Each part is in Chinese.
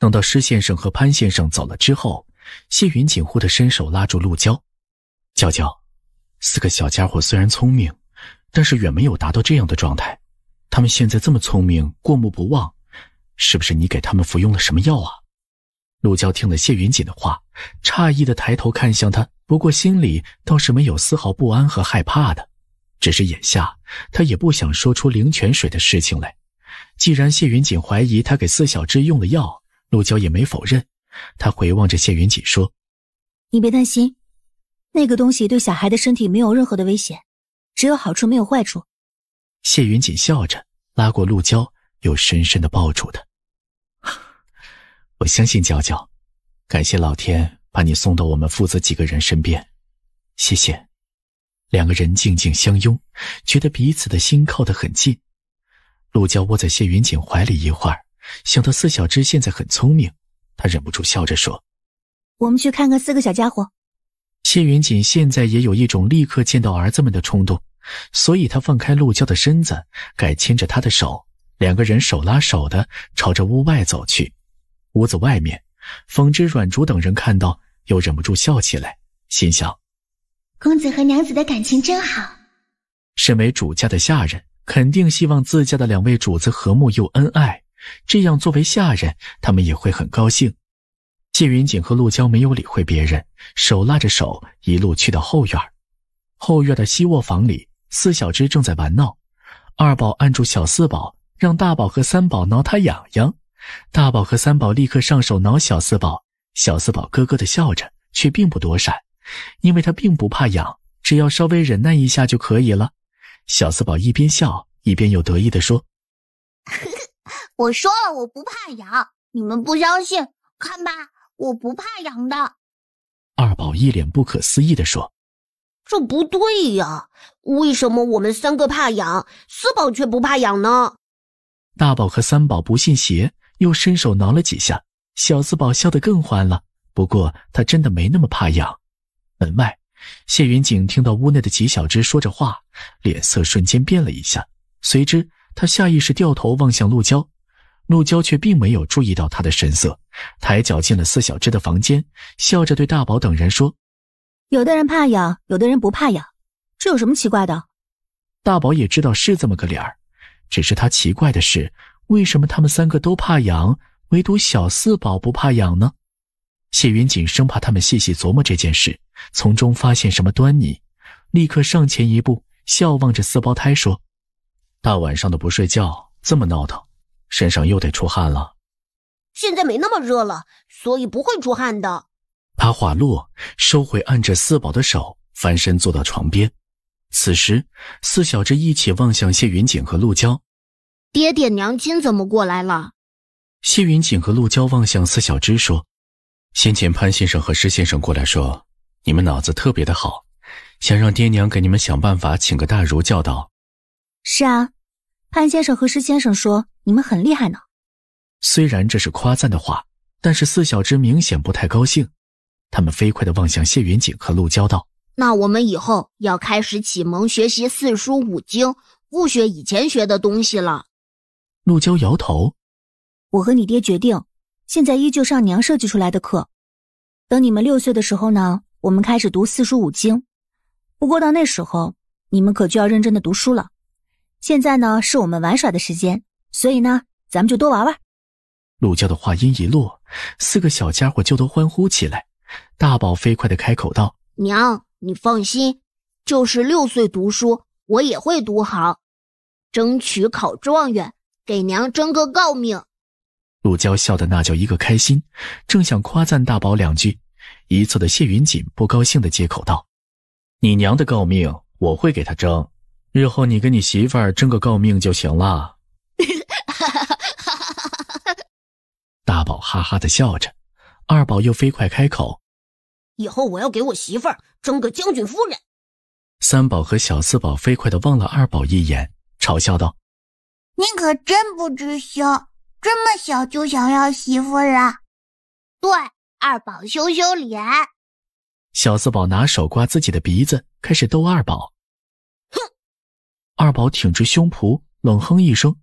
等到施先生和潘先生走了之后，谢云锦忽地伸手拉住陆娇：“娇娇，四个小家伙虽然聪明，但是远没有达到这样的状态。他们现在这么聪明，过目不忘，是不是你给他们服用了什么药啊？”陆娇听了谢云锦的话，诧异地抬头看向他，不过心里倒是没有丝毫不安和害怕的，只是眼下他也不想说出灵泉水的事情来。既然谢云锦怀疑他给四小只用了药，陆娇也没否认，她回望着谢云锦说：“你别担心，那个东西对小孩的身体没有任何的危险，只有好处没有坏处。”谢云锦笑着拉过陆娇，又深深的抱住她。“我相信娇娇，感谢老天把你送到我们父子几个人身边，谢谢。”两个人静静相拥，觉得彼此的心靠得很近。陆娇窝在谢云锦怀里一会儿。想到四小只现在很聪明，他忍不住笑着说：“我们去看看四个小家伙。”谢云锦现在也有一种立刻见到儿子们的冲动，所以他放开陆娇的身子，改牵着她的手，两个人手拉手的朝着屋外走去。屋子外面，冯之、阮竹等人看到，又忍不住笑起来，心想：“公子和娘子的感情真好。”身为主家的下人，肯定希望自家的两位主子和睦又恩爱。这样，作为下人，他们也会很高兴。谢云锦和陆娇没有理会别人，手拉着手一路去到后院。后院的西卧房里，四小只正在玩闹。二宝按住小四宝，让大宝和三宝挠他痒痒。大宝和三宝立刻上手挠小四宝，小四宝咯咯的笑着，却并不躲闪，因为他并不怕痒，只要稍微忍耐一下就可以了。小四宝一边笑，一边又得意地说。我说了我不怕痒，你们不相信，看吧，我不怕痒的。二宝一脸不可思议地说：“这不对呀，为什么我们三个怕痒，四宝却不怕痒呢？”大宝和三宝不信邪，又伸手挠了几下，小四宝笑得更欢了。不过他真的没那么怕痒。门外，谢云锦听到屋内的几小只说着话，脸色瞬间变了一下，随之他下意识掉头望向陆娇。陆娇却并没有注意到他的神色，抬脚进了四小只的房间，笑着对大宝等人说：“有的人怕痒，有的人不怕痒，这有什么奇怪的？”大宝也知道是这么个理儿，只是他奇怪的是，为什么他们三个都怕痒，唯独小四宝不怕痒呢？谢云锦生怕他们细细琢磨这件事，从中发现什么端倪，立刻上前一步，笑望着四胞胎说：“大晚上的不睡觉，这么闹腾。”身上又得出汗了。现在没那么热了，所以不会出汗的。他话落，收回按着四宝的手，翻身坐到床边。此时，四小只一起望向谢云锦和陆娇。爹爹、娘亲怎么过来了？谢云锦和陆娇望向四小只，说：“先前潘先生和施先生过来说，你们脑子特别的好，想让爹娘给你们想办法，请个大儒教导。”是啊。潘先生和施先生说：“你们很厉害呢。”虽然这是夸赞的话，但是四小只明显不太高兴。他们飞快地望向谢云锦和陆娇，道：“那我们以后要开始启蒙学习四书五经，不学以前学的东西了。”陆娇摇头：“我和你爹决定，现在依旧上娘设计出来的课。等你们六岁的时候呢，我们开始读四书五经。不过到那时候，你们可就要认真的读书了。”现在呢是我们玩耍的时间，所以呢，咱们就多玩玩。陆娇的话音一落，四个小家伙就都欢呼起来。大宝飞快的开口道：“娘，你放心，就是六岁读书，我也会读好，争取考状元，给娘争个诰命。”陆娇笑得那叫一个开心，正想夸赞大宝两句，一侧的谢云锦不高兴的接口道：“你娘的诰命，我会给她争。”日后你跟你媳妇争个诰命就行了。大宝哈哈的笑着，二宝又飞快开口：“以后我要给我媳妇争个将军夫人。”三宝和小四宝飞快的望了二宝一眼，嘲笑道：“你可真不知羞，这么小就想要媳妇了。”对，二宝羞羞脸。小四宝拿手刮自己的鼻子，开始逗二宝。二宝挺直胸脯，冷哼一声。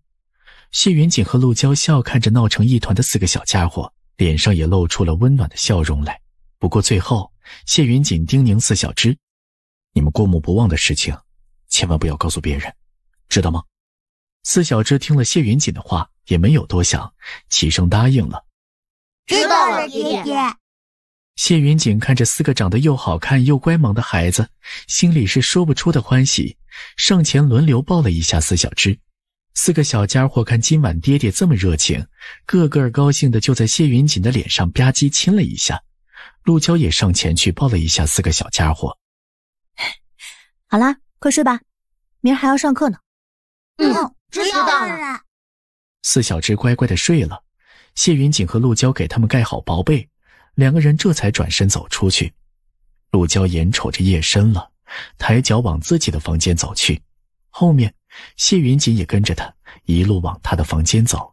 谢云锦和陆娇笑看着闹成一团的四个小家伙，脸上也露出了温暖的笑容来。不过最后，谢云锦叮咛四小只：“你们过目不忘的事情，千万不要告诉别人，知道吗？”四小只听了谢云锦的话，也没有多想，齐声答应了：“知道了，姐姐。谢云锦看着四个长得又好看又乖萌的孩子，心里是说不出的欢喜，上前轮流抱了一下四小只。四个小家伙看今晚爹爹这么热情，个个高兴的就在谢云锦的脸上吧唧亲了一下。陆娇也上前去抱了一下四个小家伙。好啦，快睡吧，明儿还要上课呢。嗯，知道了。四小只乖乖的睡了，谢云锦和陆娇给他们盖好薄被。两个人这才转身走出去。陆娇眼瞅着夜深了，抬脚往自己的房间走去。后面，谢云锦也跟着他一路往他的房间走。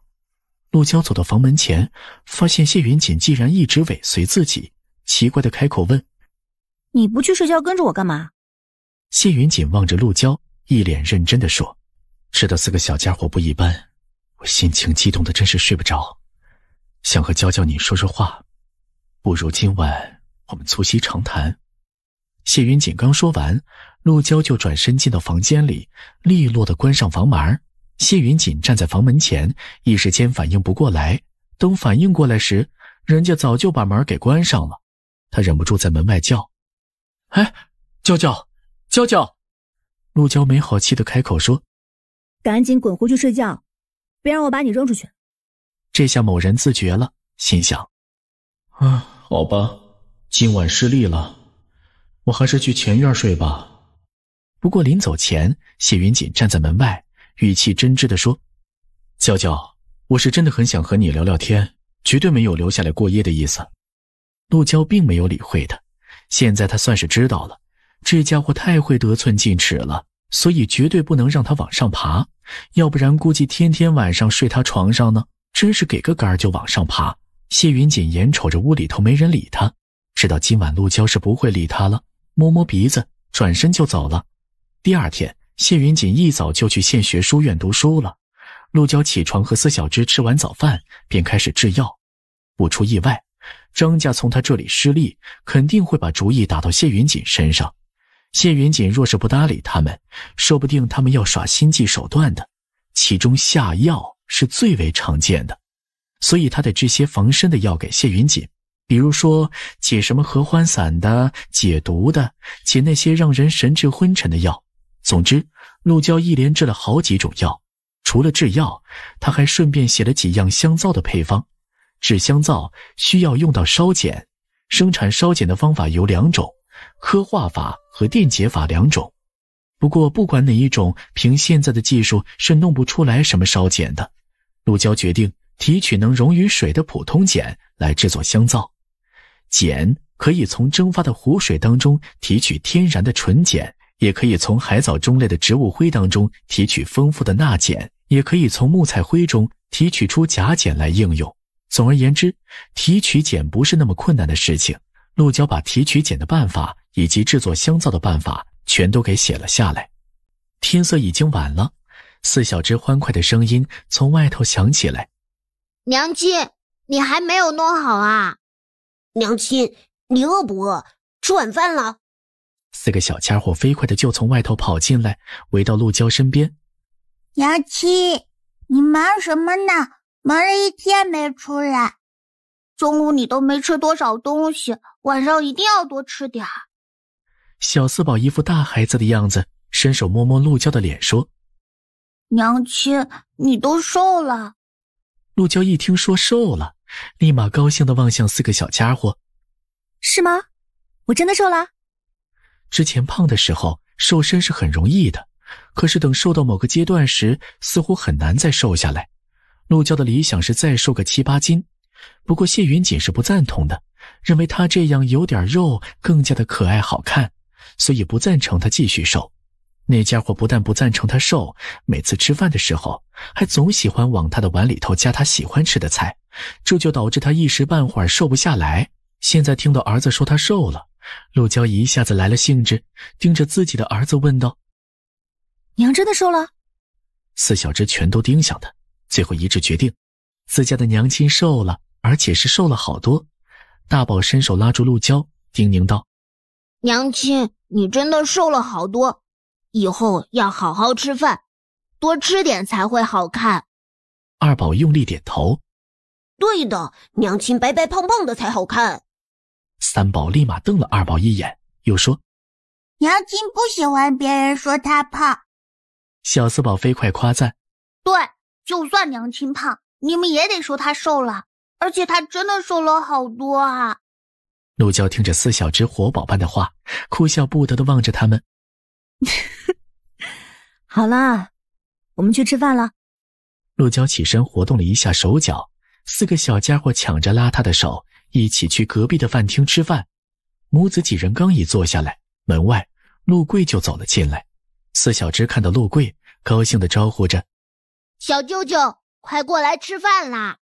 陆娇走到房门前，发现谢云锦竟然一直尾随自己，奇怪的开口问：“你不去睡觉，跟着我干嘛？”谢云锦望着陆娇，一脸认真的说：“知道四个小家伙不一般，我心情激动的真是睡不着，想和娇娇你说说话。”不如今晚我们促膝长谈。谢云锦刚说完，陆娇就转身进到房间里，利落的关上房门。谢云锦站在房门前，一时间反应不过来。等反应过来时，人家早就把门给关上了。他忍不住在门外叫：“哎，娇娇，娇娇！”陆娇没好气的开口说：“赶紧滚回去睡觉，别让我把你扔出去。”这下某人自觉了，心想：“啊。”好吧，今晚失利了，我还是去前院睡吧。不过临走前，谢云锦站在门外，语气真挚的说：“娇娇，我是真的很想和你聊聊天，绝对没有留下来过夜的意思。”陆娇并没有理会他。现在他算是知道了，这家伙太会得寸进尺了，所以绝对不能让他往上爬，要不然估计天天晚上睡他床上呢，真是给个杆儿就往上爬。谢云锦眼瞅着屋里头没人理他，知道今晚陆娇是不会理他了，摸摸鼻子，转身就走了。第二天，谢云锦一早就去县学书院读书了。陆娇起床和司小芝吃完早饭，便开始制药。不出意外，张家从他这里失利，肯定会把主意打到谢云锦身上。谢云锦若是不搭理他们，说不定他们要耍心计手段的，其中下药是最为常见的。所以，他得制些防身的药给谢云锦，比如说解什么合欢散的、解毒的、解那些让人神志昏沉的药。总之，陆娇一连制了好几种药。除了制药，他还顺便写了几样香皂的配方。制香皂需要用到烧碱，生产烧碱的方法有两种：科化法和电解法两种。不过，不管哪一种，凭现在的技术是弄不出来什么烧碱的。陆娇决定。提取能溶于水的普通碱来制作香皂，碱可以从蒸发的湖水当中提取天然的纯碱，也可以从海藻中类的植物灰当中提取丰富的钠碱，也可以从木材灰中提取出钾碱来应用。总而言之，提取碱不是那么困难的事情。鹿角把提取碱的办法以及制作香皂的办法全都给写了下来。天色已经晚了，四小只欢快的声音从外头响起来。娘亲，你还没有弄好啊？娘亲，你饿不饿？吃晚饭了。四个小家伙飞快的就从外头跑进来，围到陆娇身边。娘亲，你忙什么呢？忙了一天没出来，中午你都没吃多少东西，晚上一定要多吃点儿。小四宝一副大孩子的样子，伸手摸摸陆娇的脸，说：“娘亲，你都瘦了。”陆娇一听说瘦了，立马高兴的望向四个小家伙，是吗？我真的瘦了。之前胖的时候瘦身是很容易的，可是等瘦到某个阶段时，似乎很难再瘦下来。陆娇的理想是再瘦个七八斤，不过谢云锦是不赞同的，认为她这样有点肉更加的可爱好看，所以不赞成她继续瘦。那家伙不但不赞成他瘦，每次吃饭的时候，还总喜欢往他的碗里头加他喜欢吃的菜，这就导致他一时半会儿瘦不下来。现在听到儿子说他瘦了，陆娇一下子来了兴致，盯着自己的儿子问道：“娘真的瘦了？”四小只全都盯向他，最后一致决定，自家的娘亲瘦了，而且是瘦了好多。大宝伸手拉住陆娇，叮咛道：“娘亲，你真的瘦了好多。”以后要好好吃饭，多吃点才会好看。二宝用力点头，对的，娘亲白白胖胖的才好看。三宝立马瞪了二宝一眼，又说：“娘亲不喜欢别人说她胖。”小四宝飞快夸赞：“对，就算娘亲胖，你们也得说她瘦了，而且她真的瘦了好多。”啊。”陆娇听着四小只活宝般的话，哭笑不得的望着他们。好了，我们去吃饭了。陆娇起身活动了一下手脚，四个小家伙抢着拉她的手，一起去隔壁的饭厅吃饭。母子几人刚一坐下来，门外陆贵就走了进来。四小只看到陆贵，高兴地招呼着：“小舅舅，快过来吃饭啦！”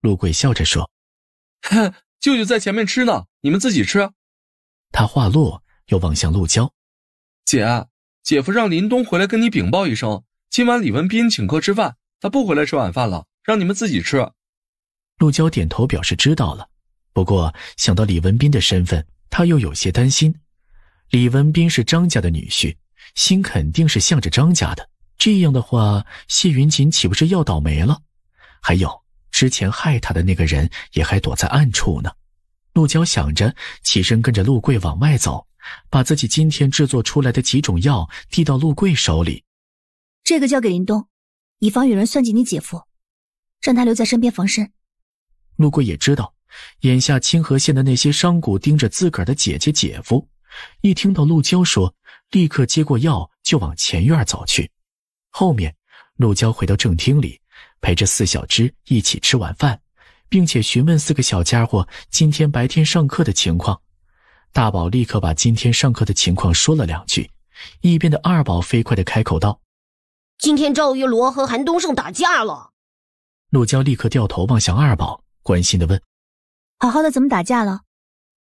陆贵笑着说：“舅舅在前面吃呢，你们自己吃。”他话落，又望向陆娇。姐，姐夫让林东回来跟你禀报一声，今晚李文斌请客吃饭，他不回来吃晚饭了，让你们自己吃。陆娇点头表示知道了，不过想到李文斌的身份，她又有些担心。李文斌是张家的女婿，心肯定是向着张家的。这样的话，谢云锦岂不是要倒霉了？还有之前害他的那个人也还躲在暗处呢。陆娇想着，起身跟着陆贵往外走。把自己今天制作出来的几种药递到陆贵手里，这个交给林东，以防有人算计你姐夫，让他留在身边防身。陆贵也知道，眼下清河县的那些商贾盯着自个儿的姐姐姐夫，一听到陆娇说，立刻接过药就往前院走去。后面，陆娇回到正厅里，陪着四小只一起吃晚饭，并且询问四个小家伙今天白天上课的情况。大宝立刻把今天上课的情况说了两句，一边的二宝飞快的开口道：“今天赵玉罗和韩东胜打架了。”陆娇立刻掉头望向二宝，关心的问：“好好的怎么打架了？”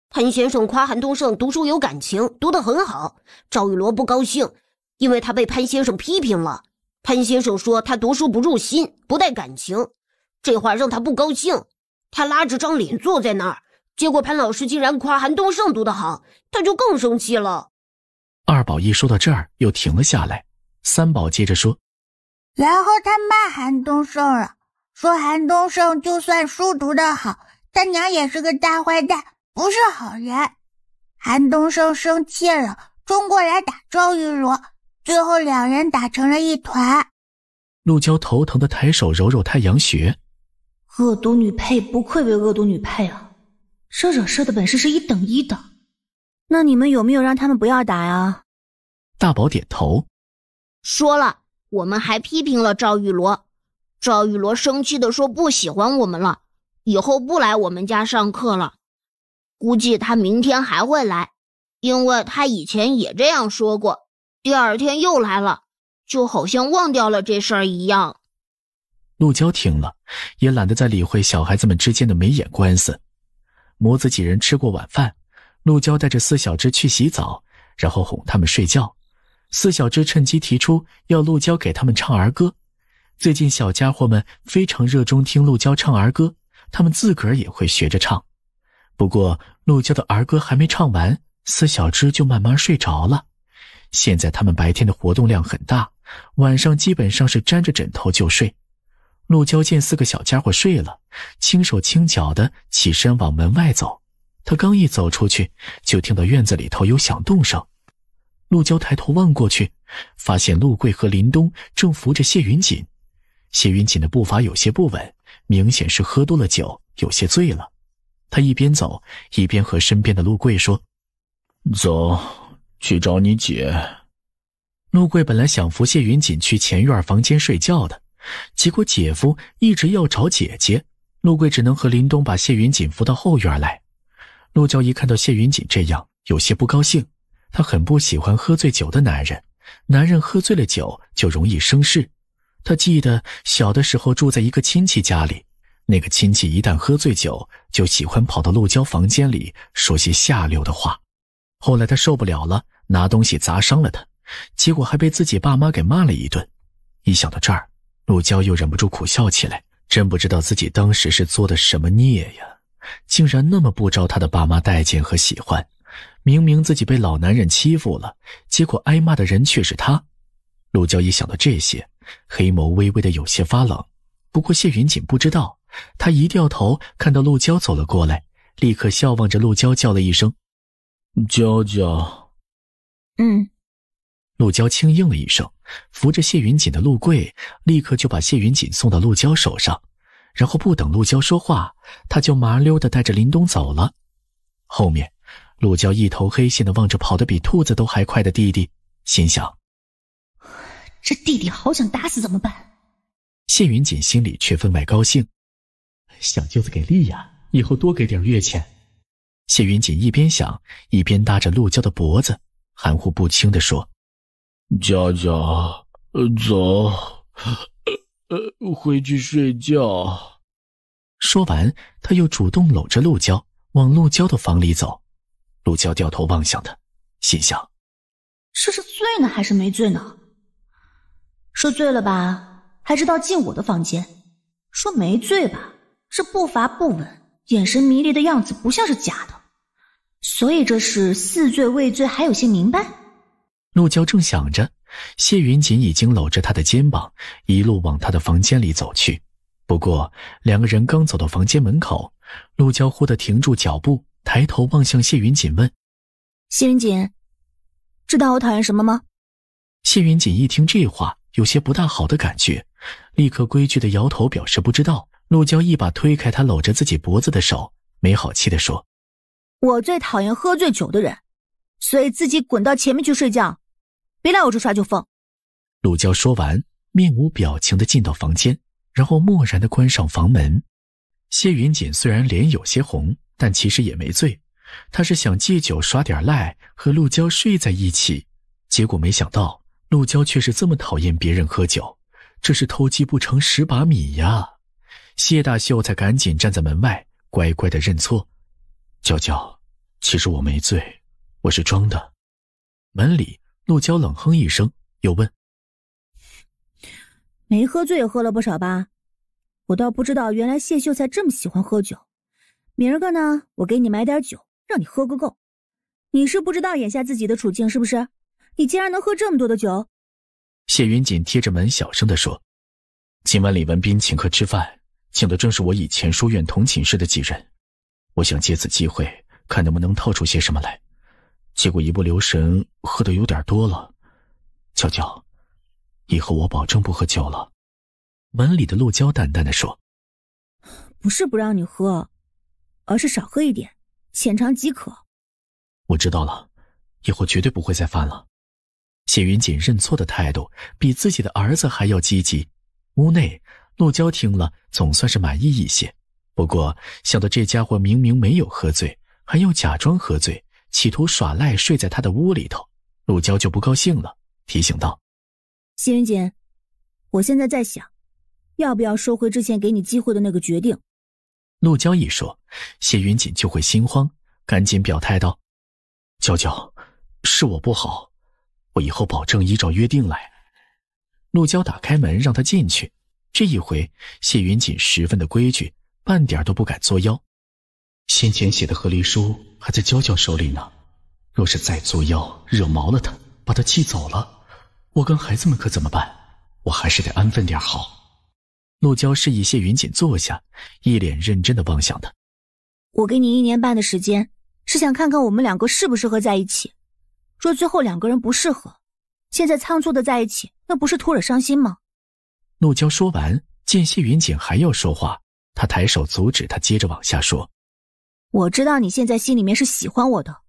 潘先生夸韩东胜读书有感情，读得很好。赵玉罗不高兴，因为他被潘先生批评了。潘先生说他读书不入心，不带感情，这话让他不高兴，他拉着张脸坐在那儿。结果潘老师竟然夸韩东胜读得好，他就更生气了。二宝一说到这儿，又停了下来。三宝接着说：“然后他骂韩东胜了，说韩东胜就算书读得好，他娘也是个大坏蛋，不是好人。”韩东胜生气了，冲过来打赵玉罗，最后两人打成了一团。陆娇头疼的抬手揉揉太阳穴，恶毒女配不愧为恶毒女配啊！这惹事的本事是一等一的。那你们有没有让他们不要打呀？大宝点头，说了。我们还批评了赵玉罗，赵玉罗生气的说不喜欢我们了，以后不来我们家上课了。估计他明天还会来，因为他以前也这样说过。第二天又来了，就好像忘掉了这事儿一样。陆娇听了，也懒得再理会小孩子们之间的眉眼官司。母子几人吃过晚饭，陆娇带着四小只去洗澡，然后哄他们睡觉。四小只趁机提出要陆娇给他们唱儿歌。最近小家伙们非常热衷听陆娇唱儿歌，他们自个儿也会学着唱。不过陆娇的儿歌还没唱完，四小只就慢慢睡着了。现在他们白天的活动量很大，晚上基本上是沾着枕头就睡。陆娇见四个小家伙睡了，轻手轻脚的起身往门外走。他刚一走出去，就听到院子里头有响动声。陆娇抬头望过去，发现陆贵和林东正扶着谢云锦。谢云锦的步伐有些不稳，明显是喝多了酒，有些醉了。他一边走一边和身边的陆贵说：“走，去找你姐。”陆贵本来想扶谢云锦去前院房间睡觉的。结果姐夫一直要找姐姐，陆贵只能和林东把谢云锦扶到后院来。陆娇一看到谢云锦这样，有些不高兴。她很不喜欢喝醉酒的男人，男人喝醉了酒就容易生事。她记得小的时候住在一个亲戚家里，那个亲戚一旦喝醉酒，就喜欢跑到陆娇房间里说些下流的话。后来她受不了了，拿东西砸伤了他，结果还被自己爸妈给骂了一顿。一想到这儿，陆娇又忍不住苦笑起来，真不知道自己当时是做的什么孽呀，竟然那么不招他的爸妈待见和喜欢。明明自己被老男人欺负了，结果挨骂的人却是他。陆娇一想到这些，黑眸微微的有些发冷。不过谢云锦不知道，他一掉头看到陆娇走了过来，立刻笑望着陆娇叫了一声：“娇娇。”“嗯。”陆娇轻应了一声，扶着谢云锦的陆贵立刻就把谢云锦送到陆娇手上，然后不等陆娇说话，他就麻溜的带着林东走了。后面，陆娇一头黑线的望着跑得比兔子都还快的弟弟，心想：这弟弟好想打死怎么办？谢云锦心里却分外高兴，想舅子给力呀，以后多给点月钱。谢云锦一边想，一边搭着陆娇的脖子，含糊不清的说。佳佳，呃，走，呃，回去睡觉。说完，他又主动搂着陆娇往陆娇的房里走。陆娇掉头望向他，心想：这是醉呢还是没醉呢？说醉了吧，还知道进我的房间；说没醉吧，这步伐不稳，眼神迷离的样子不像是假的。所以这是似醉未醉，还有些明白。陆娇正想着，谢云锦已经搂着她的肩膀，一路往她的房间里走去。不过，两个人刚走到房间门口，陆娇忽的停住脚步，抬头望向谢云锦问：“谢云锦，知道我讨厌什么吗？”谢云锦一听这话，有些不大好的感觉，立刻规矩的摇头表示不知道。陆娇一把推开他搂着自己脖子的手，没好气的说：“我最讨厌喝醉酒的人。”所以自己滚到前面去睡觉，别来我这耍酒疯。陆娇说完，面无表情的进到房间，然后漠然的关上房门。谢云锦虽然脸有些红，但其实也没醉。他是想借酒耍点赖，和陆娇睡在一起，结果没想到陆娇却是这么讨厌别人喝酒，这是偷鸡不成蚀把米呀。谢大秀才赶紧站在门外，乖乖的认错。娇娇，其实我没醉。我是装的。门里，陆娇冷哼一声，又问：“没喝醉也喝了不少吧？我倒不知道，原来谢秀才这么喜欢喝酒。明儿个呢，我给你买点酒，让你喝个够。你是不知道眼下自己的处境是不是？你竟然能喝这么多的酒？”谢云锦贴着门小声的说：“今晚李文斌请客吃饭，请的正是我以前书院同寝室的几人。我想借此机会，看能不能套出些什么来。”结果一不留神喝的有点多了，娇娇，以后我保证不喝酒了。门里的陆娇淡淡的说：“不是不让你喝，而是少喝一点，浅尝即可。”我知道了，以后绝对不会再犯了。谢云锦认错的态度比自己的儿子还要积极。屋内，陆娇听了总算是满意一些，不过想到这家伙明明没有喝醉，还要假装喝醉。企图耍赖睡在他的屋里头，陆娇就不高兴了，提醒道：“谢云锦，我现在在想，要不要收回之前给你机会的那个决定。”陆娇一说，谢云锦就会心慌，赶紧表态道：“娇娇，是我不好，我以后保证依照约定来。”陆娇打开门让他进去，这一回谢云锦十分的规矩，半点都不敢作妖。先前写的和离书还在娇娇手里呢，若是再作妖惹毛了她，把她气走了，我跟孩子们可怎么办？我还是得安分点好。陆娇示意谢云锦坐下，一脸认真的望向他：“我给你一年半的时间，是想看看我们两个适不适合在一起。若最后两个人不适合，现在仓促的在一起，那不是徒惹伤心吗？”陆娇说完，见谢云锦还要说话，他抬手阻止他，接着往下说。我知道你现在心里面是喜欢我的，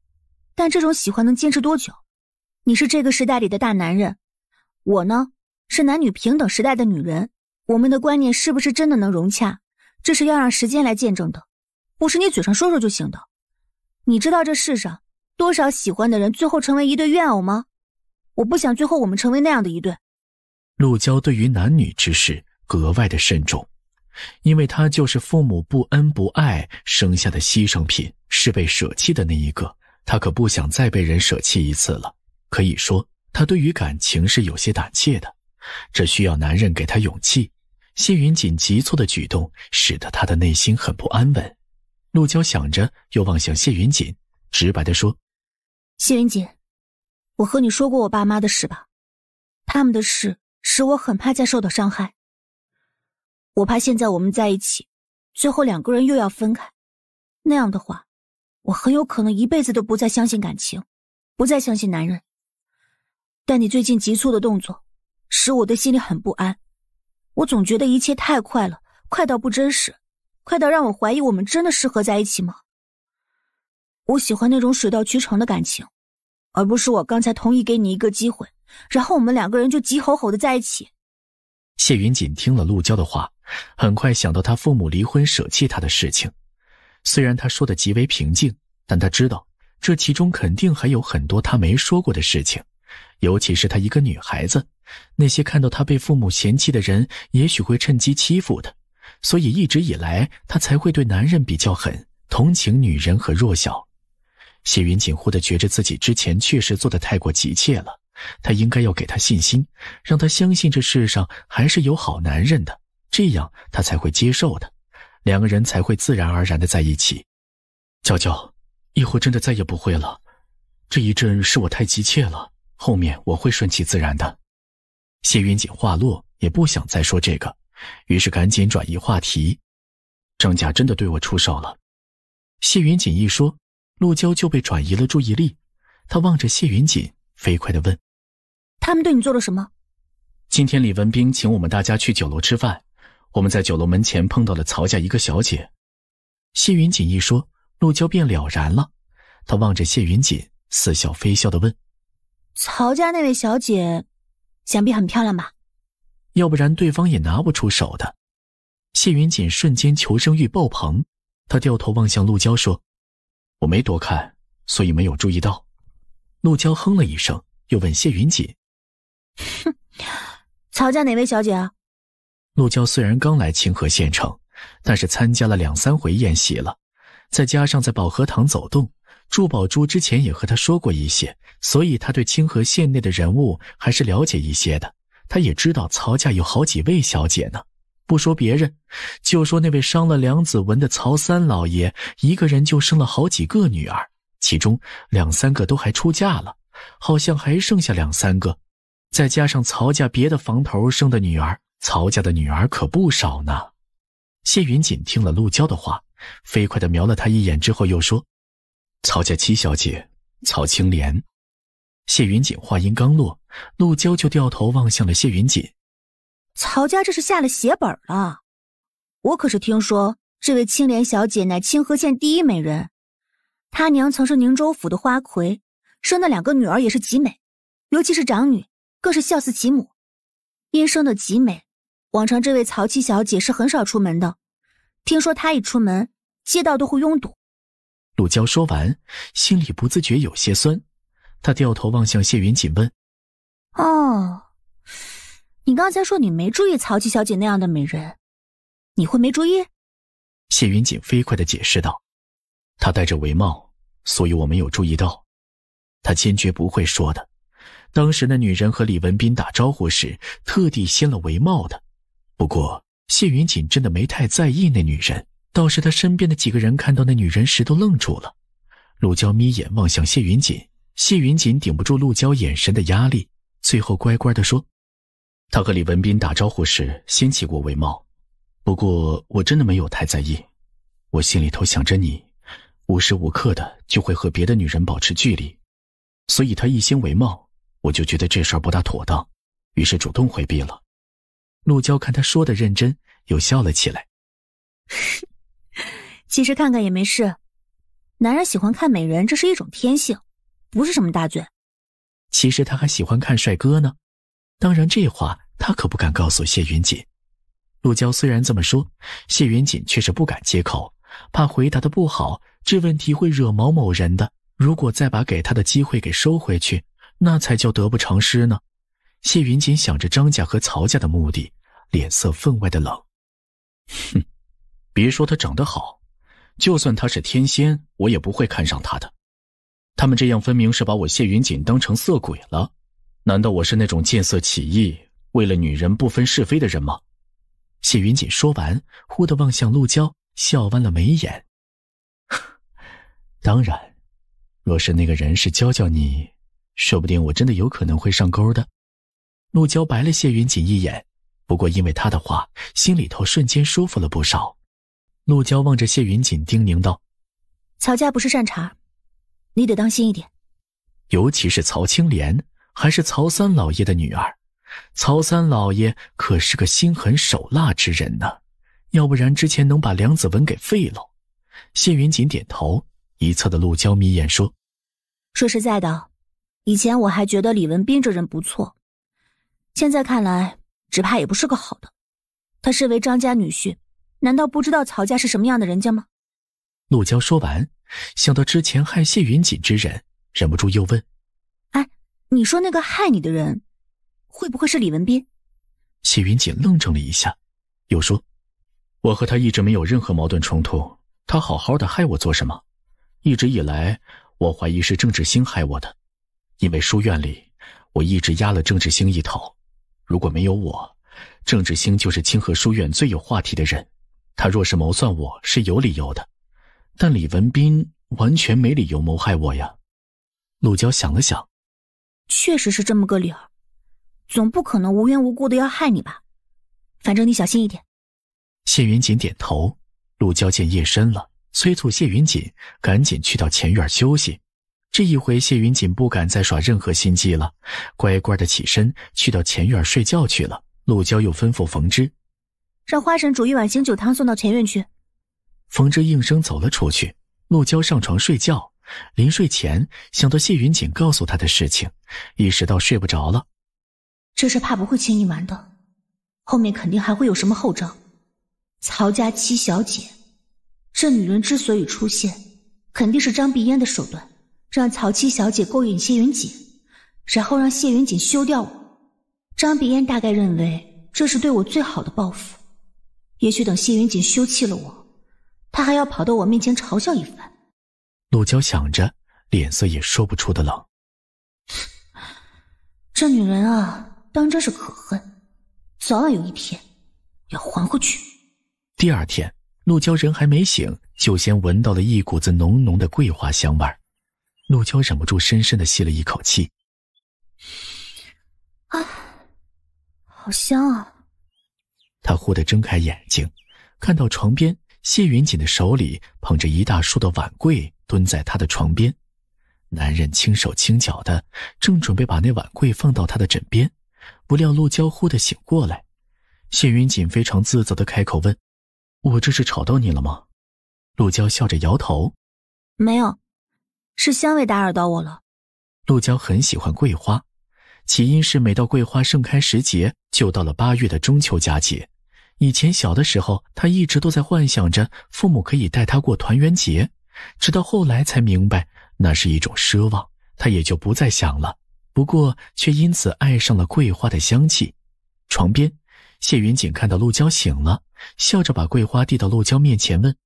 但这种喜欢能坚持多久？你是这个时代里的大男人，我呢是男女平等时代的女人，我们的观念是不是真的能融洽？这是要让时间来见证的，不是你嘴上说说就行的。你知道这世上多少喜欢的人最后成为一对怨偶吗？我不想最后我们成为那样的一对。陆娇对于男女之事格外的慎重。因为他就是父母不恩不爱生下的牺牲品，是被舍弃的那一个。他可不想再被人舍弃一次了。可以说，他对于感情是有些胆怯的，这需要男人给他勇气。谢云锦急促的举动使得他的内心很不安稳。陆娇想着，又望向谢云锦，直白地说：“谢云锦，我和你说过我爸妈的事吧，他们的事使我很怕再受到伤害。”我怕现在我们在一起，最后两个人又要分开，那样的话，我很有可能一辈子都不再相信感情，不再相信男人。但你最近急促的动作，使我的心里很不安，我总觉得一切太快了，快到不真实，快到让我怀疑我们真的适合在一起吗？我喜欢那种水到渠成的感情，而不是我刚才同意给你一个机会，然后我们两个人就急吼吼的在一起。谢云锦听了陆娇的话。很快想到他父母离婚舍弃他的事情，虽然他说的极为平静，但他知道这其中肯定还有很多他没说过的事情，尤其是他一个女孩子，那些看到他被父母嫌弃的人，也许会趁机欺负他，所以一直以来他才会对男人比较狠，同情女人和弱小。谢云锦忽地觉着自己之前确实做得太过急切了，他应该要给他信心，让他相信这世上还是有好男人的。这样他才会接受的，两个人才会自然而然的在一起。娇娇，以后真的再也不会了。这一阵是我太急切了，后面我会顺其自然的。谢云锦话落，也不想再说这个，于是赶紧转移话题。张家真的对我出手了。谢云锦一说，陆娇就被转移了注意力。她望着谢云锦，飞快地问：“他们对你做了什么？”今天李文斌请我们大家去酒楼吃饭。我们在酒楼门前碰到了曹家一个小姐，谢云锦一说，陆娇便了然了。他望着谢云锦，似笑非笑地问：“曹家那位小姐，想必很漂亮吧？要不然对方也拿不出手的。”谢云锦瞬间求生欲爆棚，他掉头望向陆娇说：“我没多看，所以没有注意到。”陆娇哼了一声，又问谢云锦：“哼，曹家哪位小姐啊？”陆娇虽然刚来清河县城，但是参加了两三回宴席了，再加上在宝和堂走动，祝宝珠之前也和他说过一些，所以他对清河县内的人物还是了解一些的。他也知道曹家有好几位小姐呢，不说别人，就说那位伤了梁子文的曹三老爷，一个人就生了好几个女儿，其中两三个都还出嫁了，好像还剩下两三个，再加上曹家别的房头生的女儿。曹家的女儿可不少呢。谢云锦听了陆娇的话，飞快地瞄了她一眼之后，又说：“曹家七小姐，曹青莲。”谢云锦话音刚落，陆娇就掉头望向了谢云锦。曹家这是下了血本了。我可是听说，这位青莲小姐乃清河县第一美人，她娘曾是宁州府的花魁，生的两个女儿也是极美，尤其是长女，更是孝似其母，因生的极美。往常这位曹七小姐是很少出门的，听说她一出门，街道都会拥堵。陆娇说完，心里不自觉有些酸，她掉头望向谢云锦，问：“哦，你刚才说你没注意曹七小姐那样的美人，你会没注意？”谢云锦飞快的解释道：“她戴着围帽，所以我没有注意到。”他坚决不会说的。当时那女人和李文斌打招呼时，特地掀了围帽的。不过，谢云锦真的没太在意那女人，倒是他身边的几个人看到那女人时都愣住了。陆娇眯眼望向谢云锦，谢云锦顶不住陆娇眼神的压力，最后乖乖地说：“他和李文斌打招呼时掀起过围帽，不过我真的没有太在意。我心里头想着你，无时无刻的就会和别的女人保持距离，所以他一心围帽，我就觉得这事儿不大妥当，于是主动回避了。”陆娇看他说的认真，又笑了起来。其实看看也没事，男人喜欢看美人，这是一种天性，不是什么大罪。其实他还喜欢看帅哥呢，当然这话他可不敢告诉谢云锦。陆娇虽然这么说，谢云锦却是不敢接口，怕回答的不好，这问题会惹毛某人的。如果再把给他的机会给收回去，那才叫得不偿失呢。谢云锦想着张家和曹家的目的，脸色分外的冷。哼，别说他长得好，就算他是天仙，我也不会看上他的。他们这样分明是把我谢云锦当成色鬼了。难道我是那种见色起意、为了女人不分是非的人吗？谢云锦说完，忽地望向陆娇，笑弯了眉眼。当然，若是那个人是娇娇你，说不定我真的有可能会上钩的。陆娇白了谢云锦一眼，不过因为他的话，心里头瞬间舒服了不少。陆娇望着谢云锦，叮咛道：“曹家不是善茬，你得当心一点，尤其是曹青莲，还是曹三老爷的女儿。曹三老爷可是个心狠手辣之人呢，要不然之前能把梁子文给废了。”谢云锦点头，一侧的陆娇眯眼说：“说实在的，以前我还觉得李文斌这人不错。”现在看来，只怕也不是个好的。他身为张家女婿，难道不知道曹家是什么样的人家吗？陆娇说完，想到之前害谢云锦之人，忍不住又问：“哎，你说那个害你的人，会不会是李文斌？”谢云锦愣怔了一下，又说：“我和他一直没有任何矛盾冲突，他好好的害我做什么？一直以来，我怀疑是郑志兴害我的，因为书院里我一直压了郑志兴一头。”如果没有我，郑志兴就是清河书院最有话题的人。他若是谋算我，是有理由的。但李文斌完全没理由谋害我呀。陆娇想了想，确实是这么个理儿。总不可能无缘无故的要害你吧？反正你小心一点。谢云锦点头。陆娇见夜深了，催促谢云锦赶紧去到前院休息。这一回，谢云锦不敢再耍任何心计了，乖乖的起身去到前院睡觉去了。陆娇又吩咐冯之，让花婶煮一碗醒酒汤送到前院去。冯之应声走了出去。陆娇上床睡觉，临睡前想到谢云锦告诉他的事情，意识到睡不着了。这事怕不会轻易瞒的，后面肯定还会有什么后招。曹家七小姐，这女人之所以出现，肯定是张碧烟的手段。让曹七小姐勾引谢云锦，然后让谢云锦休掉我。张碧烟大概认为这是对我最好的报复。也许等谢云锦休弃了我，她还要跑到我面前嘲笑一番。陆娇想着，脸色也说不出的冷。这女人啊，当真是可恨。早晚有一天要还回去。第二天，陆娇人还没醒，就先闻到了一股子浓浓的桂花香味儿。陆娇忍不住深深地吸了一口气，啊，好香啊！他忽地睁开眼睛，看到床边谢云锦的手里捧着一大束的碗柜，蹲在他的床边。男人轻手轻脚的，正准备把那碗柜放到他的枕边，不料陆娇忽地醒过来。谢云锦非常自责的开口问：“我这是吵到你了吗？”陆娇笑着摇头，没有。是香味打扰到我了。陆娇很喜欢桂花，起因是每到桂花盛开时节，就到了八月的中秋佳节。以前小的时候，她一直都在幻想着父母可以带她过团圆节，直到后来才明白那是一种奢望，她也就不再想了。不过却因此爱上了桂花的香气。床边，谢云锦看到陆娇醒了，笑着把桂花递到陆娇面前，问：“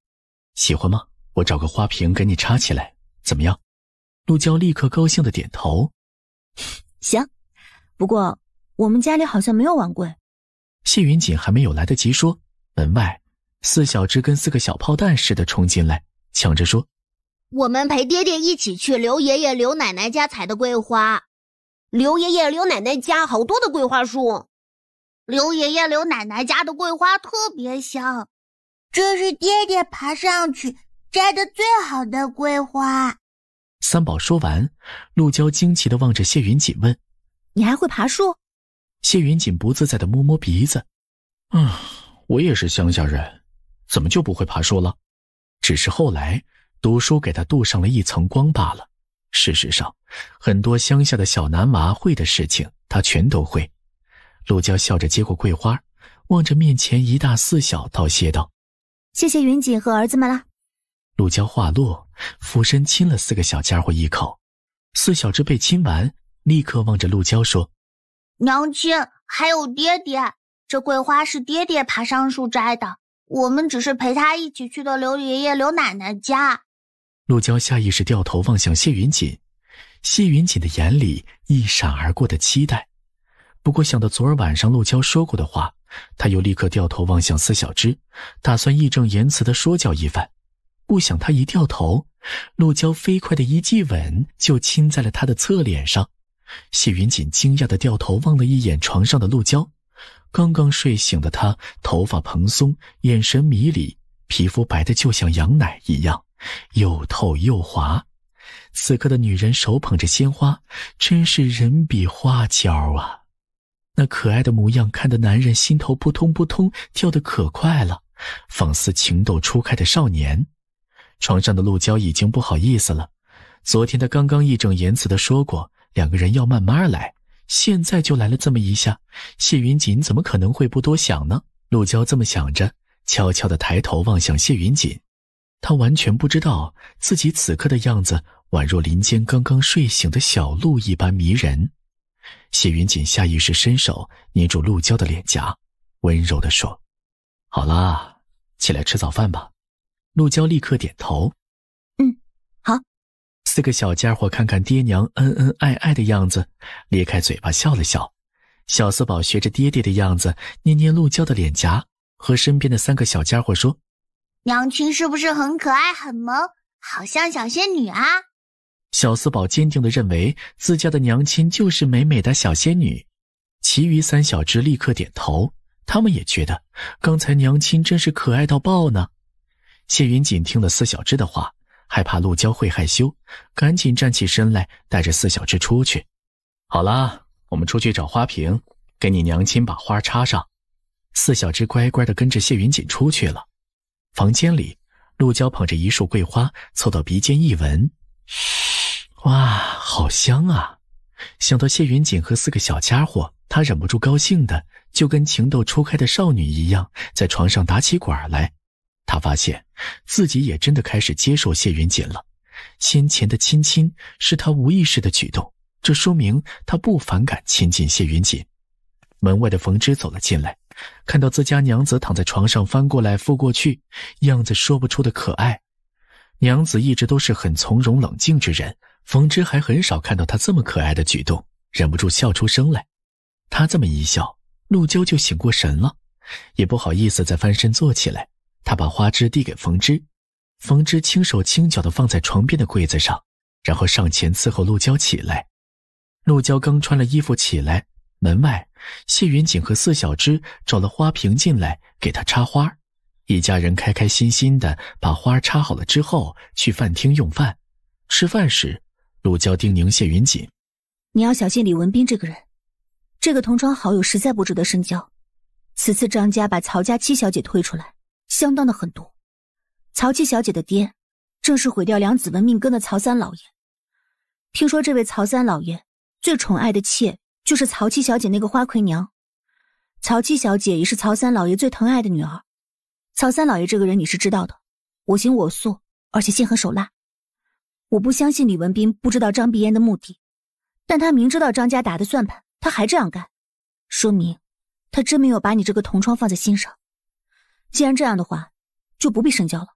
喜欢吗？我找个花瓶给你插起来。”怎么样？陆娇立刻高兴的点头。行，不过我们家里好像没有碗柜。谢云锦还没有来得及说，门外四小只跟四个小炮弹似的冲进来，抢着说：“我们陪爹爹一起去刘爷爷、刘奶奶家采的桂花。刘爷爷、刘奶奶家好多的桂花树，刘爷爷、刘奶奶家的桂花特别香。这是爹爹爬上去。”摘的最好的桂花，三宝说完，陆娇惊奇的望着谢云锦问：“你还会爬树？”谢云锦不自在的摸摸鼻子：“啊，我也是乡下人，怎么就不会爬树了？只是后来读书给他镀上了一层光罢了。事实上，很多乡下的小男娃会的事情，他全都会。”陆娇笑着接过桂花，望着面前一大四小道谢道：“谢谢云锦和儿子们了。”陆娇话落，俯身亲了四个小家伙一口。四小只被亲完，立刻望着陆娇说：“娘亲，还有爹爹，这桂花是爹爹爬上树摘的，我们只是陪他一起去的。”刘爷爷、刘奶奶家。陆娇下意识掉头望向谢云锦，谢云锦的眼里一闪而过的期待。不过想到昨儿晚上陆娇说过的话，他又立刻掉头望向四小只，打算义正言辞的说教一番。不想他一掉头，陆娇飞快的一记吻就亲在了他的侧脸上。谢云锦惊讶的掉头望了一眼床上的陆娇，刚刚睡醒的她头发蓬松，眼神迷离，皮肤白的就像羊奶一样，又透又滑。此刻的女人手捧着鲜花，真是人比花娇啊！那可爱的模样，看得男人心头扑通扑通跳得可快了，仿似情窦初开的少年。床上的陆娇已经不好意思了。昨天他刚刚义正言辞的说过两个人要慢慢来，现在就来了这么一下，谢云锦怎么可能会不多想呢？陆娇这么想着，悄悄的抬头望向谢云锦，她完全不知道自己此刻的样子宛若林间刚刚睡醒的小鹿一般迷人。谢云锦下意识伸手捏住陆娇的脸颊，温柔的说：“好啦，起来吃早饭吧。”陆娇立刻点头，嗯，好。四个小家伙看看爹娘恩恩爱爱的样子，咧开嘴巴笑了笑。小四宝学着爹爹的样子，捏捏陆娇的脸颊，和身边的三个小家伙说：“娘亲是不是很可爱很萌，好像小仙女啊？”小四宝坚定的认为自家的娘亲就是美美的小仙女。其余三小只立刻点头，他们也觉得刚才娘亲真是可爱到爆呢。谢云锦听了四小只的话，害怕陆娇会害羞，赶紧站起身来，带着四小只出去。好啦，我们出去找花瓶，给你娘亲把花插上。四小只乖乖的跟着谢云锦出去了。房间里，陆娇捧着一束桂花，凑到鼻尖一闻，哇，好香啊！想到谢云锦和四个小家伙，她忍不住高兴的，就跟情窦初开的少女一样，在床上打起滚来。她发现。自己也真的开始接受谢云锦了。先前的亲亲是他无意识的举动，这说明他不反感亲近谢云锦。门外的冯芝走了进来，看到自家娘子躺在床上翻过来覆过去，样子说不出的可爱。娘子一直都是很从容冷静之人，冯芝还很少看到她这么可爱的举动，忍不住笑出声来。他这么一笑，陆娇就醒过神了，也不好意思再翻身坐起来。他把花枝递给冯芝，冯芝轻手轻脚的放在床边的柜子上，然后上前伺候陆娇起来。陆娇刚穿了衣服起来，门外谢云锦和四小只找了花瓶进来给她插花。一家人开开心心的把花插好了之后，去饭厅用饭。吃饭时，陆娇叮咛谢云锦：“你要小心李文斌这个人，这个同窗好友实在不值得深交。此次张家把曹家七小姐推出来。”相当的狠毒，曹七小姐的爹正是毁掉梁子文命根的曹三老爷。听说这位曹三老爷最宠爱的妾就是曹七小姐那个花魁娘，曹七小姐也是曹三老爷最疼爱的女儿。曹三老爷这个人你是知道的，我行我素，而且心狠手辣。我不相信李文斌不知道张碧烟的目的，但他明知道张家打的算盘，他还这样干，说明他真没有把你这个同窗放在心上。既然这样的话，就不必深交了。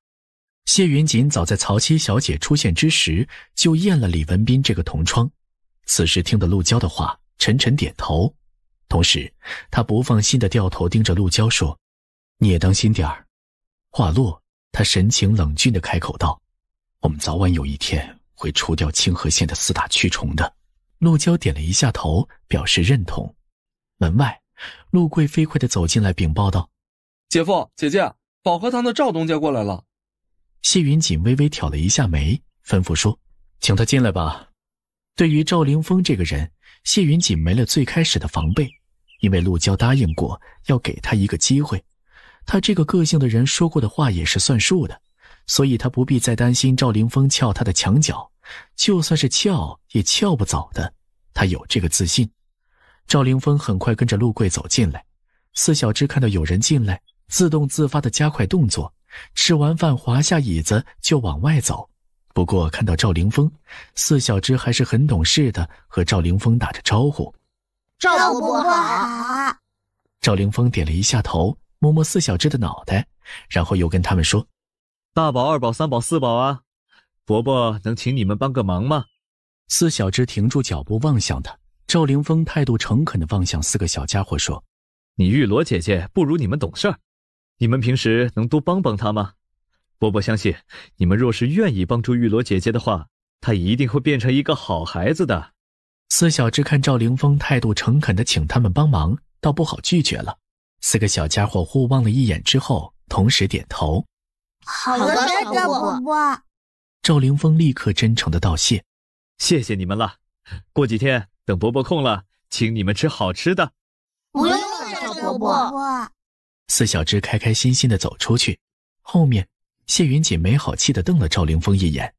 谢云锦早在曹七小姐出现之时就验了李文斌这个同窗，此时听得陆娇的话，沉沉点头。同时，他不放心的掉头盯着陆娇说：“你也当心点儿。”话落，他神情冷峻的开口道：“我们早晚有一天会除掉清河县的四大蛆虫的。”陆娇点了一下头，表示认同。门外，陆贵飞快的走进来禀报道。姐夫、姐姐，保和堂的赵东家过来了。谢云锦微微挑了一下眉，吩咐说：“请他进来吧。”对于赵凌峰这个人，谢云锦没了最开始的防备，因为陆娇答应过要给他一个机会，他这个个性的人说过的话也是算数的，所以他不必再担心赵凌峰撬他的墙角，就算是撬也撬不走的，他有这个自信。赵凌峰很快跟着陆贵走进来，四小只看到有人进来。自动自发的加快动作，吃完饭滑下椅子就往外走。不过看到赵凌峰，四小只还是很懂事的，和赵凌峰打着招呼：“赵伯伯。”赵凌峰点了一下头，摸摸四小只的脑袋，然后又跟他们说：“大宝、二宝、三宝、四宝啊，伯伯能请你们帮个忙吗？”四小只停住脚步望向他，赵凌峰态度诚恳的望向四个小家伙说：“你玉罗姐姐不如你们懂事。”你们平时能多帮帮他吗？波波相信，你们若是愿意帮助玉罗姐姐的话，她一定会变成一个好孩子的。四小只看赵凌峰态度诚恳的请他们帮忙，倒不好拒绝了。四个小家伙互望了一眼之后，同时点头：“好的，赵波波。”赵凌峰立刻真诚的道谢：“谢谢你们了。过几天等伯伯空了，请你们吃好吃的。”不用了，赵波四小只开开心心的走出去，后面谢云锦没好气的瞪了赵凌峰一眼：“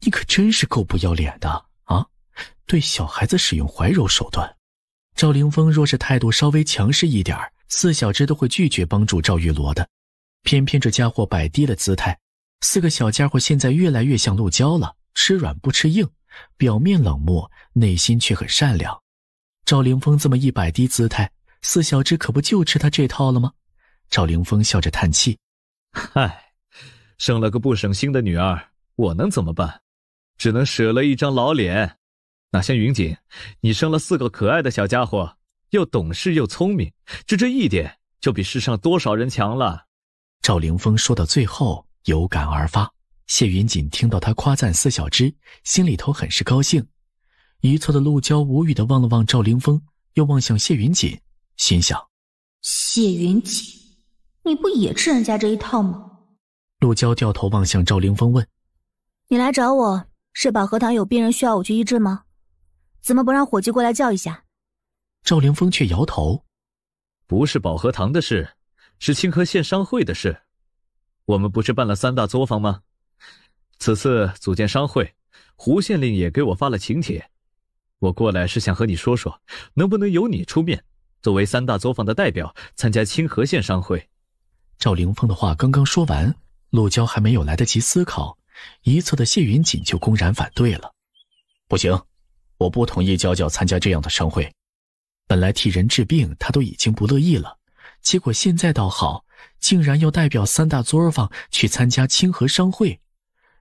你可真是够不要脸的啊！对小孩子使用怀柔手段。”赵凌峰若是态度稍微强势一点四小只都会拒绝帮助赵玉罗的。偏偏这家伙摆低了姿态，四个小家伙现在越来越像鹿胶了，吃软不吃硬，表面冷漠，内心却很善良。赵凌峰这么一摆低姿态，四小只可不就吃他这套了吗？赵凌峰笑着叹气：“唉，生了个不省心的女儿，我能怎么办？只能舍了一张老脸。哪像云锦，你生了四个可爱的小家伙，又懂事又聪明，就这一点就比世上多少人强了。”赵凌峰说到最后，有感而发。谢云锦听到他夸赞四小只，心里头很是高兴。一侧的陆娇无语的望了望赵凌峰，又望向谢云锦，心想：谢云锦。你不也吃人家这一套吗？陆娇掉头望向赵凌风，问：“你来找我是宝和堂有病人需要我去医治吗？怎么不让伙计过来叫一下？”赵凌风却摇头：“不是宝和堂的事，是清河县商会的事。我们不是办了三大作坊吗？此次组建商会，胡县令也给我发了请帖。我过来是想和你说说，能不能由你出面，作为三大作坊的代表，参加清河县商会。”赵凌峰的话刚刚说完，陆娇还没有来得及思考，一侧的谢云锦就公然反对了：“不行，我不同意娇娇参加这样的商会。本来替人治病，她都已经不乐意了，结果现在倒好，竟然要代表三大作坊去参加清河商会。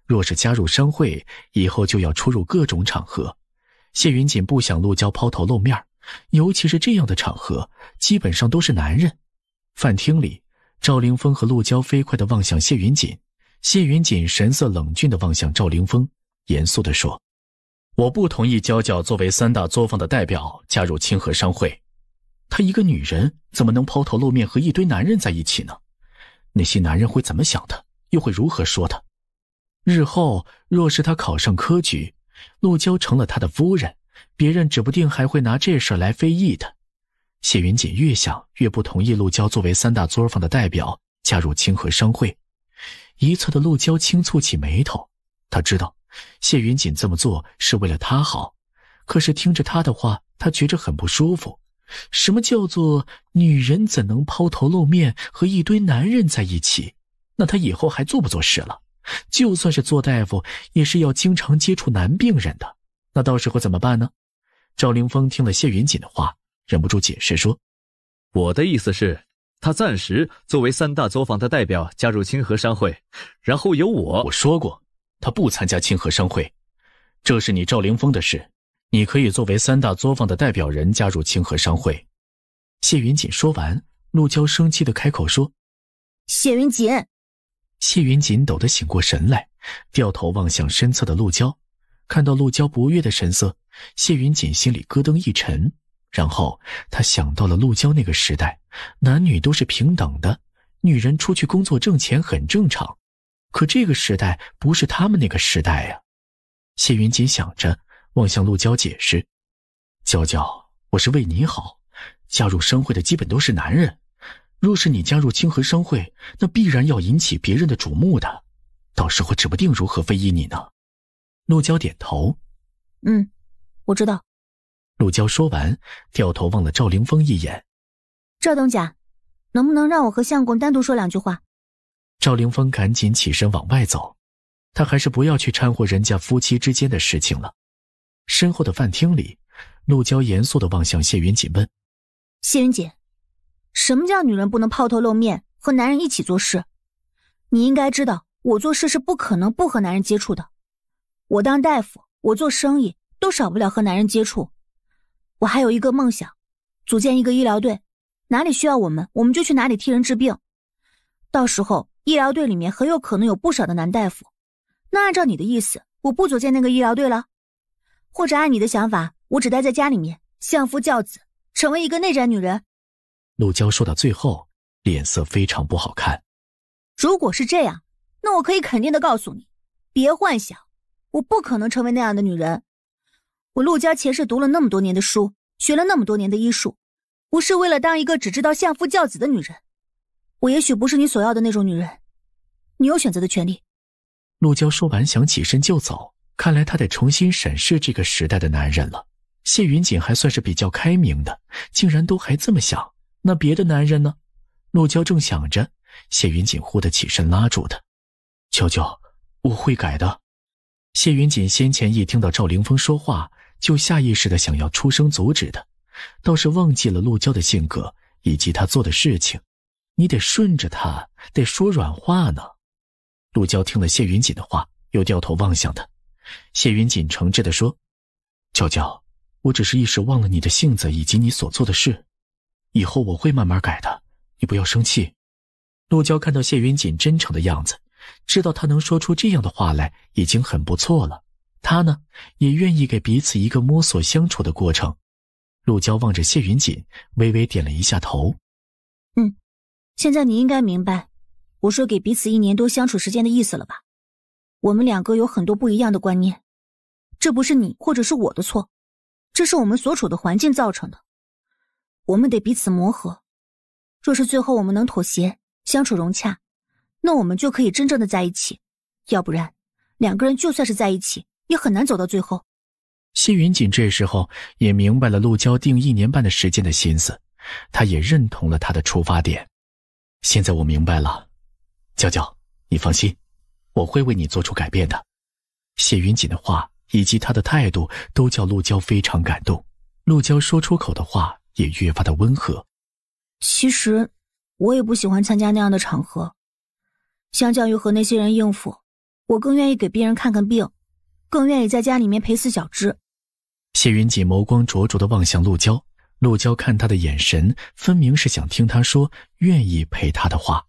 若是加入商会，以后就要出入各种场合。谢云锦不想陆娇抛头露面尤其是这样的场合，基本上都是男人。饭厅里。”赵凌峰和陆娇飞快地望向谢云锦，谢云锦神色冷峻地望向赵凌峰，严肃地说：“我不同意娇娇作为三大作坊的代表加入清河商会。她一个女人怎么能抛头露面和一堆男人在一起呢？那些男人会怎么想的？又会如何说她？日后若是她考上科举，陆娇成了他的夫人，别人指不定还会拿这事来非议她。”谢云锦越想越不同意陆娇作为三大作坊的代表加入清河商会。一侧的陆娇轻蹙起眉头，他知道谢云锦这么做是为了他好，可是听着他的话，他觉着很不舒服。什么叫做女人怎能抛头露面和一堆男人在一起？那他以后还做不做事了？就算是做大夫，也是要经常接触男病人的。那到时候怎么办呢？赵凌峰听了谢云锦的话。忍不住解释说：“我的意思是，他暂时作为三大作坊的代表加入清河商会，然后由我……我说过，他不参加清河商会，这是你赵凌峰的事。你可以作为三大作坊的代表人加入清河商会。”谢云锦说完，陆娇生气的开口说：“谢云锦！”谢云锦抖得醒过神来，掉头望向身侧的陆娇，看到陆娇不悦的神色，谢云锦心里咯噔一沉。然后他想到了陆娇那个时代，男女都是平等的，女人出去工作挣钱很正常。可这个时代不是他们那个时代呀。谢云锦想着，望向陆娇解释：“娇娇，我是为你好。加入商会的基本都是男人，若是你加入清河商会，那必然要引起别人的瞩目的，到时候指不定如何非议你呢。”陆娇点头：“嗯，我知道。”陆娇说完，掉头望了赵凌峰一眼。赵东家，能不能让我和相公单独说两句话？赵凌峰赶紧起身往外走，他还是不要去掺和人家夫妻之间的事情了。身后的饭厅里，陆娇严肃的望向谢云锦问：“谢云锦，什么叫女人不能抛头露面和男人一起做事？你应该知道，我做事是不可能不和男人接触的。我当大夫，我做生意，都少不了和男人接触。”我还有一个梦想，组建一个医疗队，哪里需要我们，我们就去哪里替人治病。到时候医疗队里面很有可能有不少的男大夫。那按照你的意思，我不组建那个医疗队了？或者按你的想法，我只待在家里面，相夫教子，成为一个内宅女人？陆娇说到最后，脸色非常不好看。如果是这样，那我可以肯定的告诉你，别幻想，我不可能成为那样的女人。我陆家前世读了那么多年的书，学了那么多年的医术，不是为了当一个只知道相夫教子的女人。我也许不是你所要的那种女人，你有选择的权利。陆娇说完，想起身就走，看来她得重新审视这个时代的男人了。谢云锦还算是比较开明的，竟然都还这么想，那别的男人呢？陆娇正想着，谢云锦忽的起身拉住她：“娇娇，我会改的。”谢云锦先前一听到赵凌峰说话。就下意识的想要出声阻止他，倒是忘记了陆娇的性格以及她做的事情。你得顺着她，得说软话呢。陆娇听了谢云锦的话，又掉头望向他。谢云锦诚挚的说：“娇娇，我只是一时忘了你的性子以及你所做的事，以后我会慢慢改的，你不要生气。”陆娇看到谢云锦真诚的样子，知道他能说出这样的话来已经很不错了。他呢，也愿意给彼此一个摸索相处的过程。陆娇望着谢云锦，微微点了一下头。嗯，现在你应该明白我说给彼此一年多相处时间的意思了吧？我们两个有很多不一样的观念，这不是你或者是我的错，这是我们所处的环境造成的。我们得彼此磨合。若是最后我们能妥协，相处融洽，那我们就可以真正的在一起。要不然，两个人就算是在一起。也很难走到最后。谢云锦这时候也明白了陆娇定一年半的时间的心思，他也认同了他的出发点。现在我明白了，娇娇，你放心，我会为你做出改变的。谢云锦的话以及他的态度都叫陆娇非常感动。陆娇说出口的话也越发的温和。其实，我也不喜欢参加那样的场合。相较于和那些人应付，我更愿意给病人看看病。更愿意在家里面陪四小只。谢云锦眸光灼灼的望向陆娇，陆娇看他的眼神分明是想听他说愿意陪他的话。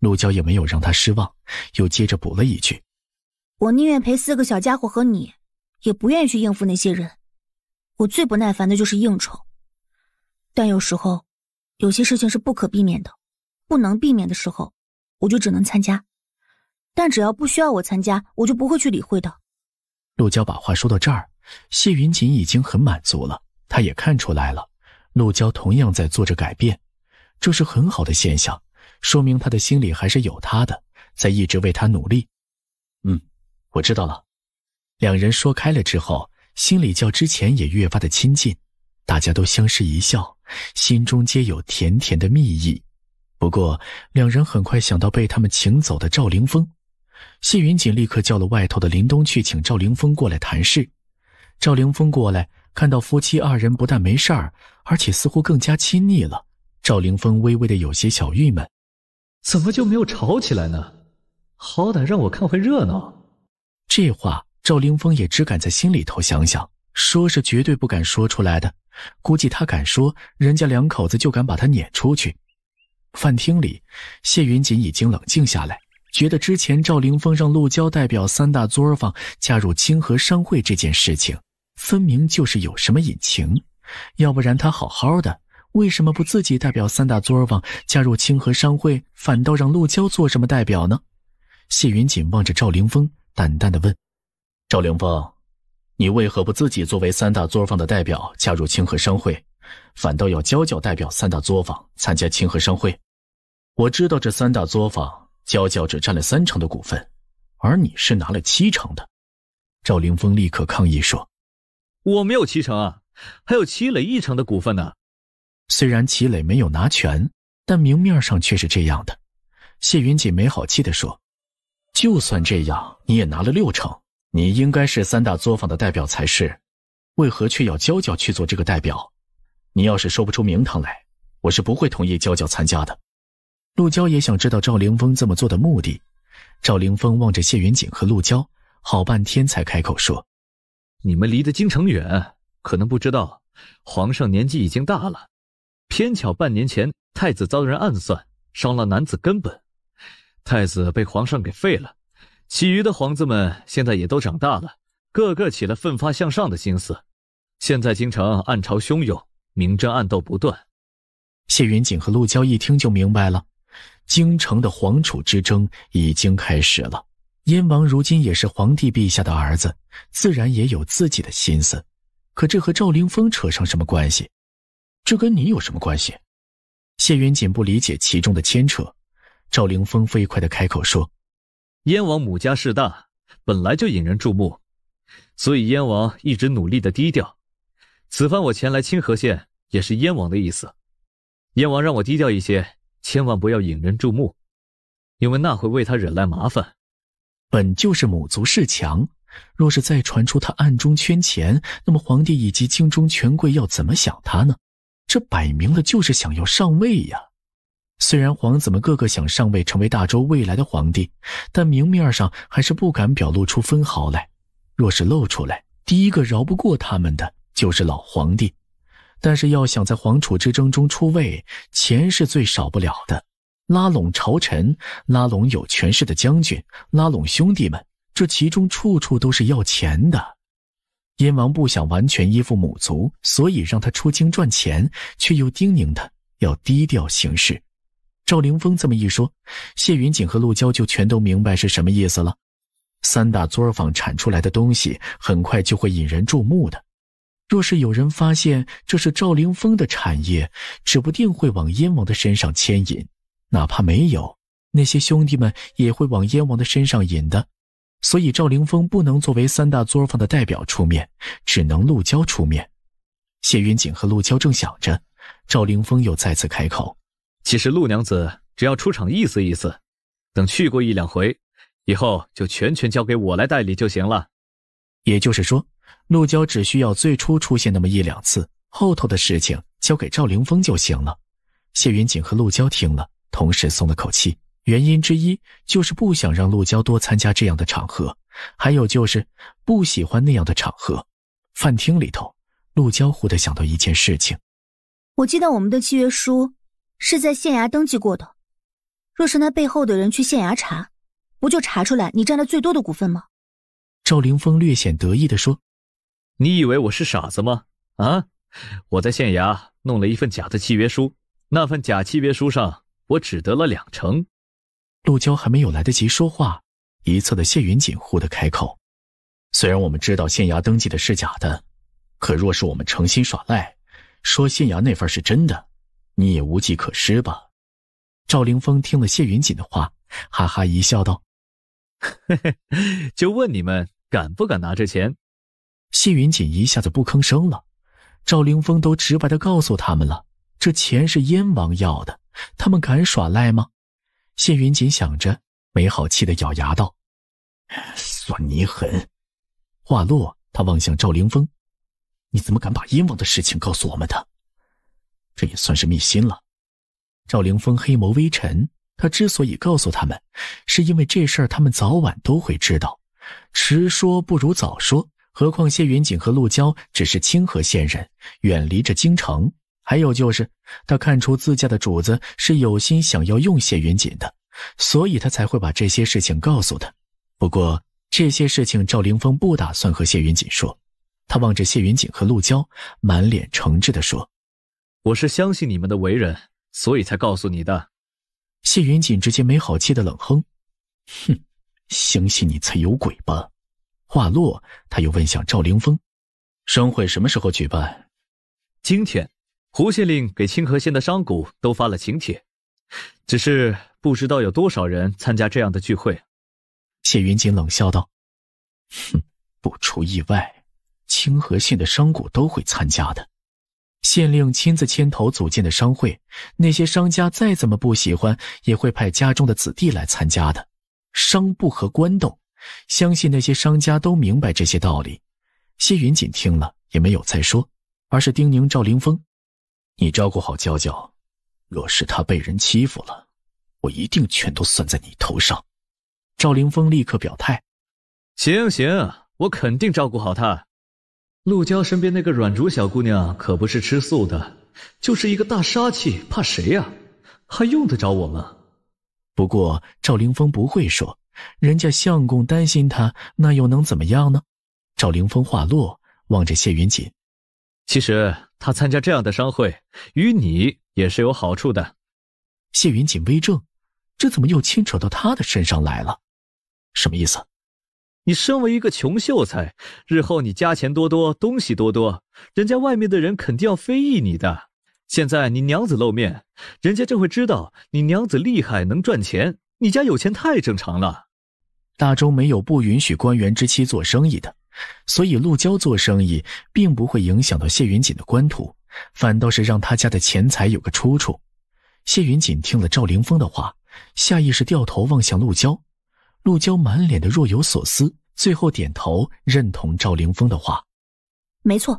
陆娇也没有让他失望，又接着补了一句：“我宁愿陪四个小家伙和你，也不愿意去应付那些人。我最不耐烦的就是应酬，但有时候有些事情是不可避免的，不能避免的时候，我就只能参加。但只要不需要我参加，我就不会去理会的。”陆娇把话说到这儿，谢云锦已经很满足了。他也看出来了，陆娇同样在做着改变，这是很好的现象，说明他的心里还是有她的，在一直为他努力。嗯，我知道了。两人说开了之后，心里较之前也越发的亲近，大家都相视一笑，心中皆有甜甜的蜜意。不过，两人很快想到被他们请走的赵凌风。谢云锦立刻叫了外头的林东去请赵凌风过来谈事。赵凌风过来，看到夫妻二人不但没事儿，而且似乎更加亲昵了。赵凌风微微的有些小郁闷：怎么就没有吵起来呢？好歹让我看会热闹。这话赵凌风也只敢在心里头想想，说是绝对不敢说出来的。估计他敢说，人家两口子就敢把他撵出去。饭厅里，谢云锦已经冷静下来。觉得之前赵凌峰让陆娇代表三大作坊加入清河商会这件事情，分明就是有什么隐情，要不然他好好的为什么不自己代表三大作坊加入清河商会，反倒让陆娇做什么代表呢？谢云锦望着赵凌峰，淡淡的问：“赵凌峰，你为何不自己作为三大作坊的代表加入清河商会，反倒要娇娇代表三大作坊参加清河商会？我知道这三大作坊。”娇娇只占了三成的股份，而你是拿了七成的。赵凌峰立刻抗议说：“我没有七成啊，还有齐磊一成的股份呢。”虽然齐磊没有拿全，但明面上却是这样的。谢云锦没好气地说：“就算这样，你也拿了六成，你应该是三大作坊的代表才是，为何却要娇娇去做这个代表？你要是说不出名堂来，我是不会同意娇娇参加的。”陆娇也想知道赵凌峰这么做的目的。赵凌峰望着谢云锦和陆娇，好半天才开口说：“你们离得京城远，可能不知道，皇上年纪已经大了。偏巧半年前太子遭人暗算，伤了男子根本，太子被皇上给废了。其余的皇子们现在也都长大了，个个起了奋发向上的心思。现在京城暗潮汹涌，明争暗斗不断。”谢云锦和陆娇一听就明白了。京城的皇储之争已经开始了，燕王如今也是皇帝陛下的儿子，自然也有自己的心思。可这和赵凌峰扯上什么关系？这跟你有什么关系？谢云锦不理解其中的牵扯。赵凌峰飞快的开口说：“燕王母家势大，本来就引人注目，所以燕王一直努力的低调。此番我前来清河县，也是燕王的意思。燕王让我低调一些。”千万不要引人注目，因为那会为他惹来麻烦。本就是母族势强，若是再传出他暗中圈钱，那么皇帝以及京中权贵要怎么想他呢？这摆明了就是想要上位呀。虽然皇子们个个想上位，成为大周未来的皇帝，但明面上还是不敢表露出分毫来。若是露出来，第一个饶不过他们的就是老皇帝。但是要想在皇储之争中出位，钱是最少不了的。拉拢朝臣，拉拢有权势的将军，拉拢兄弟们，这其中处处都是要钱的。燕王不想完全依附母族，所以让他出京赚钱，却又叮咛他要低调行事。赵凌峰这么一说，谢云锦和陆娇就全都明白是什么意思了。三大作坊产出来的东西，很快就会引人注目的。若是有人发现这是赵凌峰的产业，指不定会往燕王的身上牵引，哪怕没有，那些兄弟们也会往燕王的身上引的。所以赵凌峰不能作为三大作坊的代表出面，只能陆娇出面。谢云锦和陆娇正想着，赵凌峰又再次开口：“其实陆娘子只要出场意思意思，等去过一两回，以后就全权交给我来代理就行了。”也就是说。陆娇只需要最初出现那么一两次，后头的事情交给赵凌峰就行了。谢云锦和陆娇听了，同时松了口气。原因之一就是不想让陆娇多参加这样的场合，还有就是不喜欢那样的场合。饭厅里头，陆娇忽地想到一件事情：我记得我们的契约书是在县衙登记过的，若是那背后的人去县衙查，不就查出来你占了最多的股份吗？赵凌峰略显得意地说。你以为我是傻子吗？啊，我在县衙弄了一份假的契约书，那份假契约书上我只得了两成。陆娇还没有来得及说话，一侧的谢云锦忽地开口：“虽然我们知道县衙登记的是假的，可若是我们诚心耍赖，说县衙那份是真的，你也无计可施吧？”赵凌峰听了谢云锦的话，哈哈一笑道：“ 就问你们敢不敢拿这钱。”谢云锦一下子不吭声了。赵凌峰都直白的告诉他们了，这钱是燕王要的，他们敢耍赖吗？谢云锦想着，没好气的咬牙道：“算你狠。”话落，他望向赵凌峰：“你怎么敢把燕王的事情告诉我们的？这也算是密心了。”赵凌峰黑眸微沉，他之所以告诉他们，是因为这事儿他们早晚都会知道，迟说不如早说。何况谢云锦和陆娇只是清河县人，远离着京城。还有就是，他看出自家的主子是有心想要用谢云锦的，所以他才会把这些事情告诉他。不过这些事情赵凌峰不打算和谢云锦说。他望着谢云锦和陆娇，满脸诚挚的说：“我是相信你们的为人，所以才告诉你的。”谢云锦直接没好气的冷哼：“哼，相信你才有鬼吧。”话落，他又问向赵凌风：“商会什么时候举办？”“今天，胡县令给清河县的商贾都发了请帖，只是不知道有多少人参加这样的聚会。”谢云锦冷笑道：“哼，不出意外，清河县的商贾都会参加的。县令亲自牵头组建的商会，那些商家再怎么不喜欢，也会派家中的子弟来参加的。商不和官斗。”相信那些商家都明白这些道理。谢云锦听了也没有再说，而是叮咛赵凌峰：“你照顾好娇娇，若是她被人欺负了，我一定全都算在你头上。”赵凌峰立刻表态：“行行，我肯定照顾好她。陆娇身边那个软竹小姑娘可不是吃素的，就是一个大杀器，怕谁呀？还用得着我吗？”不过赵凌峰不会说。人家相公担心他，那又能怎么样呢？赵凌风话落，望着谢云锦。其实他参加这样的商会，与你也是有好处的。谢云锦微怔，这怎么又牵扯到他的身上来了？什么意思？你身为一个穷秀才，日后你家钱多多，东西多多，人家外面的人肯定要非议你的。现在你娘子露面，人家就会知道你娘子厉害，能赚钱，你家有钱太正常了。大周没有不允许官员之妻做生意的，所以陆娇做生意并不会影响到谢云锦的官途，反倒是让他家的钱财有个出处。谢云锦听了赵凌风的话，下意识掉头望向陆娇，陆娇满脸的若有所思，最后点头认同赵凌风的话。没错，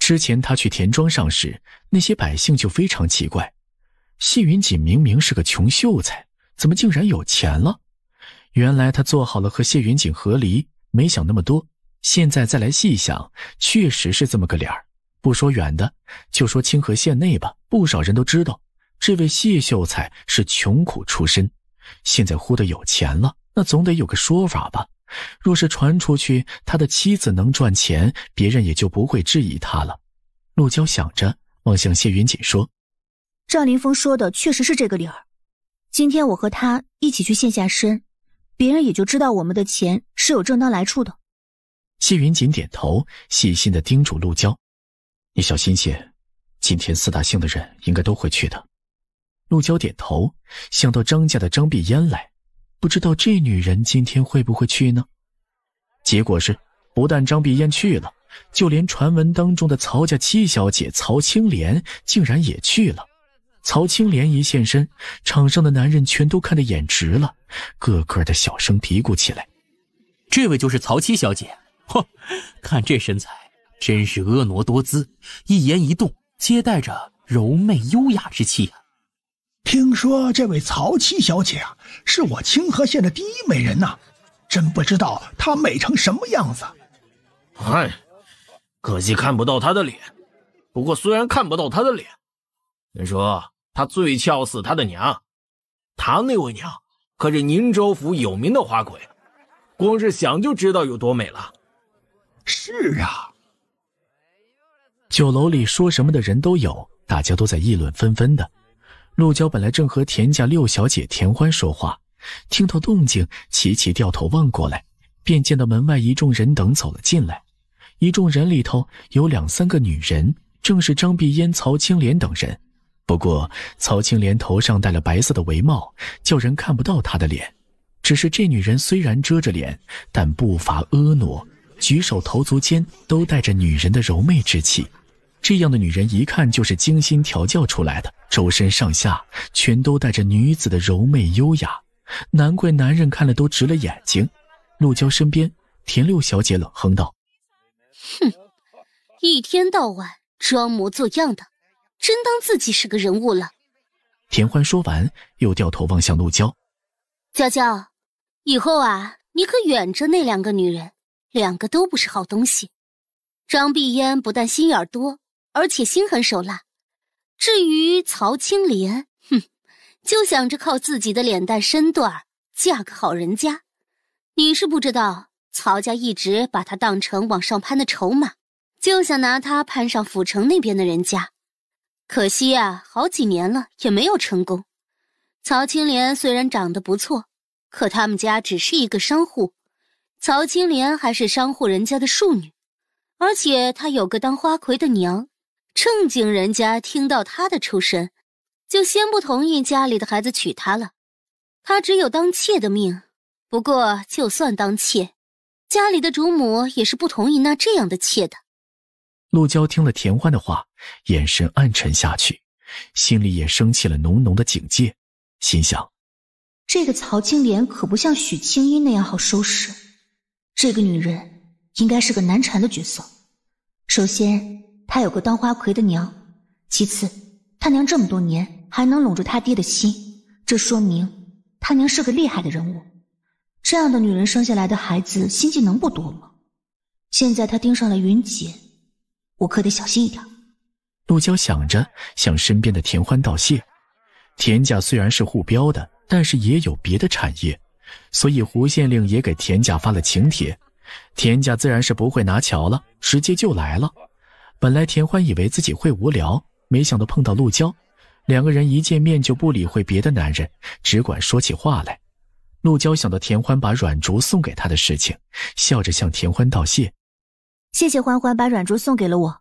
之前他去田庄上时，那些百姓就非常奇怪，谢云锦明明是个穷秀才，怎么竟然有钱了？原来他做好了和谢云锦和离，没想那么多。现在再来细想，确实是这么个理儿。不说远的，就说清河县内吧，不少人都知道，这位谢秀才是穷苦出身，现在忽的有钱了，那总得有个说法吧。若是传出去，他的妻子能赚钱，别人也就不会质疑他了。陆娇想着，望向谢云锦说：“赵林峰说的确实是这个理儿。今天我和他一起去现下身。”别人也就知道我们的钱是有正当来处的。谢云锦点头，细心的叮嘱陆娇：“你小心些，今天四大姓的人应该都会去的。”陆娇点头，想到张家的张碧嫣来，不知道这女人今天会不会去呢？结果是，不但张碧嫣去了，就连传闻当中的曹家七小姐曹青莲竟然也去了。曹青莲一现身，场上的男人全都看得眼直了，个个的小声嘀咕起来：“这位就是曹七小姐，哼，看这身材，真是婀娜多姿，一言一动皆带着柔媚优雅之气啊！听说这位曹七小姐啊，是我清河县的第一美人呐，真不知道她美成什么样子。嗨，可惜看不到她的脸，不过虽然看不到她的脸，人说。”他最俏死他的娘，他那位娘可是宁州府有名的花魁，光是想就知道有多美了。是啊，酒楼里说什么的人都有，大家都在议论纷纷的。陆娇本来正和田家六小姐田欢说话，听到动静，齐齐掉头望过来，便见到门外一众人等走了进来。一众人里头有两三个女人，正是张碧烟、曹青莲等人。不过，曹青莲头上戴了白色的围帽，叫人看不到她的脸。只是这女人虽然遮着脸，但步伐婀娜，举手投足间都带着女人的柔媚之气。这样的女人一看就是精心调教出来的，周身上下全都带着女子的柔媚优雅，难怪男人看了都直了眼睛。陆娇身边，田六小姐冷哼道：“哼，一天到晚装模作样的。”真当自己是个人物了！田欢说完，又掉头望向陆娇。娇娇，以后啊，你可远着那两个女人，两个都不是好东西。张碧烟不但心眼多，而且心狠手辣。至于曹青莲，哼，就想着靠自己的脸蛋身段嫁个好人家。你是不知道，曹家一直把她当成往上攀的筹码，就想拿她攀上府城那边的人家。可惜呀，好几年了也没有成功。曹青莲虽然长得不错，可他们家只是一个商户，曹青莲还是商户人家的庶女，而且她有个当花魁的娘。正经人家听到她的出身，就先不同意家里的孩子娶她了。她只有当妾的命。不过就算当妾，家里的主母也是不同意纳这样的妾的。陆娇听了田欢的话，眼神暗沉下去，心里也升起了浓浓的警戒，心想：这个曹青莲可不像许青衣那样好收拾，这个女人应该是个难缠的角色。首先，她有个当花魁的娘；其次，她娘这么多年还能拢住她爹的心，这说明她娘是个厉害的人物。这样的女人生下来的孩子心计能不多吗？现在她盯上了云锦。我可得小心一点。陆娇想着，向身边的田欢道谢。田家虽然是护镖的，但是也有别的产业，所以胡县令也给田家发了请帖。田家自然是不会拿桥了，直接就来了。本来田欢以为自己会无聊，没想到碰到陆娇，两个人一见面就不理会别的男人，只管说起话来。陆娇想到田欢把软竹送给他的事情，笑着向田欢道谢。谢谢欢欢把软竹送给了我，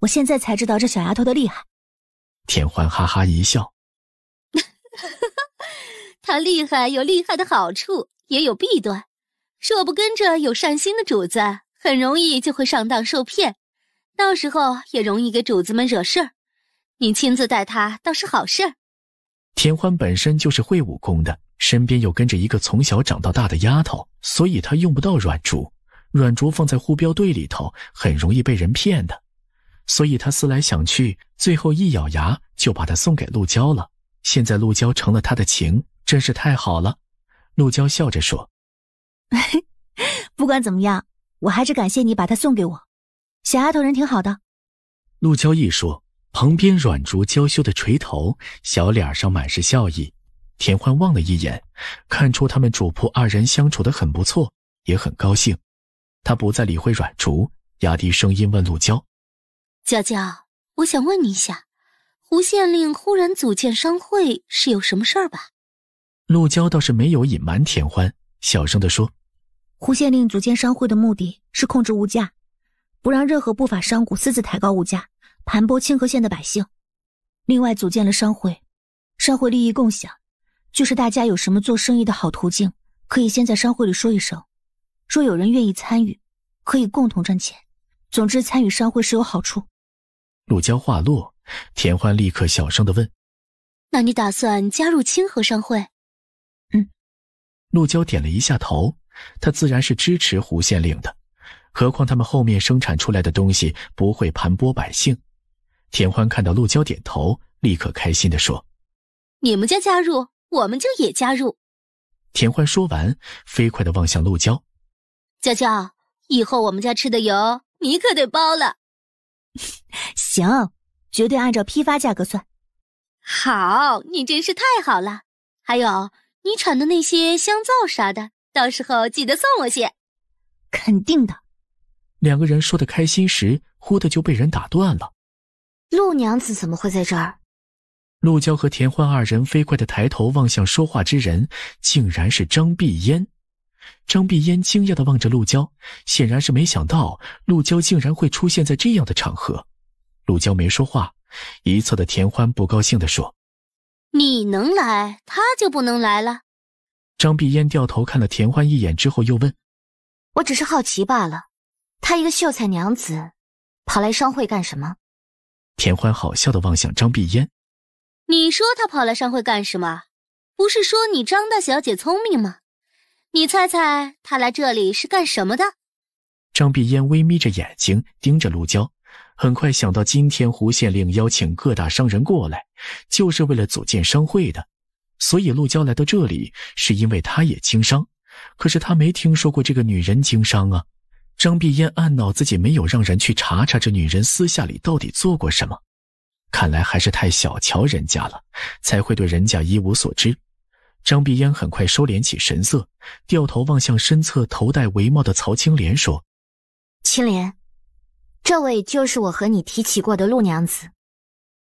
我现在才知道这小丫头的厉害。田欢哈哈一笑，哈哈，她厉害有厉害的好处，也有弊端。若不跟着有善心的主子，很容易就会上当受骗，到时候也容易给主子们惹事儿。你亲自带她倒是好事儿。田欢本身就是会武功的，身边又跟着一个从小长到大的丫头，所以他用不到软竹。软竹放在护镖队里头，很容易被人骗的，所以他思来想去，最后一咬牙，就把他送给陆娇了。现在陆娇成了他的情，真是太好了。陆娇笑着说：“不管怎么样，我还是感谢你把他送给我。小丫头人挺好的。”陆娇一说，旁边软竹娇羞的垂头，小脸上满是笑意。田欢望了一眼，看出他们主仆二人相处的很不错，也很高兴。他不再理会阮竹，压低声音问陆娇：“娇娇，我想问你一下，胡县令忽然组建商会是有什么事儿吧？”陆娇倒是没有隐瞒，田欢小声地说：“胡县令组建商会的目的是控制物价，不让任何不法商贾私自抬高物价，盘剥清河县的百姓。另外，组建了商会，商会利益共享，就是大家有什么做生意的好途径，可以先在商会里说一声。”若有人愿意参与，可以共同赚钱。总之，参与商会是有好处。陆娇话落，田欢立刻小声的问：“那你打算加入清河商会？”“嗯。”陆娇点了一下头。她自然是支持胡县令的，何况他们后面生产出来的东西不会盘剥百姓。田欢看到陆娇点头，立刻开心的说：“你们家加入，我们就也加入。”田欢说完，飞快的望向陆娇。娇娇，以后我们家吃的油你可得包了。行，绝对按照批发价格算。好，你真是太好了。还有，你产的那些香皂啥的，到时候记得送我些。肯定的。两个人说的开心时，忽的就被人打断了。陆娘子怎么会在这儿？陆娇和田欢二人飞快的抬头望向说话之人，竟然是张碧烟。张碧烟惊讶地望着陆娇，显然是没想到陆娇竟然会出现在这样的场合。陆娇没说话，一侧的田欢不高兴地说：“你能来，她就不能来了。”张碧烟掉头看了田欢一眼之后，又问：“我只是好奇罢了，她一个秀才娘子，跑来商会干什么？”田欢好笑地望向张碧烟：“你说她跑来商会干什么？不是说你张大小姐聪明吗？”你猜猜，他来这里是干什么的？张碧烟微眯着眼睛盯着陆娇，很快想到，今天胡县令邀请各大商人过来，就是为了组建商会的。所以陆娇来到这里，是因为她也经商。可是她没听说过这个女人经商啊！张碧烟暗恼，自己没有让人去查查这女人私下里到底做过什么。看来还是太小瞧人家了，才会对人家一无所知。张碧烟很快收敛起神色，掉头望向身侧头戴帷帽的曹青莲，说：“青莲，这位就是我和你提起过的陆娘子。”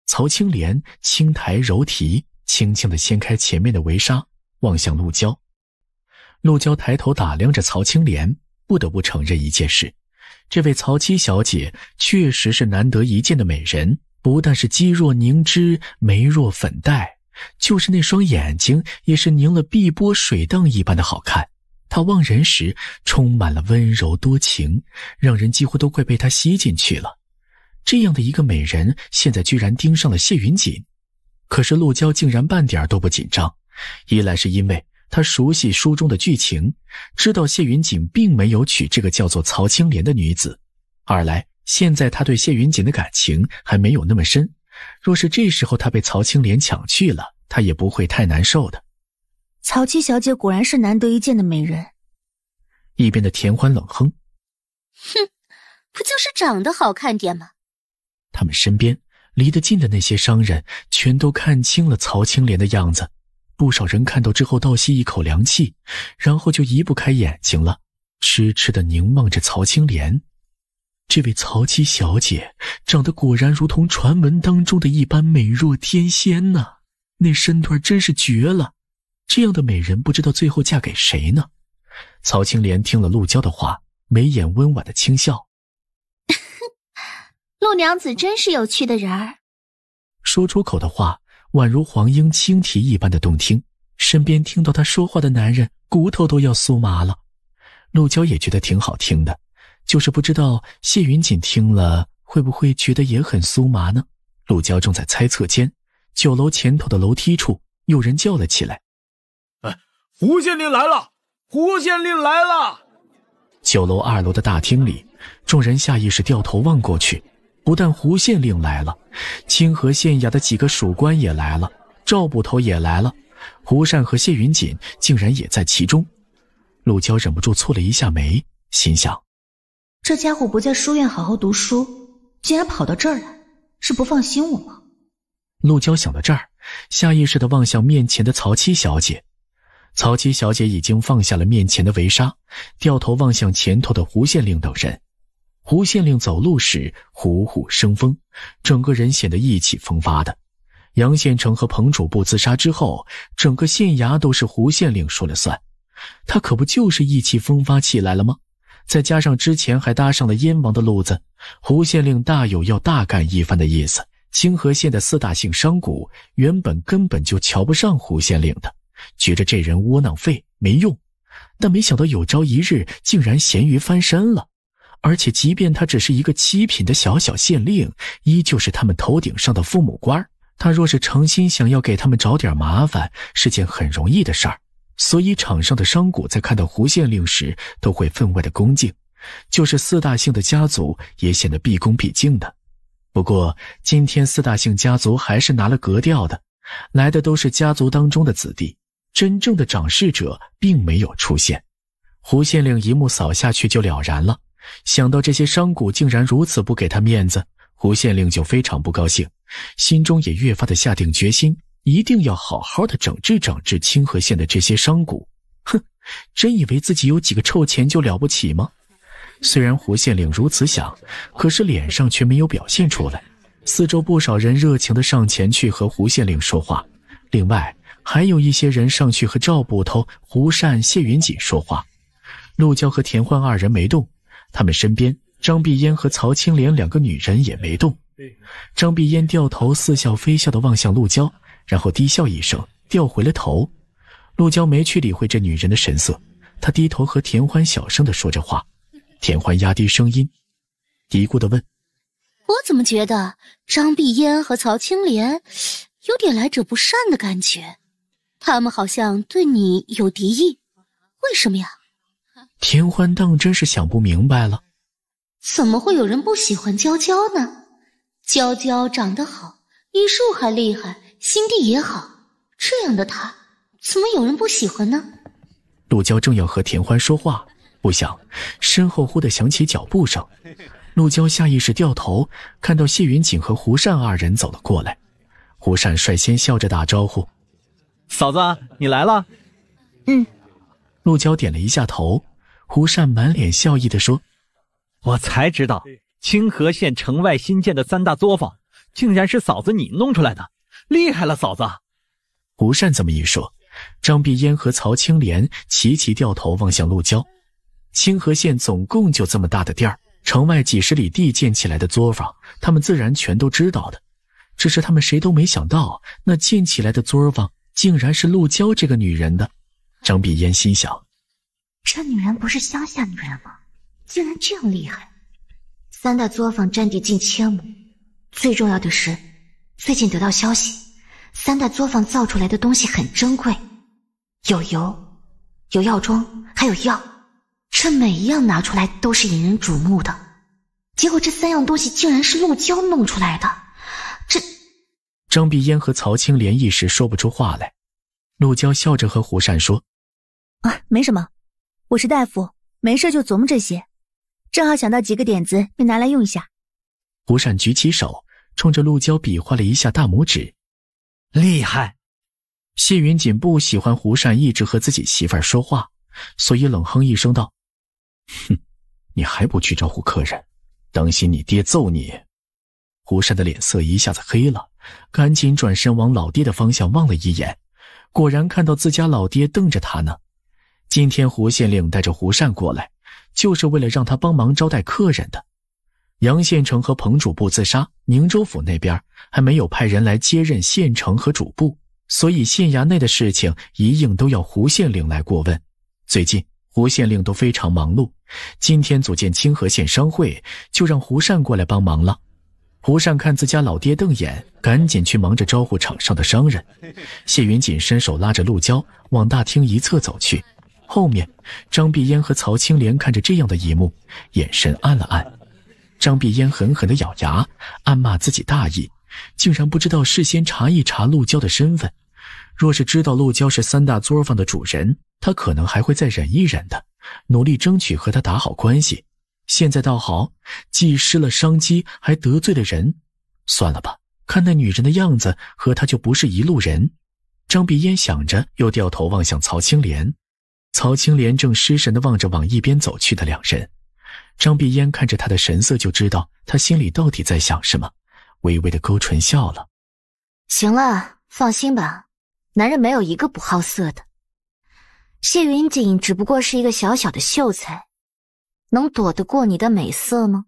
曹青莲轻抬柔蹄，轻轻的掀开前面的围纱，望向陆娇。陆娇抬头打量着曹青莲，不得不承认一件事：，这位曹七小姐确实是难得一见的美人，不但是肌若凝脂，眉若粉黛。就是那双眼睛，也是凝了碧波水荡一般的好看。他望人时，充满了温柔多情，让人几乎都快被他吸进去了。这样的一个美人，现在居然盯上了谢云锦。可是陆娇竟然半点都不紧张，一来是因为她熟悉书中的剧情，知道谢云锦并没有娶这个叫做曹青莲的女子；二来，现在他对谢云锦的感情还没有那么深。若是这时候她被曹青莲抢去了，她也不会太难受的。曹七小姐果然是难得一见的美人。一边的田欢冷哼：“哼，不就是长得好看点吗？”他们身边离得近的那些商人全都看清了曹青莲的样子，不少人看到之后倒吸一口凉气，然后就移不开眼睛了，痴痴地凝望着曹青莲。这位曹七小姐长得果然如同传闻当中的一般美若天仙呐，那身段真是绝了。这样的美人不知道最后嫁给谁呢？曹青莲听了陆娇的话，眉眼温婉的轻笑：“ 陆娘子真是有趣的人儿。”说出口的话宛如黄莺轻啼一般的动听，身边听到她说话的男人骨头都要酥麻了。陆娇也觉得挺好听的。就是不知道谢云锦听了会不会觉得也很酥麻呢？陆娇正在猜测间，酒楼前头的楼梯处有人叫了起来：“哎，胡县令来了！胡县令来了！”酒楼二楼的大厅里，众人下意识掉头望过去，不但胡县令来了，清河县衙的几个属官也来了，赵捕头也来了，胡善和谢云锦竟然也在其中。陆娇忍不住蹙了一下眉，心想。这家伙不在书院好好读书，竟然跑到这儿来，是不放心我吗？陆娇想到这儿，下意识的望向面前的曹七小姐。曹七小姐已经放下了面前的围纱，掉头望向前头的胡县令等人。胡县令走路时虎虎生风，整个人显得意气风发的。杨县城和彭主簿自杀之后，整个县衙都是胡县令说了算，他可不就是意气风发起来了吗？再加上之前还搭上了燕王的路子，胡县令大有要大干一番的意思。清河县的四大姓商贾原本根本就瞧不上胡县令的，觉着这人窝囊废，没用。但没想到有朝一日竟然咸鱼翻身了，而且即便他只是一个七品的小小县令，依旧是他们头顶上的父母官。他若是诚心想要给他们找点麻烦，是件很容易的事儿。所以，场上的商贾在看到胡县令时，都会分外的恭敬；就是四大姓的家族，也显得毕恭毕敬的。不过，今天四大姓家族还是拿了格调的，来的都是家族当中的子弟，真正的掌事者并没有出现。胡县令一目扫下去就了然了，想到这些商贾竟然如此不给他面子，胡县令就非常不高兴，心中也越发的下定决心。一定要好好的整治整治清河县的这些商贾，哼，真以为自己有几个臭钱就了不起吗？虽然胡县令如此想，可是脸上却没有表现出来。四周不少人热情的上前去和胡县令说话，另外还有一些人上去和赵捕头、胡善、谢云锦说话。陆娇和田欢二人没动，他们身边张碧烟和曹青莲两个女人也没动。张碧烟掉头，似笑非笑的望向陆娇。然后低笑一声，掉回了头。陆娇没去理会这女人的神色，她低头和田欢小声的说着话。田欢压低声音，嘀咕的问：“我怎么觉得张碧烟和曹青莲有点来者不善的感觉？他们好像对你有敌意，为什么呀？”田欢当真是想不明白了，怎么会有人不喜欢娇娇呢？娇娇长得好，医术还厉害。心地也好，这样的他怎么有人不喜欢呢？陆娇正要和田欢说话，不想身后忽地响起脚步声。陆娇下意识掉头，看到谢云锦和胡善二人走了过来。胡善率先笑着打招呼：“嫂子，你来了。”“嗯。”陆娇点了一下头。胡善满脸笑意地说：“我才知道，清河县城外新建的三大作坊，竟然是嫂子你弄出来的。”厉害了，嫂子！胡善这么一说，张碧烟和曹青莲齐齐掉头望向陆娇。清河县总共就这么大的地儿，城外几十里地建起来的作坊，他们自然全都知道的。只是他们谁都没想到，那建起来的作坊竟然是陆娇这个女人的。张碧烟心想：这女人不是乡下女人吗？竟然这样厉害！三大作坊占地近千亩，最重要的是。最近得到消息，三大作坊造出来的东西很珍贵，有油，有药妆，还有药，这每一样拿出来都是引人瞩目的。结果这三样东西竟然是陆娇弄出来的，这……张碧烟和曹青莲一时说不出话来。陆娇笑着和胡善说：“啊，没什么，我是大夫，没事就琢磨这些，正好想到几个点子，便拿来用一下。”胡善举起手。冲着陆娇比划了一下大拇指，厉害！谢云锦不喜欢胡善一直和自己媳妇儿说话，所以冷哼一声道：“哼，你还不去招呼客人，当心你爹揍你！”胡善的脸色一下子黑了，赶紧转身往老爹的方向望了一眼，果然看到自家老爹瞪着他呢。今天胡县令带着胡善过来，就是为了让他帮忙招待客人的。杨县城和彭主簿自杀，宁州府那边还没有派人来接任县城和主簿，所以县衙内的事情一应都要胡县令来过问。最近胡县令都非常忙碌，今天组建清河县商会，就让胡善过来帮忙了。胡善看自家老爹瞪眼，赶紧去忙着招呼场上的商人。谢云锦伸手拉着陆娇往大厅一侧走去，后面张碧烟和曹青莲看着这样的一幕，眼神暗了暗。张碧烟狠狠地咬牙，暗骂自己大意，竟然不知道事先查一查陆娇的身份。若是知道陆娇是三大作坊的主人，他可能还会再忍一忍的，努力争取和他打好关系。现在倒好，既失了商机，还得罪了人。算了吧，看那女人的样子，和他就不是一路人。张碧烟想着，又掉头望向曹青莲。曹青莲正失神地望着往一边走去的两人。张碧嫣看着他的神色，就知道他心里到底在想什么，微微的勾唇笑了。行了，放心吧，男人没有一个不好色的。谢云锦只不过是一个小小的秀才，能躲得过你的美色吗？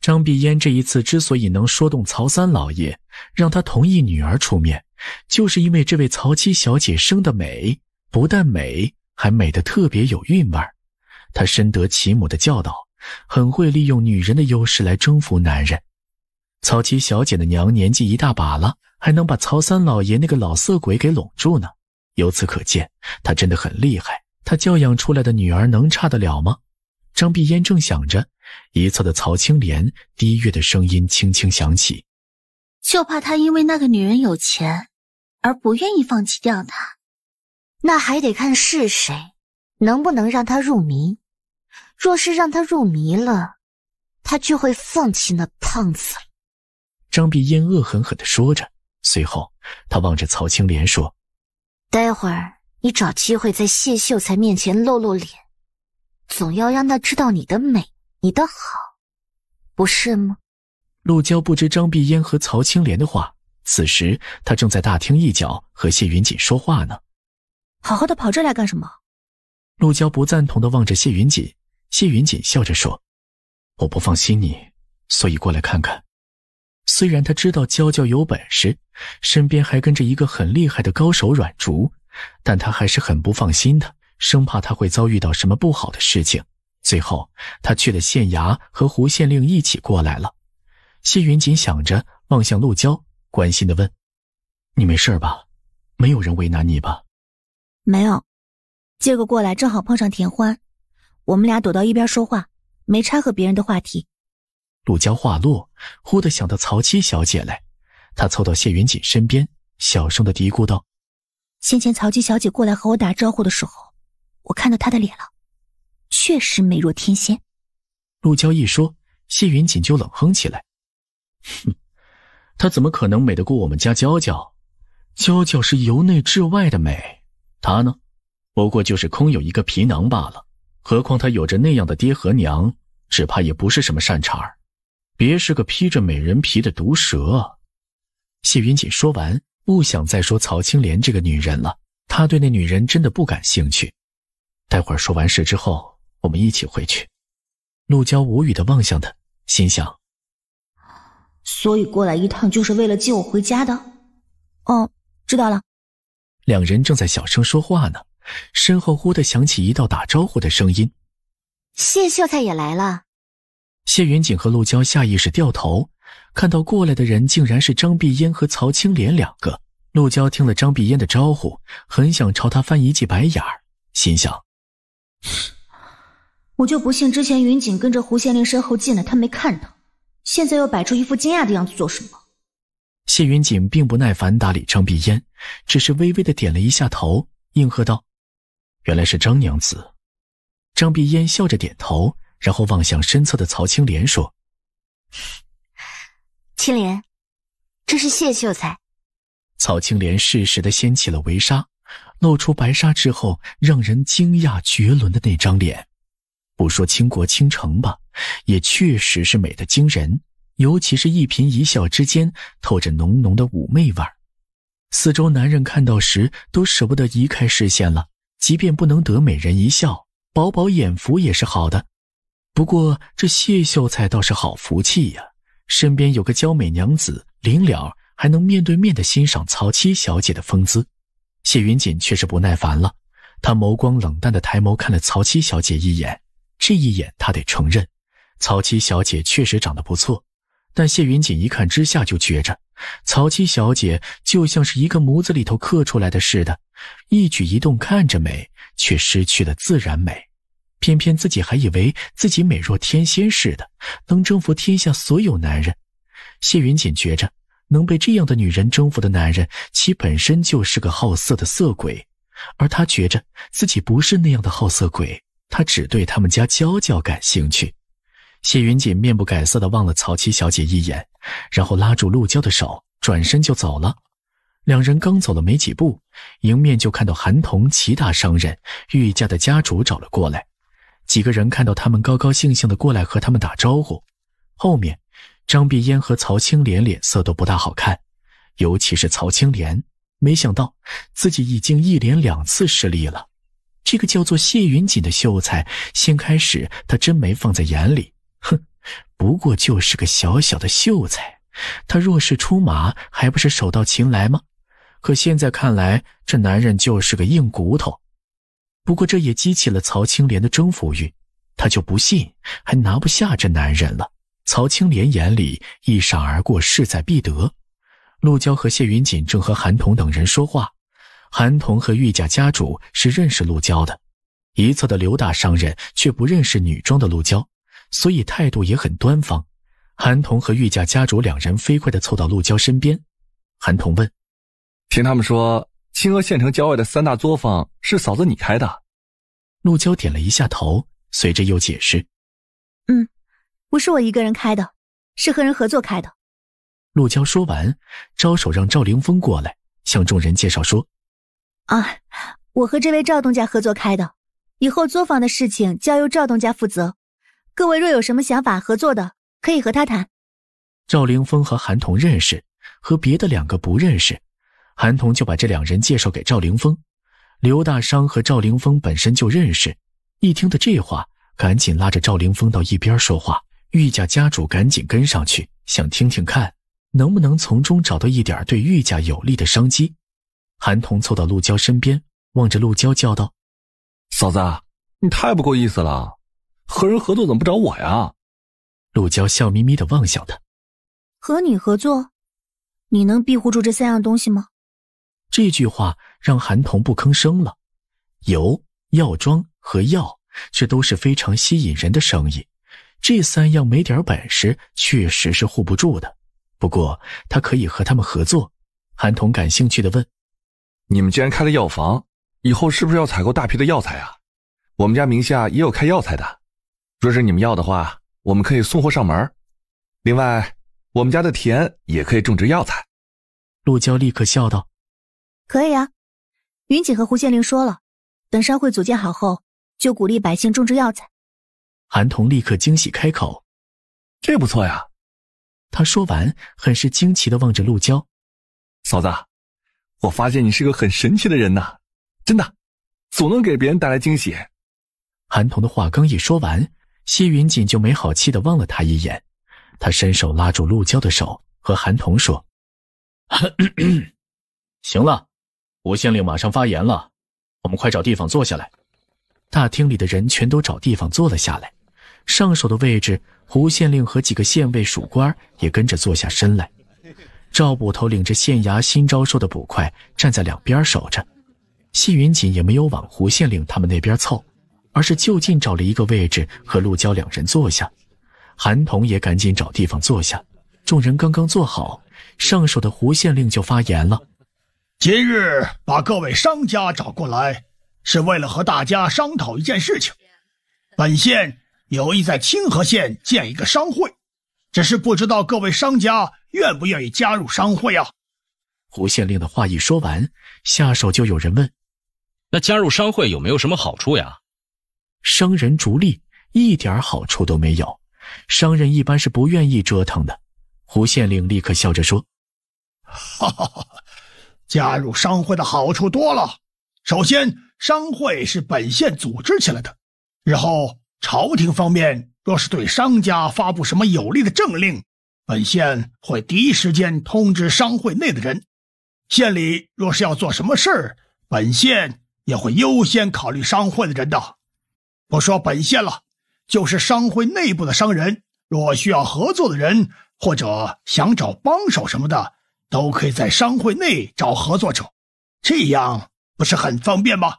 张碧嫣这一次之所以能说动曹三老爷，让他同意女儿出面，就是因为这位曹七小姐生的美，不但美，还美的特别有韵味儿，她深得其母的教导。很会利用女人的优势来征服男人。曹七小姐的娘年纪一大把了，还能把曹三老爷那个老色鬼给拢住呢。由此可见，她真的很厉害。她教养出来的女儿能差得了吗？张碧烟正想着，一侧的曹青莲低悦的声音轻轻响起：“就怕他因为那个女人有钱，而不愿意放弃掉她。那还得看是谁，能不能让她入迷。”若是让他入迷了，他就会放弃那胖子了。张碧烟恶狠狠地说着，随后她望着曹青莲说：“待会儿你找机会在谢秀才面前露露脸，总要让他知道你的美，你的好，不是吗？”陆娇不知张碧烟和曹青莲的话，此时她正在大厅一角和谢云锦说话呢。好好的跑这来干什么？陆娇不赞同地望着谢云锦。谢云锦笑着说：“我不放心你，所以过来看看。虽然他知道娇娇有本事，身边还跟着一个很厉害的高手软竹，但他还是很不放心的，生怕他会遭遇到什么不好的事情。最后，他去了县衙，和胡县令一起过来了。谢云锦想着，望向陆娇，关心的问：‘你没事吧？没有人为难你吧？’‘没有。今个过来正好碰上田欢。’”我们俩躲到一边说话，没掺和别人的话题。陆娇话落，忽地想到曹七小姐来，她凑到谢云锦身边，小声的嘀咕道：“先前曹七小姐过来和我打招呼的时候，我看到她的脸了，确实美若天仙。”陆娇一说，谢云锦就冷哼起来：“哼，她怎么可能美得过我们家娇娇？娇娇是由内至外的美，她呢，不过就是空有一个皮囊罢了。”何况他有着那样的爹和娘，只怕也不是什么善茬儿，别是个披着美人皮的毒蛇。谢云锦说完，不想再说曹青莲这个女人了，他对那女人真的不感兴趣。待会儿说完事之后，我们一起回去。陆娇无语的望向他，心想：所以过来一趟就是为了接我回家的？哦，知道了。两人正在小声说话呢。身后忽的响起一道打招呼的声音：“谢秀才也来了。”谢云锦和陆娇下意识掉头，看到过来的人竟然是张碧烟和曹青莲两个。陆娇听了张碧烟的招呼，很想朝他翻一记白眼儿，心想：“我就不信之前云锦跟着胡县令身后进来，他没看到，现在又摆出一副惊讶的样子做什么？”谢云锦并不耐烦打理张碧烟，只是微微的点了一下头，应和道。原来是张娘子，张碧烟笑着点头，然后望向身侧的曹青莲说：“青莲，这是谢秀才。”曹青莲适时的掀起了围纱，露出白纱之后让人惊讶绝伦的那张脸。不说倾国倾城吧，也确实是美的惊人。尤其是一颦一笑之间透着浓浓的妩媚味儿，四周男人看到时都舍不得移开视线了。即便不能得美人一笑，饱饱眼福也是好的。不过这谢秀才倒是好福气呀，身边有个娇美娘子，临了还能面对面的欣赏曹七小姐的风姿。谢云锦却是不耐烦了，他眸光冷淡的抬眸看了曹七小姐一眼，这一眼他得承认，曹七小姐确实长得不错，但谢云锦一看之下就觉着。曹七小姐就像是一个模子里头刻出来的似的，一举一动看着美，却失去了自然美。偏偏自己还以为自己美若天仙似的，能征服天下所有男人。谢云锦觉着能被这样的女人征服的男人，其本身就是个好色的色鬼。而他觉着自己不是那样的好色鬼，他只对他们家娇娇感兴趣。谢云锦面不改色地望了曹七小姐一眼，然后拉住陆娇的手，转身就走了。两人刚走了没几步，迎面就看到韩童齐大商人玉家的家主找了过来。几个人看到他们高高兴兴地过来和他们打招呼，后面，张碧烟和曹青莲脸色都不大好看，尤其是曹青莲，没想到自己已经一连两次失利了。这个叫做谢云锦的秀才，先开始他真没放在眼里。不过就是个小小的秀才，他若是出马，还不是手到擒来吗？可现在看来，这男人就是个硬骨头。不过这也激起了曹青莲的征服欲，他就不信还拿不下这男人了。曹青莲眼里一闪而过，势在必得。陆娇和谢云锦正和韩童等人说话，韩童和玉甲家主是认识陆娇的，一侧的刘大商人却不认识女装的陆娇。所以态度也很端方。韩童和御驾家主两人飞快地凑到陆娇身边。韩童问：“听他们说，清河县城郊外的三大作坊是嫂子你开的？”陆娇点了一下头，随着又解释：“嗯，不是我一个人开的，是和人合作开的。”陆娇说完，招手让赵凌峰过来，向众人介绍说：“啊，我和这位赵东家合作开的，以后作坊的事情交由赵东家负责。”各位若有什么想法合作的，可以和他谈。赵凌峰和韩童认识，和别的两个不认识，韩童就把这两人介绍给赵凌峰。刘大商和赵凌峰本身就认识，一听到这话，赶紧拉着赵凌峰到一边说话。玉家家主赶紧跟上去，想听听看能不能从中找到一点对玉家有利的商机。韩童凑到陆娇身边，望着陆娇叫道：“嫂子，你太不够意思了。”和人合作怎么不找我呀？陆娇笑眯眯的望向他，和你合作，你能庇护住这三样东西吗？这句话让韩童不吭声了。油药妆和药，这都是非常吸引人的生意，这三样没点本事确实是护不住的。不过他可以和他们合作。韩童感兴趣的问：“你们既然开了药房，以后是不是要采购大批的药材啊？我们家名下也有开药材的。”若是你们要的话，我们可以送货上门。另外，我们家的田也可以种植药材。陆娇立刻笑道：“可以啊，云锦和胡县令说了，等商会组建好后，就鼓励百姓种植药材。”韩童立刻惊喜开口：“这不错呀！”他说完，很是惊奇的望着陆娇：“嫂子，我发现你是个很神奇的人呐，真的，总能给别人带来惊喜。”韩童的话刚一说完。谢云锦就没好气的望了他一眼，他伸手拉住陆娇的手，和韩童说：“ 行了，胡县令马上发言了，我们快找地方坐下来。”大厅里的人全都找地方坐了下来，上首的位置，胡县令和几个县尉属官也跟着坐下身来。赵捕头领着县衙新招收的捕快站在两边守着，谢云锦也没有往胡县令他们那边凑。而是就近找了一个位置和陆娇两人坐下，韩童也赶紧找地方坐下。众人刚刚坐好，上手的胡县令就发言了：“今日把各位商家找过来，是为了和大家商讨一件事情。本县有意在清河县建一个商会，只是不知道各位商家愿不愿意加入商会啊？”胡县令的话一说完，下手就有人问：“那加入商会有没有什么好处呀？”商人逐利，一点好处都没有。商人一般是不愿意折腾的。胡县令立刻笑着说：“哈哈哈，加入商会的好处多了。首先，商会是本县组织起来的。日后朝廷方面若是对商家发布什么有利的政令，本县会第一时间通知商会内的人。县里若是要做什么事儿，本县也会优先考虑商会的人的。”不说本县了，就是商会内部的商人，若需要合作的人，或者想找帮手什么的，都可以在商会内找合作者，这样不是很方便吗？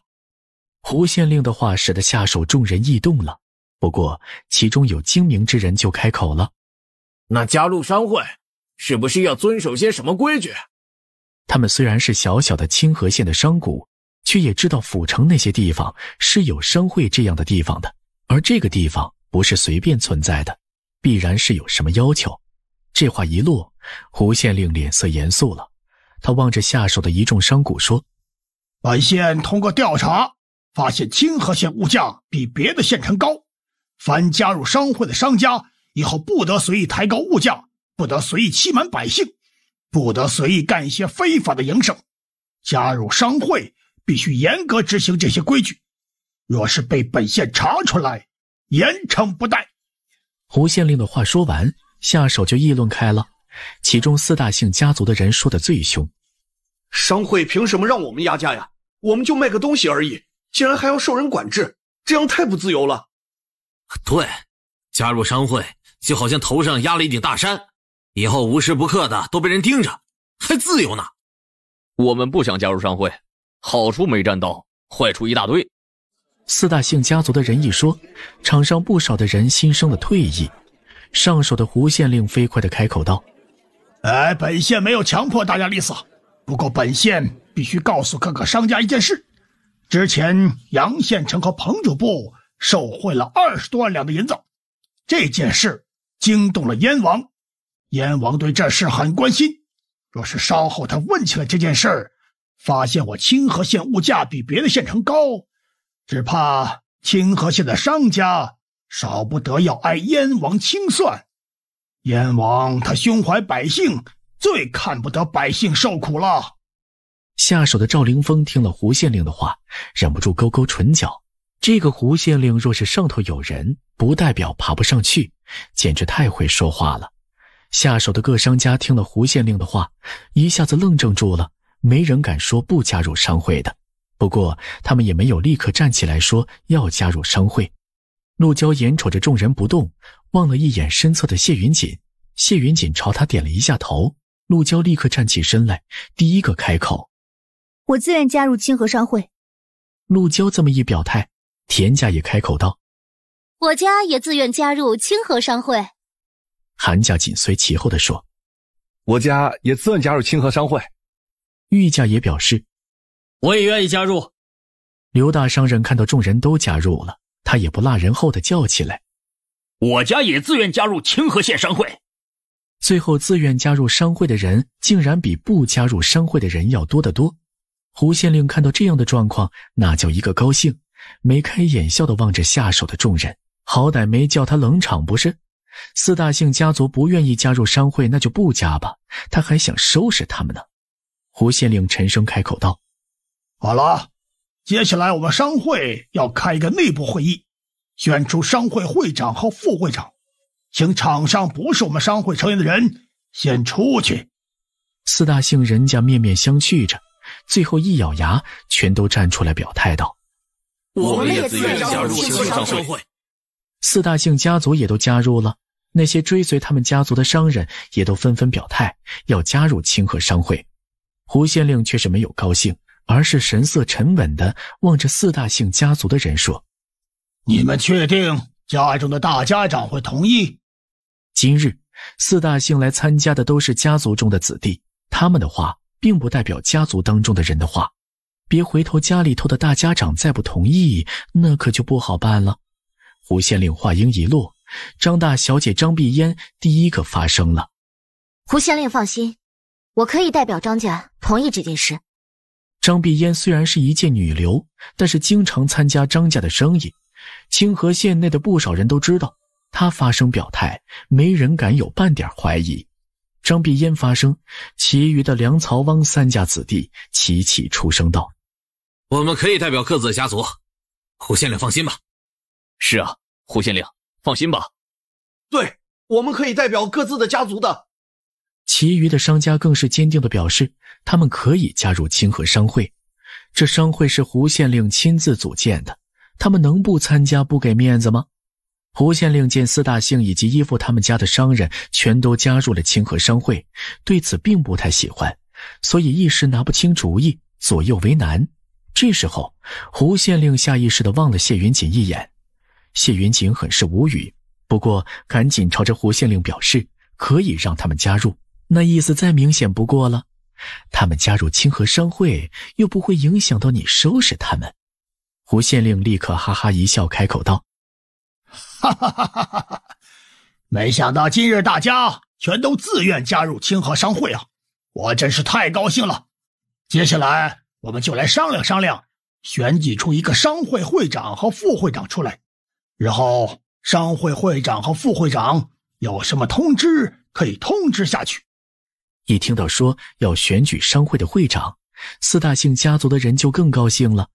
胡县令的话使得下属众人异动了，不过其中有精明之人就开口了：“那加入商会，是不是要遵守些什么规矩？”他们虽然是小小的清河县的商贾。却也知道府城那些地方是有商会这样的地方的，而这个地方不是随便存在的，必然是有什么要求。这话一落，胡县令脸色严肃了，他望着下手的一众商贾说：“本县通过调查，发现清河县物价比别的县城高，凡加入商会的商家，以后不得随意抬高物价，不得随意欺瞒百姓，不得随意干一些非法的营生，加入商会。”必须严格执行这些规矩，若是被本县查出来，严惩不贷。胡县令的话说完，下手就议论开了。其中四大姓家族的人说的最凶：“商会凭什么让我们压价呀？我们就卖个东西而已，竟然还要受人管制，这样太不自由了。”“对，加入商会就好像头上压了一顶大山，以后无时不刻的都被人盯着，还自由呢？”“我们不想加入商会。”好处没占到，坏处一大堆。四大姓家族的人一说，场上不少的人心生了退意。上手的胡县令飞快的开口道：“哎，本县没有强迫大家立索，不过本县必须告诉各个商家一件事：，之前杨县城和彭主簿受贿了二十多万两的银子，这件事惊动了燕王，燕王对这事很关心，若是稍后他问起了这件事儿。”发现我清河县物价比别的县城高，只怕清河县的商家少不得要挨燕王清算。燕王他胸怀百姓，最看不得百姓受苦了。下手的赵凌风听了胡县令的话，忍不住勾勾唇角。这个胡县令若是上头有人，不代表爬不上去，简直太会说话了。下手的各商家听了胡县令的话，一下子愣怔住了。没人敢说不加入商会的，不过他们也没有立刻站起来说要加入商会。陆娇眼瞅着众人不动，望了一眼身侧的谢云锦，谢云锦朝他点了一下头。陆娇立刻站起身来，第一个开口：“我自愿加入清河商会。”陆娇这么一表态，田家也开口道：“我家也自愿加入清河商会。”韩家紧随其后的说：“我家也自愿加入清河商会。”玉家也表示，我也愿意加入。刘大商人看到众人都加入了，他也不落人后的叫起来：“我家也自愿加入清河县商会。”最后自愿加入商会的人竟然比不加入商会的人要多得多。胡县令看到这样的状况，那叫一个高兴，眉开眼笑的望着下手的众人，好歹没叫他冷场不是？四大姓家族不愿意加入商会，那就不加吧。他还想收拾他们呢。胡县令沉声开口道：“好了，接下来我们商会要开一个内部会议，选出商会会长和副会长，请场上不是我们商会成员的人先出去。”四大姓人家面面相觑着，最后一咬牙，全都站出来表态道：“我们也自愿加入清河商会。”四大姓家族也都加入了，那些追随他们家族的商人也都纷纷表态要加入清河商会。胡县令却是没有高兴，而是神色沉稳的望着四大姓家族的人说：“你们确定家中的大家长会同意？今日四大姓来参加的都是家族中的子弟，他们的话并不代表家族当中的人的话。别回头家里头的大家长再不同意，那可就不好办了。”胡县令话音一落，张大小姐张碧烟第一个发声了：“胡县令放心。”我可以代表张家同意这件事。张碧烟虽然是一介女流，但是经常参加张家的生意，清河县内的不少人都知道她发声表态，没人敢有半点怀疑。张碧烟发声，其余的梁、曹、汪三家子弟齐齐出声道：“我们可以代表各自的家族。”胡县令放心吧。是啊，胡县令放心吧。对，我们可以代表各自的家族的。其余的商家更是坚定的表示，他们可以加入清河商会。这商会是胡县令亲自组建的，他们能不参加不给面子吗？胡县令见四大姓以及依附他们家的商人全都加入了清河商会，对此并不太喜欢，所以一时拿不清主意，左右为难。这时候，胡县令下意识的望了谢云锦一眼，谢云锦很是无语，不过赶紧朝着胡县令表示，可以让他们加入。那意思再明显不过了，他们加入清河商会又不会影响到你收拾他们。胡县令立刻哈哈一笑，开口道：“哈哈哈哈哈哈，没想到今日大家全都自愿加入清河商会啊！我真是太高兴了。接下来我们就来商量商量，选举出一个商会会长和副会长出来。日后商会会长和副会长有什么通知，可以通知下去。”一听到说要选举商会的会长，四大姓家族的人就更高兴了。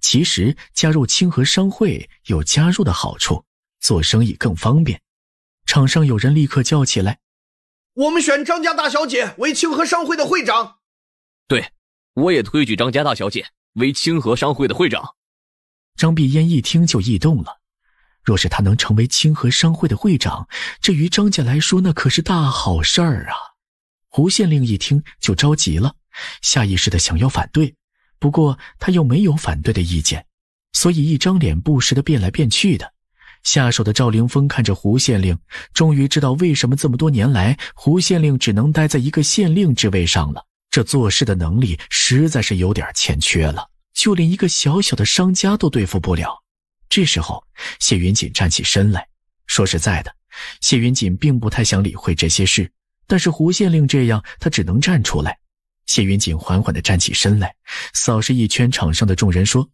其实加入清河商会有加入的好处，做生意更方便。场上有人立刻叫起来：“我们选张家大小姐为清河商会的会长。”“对，我也推举张家大小姐为清河商会的会长。”张碧烟一听就异动了。若是她能成为清河商会的会长，这于张家来说那可是大好事儿啊！胡县令一听就着急了，下意识的想要反对，不过他又没有反对的意见，所以一张脸不时的变来变去的。下手的赵凌峰看着胡县令，终于知道为什么这么多年来胡县令只能待在一个县令之位上了，这做事的能力实在是有点欠缺了，就连一个小小的商家都对付不了。这时候谢云锦站起身来说：“实在的，谢云锦并不太想理会这些事。”但是胡县令这样，他只能站出来。谢云锦缓缓地站起身来，扫视一圈场上的众人，说：“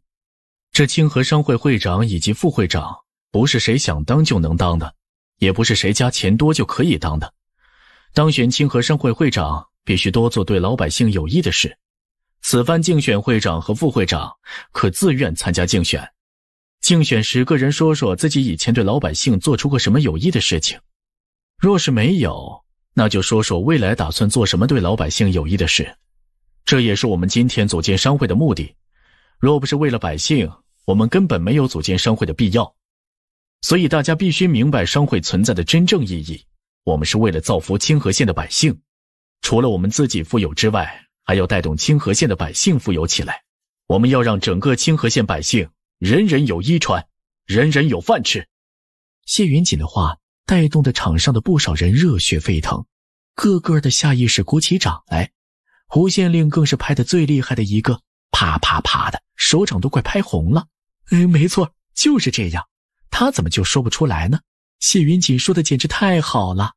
这清河商会会长以及副会长，不是谁想当就能当的，也不是谁家钱多就可以当的。当选清河商会会长，必须多做对老百姓有益的事。此番竞选会长和副会长，可自愿参加竞选。竞选时，个人，说说自己以前对老百姓做出过什么有益的事情。若是没有……”那就说说未来打算做什么对老百姓有益的事，这也是我们今天组建商会的目的。若不是为了百姓，我们根本没有组建商会的必要。所以大家必须明白商会存在的真正意义。我们是为了造福清河县的百姓，除了我们自己富有之外，还要带动清河县的百姓富有起来。我们要让整个清河县百姓人人有衣穿，人人有饭吃。谢云锦的话。带动的场上的不少人热血沸腾，个个的下意识鼓起掌来。胡县令更是拍的最厉害的一个，啪啪啪的手掌都快拍红了。哎，没错，就是这样。他怎么就说不出来呢？谢云锦说的简直太好了。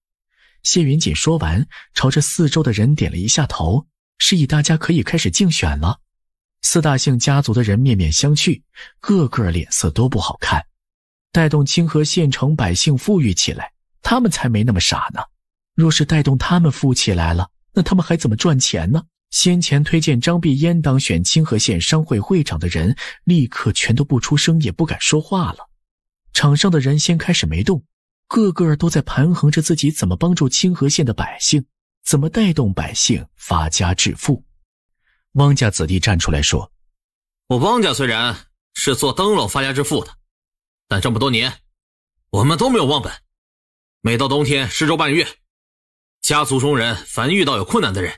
谢云锦说完，朝着四周的人点了一下头，示意大家可以开始竞选了。四大姓家族的人面面相觑，个个脸色都不好看。带动清河县城百姓富裕起来，他们才没那么傻呢。若是带动他们富起来了，那他们还怎么赚钱呢？先前推荐张碧烟当选清河县商会会长的人，立刻全都不出声，也不敢说话了。场上的人先开始没动，个个都在盘衡着自己怎么帮助清河县的百姓，怎么带动百姓发家致富。汪家子弟站出来说：“我汪家虽然是做灯笼发家致富的。”但这么多年，我们都没有忘本。每到冬天施粥半月，家族中人凡遇到有困难的人，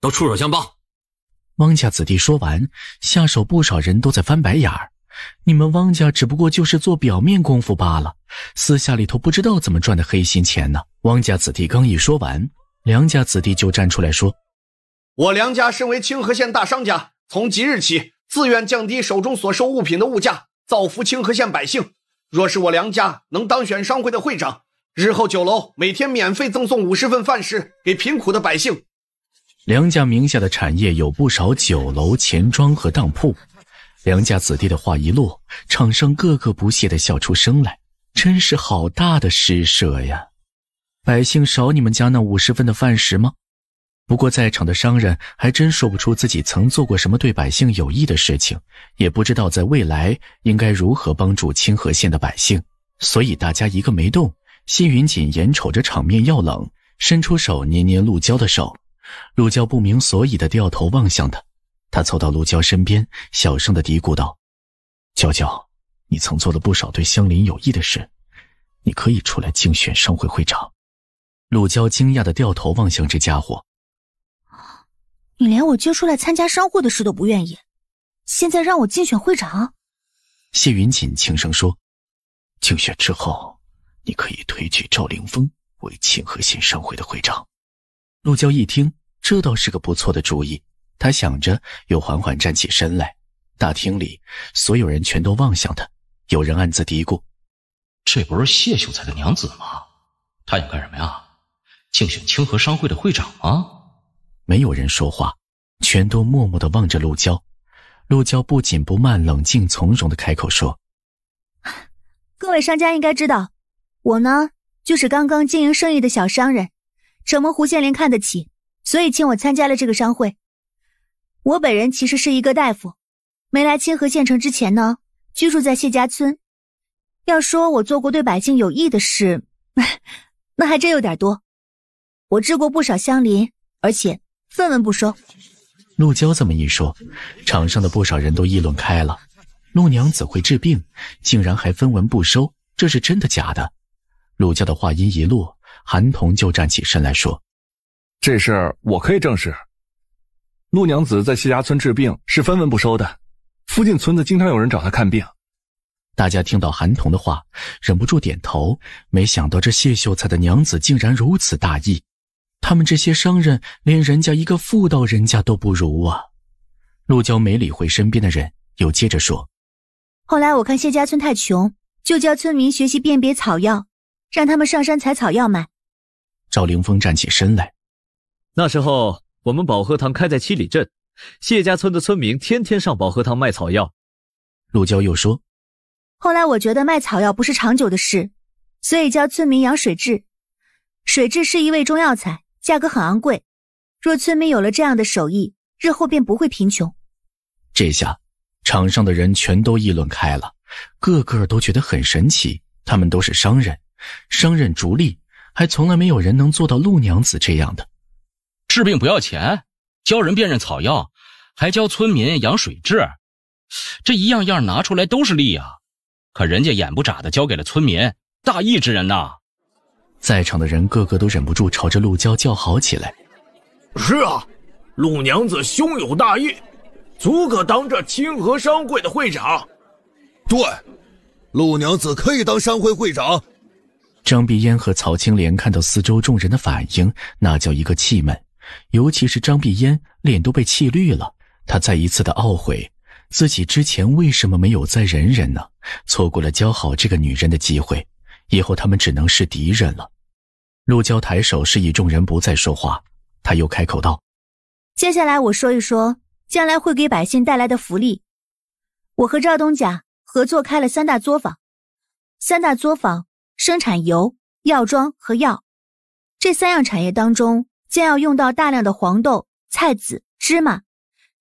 都出手相帮。汪家子弟说完，下手不少人都在翻白眼儿。你们汪家只不过就是做表面功夫罢了，私下里头不知道怎么赚的黑心钱呢。汪家子弟刚一说完，梁家子弟就站出来说：“我梁家身为清河县大商家，从即日起自愿降低手中所售物品的物价，造福清河县百姓。”若是我梁家能当选商会的会长，日后酒楼每天免费赠送五十份饭食给贫苦的百姓。梁家名下的产业有不少酒楼、钱庄和当铺。梁家子弟的话一落，场上个个不屑地笑出声来，真是好大的施舍呀！百姓少你们家那五十份的饭食吗？不过，在场的商人还真说不出自己曾做过什么对百姓有益的事情，也不知道在未来应该如何帮助清河县的百姓，所以大家一个没动。谢云锦眼瞅着场面要冷，伸出手捏捏陆娇的手，陆娇不明所以的掉头望向他，他凑到陆娇身边，小声的嘀咕道：“娇娇，你曾做了不少对乡邻有益的事，你可以出来竞选商会会长。”陆娇惊讶的掉头望向这家伙。你连我接出来参加商会的事都不愿意，现在让我竞选会长？谢云锦轻声说：“竞选之后，你可以推举赵凌风为清河县商会的会长。”陆娇一听，这倒是个不错的主意。他想着，又缓缓站起身来。大厅里，所有人全都望向他，有人暗自嘀咕：“这不是谢秀才的娘子吗？他想干什么呀？竞选清河商会的会长吗？”没有人说话，全都默默的望着陆娇。陆娇不紧不慢、冷静从容的开口说：“各位商家应该知道，我呢就是刚刚经营生意的小商人，承蒙胡县令看得起，所以请我参加了这个商会。我本人其实是一个大夫，没来清河县城之前呢，居住在谢家村。要说我做过对百姓有益的事，那还真有点多。我治过不少乡邻，而且。”分文不收。陆娇这么一说，场上的不少人都议论开了。陆娘子会治病，竟然还分文不收，这是真的假的？陆娇的话音一落，韩童就站起身来说：“这事我可以证实。陆娘子在谢家村治病是分文不收的，附近村子经常有人找她看病。”大家听到韩童的话，忍不住点头。没想到这谢秀才的娘子竟然如此大义。他们这些商人连人家一个妇道人家都不如啊！陆娇没理会身边的人，又接着说：“后来我看谢家村太穷，就教村民学习辨别草药，让他们上山采草药卖。”赵凌峰站起身来：“那时候我们保和堂开在七里镇，谢家村的村民天天上保和堂卖草药。”陆娇又说：“后来我觉得卖草药不是长久的事，所以教村民养水蛭，水蛭是一味中药材。”价格很昂贵，若村民有了这样的手艺，日后便不会贫穷。这下场上的人全都议论开了，个个都觉得很神奇。他们都是商人，商人逐利，还从来没有人能做到陆娘子这样的。治病不要钱，教人辨认草药，还教村民养水蛭，这一样样拿出来都是利啊！可人家眼不眨的交给了村民，大义之人呐。在场的人个个都忍不住朝着陆娇叫好起来。是啊，陆娘子胸有大义，足可当这清河商会的会长。对，陆娘子可以当商会会长。张碧烟和曹青莲看到四周众人的反应，那叫一个气闷。尤其是张碧烟，脸都被气绿了。她再一次的懊悔，自己之前为什么没有再忍忍呢？错过了交好这个女人的机会。以后他们只能是敌人了。陆娇抬手示意众人不再说话，他又开口道：“接下来我说一说将来会给百姓带来的福利。我和赵东甲合作开了三大作坊，三大作坊生产油、药妆和药。这三样产业当中将要用到大量的黄豆、菜籽、芝麻，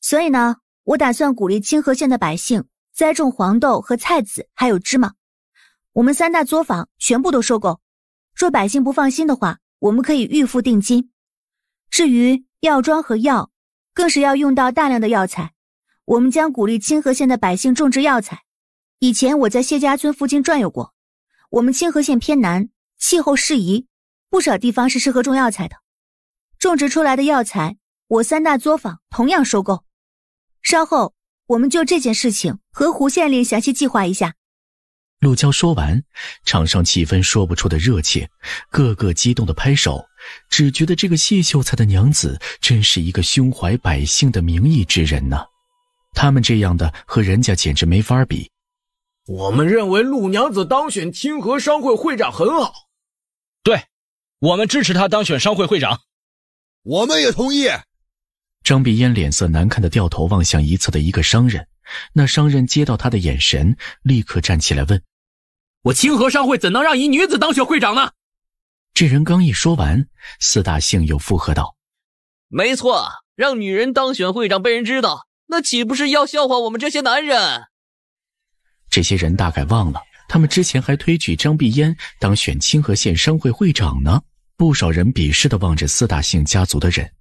所以呢，我打算鼓励清河县的百姓栽种黄豆和菜籽，还有芝麻。”我们三大作坊全部都收购。若百姓不放心的话，我们可以预付定金。至于药庄和药，更是要用到大量的药材。我们将鼓励清河县的百姓种植药材。以前我在谢家村附近转悠过，我们清河县偏南，气候适宜，不少地方是适合种药材的。种植出来的药材，我三大作坊同样收购。稍后我们就这件事情和胡县令详细计划一下。陆娇说完，场上气氛说不出的热切，个个激动的拍手，只觉得这个谢秀才的娘子真是一个胸怀百姓的明义之人呢。他们这样的和人家简直没法比。我们认为陆娘子当选清河商会会长很好，对，我们支持她当选商会会长，我们也同意。张碧烟脸色难看的掉头望向一侧的一个商人，那商人接到他的眼神，立刻站起来问。我清河商会怎能让一女子当选会长呢？这人刚一说完，四大姓又附和道：“没错，让女人当选会长被人知道，那岂不是要笑话我们这些男人？”这些人大概忘了，他们之前还推举张碧烟当选清河县商会会长呢。不少人鄙视的望着四大姓家族的人。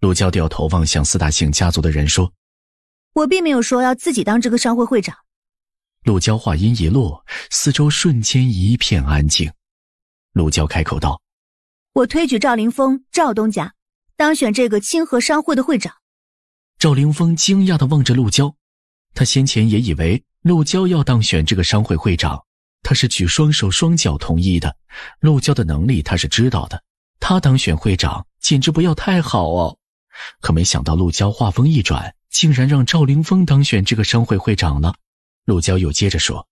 陆娇掉头望向四大姓家族的人说：“我并没有说要自己当这个商会会长。”陆娇话音一落，四周瞬间一片安静。陆娇开口道：“我推举赵凌峰，赵东家当选这个清河商会的会长。”赵凌峰惊讶的望着陆娇，他先前也以为陆娇要当选这个商会会长，他是举双手双脚同意的。陆娇的能力他是知道的，他当选会长简直不要太好哦！可没想到陆娇话锋一转，竟然让赵凌峰当选这个商会会长了。陆娇又接着说：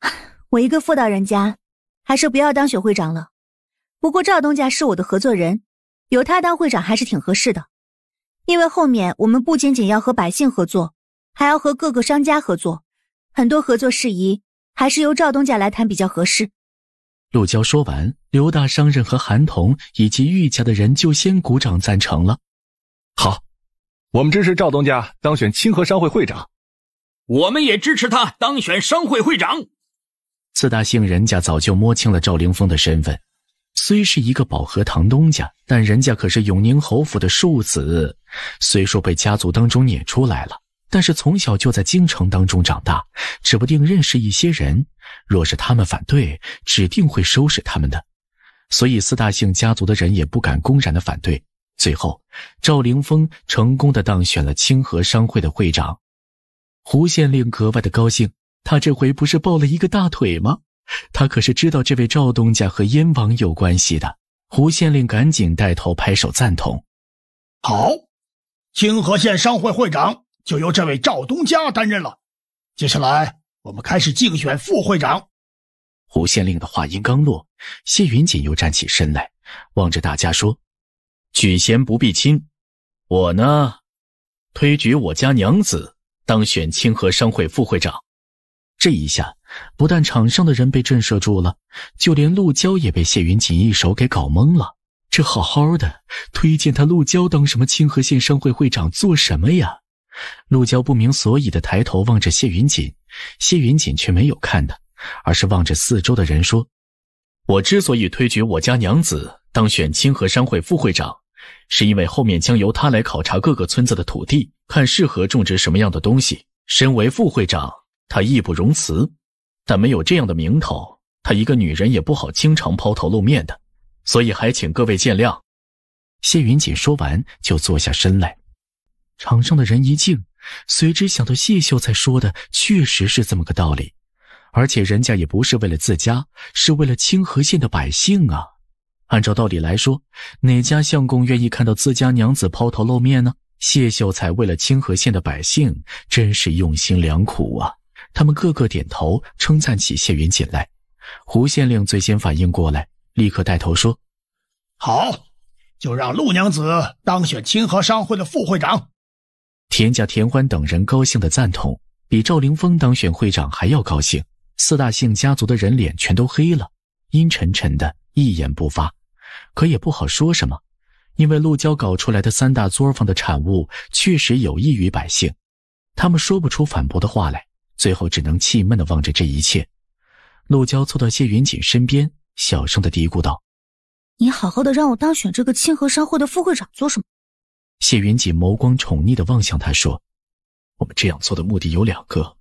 “我一个妇道人家，还是不要当选会长了。不过赵东家是我的合作人，由他当会长还是挺合适的。因为后面我们不仅仅要和百姓合作，还要和各个商家合作，很多合作事宜还是由赵东家来谈比较合适。”陆娇说完，刘大商人和韩童以及玉家的人就先鼓掌赞成了。好，我们支持赵东家当选清河商会会长。我们也支持他当选商会会长。四大姓人家早就摸清了赵凌风的身份，虽是一个保和堂东家，但人家可是永宁侯府的庶子。虽说被家族当中撵出来了，但是从小就在京城当中长大，指不定认识一些人。若是他们反对，指定会收拾他们的。所以四大姓家族的人也不敢公然的反对。最后，赵凌风成功的当选了清河商会的会长。胡县令格外的高兴，他这回不是抱了一个大腿吗？他可是知道这位赵东家和燕王有关系的。胡县令赶紧带头拍手赞同：“好，清河县商会会长就由这位赵东家担任了。接下来，我们开始竞选副会长。”胡县令的话音刚落，谢云锦又站起身来，望着大家说：“举贤不必亲，我呢，推举我家娘子。”当选清河商会副会长，这一下不但场上的人被震慑住了，就连陆娇也被谢云锦一手给搞懵了。这好好的推荐他陆娇当什么清河县商会会长做什么呀？陆娇不明所以的抬头望着谢云锦，谢云锦却没有看他，而是望着四周的人说：“我之所以推举我家娘子当选清河商会副会长。”是因为后面将由他来考察各个村子的土地，看适合种植什么样的东西。身为副会长，他义不容辞。但没有这样的名头，他一个女人也不好经常抛头露面的，所以还请各位见谅。谢云锦说完，就坐下身来。场上的人一静，随之想到谢秀才说的确实是这么个道理，而且人家也不是为了自家，是为了清河县的百姓啊。按照道理来说，哪家相公愿意看到自家娘子抛头露面呢？谢秀才为了清河县的百姓，真是用心良苦啊！他们个个点头称赞起谢云锦来。胡县令最先反应过来，立刻带头说：“好，就让陆娘子当选清河商会的副会长。”田家、田欢等人高兴的赞同，比赵凌峰当选会长还要高兴。四大姓家族的人脸全都黑了，阴沉沉的，一言不发。可也不好说什么，因为陆娇搞出来的三大作坊的产物确实有益于百姓，他们说不出反驳的话来，最后只能气闷的望着这一切。陆娇凑到谢云锦身边，小声的嘀咕道：“你好好的让我当选这个清河商会的副会长做什么？”谢云锦眸光宠溺的望向他，说：“我们这样做的目的有两个，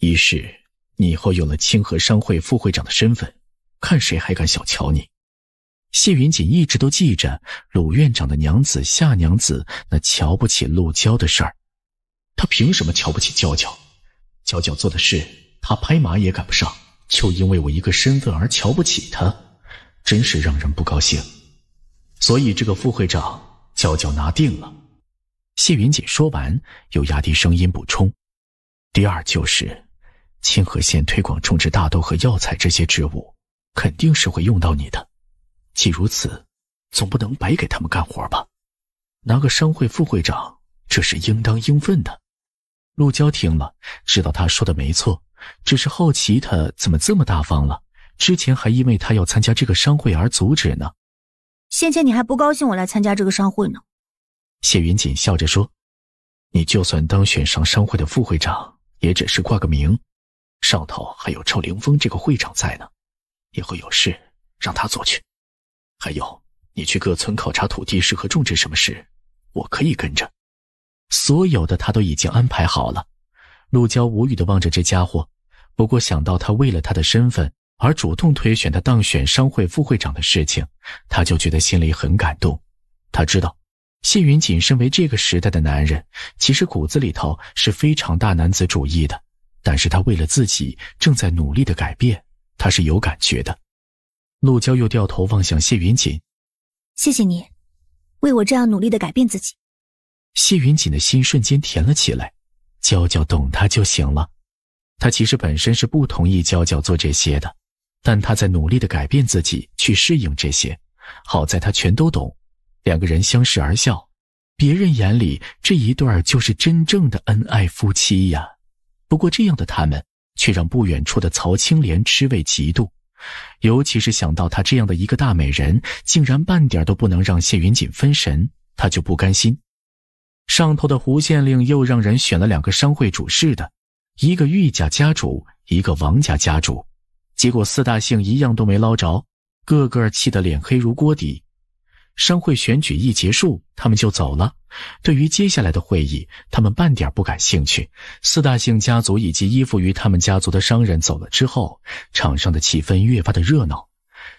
一是你以后有了清河商会副会长的身份，看谁还敢小瞧你。”谢云锦一直都记着鲁院长的娘子夏娘子那瞧不起陆娇的事儿，她凭什么瞧不起娇娇？娇娇做的事，她拍马也赶不上。就因为我一个身份而瞧不起她，真是让人不高兴。所以这个副会长，娇娇拿定了。谢云锦说完，又压低声音补充：“第二就是，清河县推广种植大豆和药材这些植物，肯定是会用到你的。”既如此，总不能白给他们干活吧？拿个商会副会长，这是应当应分的。陆娇听了，知道他说的没错，只是好奇他怎么这么大方了。之前还因为他要参加这个商会而阻止呢。先前你还不高兴我来参加这个商会呢。谢云锦笑着说：“你就算当选上商会的副会长，也只是挂个名，上头还有臭凌风这个会长在呢。以后有事让他做去。”还有，你去各村考察土地适合种植什么事，我可以跟着。所有的他都已经安排好了。陆娇无语的望着这家伙，不过想到他为了他的身份而主动推选他当选商会副会长的事情，他就觉得心里很感动。他知道，谢云锦身为这个时代的男人，其实骨子里头是非常大男子主义的，但是他为了自己正在努力的改变，他是有感觉的。陆娇又掉头望向谢云锦，谢谢你为我这样努力的改变自己。谢云锦的心瞬间甜了起来。娇娇懂他就行了。他其实本身是不同意娇娇做这些的，但他在努力的改变自己去适应这些。好在他全都懂。两个人相视而笑。别人眼里这一对儿就是真正的恩爱夫妻呀。不过这样的他们却让不远处的曹青莲吃味嫉妒。尤其是想到她这样的一个大美人，竟然半点都不能让谢云锦分神，他就不甘心。上头的胡县令又让人选了两个商会主事的，一个玉家家主，一个王家家主，结果四大姓一样都没捞着，个个气得脸黑如锅底。商会选举一结束，他们就走了。对于接下来的会议，他们半点不感兴趣。四大姓家族以及依附于他们家族的商人走了之后，场上的气氛越发的热闹。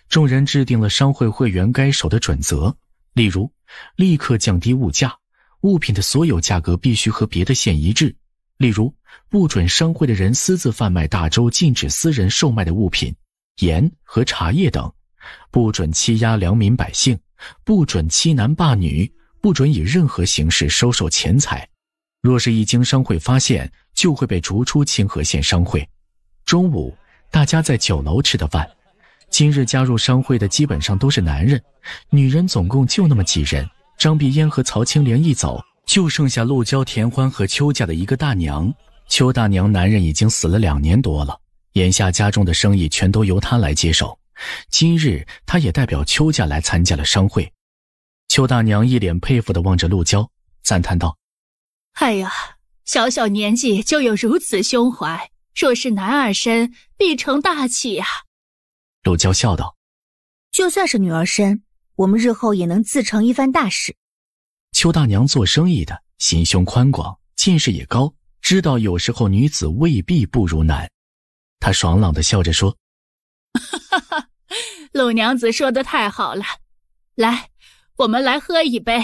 众人制定了商会会员该守的准则，例如：立刻降低物价，物品的所有价格必须和别的县一致；例如，不准商会的人私自贩卖大州禁止私人售卖的物品，盐和茶叶等；不准欺压良民百姓。不准欺男霸女，不准以任何形式收受钱财。若是一经商会发现，就会被逐出清河县商会。中午大家在酒楼吃的饭。今日加入商会的基本上都是男人，女人总共就那么几人。张碧嫣和曹青莲一走，就剩下陆娇、田欢和邱家的一个大娘。邱大娘男人已经死了两年多了，眼下家中的生意全都由她来接手。今日，他也代表邱家来参加了商会。邱大娘一脸佩服地望着陆娇，赞叹道：“哎呀，小小年纪就有如此胸怀，若是男儿身，必成大器呀。”陆娇笑道：“就算是女儿身，我们日后也能自成一番大事。”邱大娘做生意的心胸宽广，见识也高，知道有时候女子未必不如男。她爽朗地笑着说：“哈哈哈。”陆 娘子说的太好了，来，我们来喝一杯。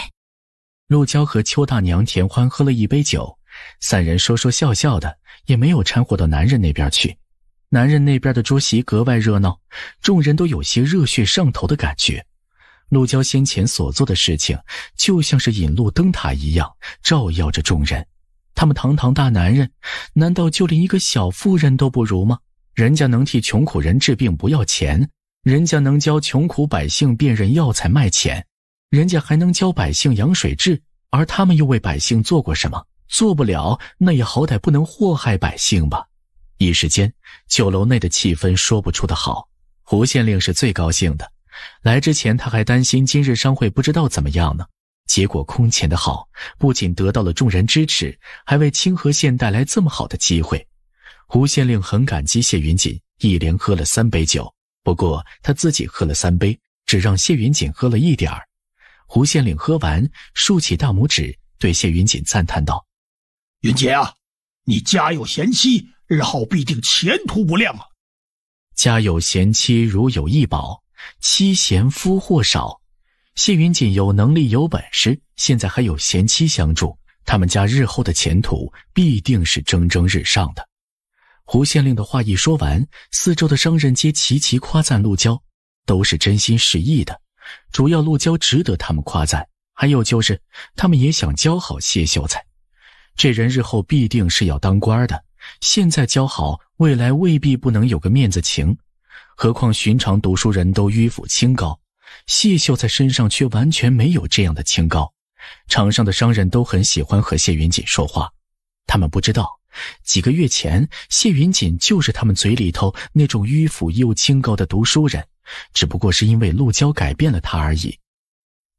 陆娇和邱大娘、田欢喝了一杯酒，三人说说笑笑的，也没有掺和到男人那边去。男人那边的桌席格外热闹，众人都有些热血上头的感觉。陆娇先前所做的事情，就像是引路灯塔一样，照耀着众人。他们堂堂大男人，难道就连一个小妇人都不如吗？人家能替穷苦人治病，不要钱。人家能教穷苦百姓辨认药材卖钱，人家还能教百姓养水蛭，而他们又为百姓做过什么？做不了，那也好歹不能祸害百姓吧。一时间，酒楼内的气氛说不出的好。胡县令是最高兴的，来之前他还担心今日商会不知道怎么样呢，结果空前的好，不仅得到了众人支持，还为清河县带来这么好的机会。胡县令很感激谢云锦，一连喝了三杯酒。不过他自己喝了三杯，只让谢云锦喝了一点儿。胡县令喝完，竖起大拇指，对谢云锦赞叹道：“云姐啊，你家有贤妻，日后必定前途无量啊！家有贤妻，如有一宝；妻贤夫祸少。谢云锦有能力有本事，现在还有贤妻相助，他们家日后的前途必定是蒸蒸日上的。”胡县令的话一说完，四周的商人皆齐齐夸赞陆娇，都是真心实意的。主要陆娇值得他们夸赞，还有就是他们也想教好谢秀才，这人日后必定是要当官的，现在教好，未来未必不能有个面子情。何况寻常读书人都迂腐清高，谢秀才身上却完全没有这样的清高。场上的商人都很喜欢和谢云锦说话，他们不知道。几个月前，谢云锦就是他们嘴里头那种迂腐又清高的读书人，只不过是因为陆娇改变了他而已。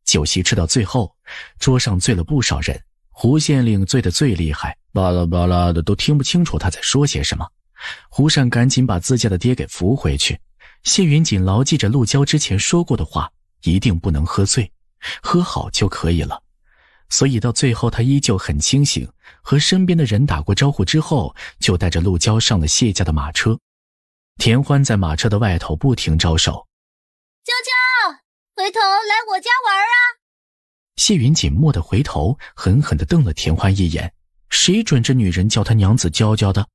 酒席吃到最后，桌上醉了不少人，胡县令醉得最厉害，巴拉巴拉的都听不清楚他在说些什么。胡善赶紧把自家的爹给扶回去。谢云锦牢记着陆娇之前说过的话，一定不能喝醉，喝好就可以了。所以到最后，他依旧很清醒，和身边的人打过招呼之后，就带着陆娇上了谢家的马车。田欢在马车的外头不停招手：“娇娇，回头来我家玩啊！”谢云锦蓦地回头，狠狠地瞪了田欢一眼。谁准这女人叫他娘子娇娇的？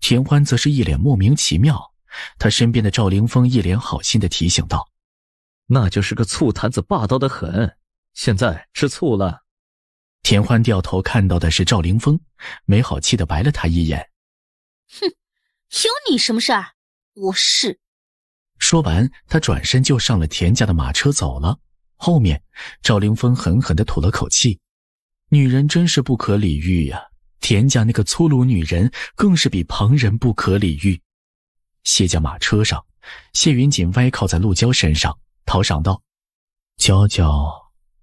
田欢则是一脸莫名其妙。他身边的赵凌风一脸好心地提醒道：“那就是个醋坛子，霸道的很。现在吃醋了。”田欢掉头看到的是赵凌风，没好气的白了他一眼：“哼，有你什么事儿？我是。”说完，他转身就上了田家的马车走了。后面，赵凌风狠狠的吐了口气：“女人真是不可理喻呀！田家那个粗鲁女人更是比旁人不可理喻。”谢家马车上，谢云锦歪靠在陆娇身上，讨赏道：“娇娇，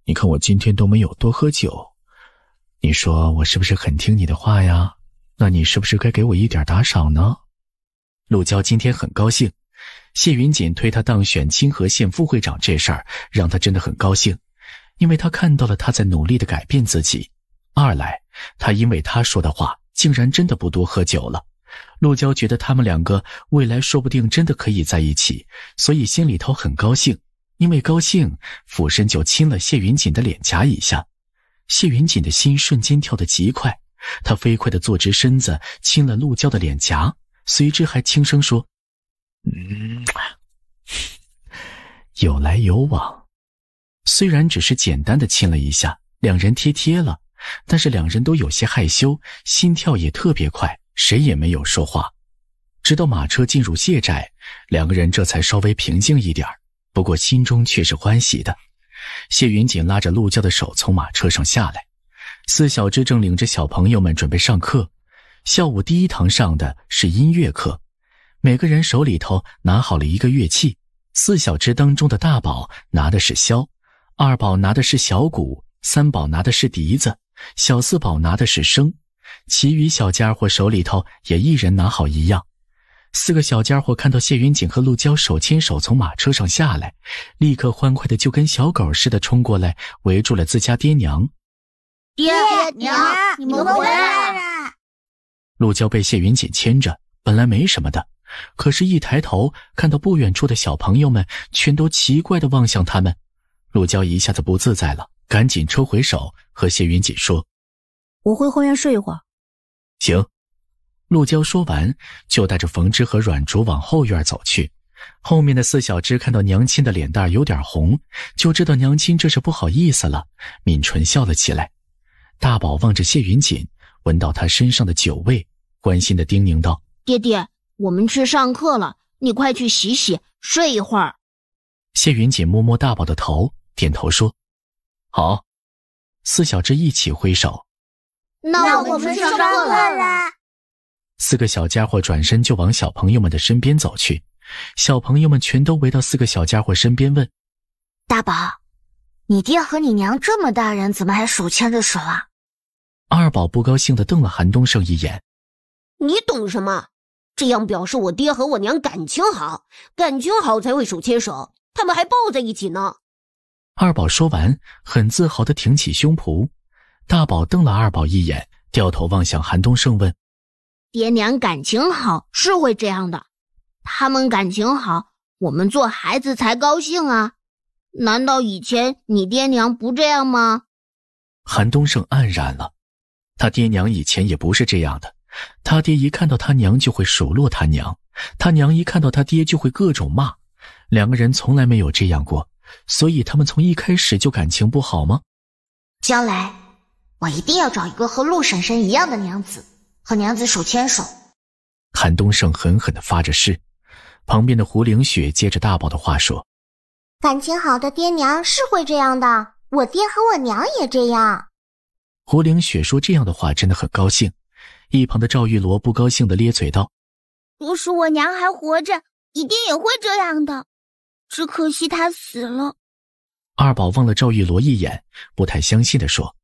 你看我今天都没有多喝酒。”你说我是不是很听你的话呀？那你是不是该给我一点打赏呢？陆娇今天很高兴，谢云锦推他当选清河县副会长这事儿让他真的很高兴，因为他看到了他在努力的改变自己。二来，他因为他说的话竟然真的不多喝酒了。陆娇觉得他们两个未来说不定真的可以在一起，所以心里头很高兴，因为高兴，俯身就亲了谢云锦的脸颊一下。谢云锦的心瞬间跳得极快，他飞快地坐直身子，亲了陆娇的脸颊，随之还轻声说：“嗯，有来有往。”虽然只是简单的亲了一下，两人贴贴了，但是两人都有些害羞，心跳也特别快，谁也没有说话。直到马车进入谢宅，两个人这才稍微平静一点不过心中却是欢喜的。谢云锦拉着陆教的手从马车上下来，四小只正领着小朋友们准备上课。下午第一堂上的是音乐课，每个人手里头拿好了一个乐器。四小只当中的大宝拿的是箫，二宝拿的是小鼓，三宝拿的是笛子，小四宝拿的是笙。其余小家伙手里头也一人拿好一样。四个小家伙看到谢云锦和陆娇手牵手从马车上下来，立刻欢快的就跟小狗似的冲过来，围住了自家爹娘。爹娘，你们回来了！陆娇被谢云锦牵着，本来没什么的，可是，一抬头看到不远处的小朋友们全都奇怪的望向他们，陆娇一下子不自在了，赶紧抽回手，和谢云锦说：“我回后院睡一会儿。”行。陆娇说完，就带着冯之和阮竹往后院走去。后面的四小只看到娘亲的脸蛋有点红，就知道娘亲这是不好意思了，抿唇笑了起来。大宝望着谢云锦，闻到他身上的酒味，关心的叮咛道：“爹爹，我们去上课了，你快去洗洗，睡一会儿。”谢云锦摸摸大宝的头，点头说：“好。”四小只一起挥手：“那我们去上课了。”四个小家伙转身就往小朋友们的身边走去，小朋友们全都围到四个小家伙身边问：“大宝，你爹和你娘这么大人，怎么还手牵着手啊？”二宝不高兴地瞪了韩东胜一眼：“你懂什么？这样表示我爹和我娘感情好，感情好才会手牵手，他们还抱在一起呢。”二宝说完，很自豪地挺起胸脯。大宝瞪了二宝一眼，掉头望向韩东胜问。爹娘感情好是会这样的，他们感情好，我们做孩子才高兴啊。难道以前你爹娘不这样吗？韩东升黯然了，他爹娘以前也不是这样的。他爹一看到他娘就会数落他娘，他娘一看到他爹就会各种骂，两个人从来没有这样过。所以他们从一开始就感情不好吗？将来我一定要找一个和陆婶婶一样的娘子。和娘子手牵手，韩东胜狠狠的发着誓。旁边的胡灵雪接着大宝的话说：“感情好的爹娘是会这样的，我爹和我娘也这样。”胡灵雪说这样的话真的很高兴。一旁的赵玉罗不高兴的咧嘴道：“若是我娘还活着，一定也会这样的。只可惜她死了。”二宝望了赵玉罗一眼，不太相信的说：“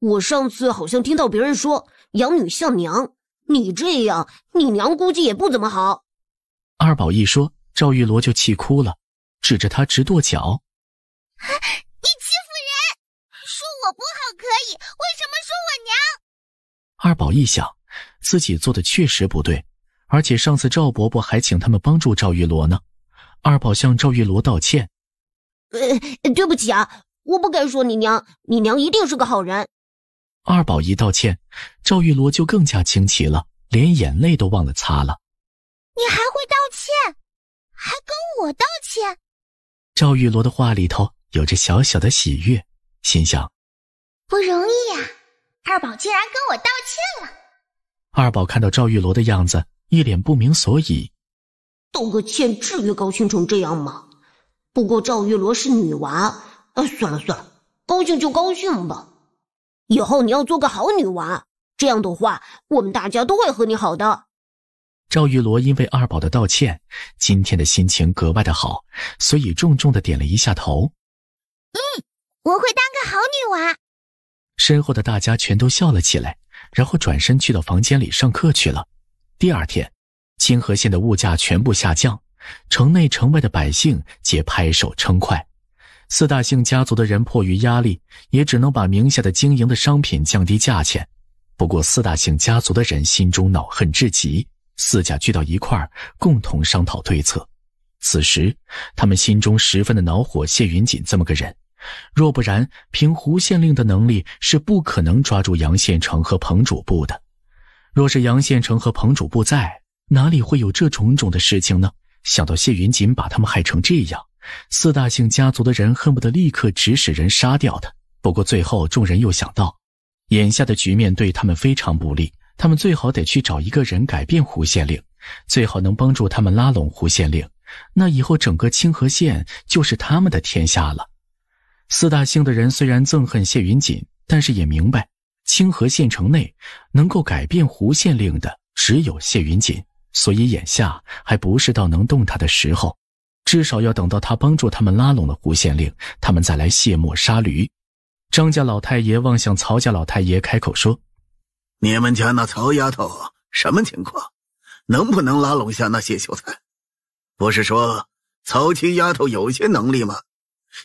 我上次好像听到别人说。”养女像娘，你这样，你娘估计也不怎么好。二宝一说，赵玉罗就气哭了，指着他直跺脚：“你欺负人！说我不好可以，为什么说我娘？”二宝一想，自己做的确实不对，而且上次赵伯伯还请他们帮助赵玉罗呢。二宝向赵玉罗道歉：“呃，对不起啊，我不该说你娘，你娘一定是个好人。”二宝一道歉，赵玉罗就更加惊奇了，连眼泪都忘了擦了。你还会道歉，还跟我道歉？赵玉罗的话里头有着小小的喜悦，心想：不容易呀，二宝竟然跟我道歉了。二宝看到赵玉罗的样子，一脸不明所以。道个歉，至于高兴成这样吗？不过赵玉罗是女娃，呃，算了算了，高兴就高兴吧。以后你要做个好女娃，这样的话，我们大家都会和你好的。赵玉罗因为二宝的道歉，今天的心情格外的好，所以重重的点了一下头。嗯，我会当个好女娃。身后的大家全都笑了起来，然后转身去到房间里上课去了。第二天，清河县的物价全部下降，城内城外的百姓皆拍手称快。四大姓家族的人迫于压力，也只能把名下的经营的商品降低价钱。不过，四大姓家族的人心中恼恨至极，四家聚到一块共同商讨对策。此时，他们心中十分的恼火。谢云锦这么个人，若不然，凭胡县令的能力是不可能抓住杨县城和彭主簿的。若是杨县城和彭主簿在，哪里会有这种种的事情呢？想到谢云锦把他们害成这样。四大姓家族的人恨不得立刻指使人杀掉他。不过最后，众人又想到，眼下的局面对他们非常不利，他们最好得去找一个人改变胡县令，最好能帮助他们拉拢胡县令，那以后整个清河县就是他们的天下了。四大姓的人虽然憎恨谢云锦，但是也明白，清河县城内能够改变胡县令的只有谢云锦，所以眼下还不是到能动他的时候。至少要等到他帮助他们拉拢了胡县令，他们再来卸磨杀驴。张家老太爷望向曹家老太爷，开口说：“你们家那曹丫头什么情况？能不能拉拢下那谢秀才？不是说曹七丫头有些能力吗？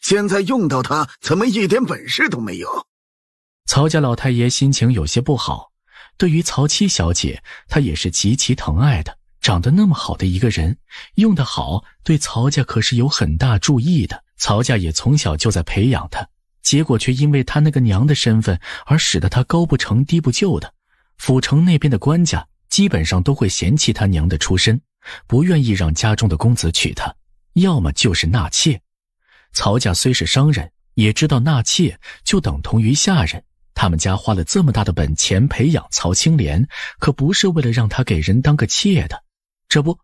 现在用到她，怎么一点本事都没有？”曹家老太爷心情有些不好，对于曹七小姐，他也是极其疼爱的。长得那么好的一个人，用得好对曹家可是有很大注意的。曹家也从小就在培养他，结果却因为他那个娘的身份而使得他高不成低不就的。府城那边的官家基本上都会嫌弃他娘的出身，不愿意让家中的公子娶她，要么就是纳妾。曹家虽是商人，也知道纳妾就等同于下人。他们家花了这么大的本钱培养曹青莲，可不是为了让他给人当个妾的。这不，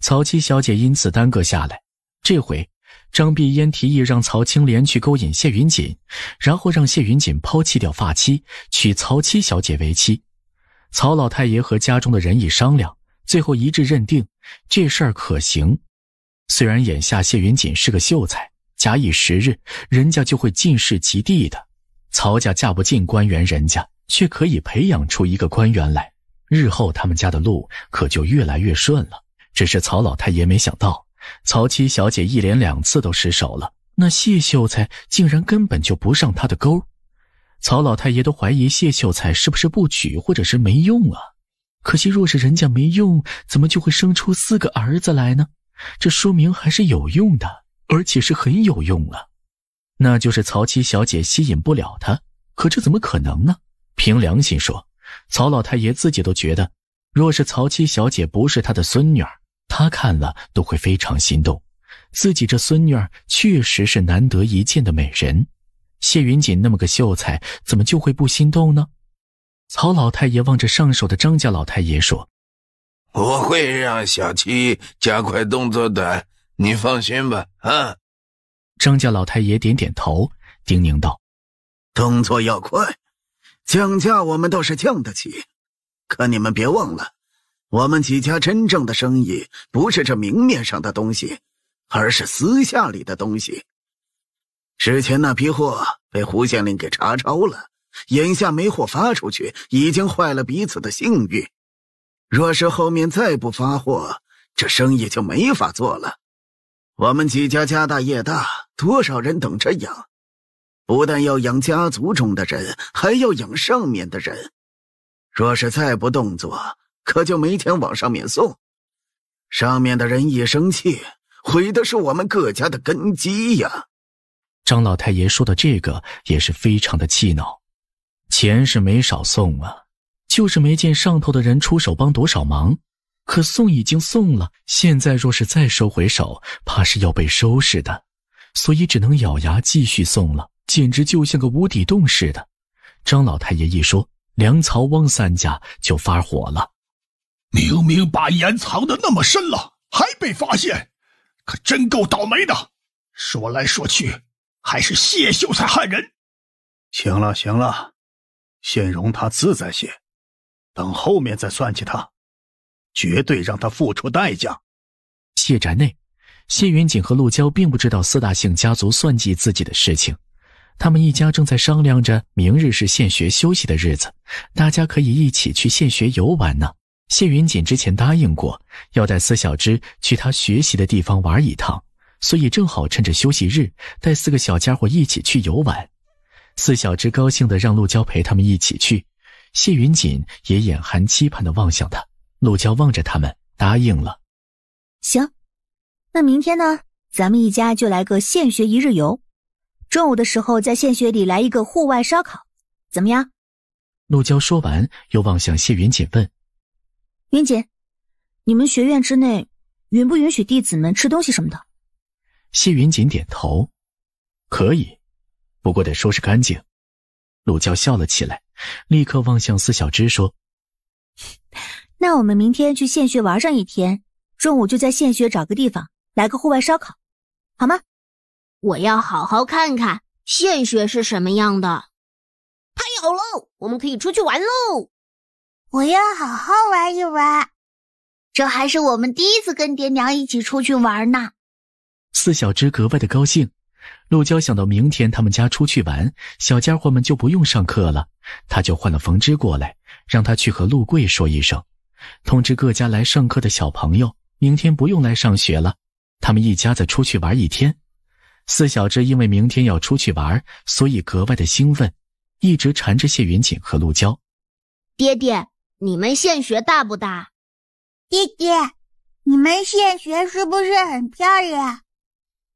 曹七小姐因此耽搁下来。这回，张碧烟提议让曹青莲去勾引谢云锦，然后让谢云锦抛弃掉发妻，娶曹七小姐为妻。曹老太爷和家中的人已商量，最后一致认定这事儿可行。虽然眼下谢云锦是个秀才，假以时日，人家就会进士及第的。曹家嫁不进官员，人家却可以培养出一个官员来。日后他们家的路可就越来越顺了。只是曹老太爷没想到，曹七小姐一连两次都失手了。那谢秀才竟然根本就不上他的钩。曹老太爷都怀疑谢秀才是不是不娶，或者是没用啊？可惜，若是人家没用，怎么就会生出四个儿子来呢？这说明还是有用的，而且是很有用啊。那就是曹七小姐吸引不了他。可这怎么可能呢？凭良心说。曹老太爷自己都觉得，若是曹七小姐不是他的孙女儿，他看了都会非常心动。自己这孙女儿确实是难得一见的美人。谢云锦那么个秀才，怎么就会不心动呢？曹老太爷望着上手的张家老太爷说：“我会让小七加快动作的，你放心吧。”啊！张家老太爷点点头，叮咛道：“动作要快。”降价，我们倒是降得起，可你们别忘了，我们几家真正的生意不是这明面上的东西，而是私下里的东西。之前那批货被胡县令给查抄了，眼下没货发出去，已经坏了彼此的信誉。若是后面再不发货，这生意就没法做了。我们几家家大业大，多少人等着养。不但要养家族中的人，还要养上面的人。若是再不动作，可就没钱往上面送。上面的人一生气，毁的是我们各家的根基呀！张老太爷说的这个也是非常的气恼。钱是没少送啊，就是没见上头的人出手帮多少忙。可送已经送了，现在若是再收回手，怕是要被收拾的。所以只能咬牙继续送了。简直就像个无底洞似的。张老太爷一说，梁朝、汪三家就发火了。明明把盐藏的那么深了，还被发现，可真够倒霉的。说来说去，还是谢秀才害人。行了行了，先容他自在些，等后面再算计他，绝对让他付出代价。谢宅内，谢云锦和陆娇并不知道四大姓家族算计自己的事情。他们一家正在商量着，明日是现学休息的日子，大家可以一起去现学游玩呢。谢云锦之前答应过，要带四小芝去他学习的地方玩一趟，所以正好趁着休息日，带四个小家伙一起去游玩。四小芝高兴的让陆娇陪他们一起去，谢云锦也眼含期盼的望向他。陆娇望着他们，答应了。行，那明天呢？咱们一家就来个现学一日游。中午的时候，在县学里来一个户外烧烤，怎么样？陆娇说完，又望向谢云锦问：“云锦，你们学院之内，允不允许弟子们吃东西什么的？”谢云锦点头：“可以，不过得收拾干净。”陆娇笑了起来，立刻望向司小只说：“那我们明天去县学玩上一天，中午就在县学找个地方来个户外烧烤，好吗？”我要好好看看献血是什么样的。太好了，我们可以出去玩喽！我要好好玩一玩。这还是我们第一次跟爹娘一起出去玩呢。四小只格外的高兴。陆娇想到明天他们家出去玩，小家伙们就不用上课了，他就换了冯芝过来，让他去和陆贵说一声，通知各家来上课的小朋友，明天不用来上学了，他们一家子出去玩一天。四小只因为明天要出去玩，所以格外的兴奋，一直缠着谢云锦和陆娇。爹爹，你们县学大不大？爹爹，你们县学是不是很漂亮？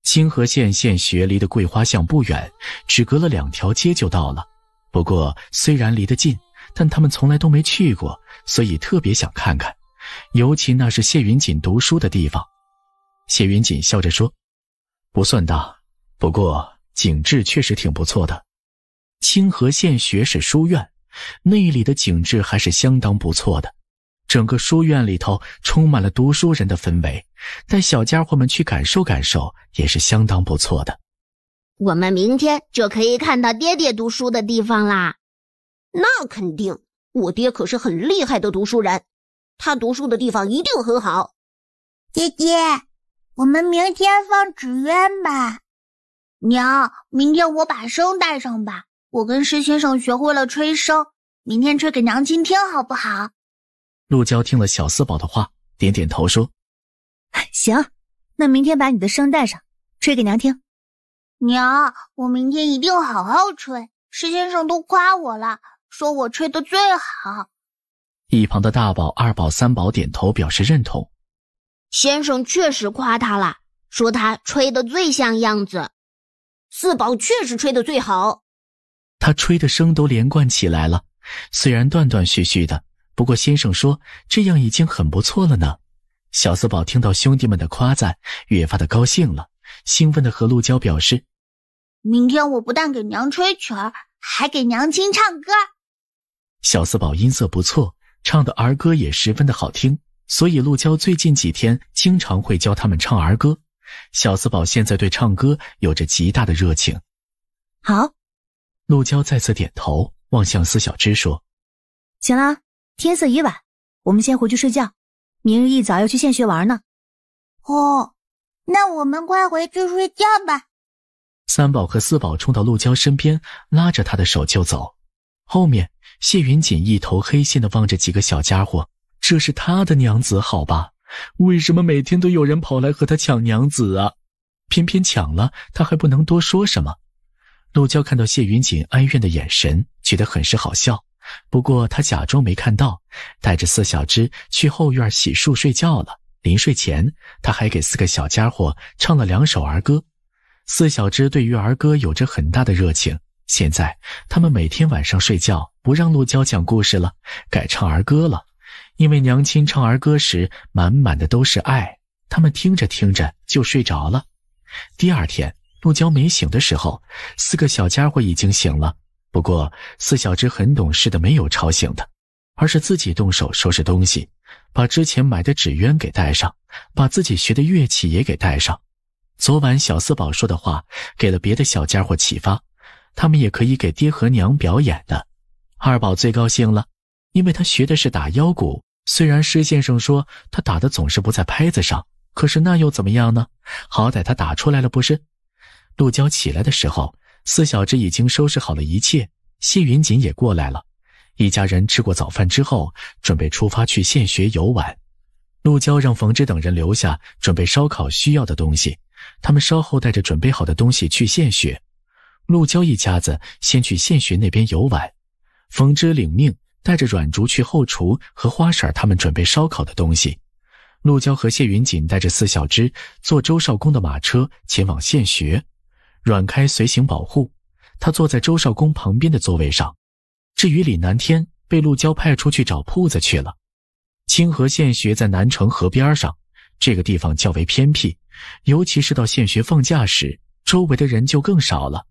清河县县学离的桂花巷不远，只隔了两条街就到了。不过虽然离得近，但他们从来都没去过，所以特别想看看。尤其那是谢云锦读书的地方。谢云锦笑着说：“不算大。”不过景致确实挺不错的。清河县学士书院，那里的景致还是相当不错的。整个书院里头充满了读书人的氛围，带小家伙们去感受感受也是相当不错的。我们明天就可以看到爹爹读书的地方啦！那肯定，我爹可是很厉害的读书人，他读书的地方一定很好。姐姐，我们明天放纸鸢吧。娘，明天我把声带上吧。我跟施先生学会了吹声，明天吹给娘亲听，好不好？陆娇听了小四宝的话，点点头说：“行，那明天把你的声带上，吹给娘听。”娘，我明天一定好好吹。施先生都夸我了，说我吹的最好。一旁的大宝、二宝、三宝点头表示认同。先生确实夸他了，说他吹的最像样子。四宝确实吹的最好，他吹的声都连贯起来了，虽然断断续续的，不过先生说这样已经很不错了呢。小四宝听到兄弟们的夸赞，越发的高兴了，兴奋的和陆娇表示：“明天我不但给娘吹曲儿，还给娘亲唱歌。”小四宝音色不错，唱的儿歌也十分的好听，所以陆娇最近几天经常会教他们唱儿歌。小四宝现在对唱歌有着极大的热情。好，陆娇再次点头，望向司小只说：“行了，天色已晚，我们先回去睡觉。明日一早要去县学玩呢。”哦，那我们快回去睡觉吧。三宝和四宝冲到陆娇身边，拉着她的手就走。后面，谢云锦一头黑线的望着几个小家伙，这是他的娘子，好吧。为什么每天都有人跑来和他抢娘子啊？偏偏抢了，他还不能多说什么。陆娇看到谢云锦哀怨的眼神，觉得很是好笑。不过她假装没看到，带着四小只去后院洗漱睡觉了。临睡前，她还给四个小家伙唱了两首儿歌。四小只对于儿歌有着很大的热情。现在他们每天晚上睡觉不让陆娇讲故事了，改唱儿歌了。因为娘亲唱儿歌时满满的都是爱，他们听着听着就睡着了。第二天，陆娇没醒的时候，四个小家伙已经醒了。不过四小只很懂事的，没有吵醒他，而是自己动手收拾东西，把之前买的纸鸢给带上，把自己学的乐器也给带上。昨晚小四宝说的话给了别的小家伙启发，他们也可以给爹和娘表演的。二宝最高兴了，因为他学的是打腰鼓。虽然施先生说他打的总是不在拍子上，可是那又怎么样呢？好歹他打出来了不是？陆娇起来的时候，四小只已经收拾好了一切，谢云锦也过来了。一家人吃过早饭之后，准备出发去献血游玩。陆娇让冯芝等人留下，准备烧烤需要的东西，他们稍后带着准备好的东西去献血。陆娇一家子先去献血那边游玩。冯芝领命。带着阮竹去后厨和花婶他们准备烧烤的东西。陆娇和谢云锦带着四小只坐周少公的马车前往县学，阮开随行保护。他坐在周少公旁边的座位上。至于李南天，被陆娇派出去找铺子去了。清河县学在南城河边上，这个地方较为偏僻，尤其是到县学放假时，周围的人就更少了。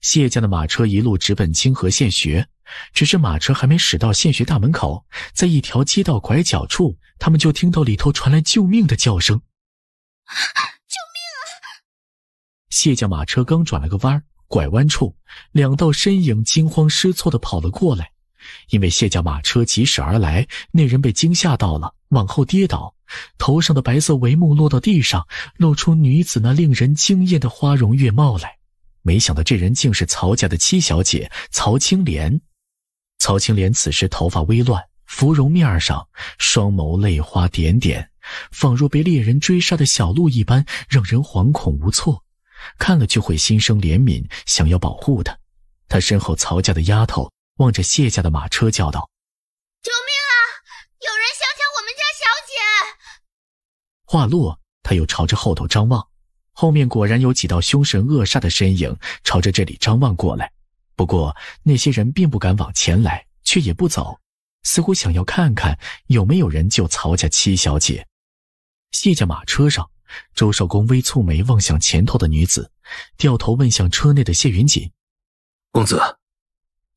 谢家的马车一路直奔清河县学，只是马车还没驶到县学大门口，在一条街道拐角处，他们就听到里头传来救命的叫声：“救命啊！”谢家马车刚转了个弯，拐弯处，两道身影惊慌失措的跑了过来。因为谢家马车疾驶而来，那人被惊吓到了，往后跌倒，头上的白色帷幕落到地上，露出女子那令人惊艳的花容月貌来。没想到这人竟是曹家的七小姐曹青莲。曹青莲此时头发微乱，芙蓉面上，双眸泪花点点，仿若被猎人追杀的小鹿一般，让人惶恐无措。看了就会心生怜悯，想要保护她。她身后曹家的丫头望着谢家的马车叫道：“救命啊！有人想抢我们家小姐！”话落，他又朝着后头张望。后面果然有几道凶神恶煞的身影朝着这里张望过来，不过那些人并不敢往前来，却也不走，似乎想要看看有没有人救曹家七小姐。谢家马车上，周少公微蹙眉望向前头的女子，掉头问向车内的谢云锦：“公子。”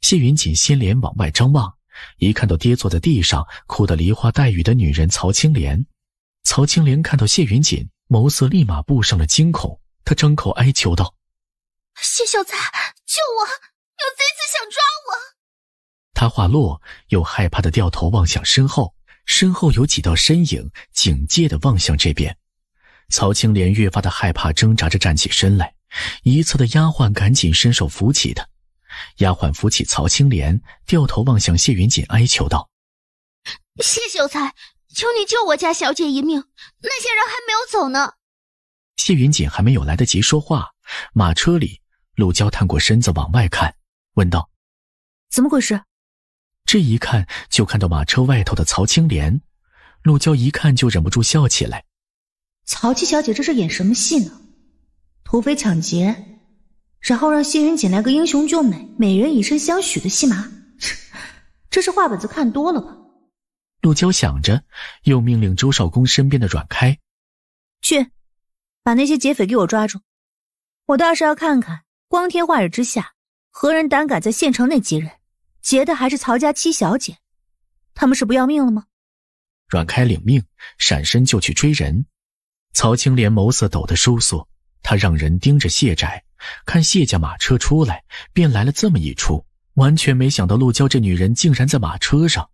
谢云锦先脸往外张望，一看到跌坐在地上哭得梨花带雨的女人曹青莲，曹青莲看到谢云锦。眸色立马布上了惊恐，他张口哀求道：“谢秀才，救我！有贼子想抓我！”他话落，又害怕的掉头望向身后，身后有几道身影警戒的望向这边。曹青莲越发的害怕，挣扎着站起身来，一侧的丫鬟赶紧伸手扶起他。丫鬟扶起曹青莲，掉头望向谢云锦，哀求道：“谢秀才。”求你救我家小姐一命！那些人还没有走呢。谢云锦还没有来得及说话，马车里陆娇探过身子往外看，问道：“怎么回事？”这一看就看到马车外头的曹青莲，陆娇一看就忍不住笑起来：“曹七小姐这是演什么戏呢？土匪抢劫，然后让谢云锦来个英雄救美、美人以身相许的戏码？这是话本子看多了吧？”陆娇想着，又命令周少公身边的阮开：“去，把那些劫匪给我抓住！我倒是要看看，光天化日之下，何人胆敢在县城内劫人？劫的还是曹家七小姐，他们是不要命了吗？”阮开领命，闪身就去追人。曹青莲眸色抖得收缩，他让人盯着谢宅，看谢家马车出来，便来了这么一出，完全没想到陆娇这女人竟然在马车上。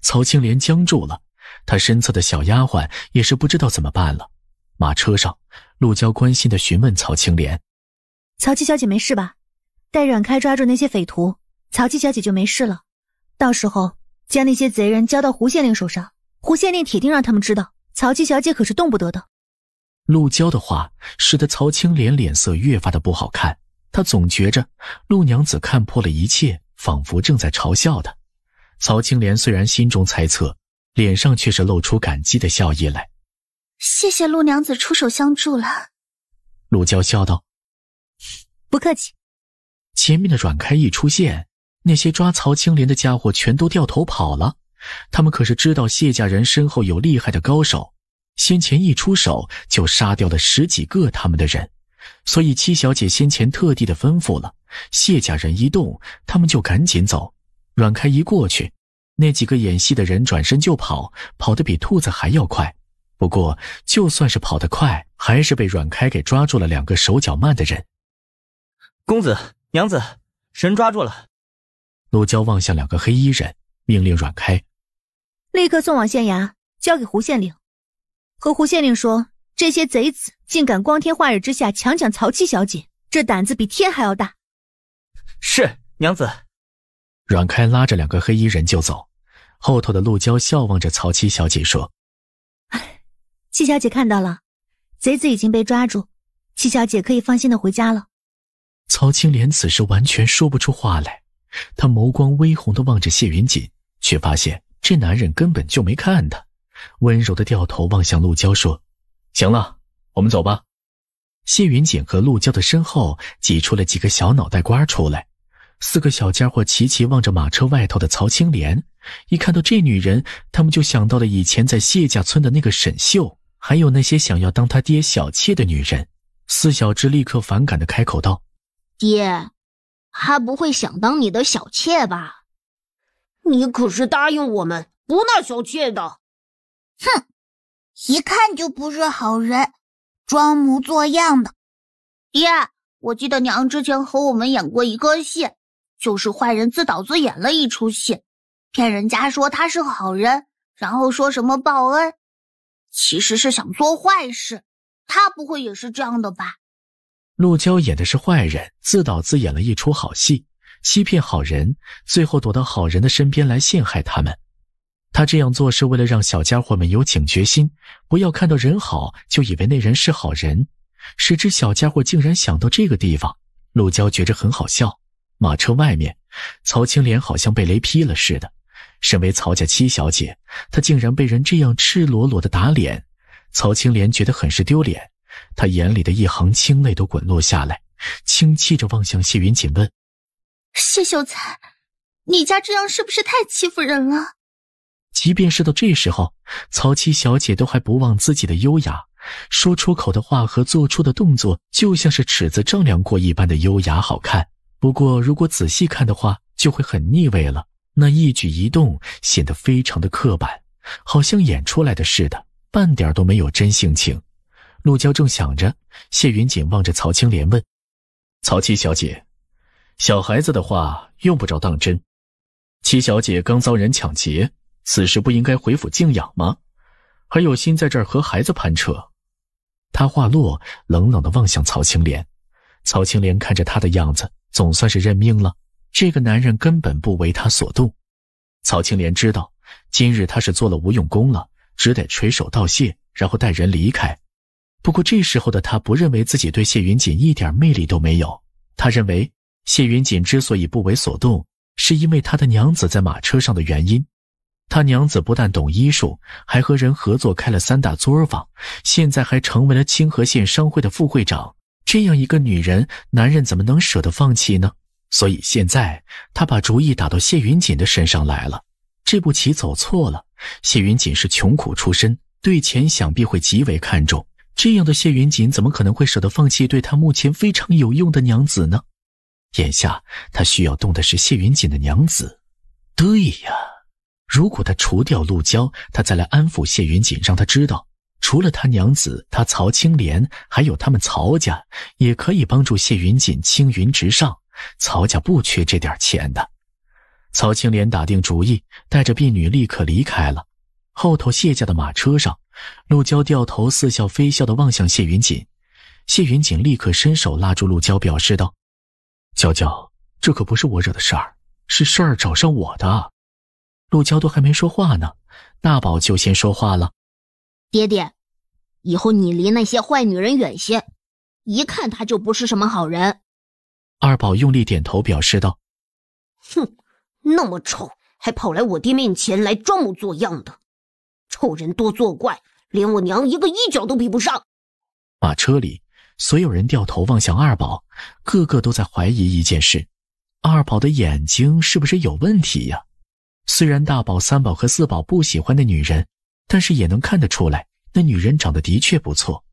曹青莲僵住了，她身侧的小丫鬟也是不知道怎么办了。马车上，陆娇关心的询问曹青莲：“曹七小姐没事吧？待阮开抓住那些匪徒，曹七小姐就没事了。到时候将那些贼人交到胡县令手上，胡县令铁定让他们知道，曹七小姐可是动不得的。”陆娇的话使得曹青莲脸色越发的不好看，她总觉着陆娘子看破了一切，仿佛正在嘲笑她。曹青莲虽然心中猜测，脸上却是露出感激的笑意来。谢谢陆娘子出手相助了。陆娇笑道：“不客气。”前面的阮开一出现，那些抓曹青莲的家伙全都掉头跑了。他们可是知道谢家人身后有厉害的高手，先前一出手就杀掉了十几个他们的人，所以七小姐先前特地的吩咐了，谢家人一动，他们就赶紧走。阮开一过去，那几个演戏的人转身就跑，跑得比兔子还要快。不过就算是跑得快，还是被阮开给抓住了。两个手脚慢的人，公子、娘子，神抓住了。陆娇望向两个黑衣人，命令阮开立刻送往县衙，交给胡县令。和胡县令说，这些贼子竟敢光天化日之下强抢曹七小姐，这胆子比天还要大。是，娘子。阮开拉着两个黑衣人就走，后头的陆娇笑望着曹七小姐说：“七小姐看到了，贼子已经被抓住，七小姐可以放心的回家了。”曹青莲此时完全说不出话来，她眸光微红的望着谢云锦，却发现这男人根本就没看她，温柔的掉头望向陆娇说：“行了，我们走吧。”谢云锦和陆娇的身后挤出了几个小脑袋瓜出来。四个小家伙齐齐望着马车外头的曹青莲，一看到这女人，他们就想到了以前在谢家村的那个沈秀，还有那些想要当他爹小妾的女人。四小只立刻反感的开口道：“爹，他不会想当你的小妾吧？你可是答应我们不纳小妾的。”“哼，一看就不是好人，装模作样的。”“爹，我记得娘之前和我们演过一个戏。”就是坏人自导自演了一出戏，骗人家说他是好人，然后说什么报恩，其实是想做坏事。他不会也是这样的吧？陆娇演的是坏人，自导自演了一出好戏，欺骗好人，最后躲到好人的身边来陷害他们。他这样做是为了让小家伙们有警觉心，不要看到人好就以为那人是好人。谁知小家伙竟然想到这个地方，陆娇觉着很好笑。马车外面，曹青莲好像被雷劈了似的。身为曹家七小姐，她竟然被人这样赤裸裸的打脸，曹青莲觉得很是丢脸，她眼里的一行清泪都滚落下来，轻泣着望向谢云锦问：“谢秀才，你家这样是不是太欺负人了？”即便是到这时候，曹七小姐都还不忘自己的优雅，说出口的话和做出的动作就像是尺子丈量过一般的优雅好看。不过，如果仔细看的话，就会很腻味了。那一举一动显得非常的刻板，好像演出来的似的，半点都没有真性情。陆娇正想着，谢云锦望着曹青莲问：“曹七小姐，小孩子的话用不着当真。七小姐刚遭人抢劫，此时不应该回府静养吗？还有心在这儿和孩子攀扯？”他话落，冷冷地望向曹青莲。曹青莲看着他的样子。总算是认命了。这个男人根本不为他所动。曹青莲知道今日他是做了无用功了，只得垂手道谢，然后带人离开。不过这时候的他不认为自己对谢云锦一点魅力都没有。他认为谢云锦之所以不为所动，是因为他的娘子在马车上的原因。他娘子不但懂医术，还和人合作开了三大作坊，现在还成为了清河县商会的副会长。这样一个女人，男人怎么能舍得放弃呢？所以现在他把主意打到谢云锦的身上来了。这步棋走错了。谢云锦是穷苦出身，对钱想必会极为看重。这样的谢云锦怎么可能会舍得放弃对他目前非常有用的娘子呢？眼下他需要动的是谢云锦的娘子。对呀，如果他除掉陆娇，他再来安抚谢云锦，让他知道。除了他娘子，他曹青莲，还有他们曹家，也可以帮助谢云锦青云直上。曹家不缺这点钱的。曹青莲打定主意，带着婢女立刻离开了。后头谢家的马车上，陆娇掉头，似笑非笑的望向谢云锦。谢云锦立刻伸手拉住陆娇，表示道：“娇娇，这可不是我惹的事儿，是事儿找上我的。”陆娇都还没说话呢，大宝就先说话了。爹爹，以后你离那些坏女人远些。一看她就不是什么好人。二宝用力点头，表示道：“哼，那么丑，还跑来我爹面前来装模作样的，丑人多作怪，连我娘一个一角都比不上。”马车里所有人掉头望向二宝，个个都在怀疑一件事：二宝的眼睛是不是有问题呀？虽然大宝、三宝和四宝不喜欢的女人。但是也能看得出来，那女人长得的确不错。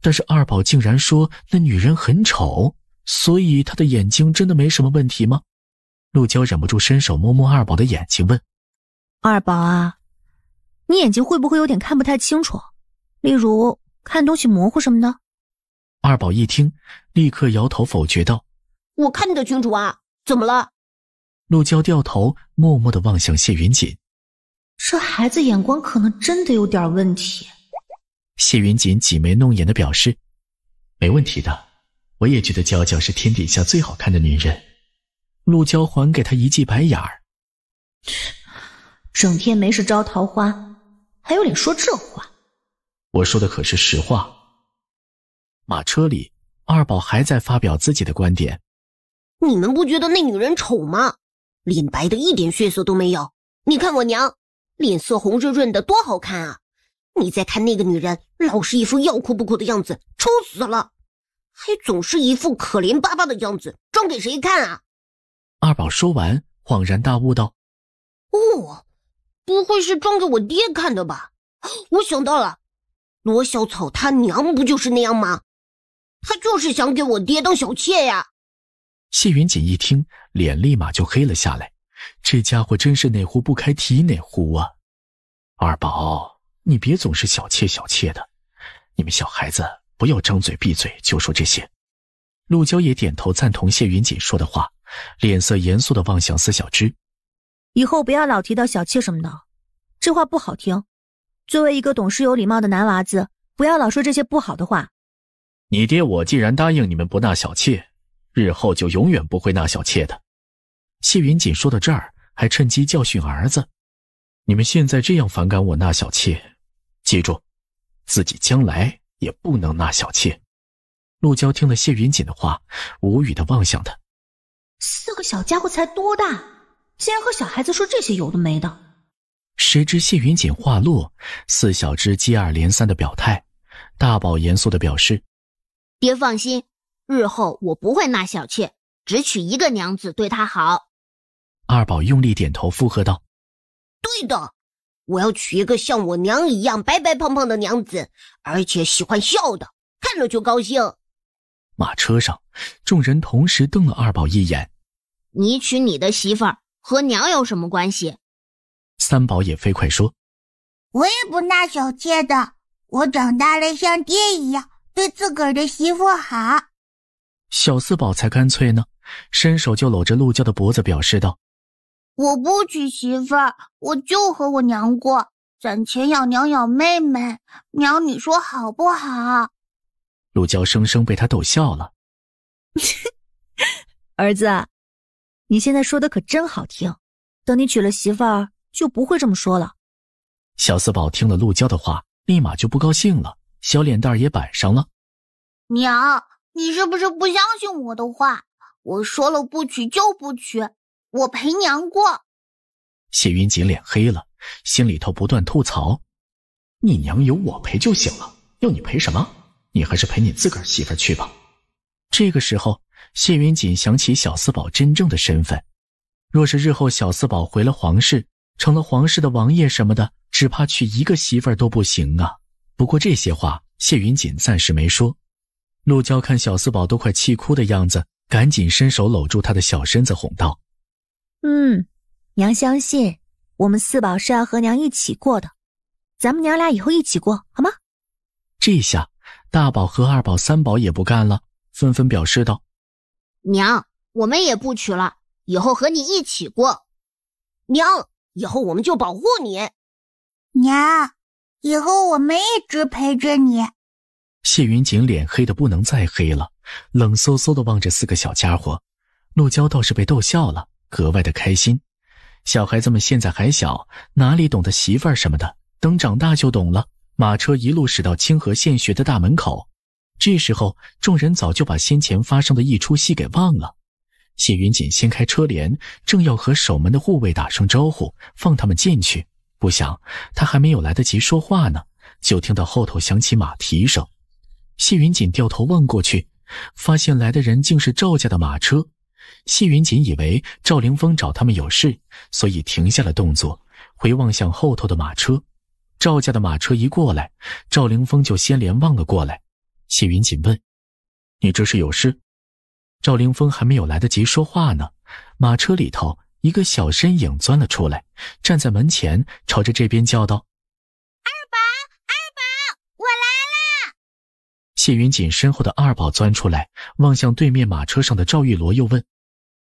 但是二宝竟然说那女人很丑，所以她的眼睛真的没什么问题吗？陆娇忍不住伸手摸摸二宝的眼睛，问：“二宝啊，你眼睛会不会有点看不太清楚？例如看东西模糊什么的？”二宝一听，立刻摇头否决道：“我看得清楚啊，怎么了？”陆娇掉头，默默的望向谢云锦。这孩子眼光可能真的有点问题。谢云锦挤眉弄眼的表示：“没问题的，我也觉得娇娇是天底下最好看的女人。”陆娇还给他一记白眼儿：“整天没事招桃花，还有脸说这话？”我说的可是实话。马车里，二宝还在发表自己的观点：“你们不觉得那女人丑吗？脸白的一点血色都没有。你看我娘。”脸色红润润的，多好看啊！你再看那个女人，老是一副要哭不哭的样子，丑死了，还总是一副可怜巴巴的样子，装给谁看啊？二宝说完，恍然大悟道：“哦，不会是装给我爹看的吧？我想到了，罗小草他娘不就是那样吗？他就是想给我爹当小妾呀！”谢云锦一听，脸立马就黑了下来。这家伙真是哪壶不开提哪壶啊！二宝，你别总是小妾小妾的，你们小孩子不要张嘴闭嘴就说这些。陆娇也点头赞同谢云锦说的话，脸色严肃的望向四小只，以后不要老提到小妾什么的，这话不好听。作为一个懂事有礼貌的男娃子，不要老说这些不好的话。你爹我既然答应你们不纳小妾，日后就永远不会纳小妾的。谢云锦说到这儿，还趁机教训儿子：“你们现在这样反感我纳小妾，记住，自己将来也不能纳小妾。”陆娇听了谢云锦的话，无语的望向他。四个小家伙才多大，竟然和小孩子说这些有的没的。谁知谢云锦话落，四小只接二连三的表态。大宝严肃的表示：“爹放心，日后我不会纳小妾，只娶一个娘子，对她好。”二宝用力点头附和道：“对的，我要娶一个像我娘一样白白胖胖的娘子，而且喜欢笑的，看了就高兴。”马车上，众人同时瞪了二宝一眼：“你娶你的媳妇儿，和娘有什么关系？”三宝也飞快说：“我也不纳小妾的，我长大了像爹一样对自个儿的媳妇好。”小四宝才干脆呢，伸手就搂着陆娇的脖子，表示道。我不娶媳妇儿，我就和我娘过，攒钱养娘养妹妹。娘，你说好不好？陆娇生生被他逗笑了。儿子，你现在说的可真好听。等你娶了媳妇儿，就不会这么说了。小四宝听了陆娇的话，立马就不高兴了，小脸蛋也板上了。娘，你是不是不相信我的话？我说了不娶就不娶。我陪娘过，谢云锦脸黑了，心里头不断吐槽：“你娘有我陪就行了，要你陪什么？你还是陪你自个儿媳妇去吧。”这个时候，谢云锦想起小四宝真正的身份，若是日后小四宝回了皇室，成了皇室的王爷什么的，只怕娶一个媳妇都不行啊。不过这些话，谢云锦暂时没说。陆娇看小四宝都快气哭的样子，赶紧伸手搂住他的小身子，哄道。嗯，娘相信我们四宝是要和娘一起过的。咱们娘俩以后一起过，好吗？这下大宝和二宝、三宝也不干了，纷纷表示道：“娘，我们也不娶了，以后和你一起过。娘，以后我们就保护你。娘，以后我们一直陪着你。”谢云锦脸黑的不能再黑了，冷飕飕的望着四个小家伙。陆娇倒是被逗笑了。格外的开心，小孩子们现在还小，哪里懂得媳妇儿什么的？等长大就懂了。马车一路驶到清河县学的大门口，这时候众人早就把先前发生的一出戏给忘了。谢云锦掀开车帘，正要和守门的护卫打声招呼，放他们进去，不想他还没有来得及说话呢，就听到后头响起马蹄声。谢云锦掉头望过去，发现来的人竟是赵家的马车。谢云锦以为赵凌风找他们有事，所以停下了动作，回望向后头的马车。赵家的马车一过来，赵凌风就先连望了过来。谢云锦问：“你这是有事？”赵凌风还没有来得及说话呢，马车里头一个小身影钻了出来，站在门前，朝着这边叫道。谢云锦身后的二宝钻出来，望向对面马车上的赵玉罗，又问：“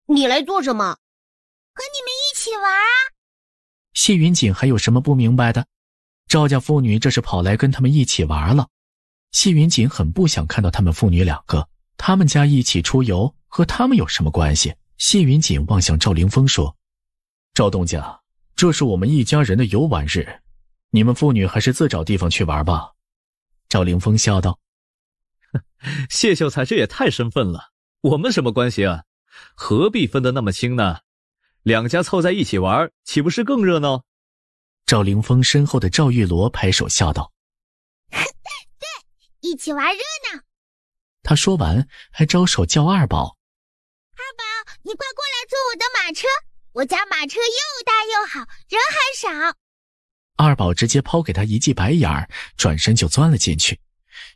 你来做什么？和你们一起玩谢云锦还有什么不明白的？赵家父女这是跑来跟他们一起玩了。谢云锦很不想看到他们父女两个，他们家一起出游和他们有什么关系？谢云锦望向赵凌风说：“赵东家，这是我们一家人的游玩日，你们父女还是自找地方去玩吧。”赵凌风笑道。谢秀才，这也太生分了！我们什么关系啊？何必分得那么清呢？两家凑在一起玩，岂不是更热闹？赵凌峰身后的赵玉罗拍手笑道：“对，一起玩热闹。”他说完还招手叫二宝：“二宝，你快过来坐我的马车，我家马车又大又好，人还少。”二宝直接抛给他一记白眼儿，转身就钻了进去。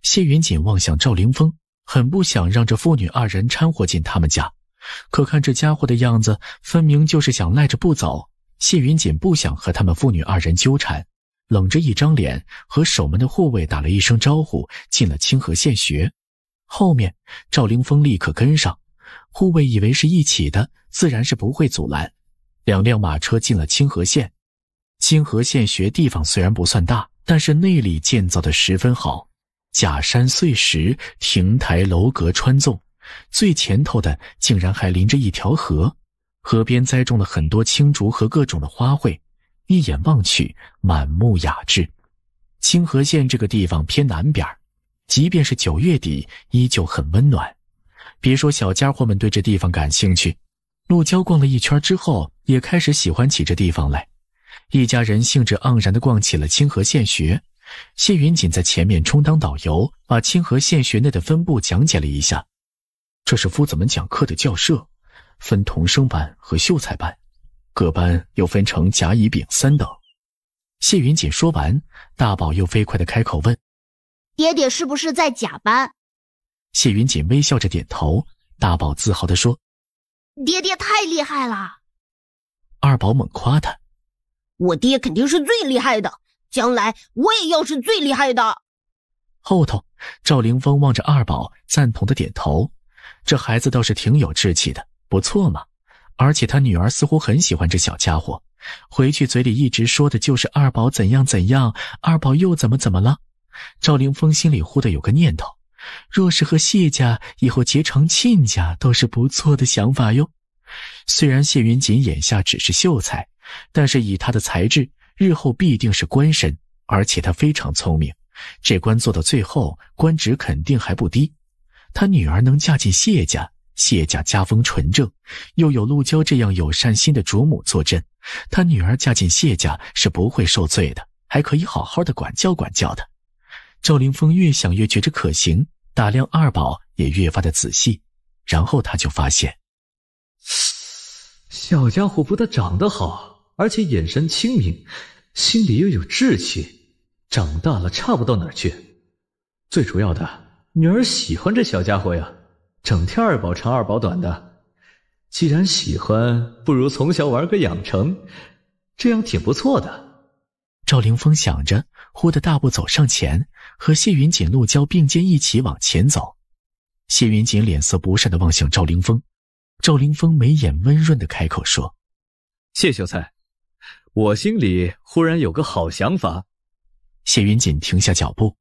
谢云锦望向赵凌风，很不想让这父女二人掺和进他们家。可看这家伙的样子，分明就是想赖着不走。谢云锦不想和他们父女二人纠缠，冷着一张脸和守门的护卫打了一声招呼，进了清河县学。后面赵凌风立刻跟上，护卫以为是一起的，自然是不会阻拦。两辆马车进了清河县。清河县学地方虽然不算大，但是内里建造的十分好。假山、碎石、亭台楼阁穿纵，最前头的竟然还临着一条河，河边栽种了很多青竹和各种的花卉，一眼望去，满目雅致。清河县这个地方偏南边即便是九月底，依旧很温暖。别说小家伙们对这地方感兴趣，陆娇逛了一圈之后，也开始喜欢起这地方来。一家人兴致盎然的逛起了清河县学。谢云锦在前面充当导游，把清河县学内的分部讲解了一下。这是夫子们讲课的教舍，分童生班和秀才班，各班又分成甲、乙、丙三等。谢云锦说完，大宝又飞快的开口问：“爹爹是不是在甲班？”谢云锦微笑着点头。大宝自豪的说：“爹爹太厉害了。”二宝猛夸他：“我爹肯定是最厉害的。”将来我也要是最厉害的。后头，赵凌峰望着二宝，赞同的点头。这孩子倒是挺有志气的，不错嘛。而且他女儿似乎很喜欢这小家伙，回去嘴里一直说的就是二宝怎样怎样，二宝又怎么怎么了。赵凌峰心里忽的有个念头：若是和谢家以后结成亲家，倒是不错的想法哟。虽然谢云锦眼下只是秀才，但是以他的才智。日后必定是官身，而且他非常聪明，这官做到最后，官职肯定还不低。他女儿能嫁进谢家，谢家家风纯正，又有陆娇这样有善心的主母坐镇，他女儿嫁进谢家是不会受罪的，还可以好好的管教管教他。赵凌峰越想越觉着可行，打量二宝也越发的仔细，然后他就发现，小家伙不但长得好。而且眼神清明，心里又有志气，长大了差不到哪儿去。最主要的，女儿喜欢这小家伙呀，整天二宝长二宝短的。既然喜欢，不如从小玩个养成，这样挺不错的。赵凌峰想着，忽的大步走上前，和谢云锦、陆娇并肩一起往前走。谢云锦脸色不善地望向赵凌峰，赵凌峰眉眼温润地开口说：“谢秀才。”我心里忽然有个好想法，谢云锦停下脚步，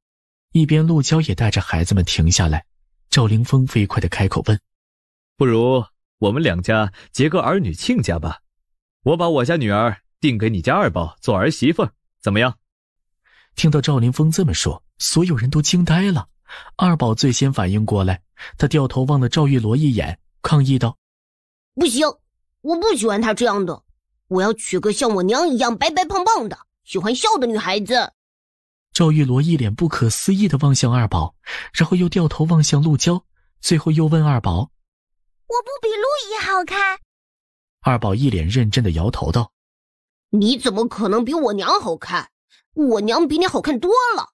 一边陆娇也带着孩子们停下来。赵凌峰飞快的开口问：“不如我们两家结个儿女亲家吧？我把我家女儿定给你家二宝做儿媳妇，怎么样？”听到赵凌峰这么说，所有人都惊呆了。二宝最先反应过来，他掉头望了赵玉罗一眼，抗议道：“不行，我不喜欢他这样的。”我要娶个像我娘一样白白胖胖的、喜欢笑的女孩子。赵玉罗一脸不可思议的望向二宝，然后又掉头望向陆娇，最后又问二宝：“我不比陆姨好看？”二宝一脸认真的摇头道：“你怎么可能比我娘好看？我娘比你好看多了。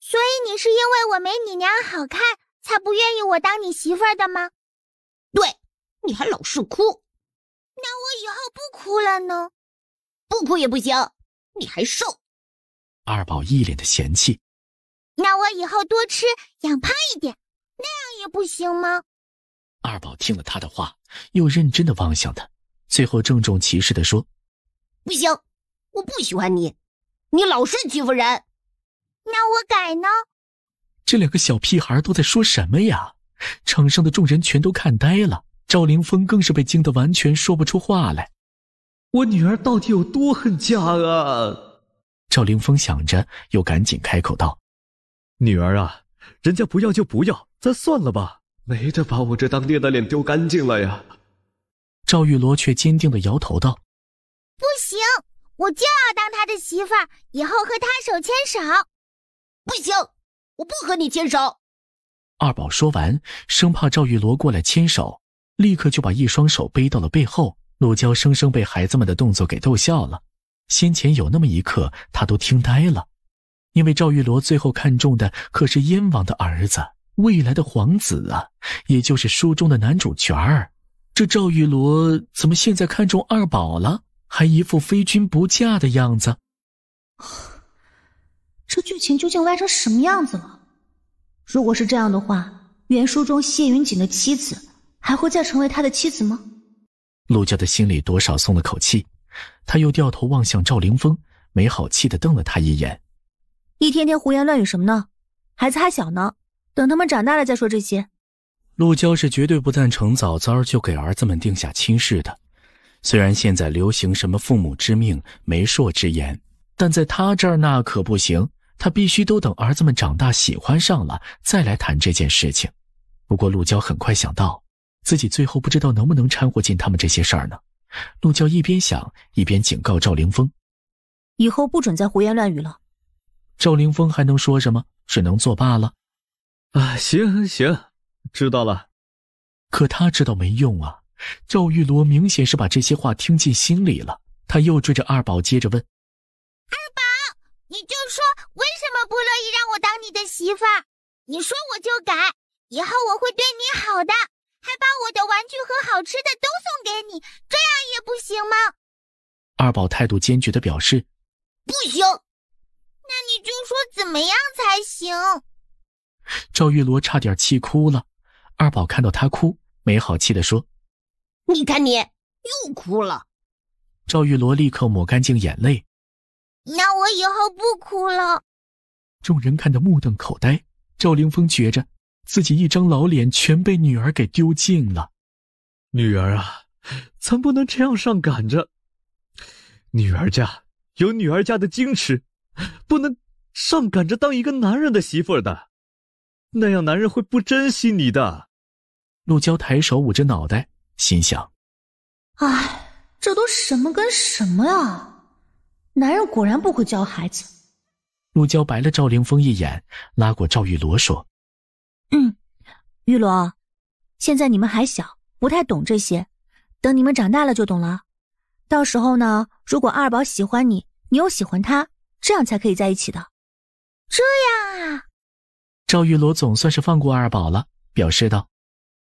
所以你是因为我没你娘好看，才不愿意我当你媳妇儿的吗？”“对，你还老是哭。”那我以后不哭了呢，不哭也不行，你还瘦。二宝一脸的嫌弃。那我以后多吃，养胖一点，那样也不行吗？二宝听了他的话，又认真的望向他，最后郑重其事的说：“不行，我不喜欢你，你老是欺负人。”那我改呢？这两个小屁孩都在说什么呀？场上的众人全都看呆了。赵凌峰更是被惊得完全说不出话来。我女儿到底有多恨家啊？赵凌峰想着，又赶紧开口道：“女儿啊，人家不要就不要，咱算了吧，没得把我这当爹的脸丢干净了呀。”赵玉罗却坚定地摇头道：“不行，我就要当他的媳妇儿，以后和他手牵手。”“不行，我不和你牵手。”二宝说完，生怕赵玉罗过来牵手。立刻就把一双手背到了背后。陆娇生生被孩子们的动作给逗笑了。先前有那么一刻，她都听呆了，因为赵玉罗最后看中的可是燕王的儿子，未来的皇子啊，也就是书中的男主角儿。这赵玉罗怎么现在看中二宝了，还一副非君不嫁的样子？这剧情究竟歪成什么样子了？如果是这样的话，原书中谢云锦的妻子……还会再成为他的妻子吗？陆娇的心里多少松了口气，他又掉头望向赵凌风，没好气的瞪了他一眼：“一天天胡言乱语什么呢？孩子还小呢，等他们长大了再说这些。”陆娇是绝对不赞成早早就给儿子们定下亲事的。虽然现在流行什么父母之命、媒妁之言，但在他这儿那可不行。他必须都等儿子们长大喜欢上了再来谈这件事情。不过陆娇很快想到。自己最后不知道能不能掺和进他们这些事儿呢？陆娇一边想一边警告赵凌风：“以后不准再胡言乱语了。”赵凌风还能说什么？只能作罢了。啊，行行，知道了。可他知道没用啊。赵玉罗明显是把这些话听进心里了。他又追着二宝接着问：“二宝，你就说为什么不乐意让我当你的媳妇儿？你说我就改，以后我会对你好的。”还把我的玩具和好吃的都送给你，这样也不行吗？二宝态度坚决的表示：“不行。”那你就说怎么样才行？赵玉罗差点气哭了。二宝看到他哭，没好气的说：“你看你又哭了。”赵玉罗立刻抹干净眼泪：“那我以后不哭了。”众人看得目瞪口呆。赵凌峰觉着。自己一张老脸全被女儿给丢尽了，女儿啊，咱不能这样上赶着。女儿家有女儿家的矜持，不能上赶着当一个男人的媳妇儿的，那样男人会不珍惜你的。陆娇抬手捂着脑袋，心想：哎，这都什么跟什么啊！男人果然不会教孩子。陆娇白了赵凌风一眼，拉过赵玉罗说。嗯，玉罗，现在你们还小，不太懂这些，等你们长大了就懂了。到时候呢，如果二宝喜欢你，你又喜欢他，这样才可以在一起的。这样啊？赵玉罗总算是放过二宝了，表示道：“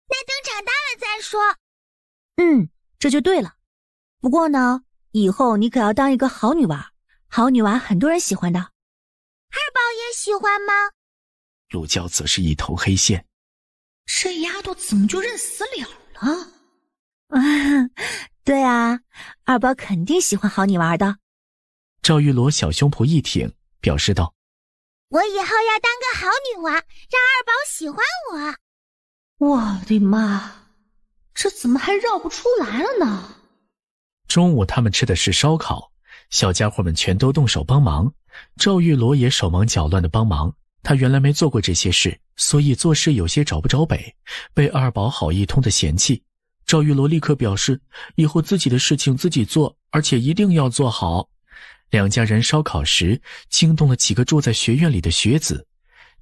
那等长大了再说。”嗯，这就对了。不过呢，以后你可要当一个好女娃，好女娃很多人喜欢的。二宝也喜欢吗？陆娇则是一头黑线，这丫头怎么就认死了了？啊，对啊，二宝肯定喜欢好女娃的。赵玉罗小胸脯一挺，表示道：“我以后要当个好女娃，让二宝喜欢我。”我的妈，这怎么还绕不出来了呢？中午他们吃的是烧烤，小家伙们全都动手帮忙，赵玉罗也手忙脚乱的帮忙。他原来没做过这些事，所以做事有些找不着北，被二宝好一通的嫌弃。赵玉罗立刻表示，以后自己的事情自己做，而且一定要做好。两家人烧烤时惊动了几个住在学院里的学子，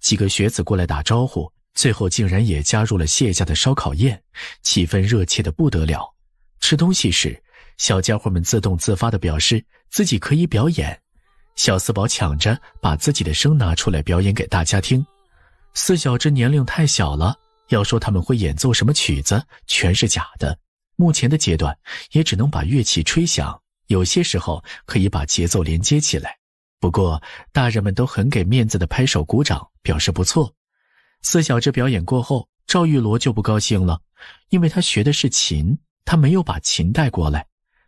几个学子过来打招呼，最后竟然也加入了谢家的烧烤宴，气氛热切的不得了。吃东西时，小家伙们自动自发的表示自己可以表演。小四宝抢着把自己的声拿出来表演给大家听。四小只年龄太小了，要说他们会演奏什么曲子，全是假的。目前的阶段，也只能把乐器吹响，有些时候可以把节奏连接起来。不过大人们都很给面子的拍手鼓掌，表示不错。四小只表演过后，赵玉罗就不高兴了，因为他学的是琴，他没有把琴带过来。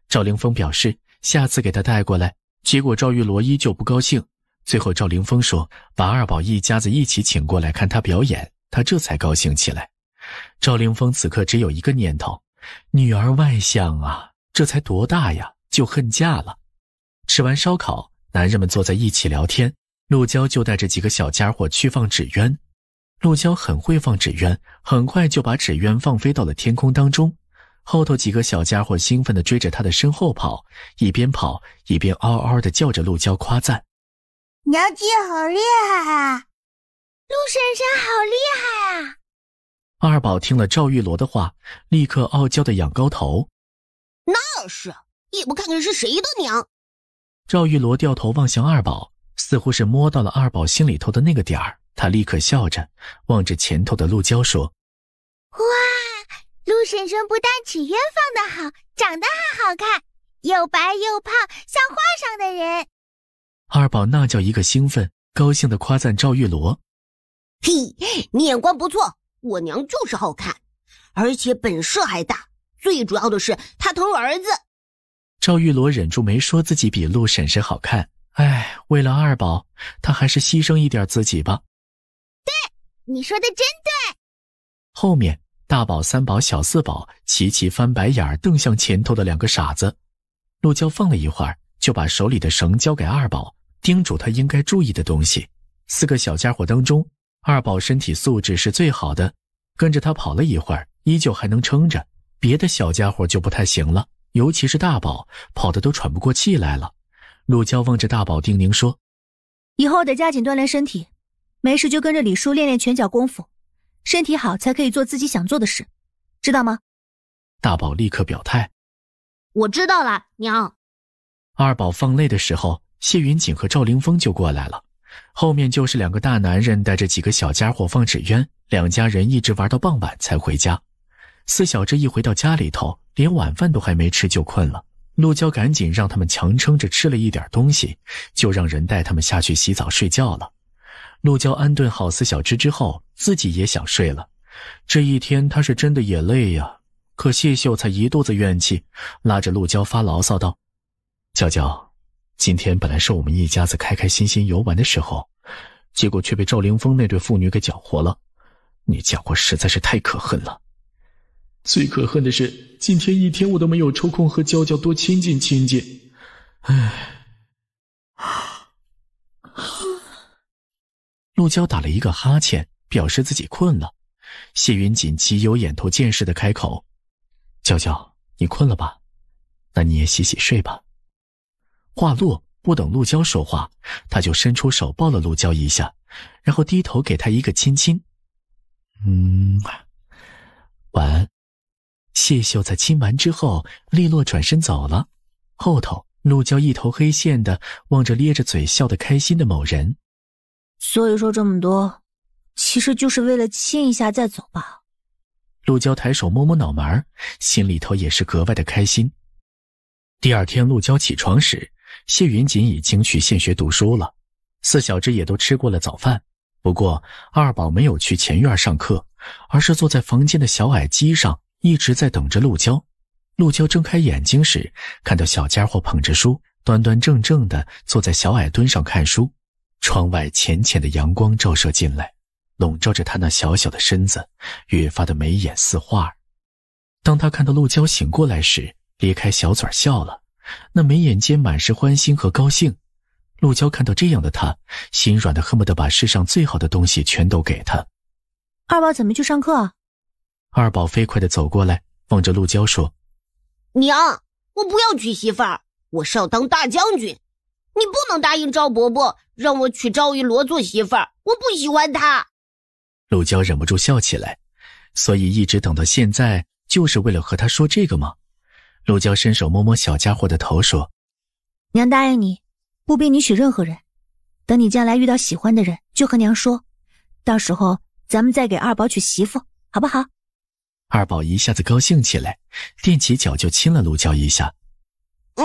赵凌峰表示下次给他带过来。结果赵玉罗依旧不高兴，最后赵凌峰说：“把二宝一家子一起请过来看他表演。”他这才高兴起来。赵凌峰此刻只有一个念头：女儿外向啊，这才多大呀，就恨嫁了。吃完烧烤，男人们坐在一起聊天，陆娇就带着几个小家伙去放纸鸢。陆娇很会放纸鸢，很快就把纸鸢放飞到了天空当中。后头几个小家伙兴奋的追着他的身后跑，一边跑一边嗷嗷的叫着：“陆娇夸赞，娘亲好厉害啊，陆婶婶好厉害啊！”二宝听了赵玉罗的话，立刻傲娇的仰高头。那是也不看看是谁的娘！赵玉罗掉头望向二宝，似乎是摸到了二宝心里头的那个点儿，他立刻笑着望着前头的陆娇说：“哇！”陆婶婶不但纸鸢放的好，长得还好看，又白又胖，像画上的人。二宝那叫一个兴奋，高兴的夸赞赵玉罗：“嘿，你眼光不错，我娘就是好看，而且本事还大。最主要的是她疼儿子。”赵玉罗忍住没说自己比陆婶婶好看。哎，为了二宝，他还是牺牲一点自己吧。对，你说的真对。后面。大宝、三宝、小四宝齐齐翻白眼儿，瞪向前头的两个傻子。陆娇放了一会儿，就把手里的绳交给二宝，叮嘱他应该注意的东西。四个小家伙当中，二宝身体素质是最好的，跟着他跑了一会儿，依旧还能撑着。别的小家伙就不太行了，尤其是大宝，跑的都喘不过气来了。陆娇望着大宝，叮咛说：“以后得加紧锻炼身体，没事就跟着李叔练练拳脚功夫。”身体好才可以做自己想做的事，知道吗？大宝立刻表态，我知道了，娘。二宝放泪的时候，谢云锦和赵凌峰就过来了，后面就是两个大男人带着几个小家伙放纸鸢，两家人一直玩到傍晚才回家。四小只一回到家里头，连晚饭都还没吃就困了，陆娇赶紧让他们强撑着吃了一点东西，就让人带他们下去洗澡睡觉了。陆娇安顿好四小只之后，自己也想睡了。这一天，他是真的也累呀。可谢秀才一肚子怨气，拉着陆娇发牢骚道：“娇娇，今天本来是我们一家子开开心心游玩的时候，结果却被赵凌风那对父女给搅和了。你搅和实在是太可恨了。最可恨的是，今天一天我都没有抽空和娇娇多亲近亲近。唉。”陆娇打了一个哈欠，表示自己困了。谢云锦极有眼头见识的开口：“娇娇，你困了吧？那你也洗洗睡吧。”话落，不等陆娇说话，他就伸出手抱了陆娇一下，然后低头给她一个亲亲。“嗯，晚安。”谢秀在亲完之后，利落转身走了。后头，陆娇一头黑线的望着咧着嘴笑的开心的某人。所以说这么多，其实就是为了亲一下再走吧。陆娇抬手摸摸脑门心里头也是格外的开心。第二天，陆娇起床时，谢云锦已经去县学读书了，四小只也都吃过了早饭。不过二宝没有去前院上课，而是坐在房间的小矮机上，一直在等着陆娇。陆娇睁开眼睛时，看到小家伙捧着书，端端正正的坐在小矮墩上看书。窗外浅浅的阳光照射进来，笼罩着他那小小的身子，越发的眉眼似画。当他看到陆娇醒过来时，咧开小嘴笑了，那眉眼间满是欢欣和高兴。陆娇看到这样的他，心软的恨不得把世上最好的东西全都给他。二宝怎么去上课？二宝飞快地走过来，望着陆娇说：“娘，我不要娶媳妇儿，我是要当大将军。”你不能答应赵伯伯让我娶赵玉罗做媳妇儿，我不喜欢他。陆娇忍不住笑起来，所以一直等到现在，就是为了和他说这个吗？陆娇伸手摸摸小家伙的头，说：“娘答应你，不逼你娶任何人。等你将来遇到喜欢的人，就和娘说，到时候咱们再给二宝娶媳妇，好不好？”二宝一下子高兴起来，踮起脚就亲了陆娇一下。嗯，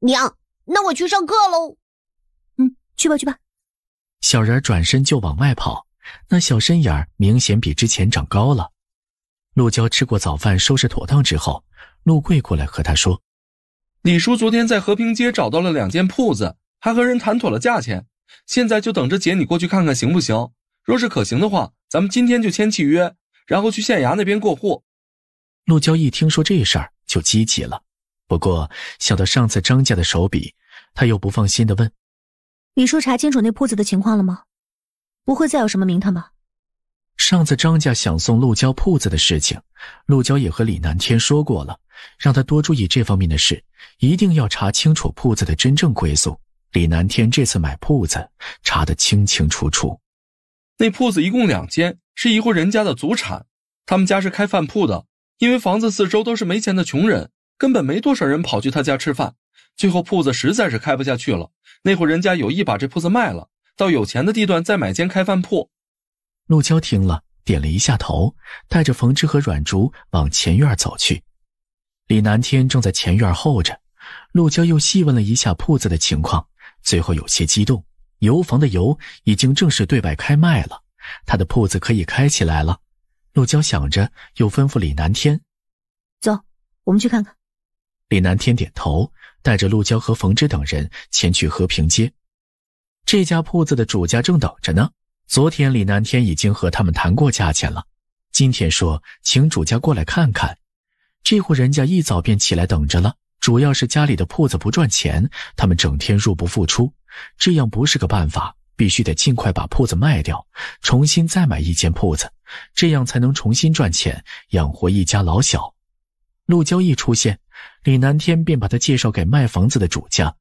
娘。那我去上课喽，嗯，去吧去吧。小人转身就往外跑，那小身眼明显比之前长高了。陆娇吃过早饭，收拾妥当之后，陆贵过来和他说：“李叔昨天在和平街找到了两间铺子，还和人谈妥了价钱，现在就等着姐你过去看看行不行。若是可行的话，咱们今天就签契约，然后去县衙那边过户。”陆娇一听说这事儿就积极了，不过想到上次张家的手笔。他又不放心的问：“你说查清楚那铺子的情况了吗？不会再有什么名堂吧？”上次张家想送陆娇铺子的事情，陆娇也和李南天说过了，让他多注意这方面的事，一定要查清楚铺子的真正归宿。李南天这次买铺子查得清清楚楚，那铺子一共两间，是一户人家的祖产。他们家是开饭铺的，因为房子四周都是没钱的穷人，根本没多少人跑去他家吃饭。最后铺子实在是开不下去了，那户人家有意把这铺子卖了，到有钱的地段再买间开饭铺。陆娇听了，点了一下头，带着冯之和阮竹往前院走去。李南天正在前院候着，陆娇又细问了一下铺子的情况，最后有些激动：油房的油已经正式对外开卖了，他的铺子可以开起来了。陆娇想着，又吩咐李南天：“走，我们去看看。”李南天点头。带着陆娇和冯芝等人前去和平街，这家铺子的主家正等着呢。昨天李南天已经和他们谈过价钱了，今天说请主家过来看看。这户人家一早便起来等着了，主要是家里的铺子不赚钱，他们整天入不敷出，这样不是个办法，必须得尽快把铺子卖掉，重新再买一间铺子，这样才能重新赚钱，养活一家老小。陆娇一出现。李南天便把他介绍给卖房子的主家，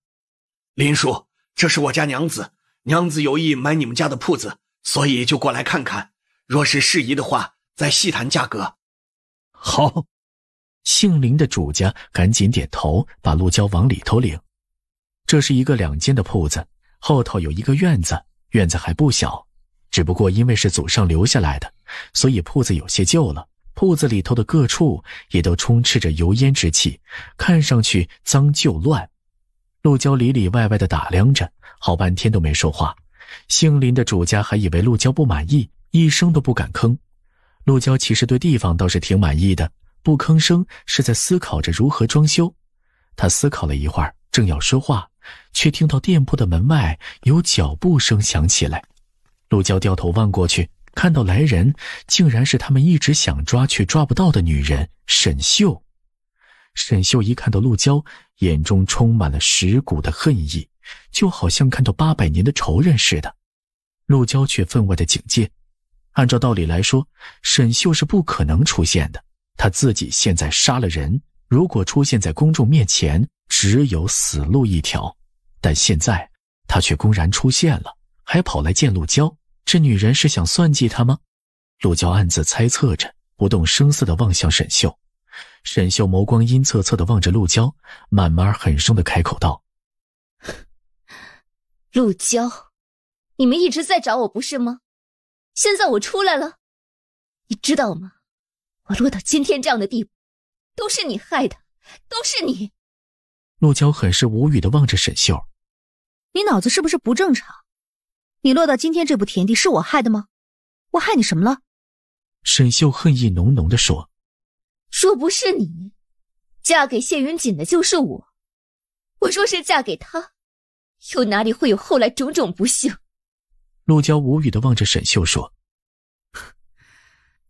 林叔，这是我家娘子，娘子有意买你们家的铺子，所以就过来看看。若是适宜的话，再细谈价格。好，姓林的主家赶紧点头，把陆娇往里头领。这是一个两间的铺子，后头有一个院子，院子还不小，只不过因为是祖上留下来的，所以铺子有些旧了。铺子里头的各处也都充斥着油烟之气，看上去脏旧乱。陆娇里里外外的打量着，好半天都没说话。姓林的主家还以为陆娇不满意，一声都不敢吭。陆娇其实对地方倒是挺满意的，不吭声是在思考着如何装修。他思考了一会儿，正要说话，却听到店铺的门外有脚步声响起来。陆娇掉头望过去。看到来人，竟然是他们一直想抓却抓不到的女人沈秀。沈秀一看到陆娇，眼中充满了蚀骨的恨意，就好像看到八百年的仇人似的。陆娇却分外的警戒。按照道理来说，沈秀是不可能出现的。他自己现在杀了人，如果出现在公众面前，只有死路一条。但现在他却公然出现了，还跑来见陆娇。这女人是想算计他吗？陆娇暗自猜测着，不动声色的望向沈秀。沈秀眸光阴恻恻的望着陆娇，慢慢狠声的开口道：“陆 娇，你们一直在找我不是吗？现在我出来了，你知道吗？我落到今天这样的地步，都是你害的，都是你。”陆娇很是无语的望着沈秀：“你脑子是不是不正常？”你落到今天这步田地是我害的吗？我害你什么了？沈秀恨意浓浓的说：“若不是你嫁给谢云锦的，就是我。我若是嫁给他，又哪里会有后来种种不幸？”陆娇无语的望着沈秀说：“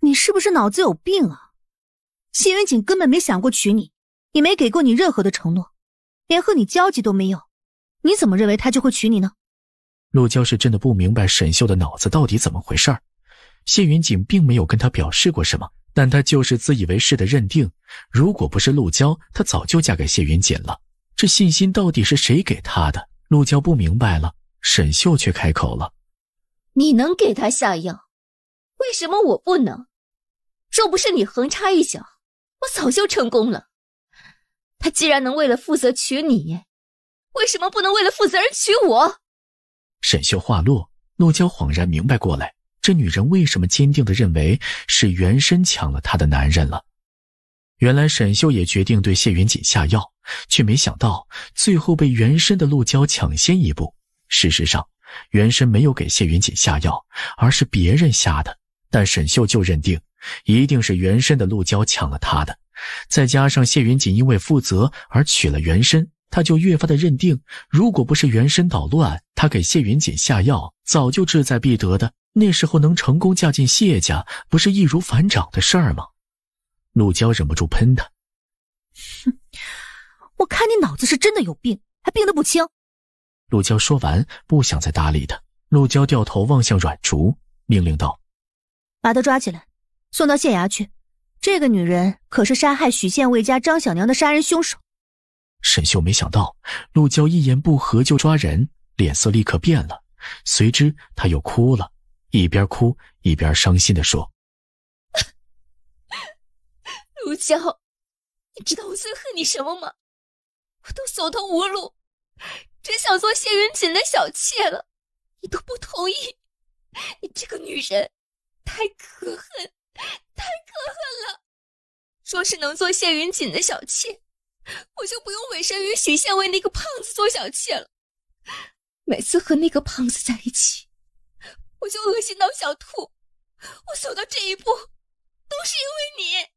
你是不是脑子有病啊？谢云锦根本没想过娶你，也没给过你任何的承诺，连和你交集都没有，你怎么认为他就会娶你呢？”陆娇是真的不明白沈秀的脑子到底怎么回事儿。谢云锦并没有跟他表示过什么，但他就是自以为是的认定，如果不是陆娇，他早就嫁给谢云锦了。这信心到底是谁给他的？陆娇不明白了，沈秀却开口了：“你能给他下药，为什么我不能？若不是你横插一脚，我早就成功了。他既然能为了负责娶你，为什么不能为了负责人娶我？”沈秀话落，陆娇恍然明白过来，这女人为什么坚定的认为是原身抢了她的男人了？原来沈秀也决定对谢云锦下药，却没想到最后被原身的陆娇抢先一步。事实上，原身没有给谢云锦下药，而是别人下的。但沈秀就认定，一定是原身的陆娇抢了他的。再加上谢云锦因为负责而娶了原身。他就越发的认定，如果不是元神捣乱，他给谢云锦下药，早就志在必得的。那时候能成功嫁进谢家，不是易如反掌的事儿吗？陆娇忍不住喷他：“哼，我看你脑子是真的有病，还病得不轻。”陆娇说完，不想再搭理他。陆娇掉头望向阮竹，命令道：“把他抓起来，送到县衙去。这个女人可是杀害许县尉家张小娘的杀人凶手。”沈秀没想到，陆娇一言不合就抓人，脸色立刻变了，随之她又哭了，一边哭一边伤心地说：“陆娇，你知道我最恨你什么吗？我都走投无路，只想做谢云锦的小妾了，你都不同意，你这个女人太可恨，太可恨了！若是能做谢云锦的小妾……”我就不用委身于许县尉那个胖子做小妾了。每次和那个胖子在一起，我就恶心到想吐。我走到这一步，都是因为你。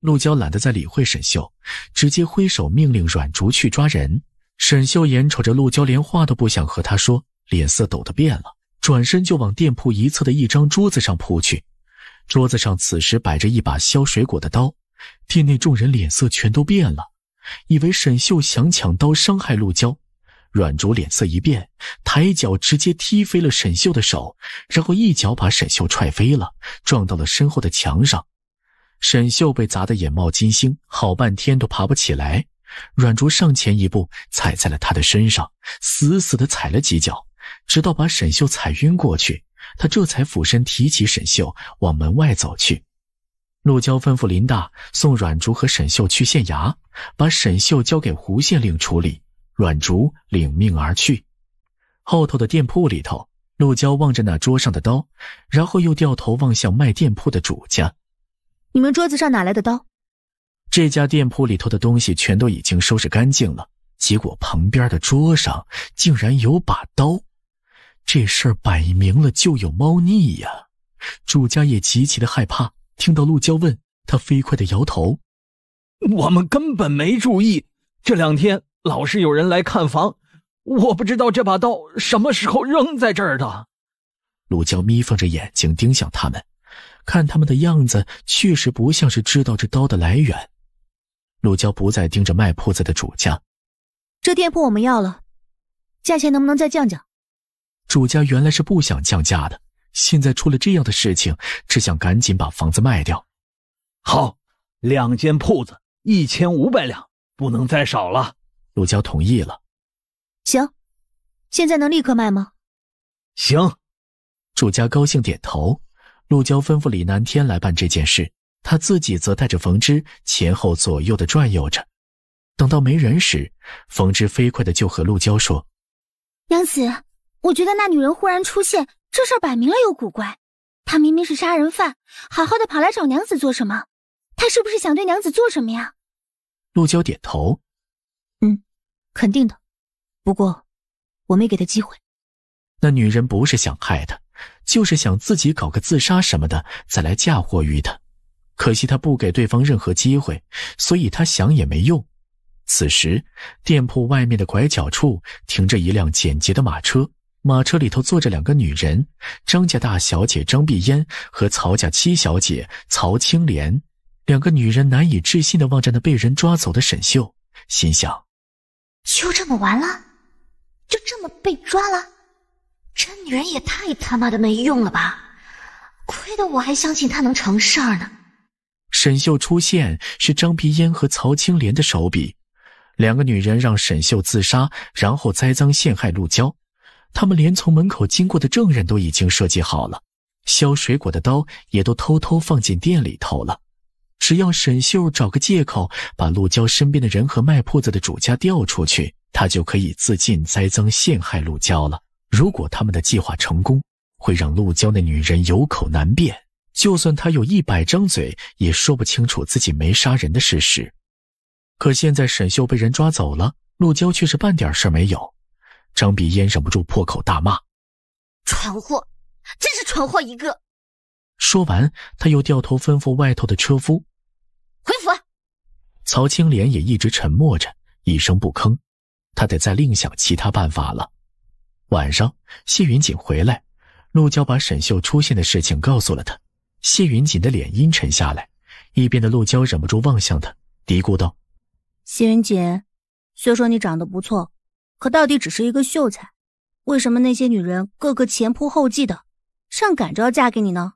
陆娇懒得再理会沈秀，直接挥手命令阮竹去抓人。沈秀眼瞅着陆娇连话都不想和她说，脸色陡得变了，转身就往店铺一侧的一张桌子上扑去。桌子上此时摆着一把削水果的刀，店内众人脸色全都变了。以为沈秀想抢刀伤害陆娇，阮竹脸色一变，抬脚直接踢飞了沈秀的手，然后一脚把沈秀踹飞了，撞到了身后的墙上。沈秀被砸得眼冒金星，好半天都爬不起来。阮竹上前一步，踩在了他的身上，死死的踩了几脚，直到把沈秀踩晕过去，他这才俯身提起沈秀往门外走去。陆娇吩咐林大送阮竹和沈秀去县衙，把沈秀交给胡县令处理。阮竹领命而去。后头的店铺里头，陆娇望着那桌上的刀，然后又掉头望向卖店铺的主家：“你们桌子上哪来的刀？”这家店铺里头的东西全都已经收拾干净了，结果旁边的桌上竟然有把刀，这事儿摆明了就有猫腻呀！主家也极其的害怕。听到陆娇问，他飞快的摇头：“我们根本没注意，这两天老是有人来看房，我不知道这把刀什么时候扔在这儿的。”陆娇眯缝着眼睛盯向他们，看他们的样子确实不像是知道这刀的来源。陆娇不再盯着卖铺子的主家：“这店铺我们要了，价钱能不能再降降？”主家原来是不想降价的。现在出了这样的事情，只想赶紧把房子卖掉。好，两间铺子一千五百两，不能再少了。陆娇同意了。行，现在能立刻卖吗？行。祝家高兴点头。陆娇吩咐李南天来办这件事，他自己则带着冯之前后左右的转悠着。等到没人时，冯之飞快的就和陆娇说：“娘子，我觉得那女人忽然出现。”这事儿摆明了有古怪，他明明是杀人犯，好好的跑来找娘子做什么？他是不是想对娘子做什么呀？陆娇点头，嗯，肯定的。不过我没给他机会。那女人不是想害他，就是想自己搞个自杀什么的，再来嫁祸于他。可惜他不给对方任何机会，所以他想也没用。此时，店铺外面的拐角处停着一辆简洁的马车。马车里头坐着两个女人，张家大小姐张碧嫣和曹家七小姐曹青莲。两个女人难以置信的望着那被人抓走的沈秀，心想：就这么完了？就这么被抓了？这女人也太他妈的没用了吧！亏得我还相信她能成事儿呢。沈秀出现是张碧嫣和曹青莲的手笔，两个女人让沈秀自杀，然后栽赃陷害陆娇。他们连从门口经过的证人都已经设计好了，削水果的刀也都偷偷放进店里头了。只要沈秀找个借口，把陆娇身边的人和卖铺子的主家调出去，他就可以自尽栽赃陷害陆娇了。如果他们的计划成功，会让陆娇那女人有口难辩，就算她有一百张嘴，也说不清楚自己没杀人的事实。可现在沈秀被人抓走了，陆娇却是半点事没有。张碧烟忍不住破口大骂：“蠢货，真是蠢货一个！”说完，他又掉头吩咐外头的车夫：“回府。”曹青莲也一直沉默着，一声不吭。他得再另想其他办法了。晚上，谢云锦回来，陆娇把沈秀出现的事情告诉了他。谢云锦的脸阴沉下来，一边的陆娇忍不住望向他，嘀咕道：“谢云锦，虽说你长得不错。”可到底只是一个秀才，为什么那些女人个个前仆后继的，上赶着要嫁给你呢？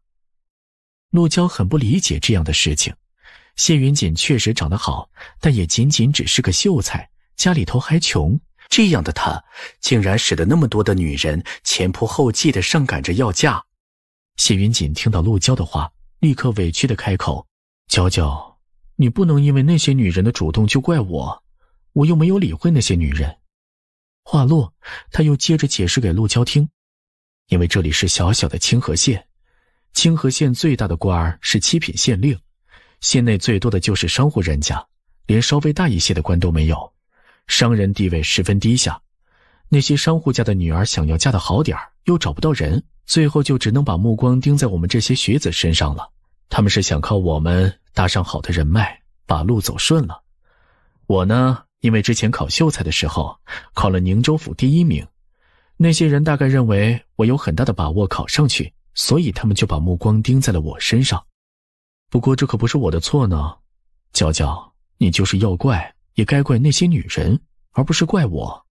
陆娇很不理解这样的事情。谢云锦确实长得好，但也仅仅只是个秀才，家里头还穷。这样的他，竟然使得那么多的女人前仆后继的上赶着要嫁。谢云锦听到陆娇的话，立刻委屈的开口：“娇娇，你不能因为那些女人的主动就怪我，我又没有理会那些女人。”话落，他又接着解释给陆娇听，因为这里是小小的清河县，清河县最大的官儿是七品县令，县内最多的就是商户人家，连稍微大一些的官都没有，商人地位十分低下，那些商户家的女儿想要嫁得好点儿，又找不到人，最后就只能把目光盯在我们这些学子身上了，他们是想靠我们搭上好的人脉，把路走顺了，我呢。因为之前考秀才的时候考了宁州府第一名，那些人大概认为我有很大的把握考上去，所以他们就把目光盯在了我身上。不过这可不是我的错呢，娇娇，你就是要怪也该怪那些女人，而不是怪我。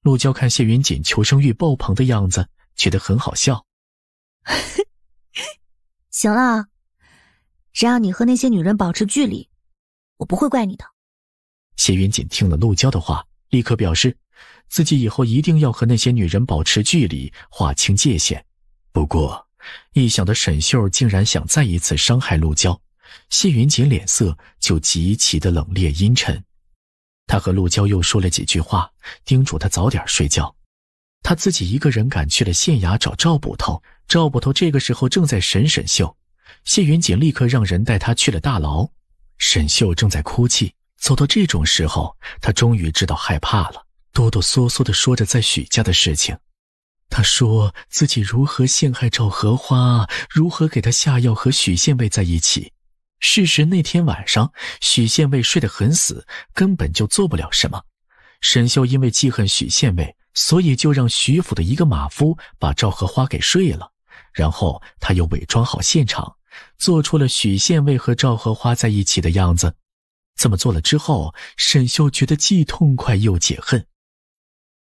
陆娇看谢云锦求生欲爆棚的样子，觉得很好笑。行了，只要你和那些女人保持距离，我不会怪你的。谢云锦听了陆娇的话，立刻表示，自己以后一定要和那些女人保持距离，划清界限。不过，一想到沈秀竟然想再一次伤害陆娇，谢云锦脸色就极其的冷冽阴沉。他和陆娇又说了几句话，叮嘱她早点睡觉。他自己一个人赶去了县衙找赵捕头。赵捕头这个时候正在审沈秀，谢云锦立刻让人带他去了大牢。沈秀正在哭泣。走到这种时候，他终于知道害怕了，哆哆嗦嗦地说着在许家的事情。他说自己如何陷害赵荷花，如何给她下药和许县尉在一起。事实那天晚上，许县尉睡得很死，根本就做不了什么。沈秀因为记恨许县尉，所以就让徐府的一个马夫把赵荷花给睡了，然后他又伪装好现场，做出了许县尉和赵荷花在一起的样子。这么做了之后，沈秀觉得既痛快又解恨。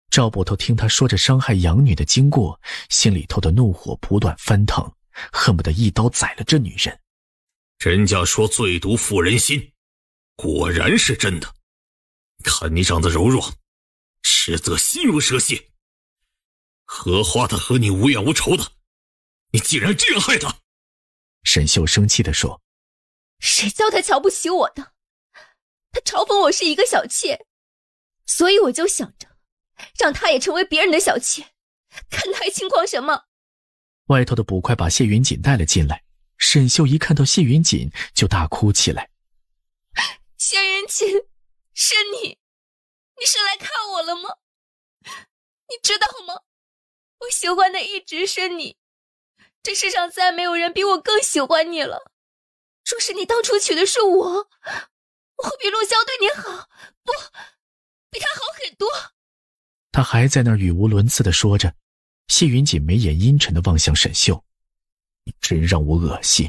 赵捕头听他说着伤害养女的经过，心里头的怒火不断翻腾，恨不得一刀宰了这女人。人家说最毒妇人心，果然是真的。看你长得柔弱，实则心如蛇蝎。荷花她和你无怨无仇的，你竟然这样害她！沈秀生气地说：“谁叫她瞧不起我的？”他嘲讽我是一个小妾，所以我就想着让他也成为别人的小妾，看他还轻狂什么。外头的捕快把谢云锦带了进来，沈秀一看到谢云锦就大哭起来：“谢云锦，是你，你是来看我了吗？你知道吗？我喜欢的一直是你，这世上再没有人比我更喜欢你了。若是你当初娶的是我……”我会比陆骁对你好，不比他好很多。他还在那儿语无伦次的说着。谢云锦眉眼阴沉的望向沈秀，你真让我恶心！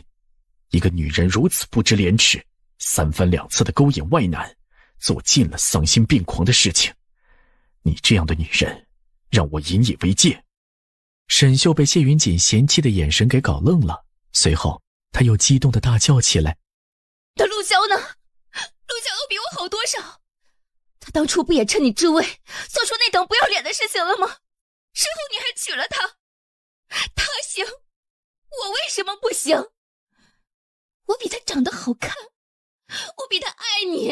一个女人如此不知廉耻，三番两次的勾引外男，做尽了丧心病狂的事情。你这样的女人，让我引以为戒。沈秀被谢云锦嫌弃的眼神给搞愣了，随后他又激动的大叫起来：“那陆骁呢？”想要比我好多少？他当初不也趁你之危，做出那等不要脸的事情了吗？事后你还娶了她，她行，我为什么不行？我比她长得好看，我比她爱你，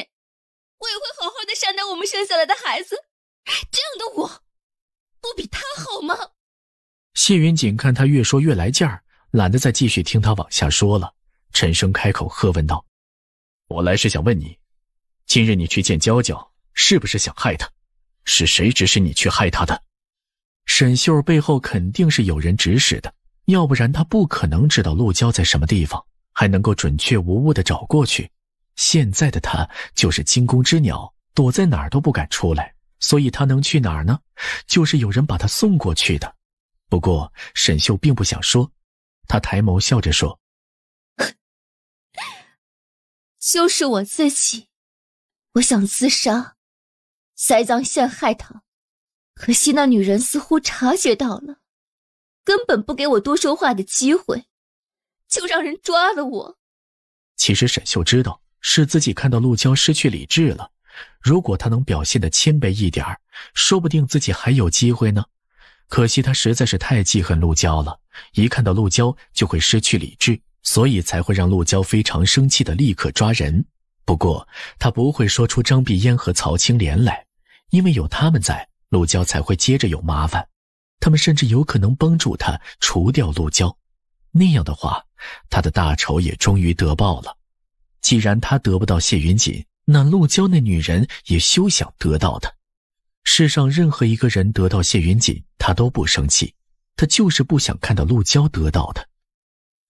我也会好好的善待我们生下来的孩子。这样的我，不比他好吗？谢云锦看他越说越来劲儿，懒得再继续听他往下说了，沉声开口喝问道：“我来是想问你。”今日你去见娇娇，是不是想害她？是谁指使你去害她的？沈秀背后肯定是有人指使的，要不然她不可能知道陆娇在什么地方，还能够准确无误的找过去。现在的她就是惊弓之鸟，躲在哪儿都不敢出来，所以她能去哪儿呢？就是有人把她送过去的。不过沈秀并不想说，她抬眸笑着说：“就 是我自己。”我想自杀，栽赃陷害他，可惜那女人似乎察觉到了，根本不给我多说话的机会，就让人抓了我。其实沈秀知道是自己看到陆娇失去理智了，如果她能表现的谦卑一点说不定自己还有机会呢。可惜她实在是太记恨陆娇了，一看到陆娇就会失去理智，所以才会让陆娇非常生气的立刻抓人。不过，他不会说出张碧烟和曹青莲来，因为有他们在，陆娇才会接着有麻烦。他们甚至有可能帮助他除掉陆娇，那样的话，他的大仇也终于得报了。既然他得不到谢云锦，那陆娇那女人也休想得到他。世上任何一个人得到谢云锦，他都不生气，他就是不想看到陆娇得到他。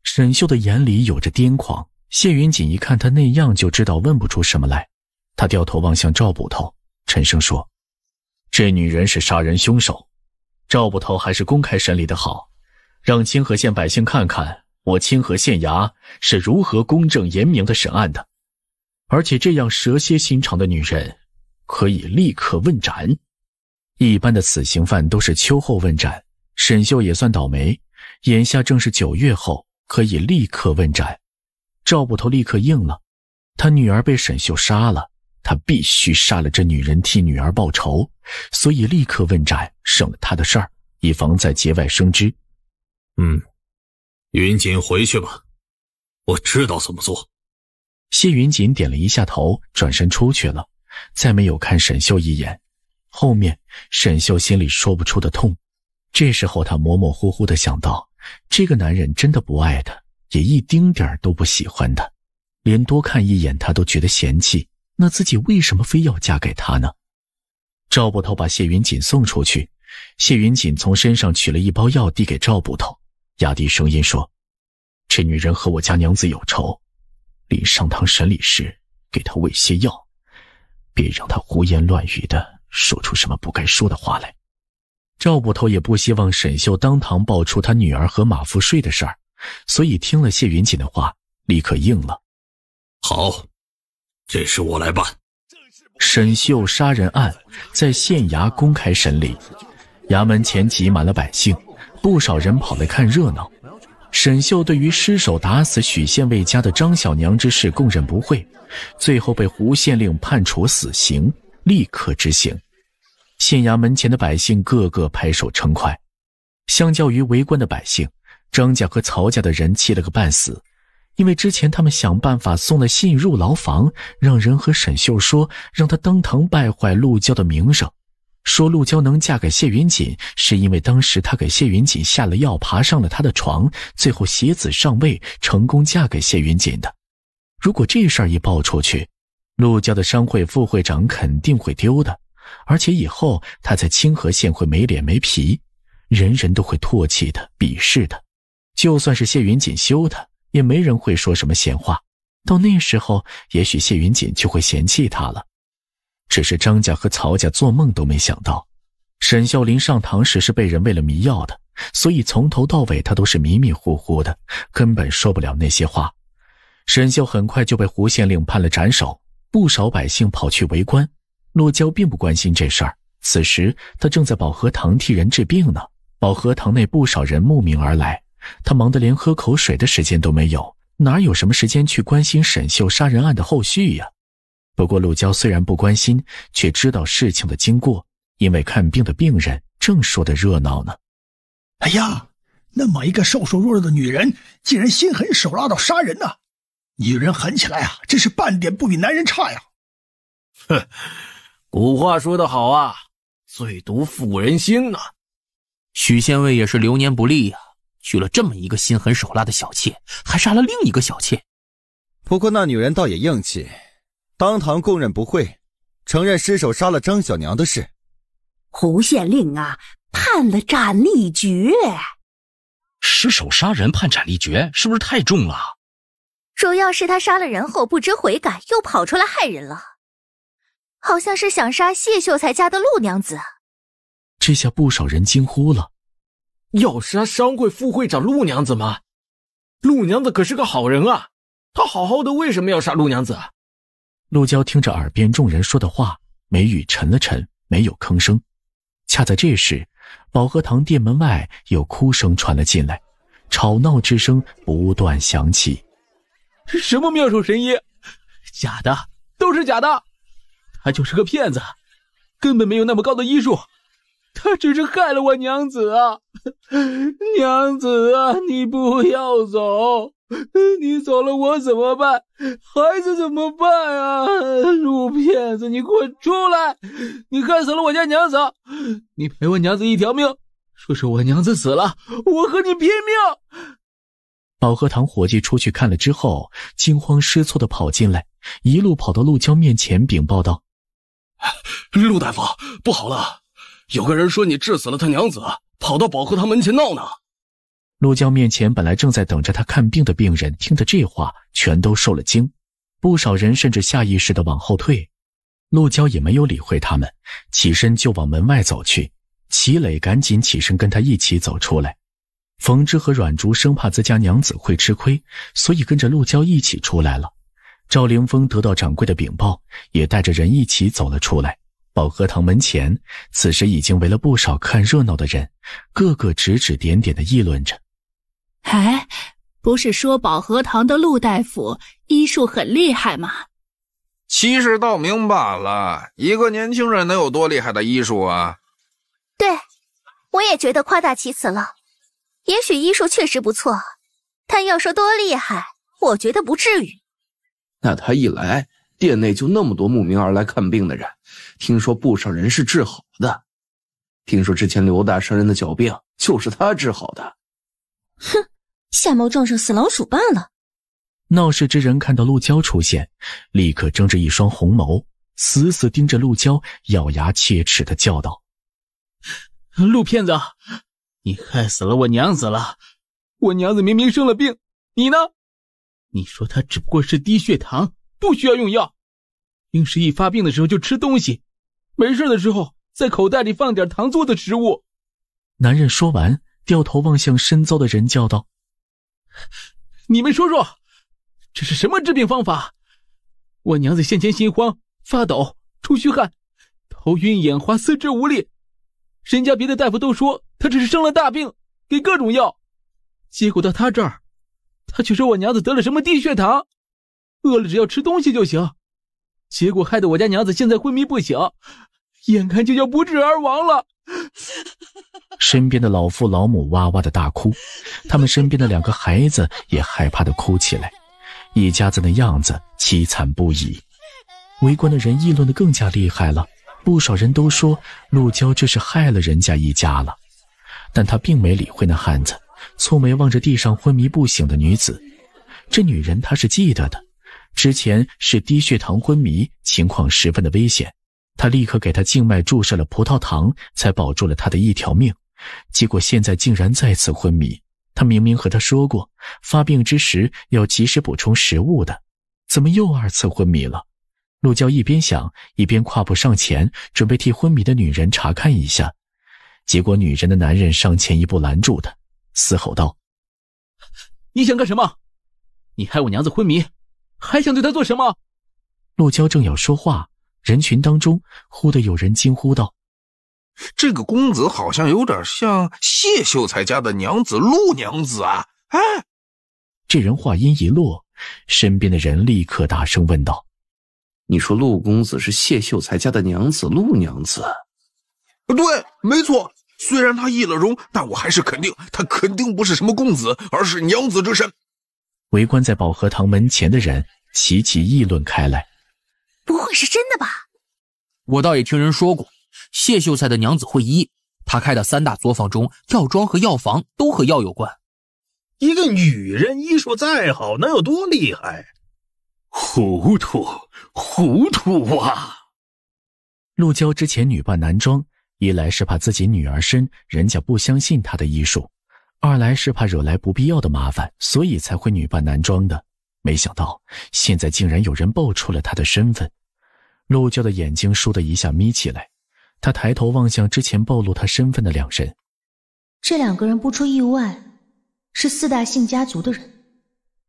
沈秀的眼里有着癫狂。谢云锦一看他那样，就知道问不出什么来。他掉头望向赵捕头，沉声说：“这女人是杀人凶手，赵捕头还是公开审理的好，让清河县百姓看看我清河县衙是如何公正严明的审案的。而且这样蛇蝎心肠的女人，可以立刻问斩。一般的死刑犯都是秋后问斩，沈秀也算倒霉，眼下正是九月后，可以立刻问斩。”赵捕头立刻应了，他女儿被沈秀杀了，他必须杀了这女人替女儿报仇，所以立刻问斩，省了他的事儿，以防再节外生枝。嗯，云锦回去吧，我知道怎么做。谢云锦点了一下头，转身出去了，再没有看沈秀一眼。后面沈秀心里说不出的痛，这时候她模模糊糊的想到，这个男人真的不爱她。也一丁点儿都不喜欢他，连多看一眼他都觉得嫌弃。那自己为什么非要嫁给他呢？赵捕头把谢云锦送出去，谢云锦从身上取了一包药递给赵捕头，压低声音说：“这女人和我家娘子有仇，临上堂审理时给她喂些药，别让她胡言乱语的说出什么不该说的话来。”赵捕头也不希望沈秀当堂爆出他女儿和马富睡的事儿。所以听了谢云锦的话，立刻应了。好，这事我来办。沈秀杀人案在县衙公开审理，衙门前挤满了百姓，不少人跑来看热闹。沈秀对于失手打死许县尉家的张小娘之事供认不讳，最后被胡县令判处死刑，立刻执行。县衙门前的百姓个个拍手称快。相较于围观的百姓。张家和曹家的人气了个半死，因为之前他们想办法送了信入牢房，让人和沈秀说，让他登堂败坏陆娇的名声，说陆娇能嫁给谢云锦，是因为当时他给谢云锦下了药，爬上了他的床，最后携子上位，成功嫁给谢云锦的。如果这事儿一爆出去，陆娇的商会副会长肯定会丢的，而且以后他在清河县会没脸没皮，人人都会唾弃的、鄙视的。就算是谢云锦休他，也没人会说什么闲话。到那时候，也许谢云锦就会嫌弃他了。只是张家和曹家做梦都没想到，沈秀林上堂时是被人喂了迷药的，所以从头到尾他都是迷迷糊糊的，根本说不了那些话。沈秀很快就被胡县令判了斩首，不少百姓跑去围观。洛娇并不关心这事儿，此时他正在保和堂替人治病呢。保和堂内不少人慕名而来。他忙得连喝口水的时间都没有，哪有什么时间去关心沈秀杀人案的后续呀？不过陆娇虽然不关心，却知道事情的经过，因为看病的病人正说的热闹呢。哎呀，那么一个瘦瘦弱弱的女人，竟然心狠手辣到杀人呢！女人狠起来啊，真是半点不比男人差呀！哼，古话说得好啊，最毒妇人心呐。许县尉也是流年不利呀。娶了这么一个心狠手辣的小妾，还杀了另一个小妾。不过那女人倒也硬气，当堂供认不讳，承认失手杀了张小娘的事。胡县令啊，判了斩立决。失手杀人判斩立决，是不是太重了？主要是他杀了人后不知悔改，又跑出来害人了，好像是想杀谢秀才家的陆娘子。这下不少人惊呼了。要杀商会副会长陆娘子吗？陆娘子可是个好人啊，她好好的为什么要杀陆娘子？陆娇听着耳边众人说的话，眉宇沉了沉，没有吭声。恰在这时，宝和堂店门外有哭声传了进来，吵闹之声不断响起。什么妙手神医？假的，都是假的，他就是个骗子，根本没有那么高的医术。他只是害了我娘子啊！娘子啊，你不要走，你走了我怎么办？孩子怎么办啊？陆骗子，你快出来！你害死了我家娘子，你赔我娘子一条命！说是我娘子死了，我和你拼命！保和堂伙计出去看了之后，惊慌失措的跑进来，一路跑到陆娇面前禀报道：“陆大夫，不好了！”有个人说你治死了他娘子，跑到宝和堂门前闹呢。陆娇面前本来正在等着他看病的病人，听得这话全都受了惊，不少人甚至下意识的往后退。陆娇也没有理会他们，起身就往门外走去。齐磊赶紧起身跟他一起走出来。冯芝和阮竹生怕自家娘子会吃亏，所以跟着陆娇一起出来了。赵凌峰得到掌柜的禀报，也带着人一起走了出来。保和堂门前，此时已经围了不少看热闹的人，个个指指点点的议论着。哎，不是说保和堂的陆大夫医术很厉害吗？其实盗明罢了，一个年轻人能有多厉害的医术啊？对，我也觉得夸大其词了。也许医术确实不错，但要说多厉害，我觉得不至于。那他一来。店内就那么多慕名而来看病的人，听说不少人是治好的。听说之前刘大商人的脚病就是他治好的。哼，瞎猫撞上死老鼠罢了。闹事之人看到陆娇出现，立刻睁着一双红眸，死死盯着陆娇，咬牙切齿的叫道：“陆骗子，你害死了我娘子了！我娘子明明生了病，你呢？你说她只不过是低血糖。”不需要用药，平时一发病的时候就吃东西，没事的时候在口袋里放点糖做的食物。男人说完，掉头望向身遭的人，叫道：“你们说说，这是什么治病方法？我娘子先前心慌、发抖、出虚汗、头晕眼花、四肢无力。人家别的大夫都说她只是生了大病，给各种药，结果到他这儿，他却说我娘子得了什么低血糖。”饿了只要吃东西就行，结果害得我家娘子现在昏迷不醒，眼看就要不治而亡了。身边的老父老母哇哇的大哭，他们身边的两个孩子也害怕的哭起来，一家子的样子凄惨不已。围观的人议论的更加厉害了，不少人都说陆娇这是害了人家一家了。但他并没理会那汉子，蹙眉望着地上昏迷不醒的女子，这女人他是记得的。之前是低血糖昏迷，情况十分的危险。他立刻给他静脉注射了葡萄糖，才保住了他的一条命。结果现在竟然再次昏迷。他明明和他说过，发病之时要及时补充食物的，怎么又二次昏迷了？陆娇一边想，一边跨步上前，准备替昏迷的女人查看一下。结果女人的男人上前一步拦住她，嘶吼道：“你想干什么？你害我娘子昏迷！”还想对他做什么？陆娇正要说话，人群当中忽的有人惊呼道：“这个公子好像有点像谢秀才家的娘子陆娘子啊！”哎，这人话音一落，身边的人立刻大声问道：“你说陆公子是谢秀才家的娘子陆娘子？”“对，没错。虽然他易了容，但我还是肯定，他肯定不是什么公子，而是娘子之身。”围观在宝和堂门前的人齐齐议论开来：“不会是真的吧？”我倒也听人说过，谢秀才的娘子会医，他开的三大作坊中，药庄和药房都和药有关。一个女人医术再好，能有多厉害？糊涂糊涂啊！陆娇之前女扮男装，一来是怕自己女儿身，人家不相信她的医术。二来是怕惹来不必要的麻烦，所以才会女扮男装的。没想到现在竟然有人爆出了他的身份。陆娇的眼睛倏地一下眯起来，她抬头望向之前暴露他身份的两人。这两个人不出意外是四大姓家族的人，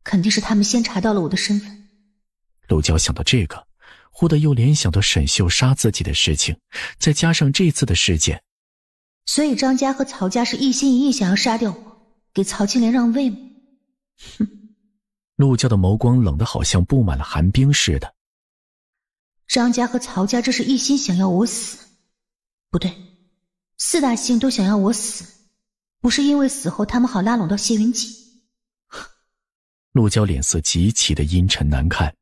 肯定是他们先查到了我的身份。陆娇想到这个，忽地又联想到沈秀杀自己的事情，再加上这次的事件。所以张家和曹家是一心一意想要杀掉我，给曹青莲让位吗？哼！陆娇的眸光冷得好像布满了寒冰似的。张家和曹家这是一心想要我死，不对，四大姓都想要我死，不是因为死后他们好拉拢到谢云锦。陆娇脸色极其的阴沉难看，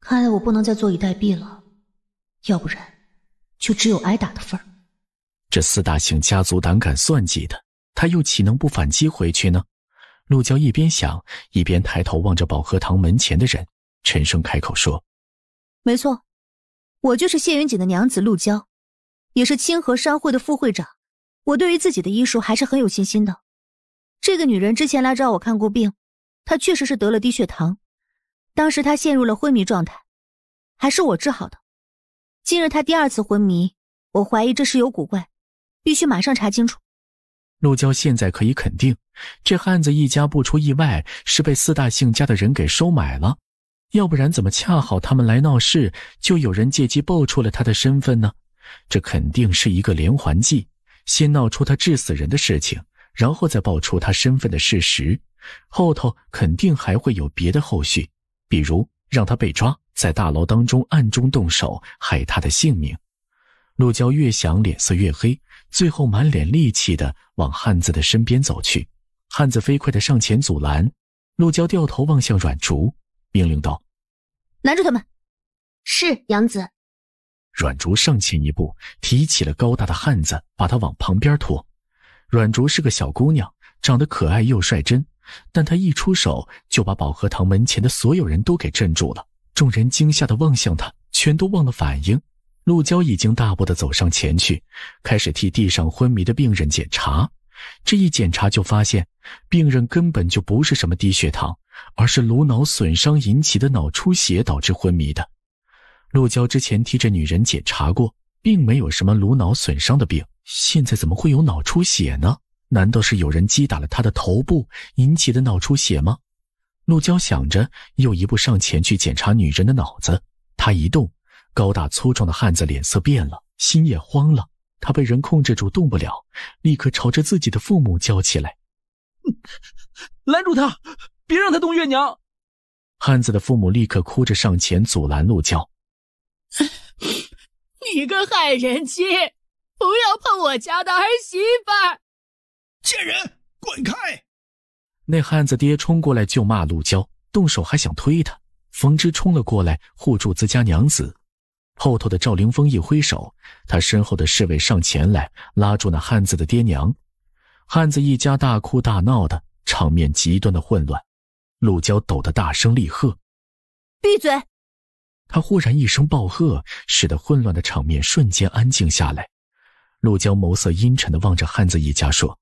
看来我不能再坐以待毙了，要不然就只有挨打的份儿。这四大姓家族胆敢算计的，他又岂能不反击回去呢？陆娇一边想，一边抬头望着宝和堂门前的人，沉声开口说：“没错，我就是谢云锦的娘子陆娇，也是清河商会的副会长。我对于自己的医术还是很有信心的。这个女人之前来找我看过病，她确实是得了低血糖，当时她陷入了昏迷状态，还是我治好的。今日她第二次昏迷，我怀疑这是有古怪。”必须马上查清楚。陆娇现在可以肯定，这汉子一家不出意外是被四大姓家的人给收买了，要不然怎么恰好他们来闹事，就有人借机爆出了他的身份呢？这肯定是一个连环计，先闹出他致死人的事情，然后再爆出他身份的事实，后头肯定还会有别的后续，比如让他被抓，在大牢当中暗中动手害他的性命。陆娇越想，脸色越黑。最后，满脸戾气的往汉子的身边走去，汉子飞快的上前阻拦。陆娇掉头望向阮竹，命令道：“拦住他们！”“是，娘子。”阮竹上前一步，提起了高大的汉子，把他往旁边拖。阮竹是个小姑娘，长得可爱又率真，但她一出手就把宝和堂门前的所有人都给镇住了。众人惊吓的望向她，全都忘了反应。陆娇已经大步的走上前去，开始替地上昏迷的病人检查。这一检查就发现，病人根本就不是什么低血糖，而是颅脑损伤引起的脑出血导致昏迷的。陆娇之前替这女人检查过，并没有什么颅脑损伤的病，现在怎么会有脑出血呢？难道是有人击打了她的头部引起的脑出血吗？陆娇想着，又一步上前去检查女人的脑子，她一动。高大粗壮的汉子脸色变了，心也慌了。他被人控制住，动不了，立刻朝着自己的父母叫起来：“拦住他，别让他动月娘！”汉子的父母立刻哭着上前阻拦陆娇：“ 你个害人精，不要碰我家的儿媳妇！”贱人，滚开！那汉子爹冲过来就骂陆娇，动手还想推他。冯之冲了过来护住自家娘子。后头的赵凌风一挥手，他身后的侍卫上前来拉住那汉子的爹娘，汉子一家大哭大闹的，场面极端的混乱。陆娇抖得大声厉喝：“闭嘴！”他忽然一声暴喝，使得混乱的场面瞬间安静下来。陆娇眸色阴沉的望着汉子一家说：“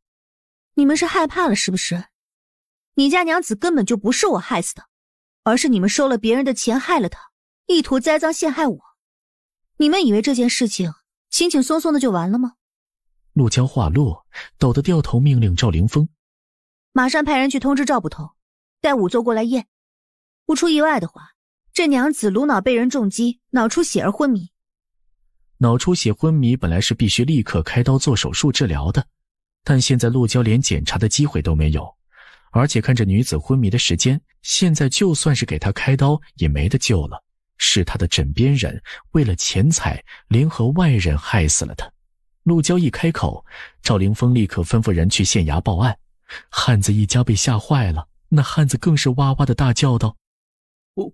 你们是害怕了是不是？你家娘子根本就不是我害死的，而是你们收了别人的钱害了他，意图栽赃陷害我。”你们以为这件事情轻轻松松的就完了吗？陆娇话落，抖得掉头命令赵凌峰：“马上派人去通知赵捕头，带仵作过来验。不出意外的话，这娘子颅脑被人重击，脑出血而昏迷。脑出血昏迷本来是必须立刻开刀做手术治疗的，但现在陆娇连检查的机会都没有。而且看这女子昏迷的时间，现在就算是给她开刀，也没得救了。”是他的枕边人，为了钱财联合外人害死了他。陆娇一开口，赵凌峰立刻吩咐人去县衙报案。汉子一家被吓坏了，那汉子更是哇哇的大叫道：“我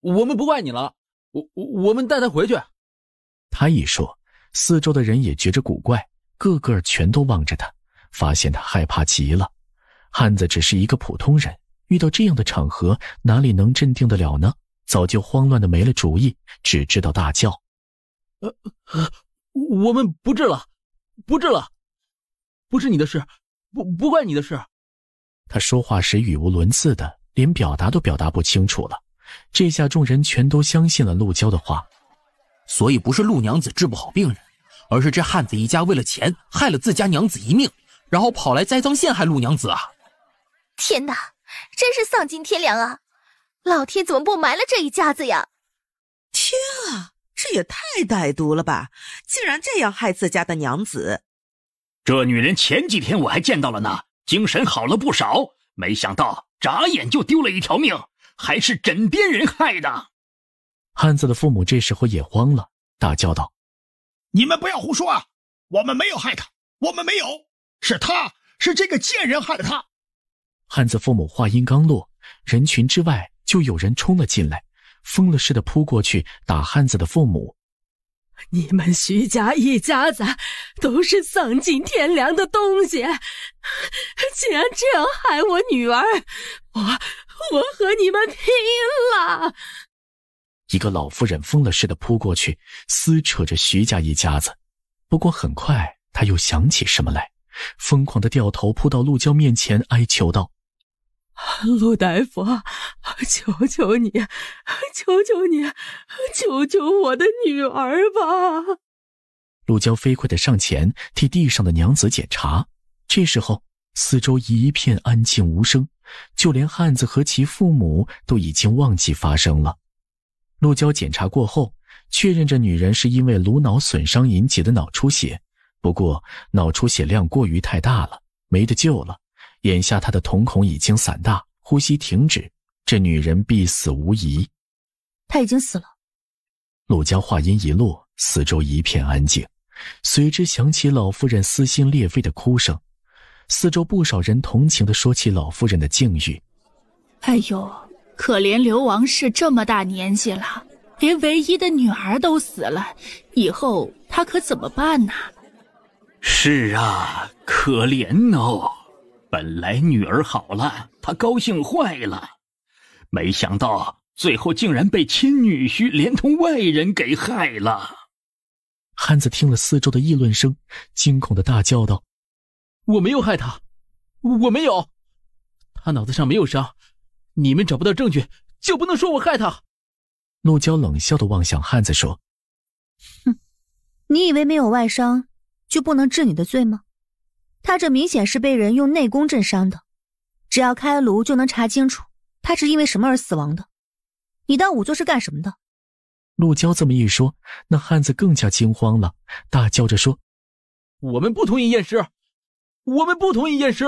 我们不怪你了，我我们带他回去。”他一说，四周的人也觉着古怪，个个全都望着他，发现他害怕极了。汉子只是一个普通人，遇到这样的场合，哪里能镇定得了呢？早就慌乱的没了主意，只知道大叫：“呃，我们不治了，不治了，不是你的事，不不怪你的事。”他说话时语无伦次的，连表达都表达不清楚了。这下众人全都相信了陆娇的话，所以不是陆娘子治不好病人，而是这汉子一家为了钱害了自家娘子一命，然后跑来栽赃陷害陆娘子啊！天哪，真是丧尽天良啊！老天怎么不埋了这一家子呀！天啊，这也太歹毒了吧！竟然这样害自家的娘子。这女人前几天我还见到了呢，精神好了不少。没想到眨眼就丢了一条命，还是枕边人害的。汉子的父母这时候也慌了，大叫道：“你们不要胡说啊！我们没有害他，我们没有，是他是这个贱人害的他。”汉子父母话音刚落，人群之外。就有人冲了进来，疯了似的扑过去打汉子的父母。你们徐家一家子都是丧尽天良的东西，竟然这样害我女儿！我我和你们拼了！一个老妇人疯了似的扑过去，撕扯着徐家一家子。不过很快，她又想起什么来，疯狂的掉头扑到陆娇面前，哀求道。陆大夫，求求你，求求你，救救我的女儿吧！陆娇飞快的上前替地上的娘子检查。这时候，四周一片安静无声，就连汉子和其父母都已经忘记发生了。陆娇检查过后，确认这女人是因为颅脑损伤引起的脑出血，不过脑出血量过于太大了，没得救了。眼下她的瞳孔已经散大，呼吸停止，这女人必死无疑。她已经死了。陆江话音一落，四周一片安静，随之响起老夫人撕心裂肺的哭声。四周不少人同情的说起老夫人的境遇。哎呦，可怜刘王氏这么大年纪了，连唯一的女儿都死了，以后她可怎么办呢？是啊，可怜哦。本来女儿好了，他高兴坏了，没想到最后竟然被亲女婿连同外人给害了。汉子听了四周的议论声，惊恐的大叫道：“我没有害他，我没有，他脑子上没有伤，你们找不到证据，就不能说我害他。”陆娇冷笑的望向汉子说：“哼，你以为没有外伤就不能治你的罪吗？”他这明显是被人用内功震伤的，只要开颅就能查清楚他是因为什么而死亡的。你当仵作是干什么的？陆娇这么一说，那汉子更加惊慌了，大叫着说：“我们不同意验尸，我们不同意验尸！”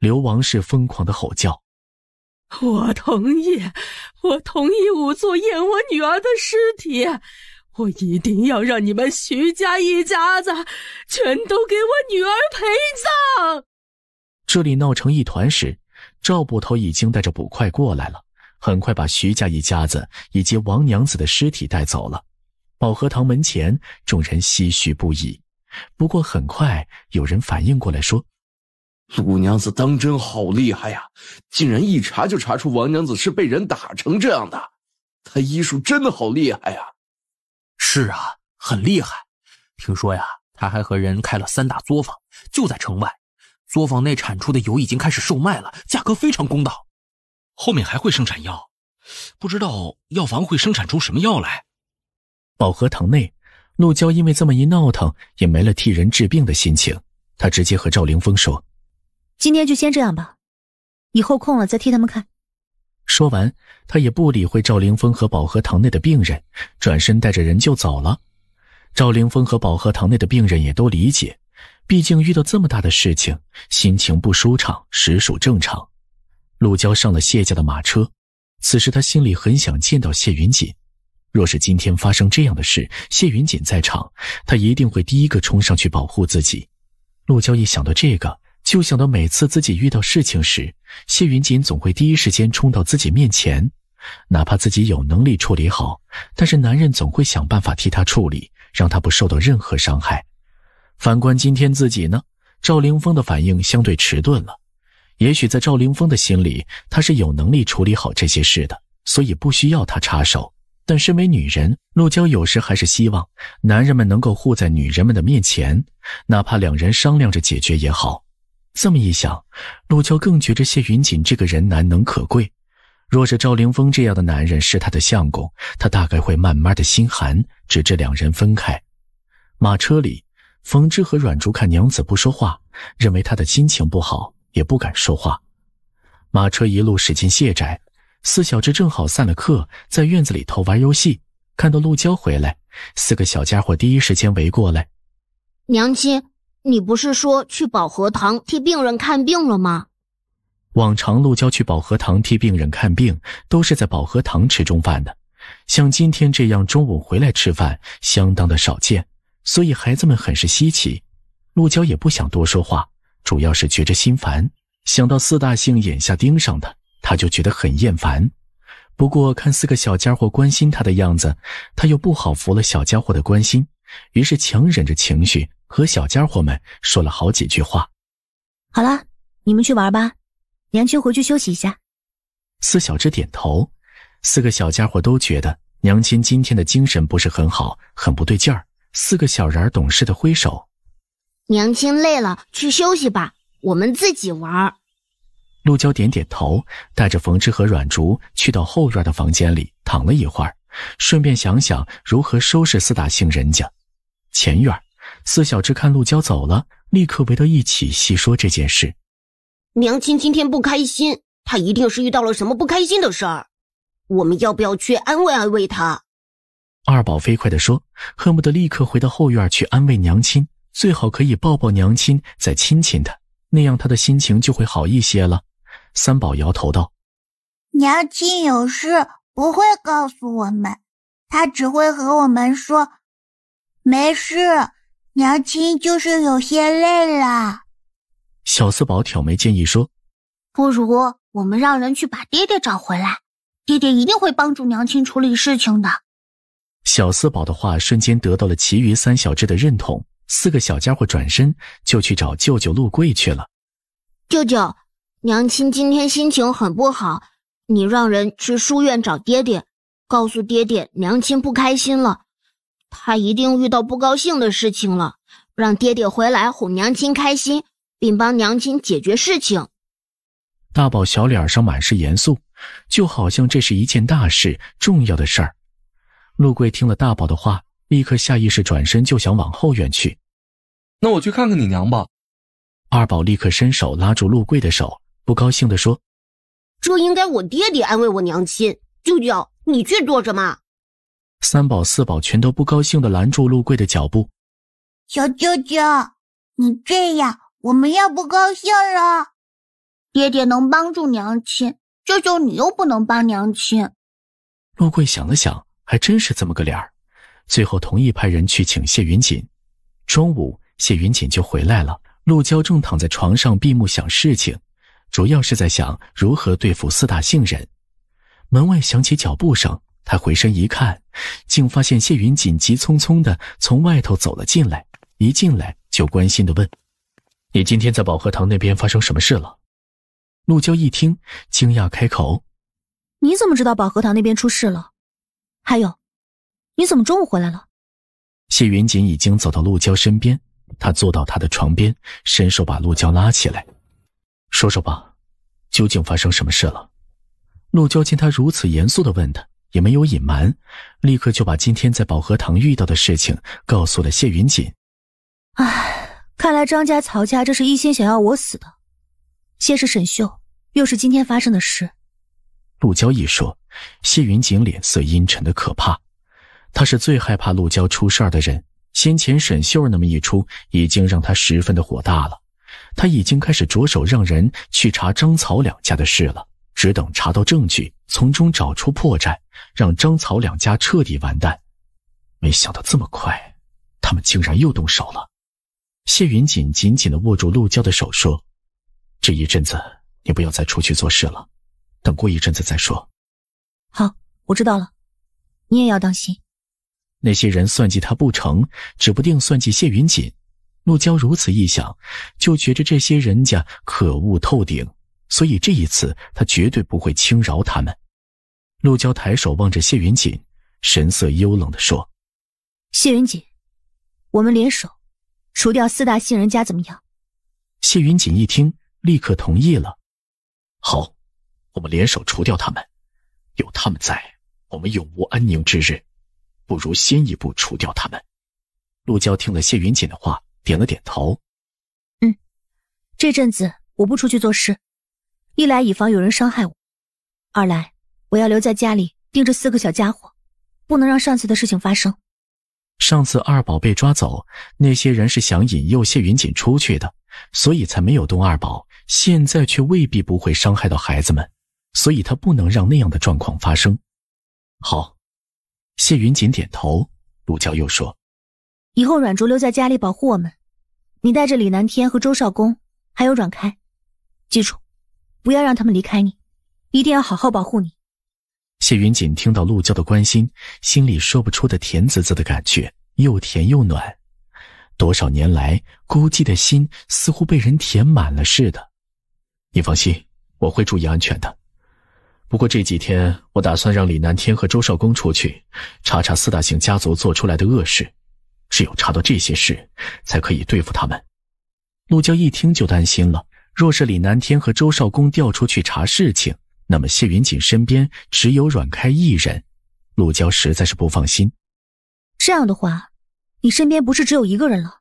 刘王氏疯狂的吼叫：“我同意，我同意仵作验我女儿的尸体。”我一定要让你们徐家一家子全都给我女儿陪葬！这里闹成一团时，赵捕头已经带着捕快过来了，很快把徐家一家子以及王娘子的尸体带走了。保和堂门前，众人唏嘘不已。不过很快有人反应过来，说：“鲁娘子当真好厉害呀，竟然一查就查出王娘子是被人打成这样的，她医术真的好厉害呀！”是啊，很厉害。听说呀，他还和人开了三大作坊，就在城外。作坊内产出的油已经开始售卖了，价格非常公道。后面还会生产药，不知道药房会生产出什么药来。保和堂内，陆娇因为这么一闹腾，也没了替人治病的心情。她直接和赵凌峰说：“今天就先这样吧，以后空了再替他们看。”说完，他也不理会赵凌峰和保和堂内的病人，转身带着人就走了。赵凌峰和保和堂内的病人也都理解，毕竟遇到这么大的事情，心情不舒畅实属正常。陆娇上了谢家的马车，此时他心里很想见到谢云锦。若是今天发生这样的事，谢云锦在场，他一定会第一个冲上去保护自己。陆娇一想到这个。就想到每次自己遇到事情时，谢云锦总会第一时间冲到自己面前，哪怕自己有能力处理好，但是男人总会想办法替他处理，让他不受到任何伤害。反观今天自己呢？赵凌峰的反应相对迟钝了。也许在赵凌峰的心里，他是有能力处理好这些事的，所以不需要他插手。但身为女人，陆娇有时还是希望男人们能够护在女人们的面前，哪怕两人商量着解决也好。这么一想，陆娇更觉着谢云锦这个人难能可贵。若是赵凌风这样的男人是她的相公，她大概会慢慢的心寒，直至两人分开。马车里，冯之和阮珠看娘子不说话，认为她的心情不好，也不敢说话。马车一路驶进谢宅，四小只正好散了客，在院子里头玩游戏，看到陆娇回来，四个小家伙第一时间围过来，娘亲。你不是说去保和堂替病人看病了吗？往常陆娇去保和堂替病人看病，都是在保和堂吃中饭的，像今天这样中午回来吃饭，相当的少见，所以孩子们很是稀奇。陆娇也不想多说话，主要是觉着心烦，想到四大姓眼下盯上他，他就觉得很厌烦。不过看四个小家伙关心他的样子，他又不好服了小家伙的关心，于是强忍着情绪。和小家伙们说了好几句话。好了，你们去玩吧，娘亲回去休息一下。四小只点头，四个小家伙都觉得娘亲今天的精神不是很好，很不对劲儿。四个小人儿懂事的挥手，娘亲累了，去休息吧，我们自己玩。陆娇点点头，带着冯芝和阮竹去到后院的房间里躺了一会儿，顺便想想如何收拾四大姓人家。前院。四小只看陆娇走了，立刻围到一起细说这件事。娘亲今天不开心，她一定是遇到了什么不开心的事儿。我们要不要去安慰安慰她？二宝飞快地说，恨不得立刻回到后院去安慰娘亲。最好可以抱抱娘亲，再亲亲她，那样她的心情就会好一些了。三宝摇头道：“娘亲有事不会告诉我们，她只会和我们说没事。”娘亲就是有些累了。小四宝挑眉建议说：“不如我们让人去把爹爹找回来，爹爹一定会帮助娘亲处理事情的。”小四宝的话瞬间得到了其余三小只的认同。四个小家伙转身就去找舅舅陆贵去了。舅舅，娘亲今天心情很不好，你让人去书院找爹爹，告诉爹爹娘亲不开心了。他一定遇到不高兴的事情了，让爹爹回来哄娘亲开心，并帮娘亲解决事情。大宝小脸上满是严肃，就好像这是一件大事、重要的事儿。陆贵听了大宝的话，立刻下意识转身就想往后院去。那我去看看你娘吧。二宝立刻伸手拉住陆贵的手，不高兴地说：“这应该我爹爹安慰我娘亲，舅舅你去做什么？”三宝四宝全都不高兴的拦住陆贵的脚步：“小舅舅，你这样，我们要不高兴了。爹爹能帮助娘亲，舅舅你又不能帮娘亲。”陆贵想了想，还真是这么个理儿，最后同意派人去请谢云锦。中午，谢云锦就回来了。陆娇正躺在床上闭目想事情，主要是在想如何对付四大杏人。门外响起脚步声。他回身一看，竟发现谢云锦急匆匆地从外头走了进来。一进来就关心地问：“你今天在宝和堂那边发生什么事了？”陆娇一听，惊讶开口：“你怎么知道宝和堂那边出事了？还有，你怎么中午回来了？”谢云锦已经走到陆娇身边，他坐到她的床边，伸手把陆娇拉起来，说：“说吧，究竟发生什么事了？”陆娇见他如此严肃地问他，也没有隐瞒，立刻就把今天在宝和堂遇到的事情告诉了谢云锦。唉，看来张家、曹家这是一心想要我死的。先是沈秀，又是今天发生的事。陆娇一说，谢云锦脸色阴沉的可怕。他是最害怕陆娇出事儿的人。先前沈秀那么一出，已经让他十分的火大了。他已经开始着手让人去查张、曹两家的事了，只等查到证据，从中找出破绽。让张曹两家彻底完蛋，没想到这么快，他们竟然又动手了。谢云锦紧紧地握住陆娇的手，说：“这一阵子你不要再出去做事了，等过一阵子再说。”好，我知道了。你也要当心。那些人算计他不成，指不定算计谢云锦。陆娇如此一想，就觉着这些人家可恶透顶，所以这一次他绝对不会轻饶他们。陆娇抬手望着谢云锦，神色幽冷的说：“谢云锦，我们联手除掉四大姓人家，怎么样？”谢云锦一听，立刻同意了。“好，我们联手除掉他们。有他们在，我们永无安宁之日。不如先一步除掉他们。”陆娇听了谢云锦的话，点了点头。“嗯，这阵子我不出去做事，一来以防有人伤害我，二来……”我要留在家里盯着四个小家伙，不能让上次的事情发生。上次二宝被抓走，那些人是想引诱谢云锦出去的，所以才没有动二宝。现在却未必不会伤害到孩子们，所以他不能让那样的状况发生。好，谢云锦点头。陆娇又说：“以后阮竹留在家里保护我们，你带着李南天和周少公，还有阮开，记住，不要让他们离开你，一定要好好保护你。”谢云锦听到陆娇的关心，心里说不出的甜滋滋的感觉，又甜又暖。多少年来孤寂的心似乎被人填满了似的。你放心，我会注意安全的。不过这几天我打算让李南天和周少公出去查查四大姓家族做出来的恶事，只有查到这些事，才可以对付他们。陆娇一听就担心了，若是李南天和周少公调出去查事情。那么谢云锦身边只有阮开一人，陆娇实在是不放心。这样的话，你身边不是只有一个人了？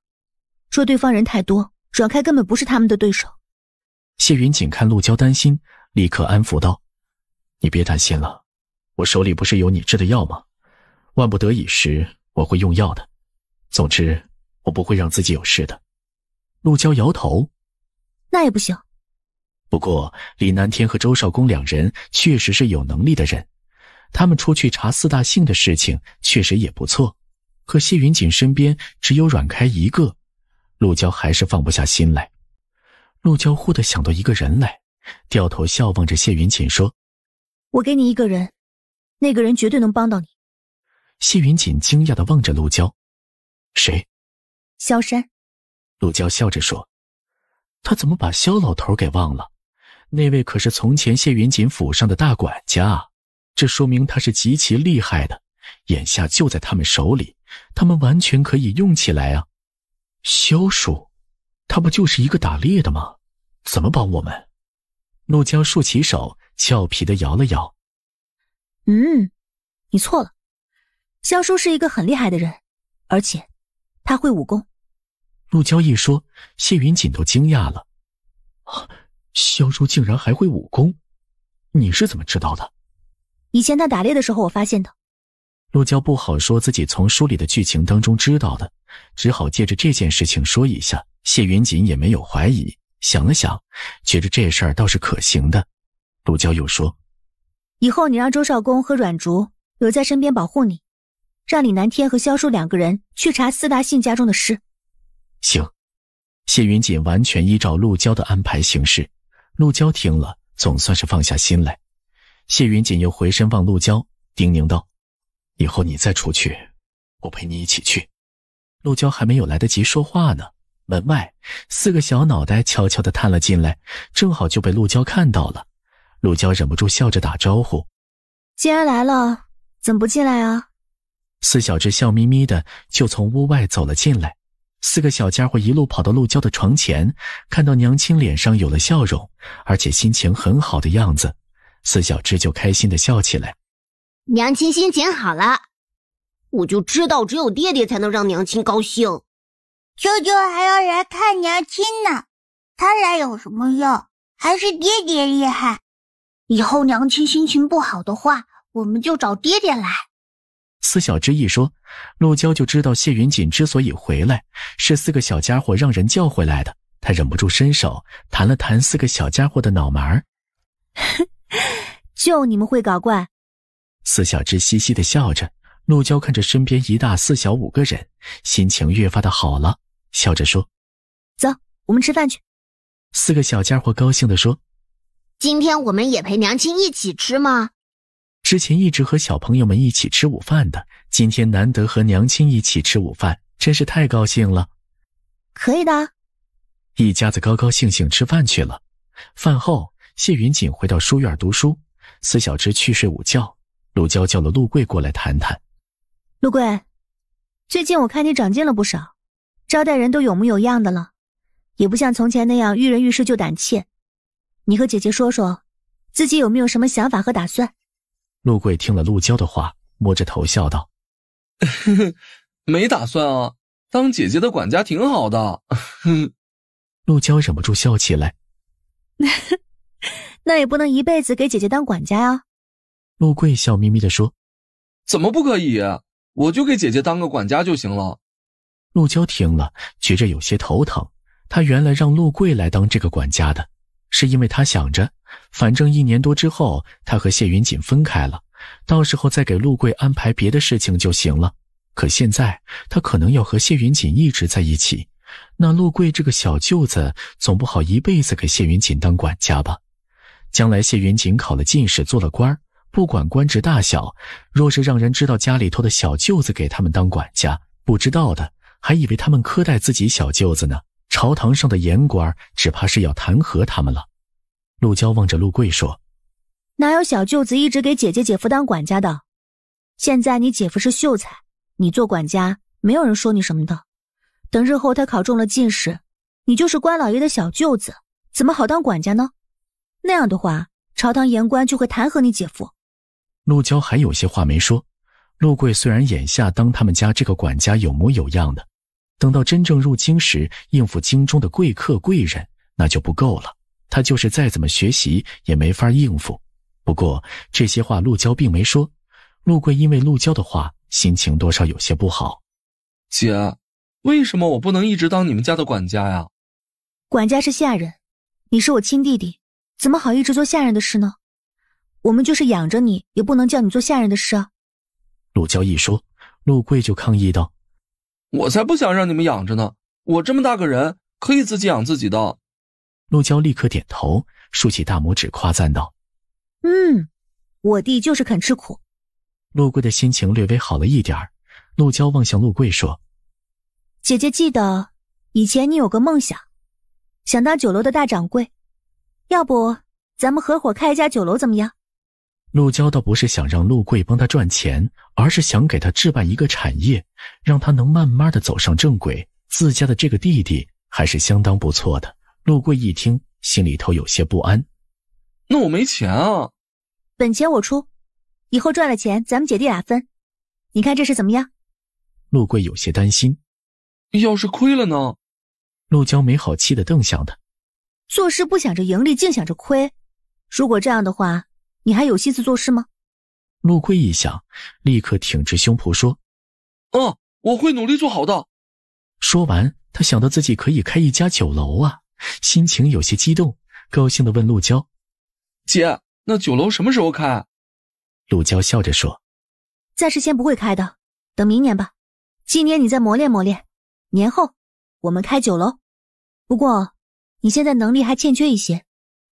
若对方人太多，阮开根本不是他们的对手。谢云锦看陆娇担心，立刻安抚道：“你别担心了，我手里不是有你制的药吗？万不得已时我会用药的。总之，我不会让自己有事的。”陆娇摇头：“那也不行。”不过，李南天和周少公两人确实是有能力的人，他们出去查四大姓的事情确实也不错。可谢云锦身边只有阮开一个，陆娇还是放不下心来。陆娇忽地想到一个人来，掉头笑望着谢云锦说：“我给你一个人，那个人绝对能帮到你。”谢云锦惊讶地望着陆娇：“谁？”“萧山。”陆娇笑着说：“他怎么把萧老头给忘了？”那位可是从前谢云锦府上的大管家，这说明他是极其厉害的。眼下就在他们手里，他们完全可以用起来啊！萧叔，他不就是一个打猎的吗？怎么帮我们？陆娇竖起手，俏皮的摇了摇。嗯，你错了，萧叔是一个很厉害的人，而且他会武功。陆娇一说，谢云锦都惊讶了。啊！萧叔竟然还会武功，你是怎么知道的？以前他打猎的时候，我发现的。陆娇不好说自己从书里的剧情当中知道的，只好借着这件事情说一下。谢云锦也没有怀疑，想了想，觉得这事儿倒是可行的。陆娇又说：“以后你让周少公和阮竹留在身边保护你，让李南天和萧叔两个人去查四大信家中的事。”行。谢云锦完全依照陆娇的安排行事。陆娇听了，总算是放下心来。谢云锦又回身望陆娇，叮咛道：“以后你再出去，我陪你一起去。”陆娇还没有来得及说话呢，门外四个小脑袋悄悄地探了进来，正好就被陆娇看到了。陆娇忍不住笑着打招呼：“既然来了，怎么不进来啊？”四小只笑眯眯的，就从屋外走了进来。四个小家伙一路跑到陆娇的床前，看到娘亲脸上有了笑容，而且心情很好的样子，四小只就开心的笑起来。娘亲心情好了，我就知道只有爹爹才能让娘亲高兴。舅舅还要来看娘亲呢，他来有什么用？还是爹爹厉害。以后娘亲心情不好的话，我们就找爹爹来。四小之一说：“陆娇就知道谢云锦之所以回来，是四个小家伙让人叫回来的。”她忍不住伸手弹了弹四个小家伙的脑门儿，“ 就你们会搞怪。”四小只嘻嘻的笑着。陆娇看着身边一大四小五个人，心情越发的好了，笑着说：“走，我们吃饭去。”四个小家伙高兴的说：“今天我们也陪娘亲一起吃吗？”之前一直和小朋友们一起吃午饭的，今天难得和娘亲一起吃午饭，真是太高兴了。可以的，一家子高高兴兴吃饭去了。饭后，谢云锦回到书院读书，司小知去睡午觉。陆娇叫了陆贵过来谈谈。陆贵，最近我看你长进了不少，招待人都有模有样的了，也不像从前那样遇人遇事就胆怯。你和姐姐说说，自己有没有什么想法和打算？陆贵听了陆娇的话，摸着头笑道：“没打算啊，当姐姐的管家挺好的。”陆娇忍不住笑起来：“那也不能一辈子给姐姐当管家呀。”陆贵笑眯眯地说：“怎么不可以？我就给姐姐当个管家就行了。”陆娇听了，觉着有些头疼。她原来让陆贵来当这个管家的，是因为她想着。反正一年多之后，他和谢云锦分开了，到时候再给陆贵安排别的事情就行了。可现在他可能要和谢云锦一直在一起，那陆贵这个小舅子总不好一辈子给谢云锦当管家吧？将来谢云锦考了进士，做了官不管官职大小，若是让人知道家里头的小舅子给他们当管家，不知道的还以为他们苛待自己小舅子呢。朝堂上的言官只怕是要弹劾他们了。陆娇望着陆贵说：“哪有小舅子一直给姐姐姐夫当管家的？现在你姐夫是秀才，你做管家，没有人说你什么的。等日后他考中了进士，你就是官老爷的小舅子，怎么好当管家呢？那样的话，朝堂言官就会弹劾你姐夫。”陆娇还有些话没说。陆贵虽然眼下当他们家这个管家有模有样的，等到真正入京时，应付京中的贵客贵人，那就不够了。他就是再怎么学习也没法应付。不过这些话陆娇并没说。陆贵因为陆娇的话，心情多少有些不好。姐，为什么我不能一直当你们家的管家呀？管家是下人，你是我亲弟弟，怎么好一直做下人的事呢？我们就是养着你，也不能叫你做下人的事啊。陆娇一说，陆贵就抗议道：“我才不想让你们养着呢！我这么大个人，可以自己养自己的。”陆娇立刻点头，竖起大拇指夸赞道：“嗯，我弟就是肯吃苦。”陆贵的心情略微好了一点陆娇望向陆贵说：“姐姐记得以前你有个梦想，想当酒楼的大掌柜，要不咱们合伙开一家酒楼怎么样？”陆娇倒不是想让陆贵帮他赚钱，而是想给他置办一个产业，让他能慢慢的走上正轨。自家的这个弟弟还是相当不错的。陆贵一听，心里头有些不安。那我没钱啊。本钱我出，以后赚了钱咱们姐弟俩分。你看这事怎么样？陆贵有些担心。要是亏了呢？陆娇没好气的瞪向他。做事不想着盈利，净想着亏。如果这样的话，你还有心思做事吗？陆贵一想，立刻挺直胸脯说：“嗯，我会努力做好的。”说完，他想到自己可以开一家酒楼啊。心情有些激动，高兴的问陆娇：“姐，那酒楼什么时候开？”陆娇笑着说：“暂时先不会开的，等明年吧。今年你再磨练磨练，年后我们开酒楼。不过你现在能力还欠缺一些，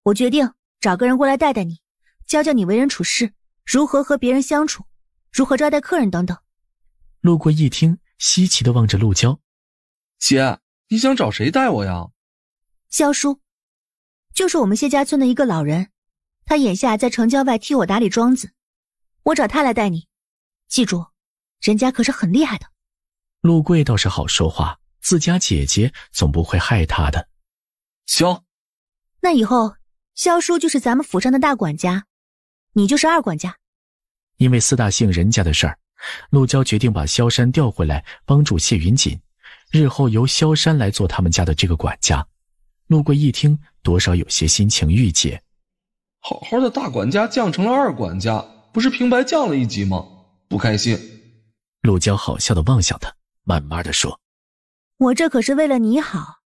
我决定找个人过来带带你，教教你为人处事，如何和别人相处，如何招待客人等等。”路过一听，稀奇的望着陆娇：“姐，你想找谁带我呀？”萧叔，就是我们谢家村的一个老人，他眼下在城郊外替我打理庄子，我找他来带你。记住，人家可是很厉害的。陆贵倒是好说话，自家姐姐总不会害他的。萧，那以后萧叔就是咱们府上的大管家，你就是二管家。因为四大姓人家的事儿，陆娇决定把萧山调回来帮助谢云锦，日后由萧山来做他们家的这个管家。陆贵一听，多少有些心情郁结。好好的大管家降成了二管家，不是平白降了一级吗？不开心。陆娇好笑的望向他，慢慢的说：“我这可是为了你好，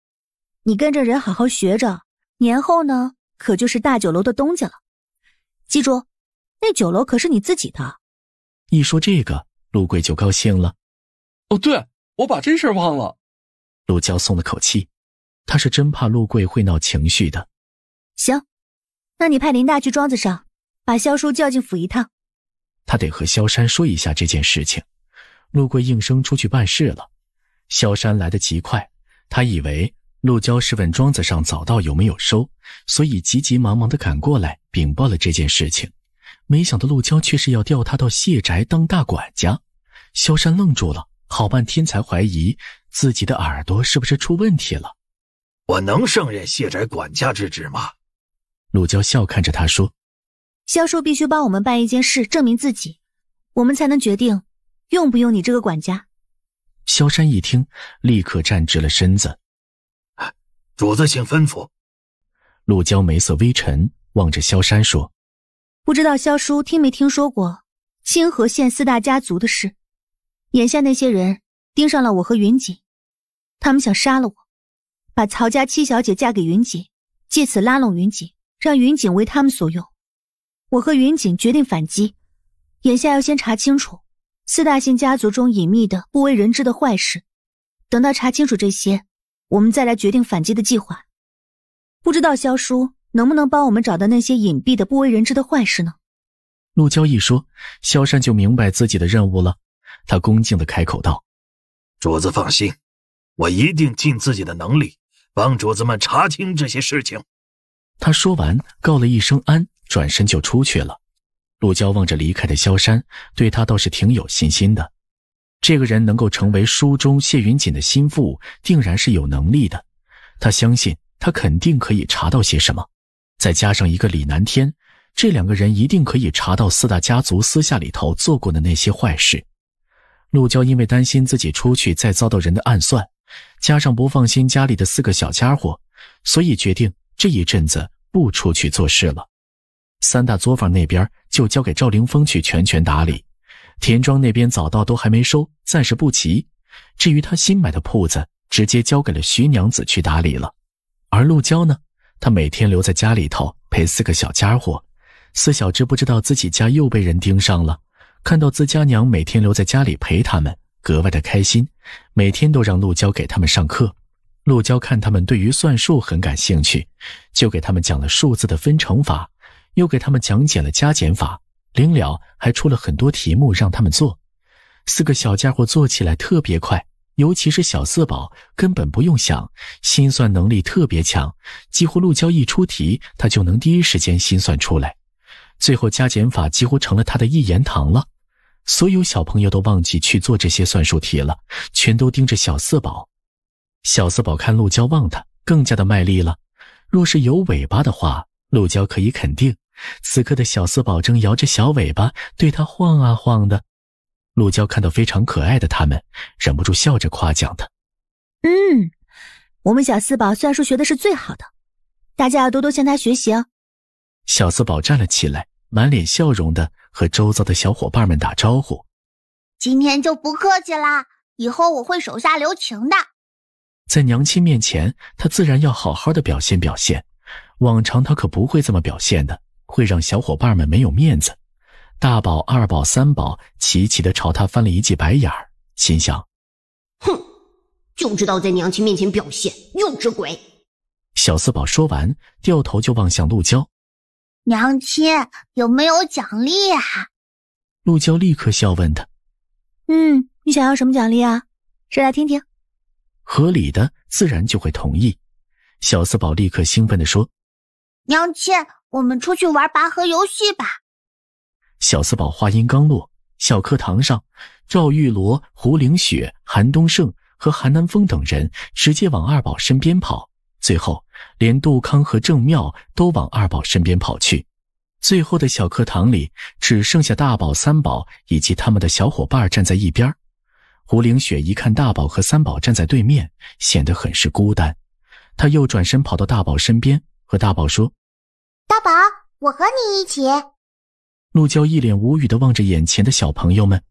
你跟着人好好学着，年后呢，可就是大酒楼的东家了。记住，那酒楼可是你自己的。”一说这个，陆贵就高兴了。哦，对我把这事忘了。陆娇松了口气。他是真怕陆贵会闹情绪的。行，那你派林大去庄子上，把萧叔叫进府一趟。他得和萧山说一下这件事情。陆贵应声出去办事了。萧山来得极快，他以为陆娇是问庄子上早稻有没有收，所以急急忙忙的赶过来禀报了这件事情。没想到陆娇却是要调他到谢宅当大管家。萧山愣住了，好半天才怀疑自己的耳朵是不是出问题了。我能胜任谢宅管家之职吗？陆娇笑看着他说：“萧叔必须帮我们办一件事，证明自己，我们才能决定用不用你这个管家。”萧山一听，立刻站直了身子：“主子，请吩咐。”陆娇眉色微沉，望着萧山说：“不知道萧叔听没听说过清河县四大家族的事？眼下那些人盯上了我和云锦，他们想杀了我。”把曹家七小姐嫁给云锦，借此拉拢云锦，让云锦为他们所用。我和云锦决定反击，眼下要先查清楚四大姓家族中隐秘的、不为人知的坏事。等到查清楚这些，我们再来决定反击的计划。不知道萧叔能不能帮我们找到那些隐蔽的、不为人知的坏事呢？陆娇一说，萧山就明白自己的任务了。他恭敬的开口道：“主子放心，我一定尽自己的能力。”帮主子们查清这些事情。他说完，告了一声安，转身就出去了。陆娇望着离开的萧山，对他倒是挺有信心的。这个人能够成为书中谢云锦的心腹，定然是有能力的。他相信他肯定可以查到些什么。再加上一个李南天，这两个人一定可以查到四大家族私下里头做过的那些坏事。陆娇因为担心自己出去再遭到人的暗算。加上不放心家里的四个小家伙，所以决定这一阵子不出去做事了。三大作坊那边就交给赵凌峰去全权打理。田庄那边早稻都还没收，暂时不急。至于他新买的铺子，直接交给了徐娘子去打理了。而陆娇呢，她每天留在家里头陪四个小家伙。四小只不知道自己家又被人盯上了，看到自家娘每天留在家里陪他们。格外的开心，每天都让陆娇给他们上课。陆娇看他们对于算术很感兴趣，就给他们讲了数字的分乘法，又给他们讲解了加减法。临了还出了很多题目让他们做，四个小家伙做起来特别快，尤其是小四宝根本不用想，心算能力特别强，几乎陆娇一出题，他就能第一时间心算出来。最后加减法几乎成了他的一言堂了。所有小朋友都忘记去做这些算术题了，全都盯着小四宝。小四宝看陆娇望他，更加的卖力了。若是有尾巴的话，陆娇可以肯定，此刻的小四宝正摇着小尾巴对他晃啊晃的。陆娇看到非常可爱的他们，忍不住笑着夸奖他：“嗯，我们小四宝算术学的是最好的，大家要多多向他学习哦。”小四宝站了起来。满脸笑容的和周遭的小伙伴们打招呼。今天就不客气啦，以后我会手下留情的。在娘亲面前，他自然要好好的表现表现。往常他可不会这么表现的，会让小伙伴们没有面子。大宝、二宝、三宝齐齐的朝他翻了一记白眼儿，心想：哼，就知道在娘亲面前表现，幼稚鬼。小四宝说完，掉头就望向陆娇。娘亲，有没有奖励啊？陆娇立刻笑问他：“嗯，你想要什么奖励啊？说来听听。”合理的自然就会同意。小四宝立刻兴奋的说：“娘亲，我们出去玩拔河游戏吧！”小四宝话音刚落，小课堂上，赵玉罗、胡灵雪、韩东胜和韩南风等人直接往二宝身边跑。最后，连杜康和郑妙都往二宝身边跑去。最后的小课堂里，只剩下大宝、三宝以及他们的小伙伴站在一边。胡灵雪一看大宝和三宝站在对面，显得很是孤单。他又转身跑到大宝身边，和大宝说：“大宝，我和你一起。”陆娇一脸无语的望着眼前的小朋友们。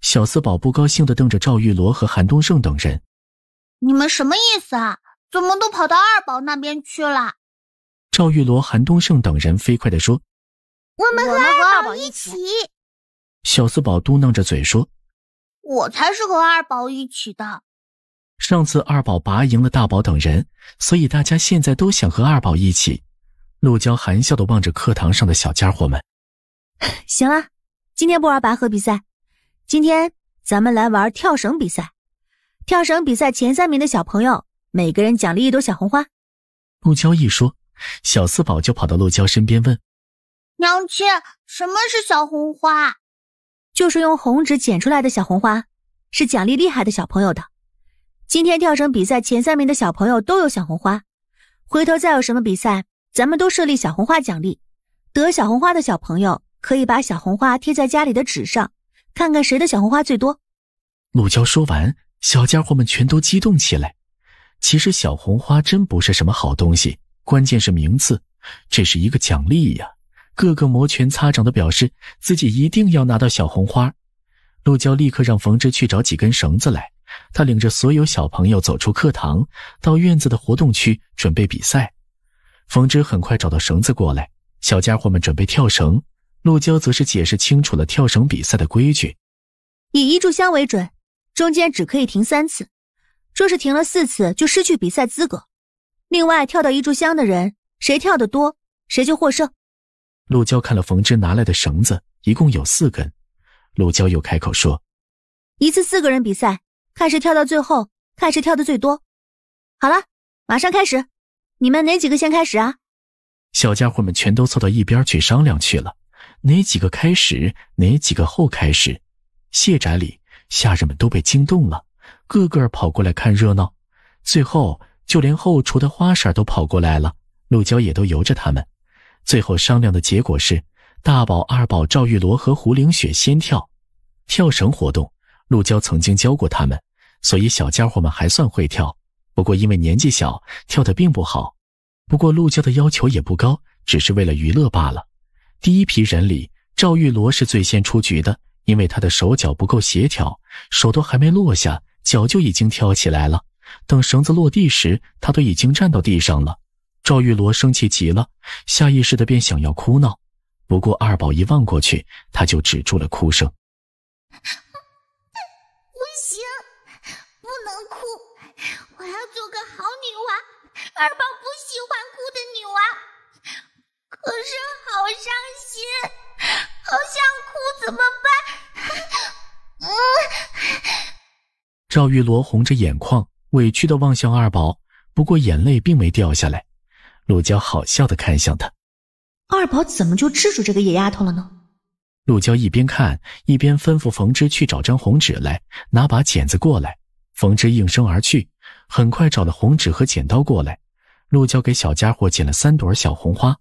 小四宝不高兴的瞪着赵玉罗和韩东胜等人：“你们什么意思啊？”怎么都跑到二宝那边去了？赵玉罗、韩东胜等人飞快地说：“我们和二宝一起。”小四宝嘟囔着嘴说：“我才是和二宝一起的。”上次二宝拔赢了大宝等人，所以大家现在都想和二宝一起。陆娇含笑地望着课堂上的小家伙们：“ 行了，今天不玩拔河比赛，今天咱们来玩跳绳比赛。跳绳比赛前三名的小朋友。”每个人奖励一朵小红花。陆娇一说，小四宝就跑到陆娇身边问：“娘亲，什么是小红花？”“就是用红纸剪出来的小红花，是奖励厉害的小朋友的。今天跳绳比赛前三名的小朋友都有小红花。回头再有什么比赛，咱们都设立小红花奖励。得小红花的小朋友可以把小红花贴在家里的纸上，看看谁的小红花最多。”陆娇说完，小家伙们全都激动起来。其实小红花真不是什么好东西，关键是名次，这是一个奖励呀！个个摩拳擦掌的表示自己一定要拿到小红花。陆娇立刻让冯之去找几根绳子来，他领着所有小朋友走出课堂，到院子的活动区准备比赛。冯之很快找到绳子过来，小家伙们准备跳绳。陆娇则是解释清楚了跳绳比赛的规矩：以一炷香为准，中间只可以停三次。若是停了四次，就失去比赛资格。另外，跳到一炷香的人，谁跳得多，谁就获胜。陆娇看了冯芝拿来的绳子，一共有四根。陆娇又开口说：“一次四个人比赛，看谁跳到最后，看谁跳的最多。好了，马上开始，你们哪几个先开始啊？”小家伙们全都凑到一边去商量去了，哪几个开始，哪几个后开始。谢宅里下人们都被惊动了。个个跑过来看热闹，最后就连后厨的花婶都跑过来了。陆娇也都由着他们，最后商量的结果是，大宝、二宝、赵玉罗和胡灵雪先跳。跳绳活动，陆娇曾经教过他们，所以小家伙们还算会跳，不过因为年纪小，跳的并不好。不过陆娇的要求也不高，只是为了娱乐罢了。第一批人里，赵玉罗是最先出局的，因为他的手脚不够协调，手都还没落下。脚就已经跳起来了，等绳子落地时，他都已经站到地上了。赵玉罗生气极了，下意识的便想要哭闹，不过二宝一望过去，他就止住了哭声。不行，不能哭，我要做个好女娃。二宝不喜欢哭的女娃，可是好伤心，好想哭，怎么办？嗯。赵玉罗红着眼眶，委屈地望向二宝，不过眼泪并没掉下来。陆娇好笑地看向他：“二宝怎么就治住这个野丫头了呢？”陆娇一边看一边吩咐冯之去找张红纸来，拿把剪子过来。冯之应声而去，很快找了红纸和剪刀过来。陆娇给小家伙剪了三朵小红花。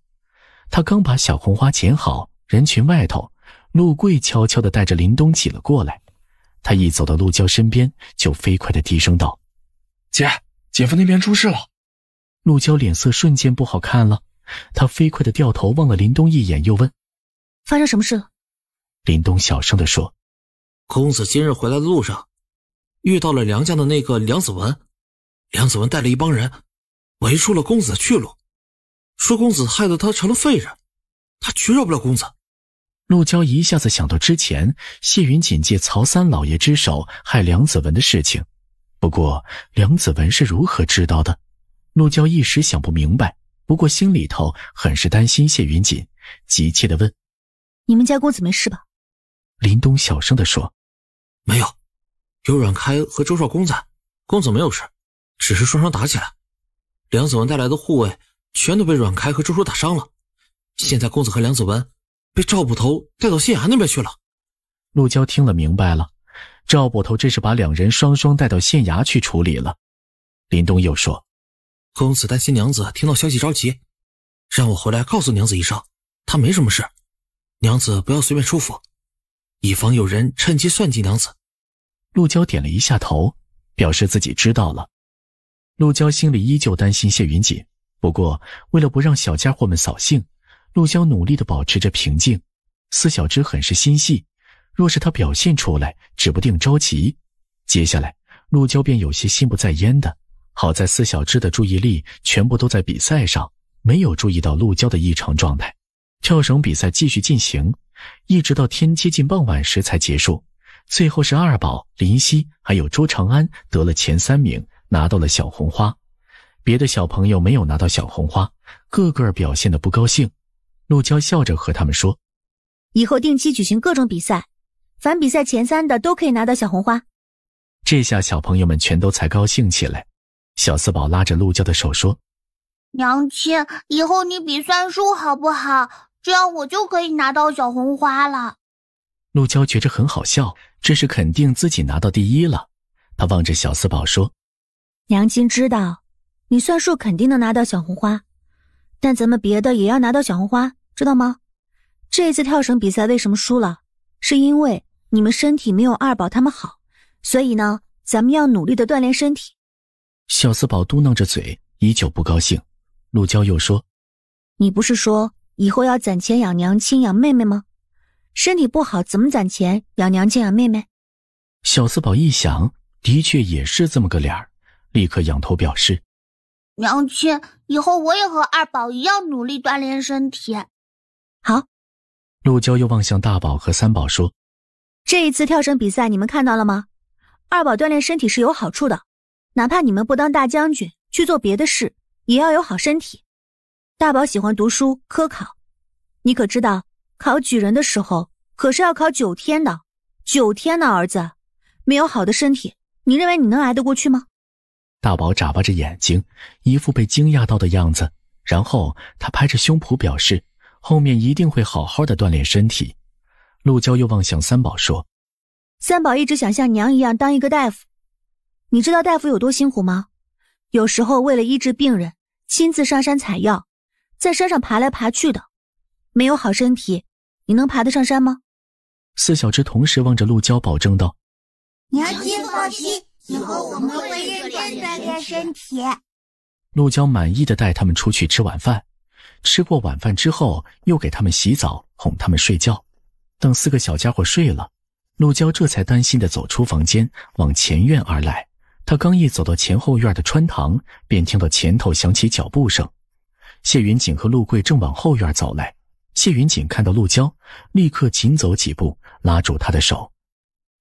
她刚把小红花剪好，人群外头，陆贵悄悄地带着林东挤了过来。他一走到陆娇身边，就飞快的低声道：“姐姐夫那边出事了。”陆娇脸色瞬间不好看了，她飞快的掉头望了林东一眼，又问：“发生什么事了？”林东小声的说：“公子今日回来的路上，遇到了梁家的那个梁子文，梁子文带了一帮人，围住了公子的去路，说公子害得他成了废人，他绝饶不了公子。”陆娇一下子想到之前谢云锦借曹三老爷之手害梁子文的事情，不过梁子文是如何知道的？陆娇一时想不明白，不过心里头很是担心谢云锦，急切的问：“你们家公子没事吧？”林东小声的说：“没有，有阮开和周少公子，公子没有事，只是双双打起来，梁子文带来的护卫全都被阮开和周叔打伤了，现在公子和梁子文。”被赵捕头带到县衙那边去了。陆娇听了明白了，赵捕头这是把两人双双带到县衙去处理了。林东又说：“公子担心娘子听到消息着急，让我回来告诉娘子一声，她没什么事。娘子不要随便出府，以防有人趁机算计娘子。”陆娇点了一下头，表示自己知道了。陆娇心里依旧担心谢云锦，不过为了不让小家伙们扫兴。陆娇努力的保持着平静，四小只很是心细，若是他表现出来，指不定着急。接下来，陆娇便有些心不在焉的。好在四小只的注意力全部都在比赛上，没有注意到陆娇的异常状态。跳绳比赛继续进行，一直到天接近傍晚时才结束。最后是二宝、林夕还有周长安得了前三名，拿到了小红花。别的小朋友没有拿到小红花，个个表现的不高兴。陆娇笑着和他们说：“以后定期举行各种比赛，凡比赛前三的都可以拿到小红花。”这下小朋友们全都才高兴起来。小四宝拉着陆娇的手说：“娘亲，以后你比算术好不好？这样我就可以拿到小红花了。”陆娇觉着很好笑，这是肯定自己拿到第一了。她望着小四宝说：“娘亲知道，你算术肯定能拿到小红花，但咱们别的也要拿到小红花。”知道吗？这次跳绳比赛为什么输了？是因为你们身体没有二宝他们好，所以呢，咱们要努力的锻炼身体。小四宝嘟囔着嘴，依旧不高兴。陆娇又说：“你不是说以后要攒钱养娘亲、养妹妹吗？身体不好怎么攒钱养娘亲、养妹妹？”小四宝一想，的确也是这么个理儿，立刻仰头表示：“娘亲，以后我也和二宝一样努力锻炼身体。”好，陆娇又望向大宝和三宝说：“这一次跳绳比赛，你们看到了吗？二宝锻炼身体是有好处的，哪怕你们不当大将军去做别的事，也要有好身体。大宝喜欢读书科考，你可知道考举人的时候可是要考九天的？九天的儿子，没有好的身体，你认为你能挨得过去吗？”大宝眨巴着眼睛，一副被惊讶到的样子，然后他拍着胸脯表示。后面一定会好好的锻炼身体。陆娇又望向三宝说：“三宝一直想像娘一样当一个大夫，你知道大夫有多辛苦吗？有时候为了医治病人，亲自上山采药，在山上爬来爬去的，没有好身体，你能爬得上山吗？”四小只同时望着陆娇，保证道：“娘亲放心，以后我们会认真锻炼身体。”陆娇满意的带他们出去吃晚饭。吃过晚饭之后，又给他们洗澡，哄他们睡觉。等四个小家伙睡了，陆娇这才担心的走出房间，往前院而来。他刚一走到前后院的穿堂，便听到前头响起脚步声。谢云锦和陆贵正往后院走来。谢云锦看到陆娇，立刻紧走几步，拉住她的手：“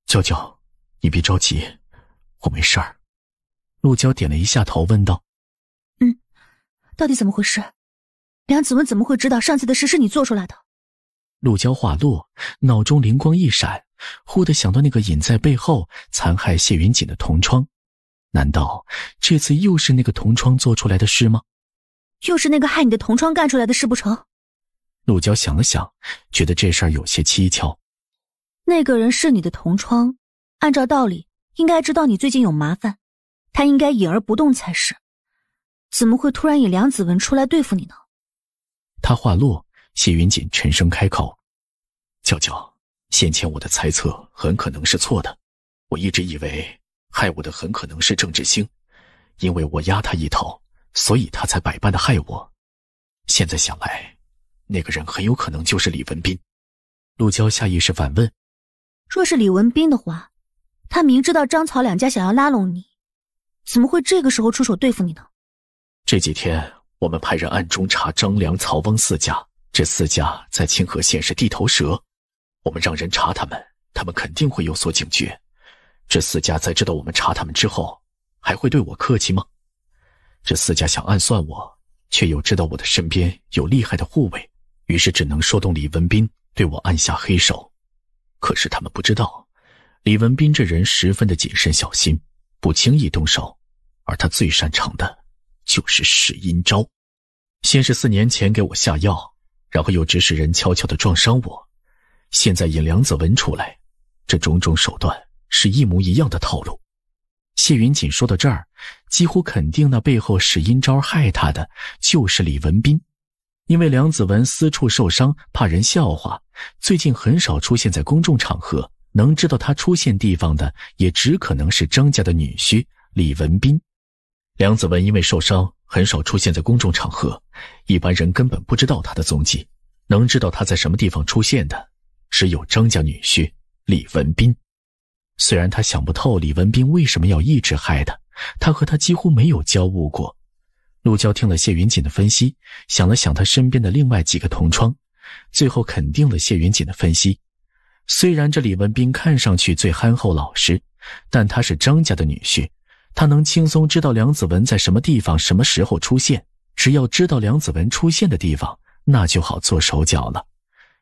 娇娇，你别着急，我没事儿。”陆娇点了一下头，问道：“嗯，到底怎么回事？”梁子文怎么会知道上次的事是你做出来的？陆娇话落，脑中灵光一闪，忽地想到那个隐在背后残害谢云锦的同窗，难道这次又是那个同窗做出来的事吗？又是那个害你的同窗干出来的事不成？陆娇想了想，觉得这事儿有些蹊跷。那个人是你的同窗，按照道理应该知道你最近有麻烦，他应该隐而不动才是，怎么会突然引梁子文出来对付你呢？他话落，谢云锦沉声开口：“娇娇，先前我的猜测很可能是错的。我一直以为害我的很可能是郑志兴，因为我压他一头，所以他才百般的害我。现在想来，那个人很有可能就是李文斌。”陆娇下意识反问：“若是李文斌的话，他明知道张曹两家想要拉拢你，怎么会这个时候出手对付你呢？”这几天。我们派人暗中查张良、曹翁四家。这四家在清河县是地头蛇，我们让人查他们，他们肯定会有所警觉。这四家在知道我们查他们之后，还会对我客气吗？这四家想暗算我，却又知道我的身边有厉害的护卫，于是只能说动李文斌对我暗下黑手。可是他们不知道，李文斌这人十分的谨慎小心，不轻易动手，而他最擅长的。就是使阴招，先是四年前给我下药，然后又指使人悄悄的撞伤我，现在引梁子文出来，这种种手段是一模一样的套路。谢云锦说到这儿，几乎肯定那背后使阴招害他的就是李文斌，因为梁子文私处受伤，怕人笑话，最近很少出现在公众场合，能知道他出现地方的也只可能是张家的女婿李文斌。梁子文因为受伤，很少出现在公众场合，一般人根本不知道他的踪迹。能知道他在什么地方出现的，只有张家女婿李文斌。虽然他想不透李文斌为什么要一直害他，他和他几乎没有交恶过。陆娇听了谢云锦的分析，想了想他身边的另外几个同窗，最后肯定了谢云锦的分析。虽然这李文斌看上去最憨厚老实，但他是张家的女婿。他能轻松知道梁子文在什么地方、什么时候出现。只要知道梁子文出现的地方，那就好做手脚了。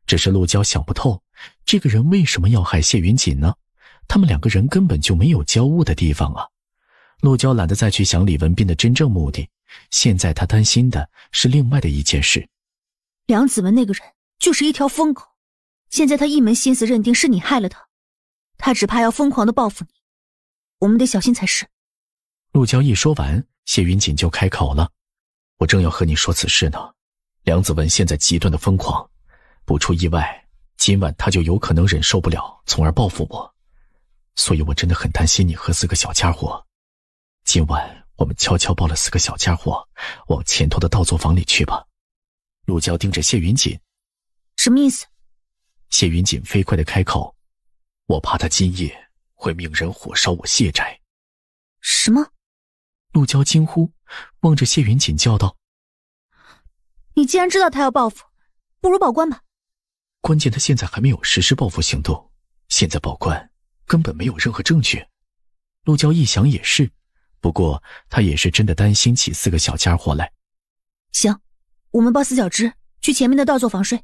只是陆娇想不透，这个人为什么要害谢云锦呢？他们两个人根本就没有交恶的地方啊！陆娇懒得再去想李文斌的真正目的。现在他担心的是另外的一件事：梁子文那个人就是一条疯狗。现在他一门心思认定是你害了他，他只怕要疯狂的报复你。我们得小心才是。陆娇一说完，谢云锦就开口了：“我正要和你说此事呢，梁子文现在极端的疯狂，不出意外，今晚他就有可能忍受不了，从而报复我。所以，我真的很担心你和四个小家伙。今晚，我们悄悄抱了四个小家伙，往前头的道作房里去吧。”陆娇盯着谢云锦：“什么意思？”谢云锦飞快的开口：“我怕他今夜会命人火烧我谢宅。”什么？陆娇惊呼，望着谢云锦叫道：“你既然知道他要报复，不如报官吧。关键他现在还没有实施报复行动，现在报官根本没有任何证据。”陆娇一想也是，不过她也是真的担心起四个小家伙来。行，我们抱四角枝去前面的倒作房睡。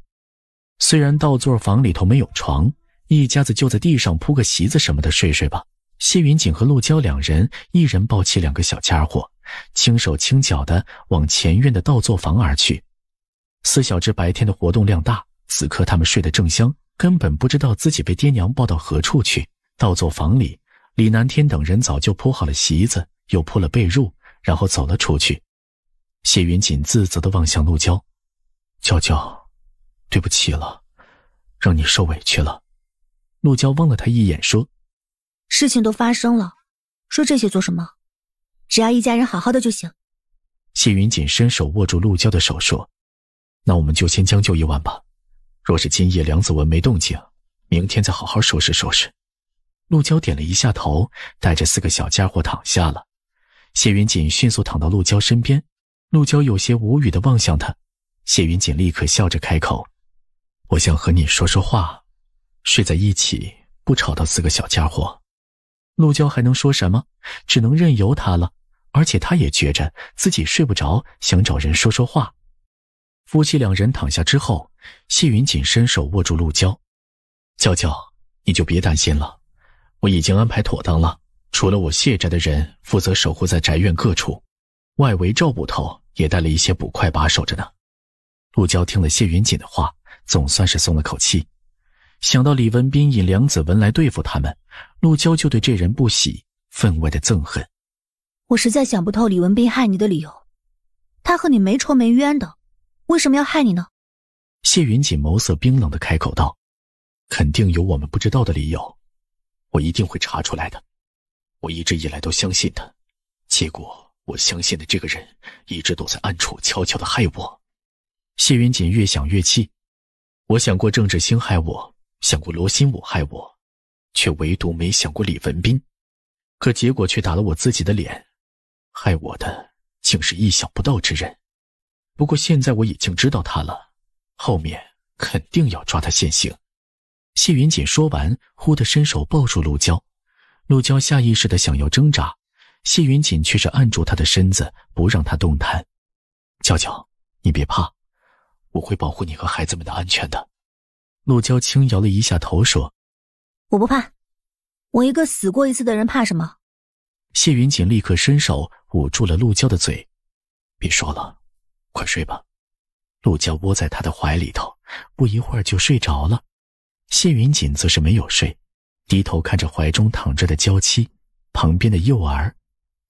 虽然倒作房里头没有床，一家子就在地上铺个席子什么的睡睡吧。谢云锦和陆娇两人一人抱起两个小家伙，轻手轻脚的往前院的倒座房而去。四小只白天的活动量大，此刻他们睡得正香，根本不知道自己被爹娘抱到何处去。倒座房里，李南天等人早就铺好了席子，又铺了被褥，然后走了出去。谢云锦自责的望向陆娇：“娇娇，对不起了，让你受委屈了。”陆娇望了他一眼，说。事情都发生了，说这些做什么？只要一家人好好的就行。谢云锦伸手握住陆娇的手，说：“那我们就先将就一晚吧。若是今夜梁子文没动静，明天再好好收拾收拾。”陆娇点了一下头，带着四个小家伙躺下了。谢云锦迅速躺到陆娇身边，陆娇有些无语的望向他。谢云锦立刻笑着开口：“我想和你说说话，睡在一起不吵到四个小家伙。”陆娇还能说什么？只能任由他了。而且他也觉着自己睡不着，想找人说说话。夫妻两人躺下之后，谢云锦伸手握住陆娇：“娇娇，你就别担心了，我已经安排妥当了。除了我谢宅的人负责守护在宅院各处，外围赵捕头也带了一些捕快把守着呢。”陆娇听了谢云锦的话，总算是松了口气。想到李文斌引梁子文来对付他们。陆娇就对这人不喜，分外的憎恨。我实在想不透李文斌害你的理由，他和你没仇没冤的，为什么要害你呢？谢云锦眸色冰冷的开口道：“肯定有我们不知道的理由，我一定会查出来的。我一直以来都相信他，结果我相信的这个人一直躲在暗处，悄悄的害我。”谢云锦越想越气，我想过郑志兴害我，想过罗新武害我。却唯独没想过李文斌，可结果却打了我自己的脸，害我的竟是意想不到之人。不过现在我已经知道他了，后面肯定要抓他现行。谢云锦说完，忽地伸手抱住陆娇，陆娇下意识地想要挣扎，谢云锦却是按住她的身子，不让她动弹。娇娇，你别怕，我会保护你和孩子们的安全的。陆娇轻摇了一下头，说。我不怕，我一个死过一次的人怕什么？谢云锦立刻伸手捂住了陆娇的嘴，别说了，快睡吧。陆娇窝在他的怀里头，不一会儿就睡着了。谢云锦则是没有睡，低头看着怀中躺着的娇妻，旁边的幼儿，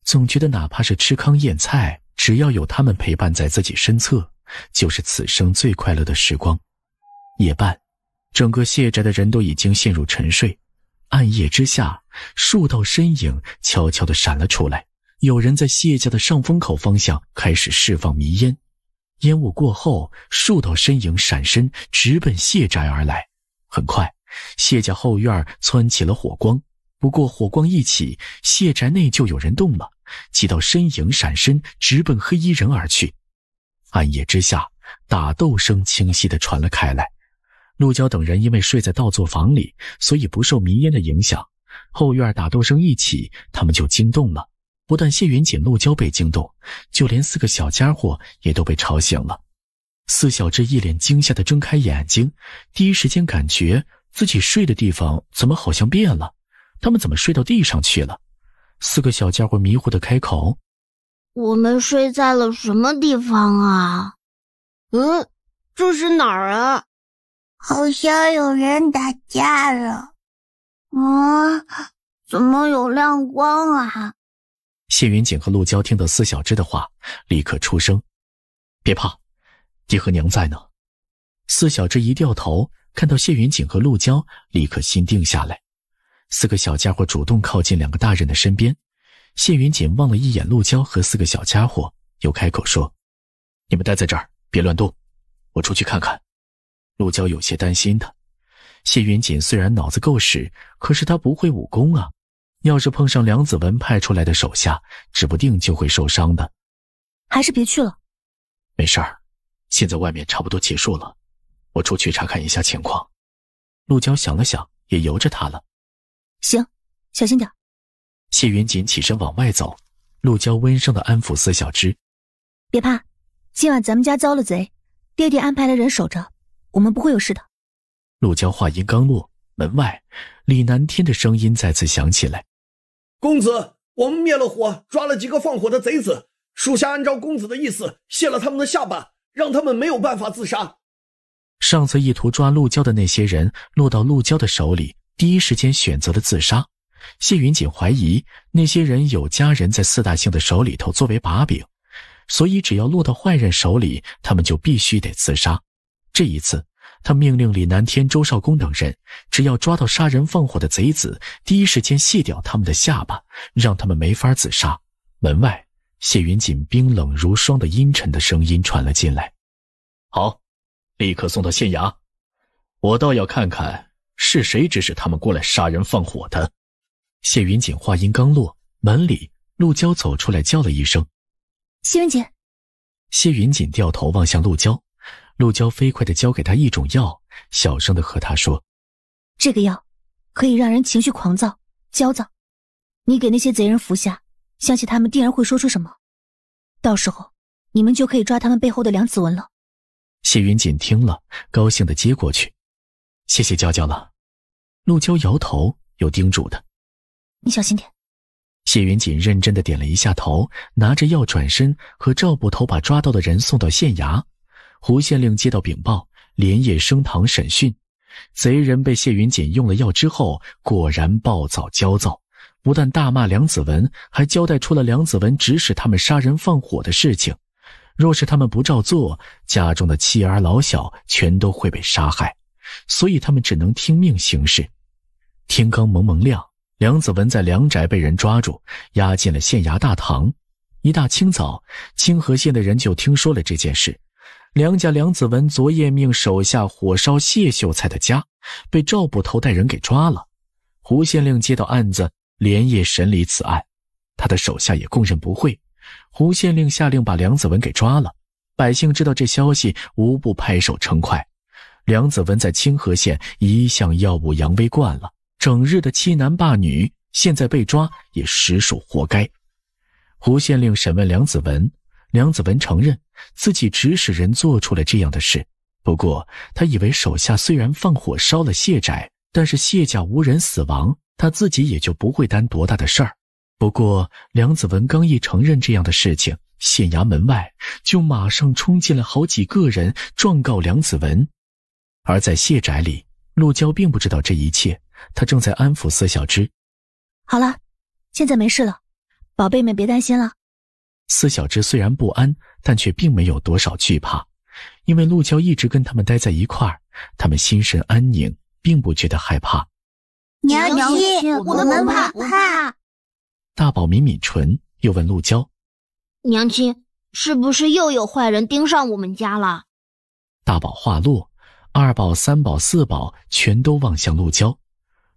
总觉得哪怕是吃糠咽菜，只要有他们陪伴在自己身侧，就是此生最快乐的时光。夜半。整个谢宅的人都已经陷入沉睡，暗夜之下，数道身影悄悄的闪了出来。有人在谢家的上风口方向开始释放迷烟，烟雾过后，数道身影闪身直奔谢宅而来。很快，谢家后院窜起了火光。不过火光一起，谢宅内就有人动了，几道身影闪身直奔黑衣人而去。暗夜之下，打斗声清晰的传了开来。陆娇等人因为睡在倒座房里，所以不受迷烟的影响。后院打斗声一起，他们就惊动了。不但谢云锦、陆娇被惊动，就连四个小家伙也都被吵醒了。四小只一脸惊吓的睁开眼睛，第一时间感觉自己睡的地方怎么好像变了？他们怎么睡到地上去了？四个小家伙迷糊的开口：“我们睡在了什么地方啊？嗯，这是哪儿啊？”好像有人打架了，啊？怎么有亮光啊？谢云锦和陆娇听到四小只的话，立刻出声：“别怕，爹和娘在呢。”四小只一掉头，看到谢云锦和陆娇，立刻心定下来。四个小家伙主动靠近两个大人的身边。谢云锦望了一眼陆娇和四个小家伙，又开口说：“你们待在这儿，别乱动，我出去看看。”陆娇有些担心他，谢云锦虽然脑子够使，可是他不会武功啊，要是碰上梁子文派出来的手下，指不定就会受伤的。还是别去了。没事儿，现在外面差不多结束了，我出去查看一下情况。陆娇想了想，也由着他了。行，小心点。谢云锦起身往外走，陆娇温声的安抚四小只：“别怕，今晚咱们家遭了贼，爹爹安排了人守着。”我们不会有事的。陆娇话音刚落，门外李南天的声音再次响起来：“公子，我们灭了火，抓了几个放火的贼子。属下按照公子的意思，卸了他们的下巴，让他们没有办法自杀。上次意图抓陆娇的那些人，落到陆娇的手里，第一时间选择了自杀。谢云锦怀疑那些人有家人在四大姓的手里头作为把柄，所以只要落到坏人手里，他们就必须得自杀。”这一次，他命令李南天、周少公等人，只要抓到杀人放火的贼子，第一时间卸掉他们的下巴，让他们没法自杀。门外，谢云锦冰冷如霜的阴沉的声音传了进来：“好，立刻送到县衙。我倒要看看是谁指使他们过来杀人放火的。”谢云锦话音刚落，门里陆娇走出来叫了一声：“谢云锦。”谢云锦掉头望向陆娇。陆娇飞快的交给他一种药，小声的和他说：“这个药可以让人情绪狂躁、焦躁。你给那些贼人服下，相信他们定然会说出什么。到时候你们就可以抓他们背后的梁子文了。”谢云锦听了，高兴的接过去，谢谢娇娇了。陆娇摇头，又叮嘱他：“你小心点。”谢云锦认真的点了一下头，拿着药转身和赵捕头把抓到的人送到县衙。胡县令接到禀报，连夜升堂审讯。贼人被谢云锦用了药之后，果然暴躁焦躁，不但大骂梁子文，还交代出了梁子文指使他们杀人放火的事情。若是他们不照做，家中的妻儿老小全都会被杀害，所以他们只能听命行事。天刚蒙蒙亮，梁子文在梁宅被人抓住，押进了县衙大堂。一大清早，清河县的人就听说了这件事。梁家梁子文昨夜命手下火烧谢秀才的家，被赵捕头带人给抓了。胡县令接到案子，连夜审理此案，他的手下也供认不讳。胡县令下令把梁子文给抓了。百姓知道这消息，无不拍手称快。梁子文在清河县一向耀武扬威惯了，整日的欺男霸女，现在被抓也实属活该。胡县令审问梁子文，梁子文承认。自己指使人做出了这样的事，不过他以为手下虽然放火烧了谢宅，但是谢家无人死亡，他自己也就不会担多大的事儿。不过梁子文刚一承认这样的事情，县衙门外就马上冲进了好几个人状告梁子文。而在谢宅里，陆娇并不知道这一切，她正在安抚四小只。好了，现在没事了，宝贝们别担心了。四小只虽然不安，但却并没有多少惧怕，因为陆娇一直跟他们待在一块儿，他们心神安宁，并不觉得害怕。娘亲，我们不怕不怕。大宝抿抿唇，又问陆娇：“娘亲，是不是又有坏人盯上我们家了？”大宝话落，二宝、三宝、四宝全都望向陆娇。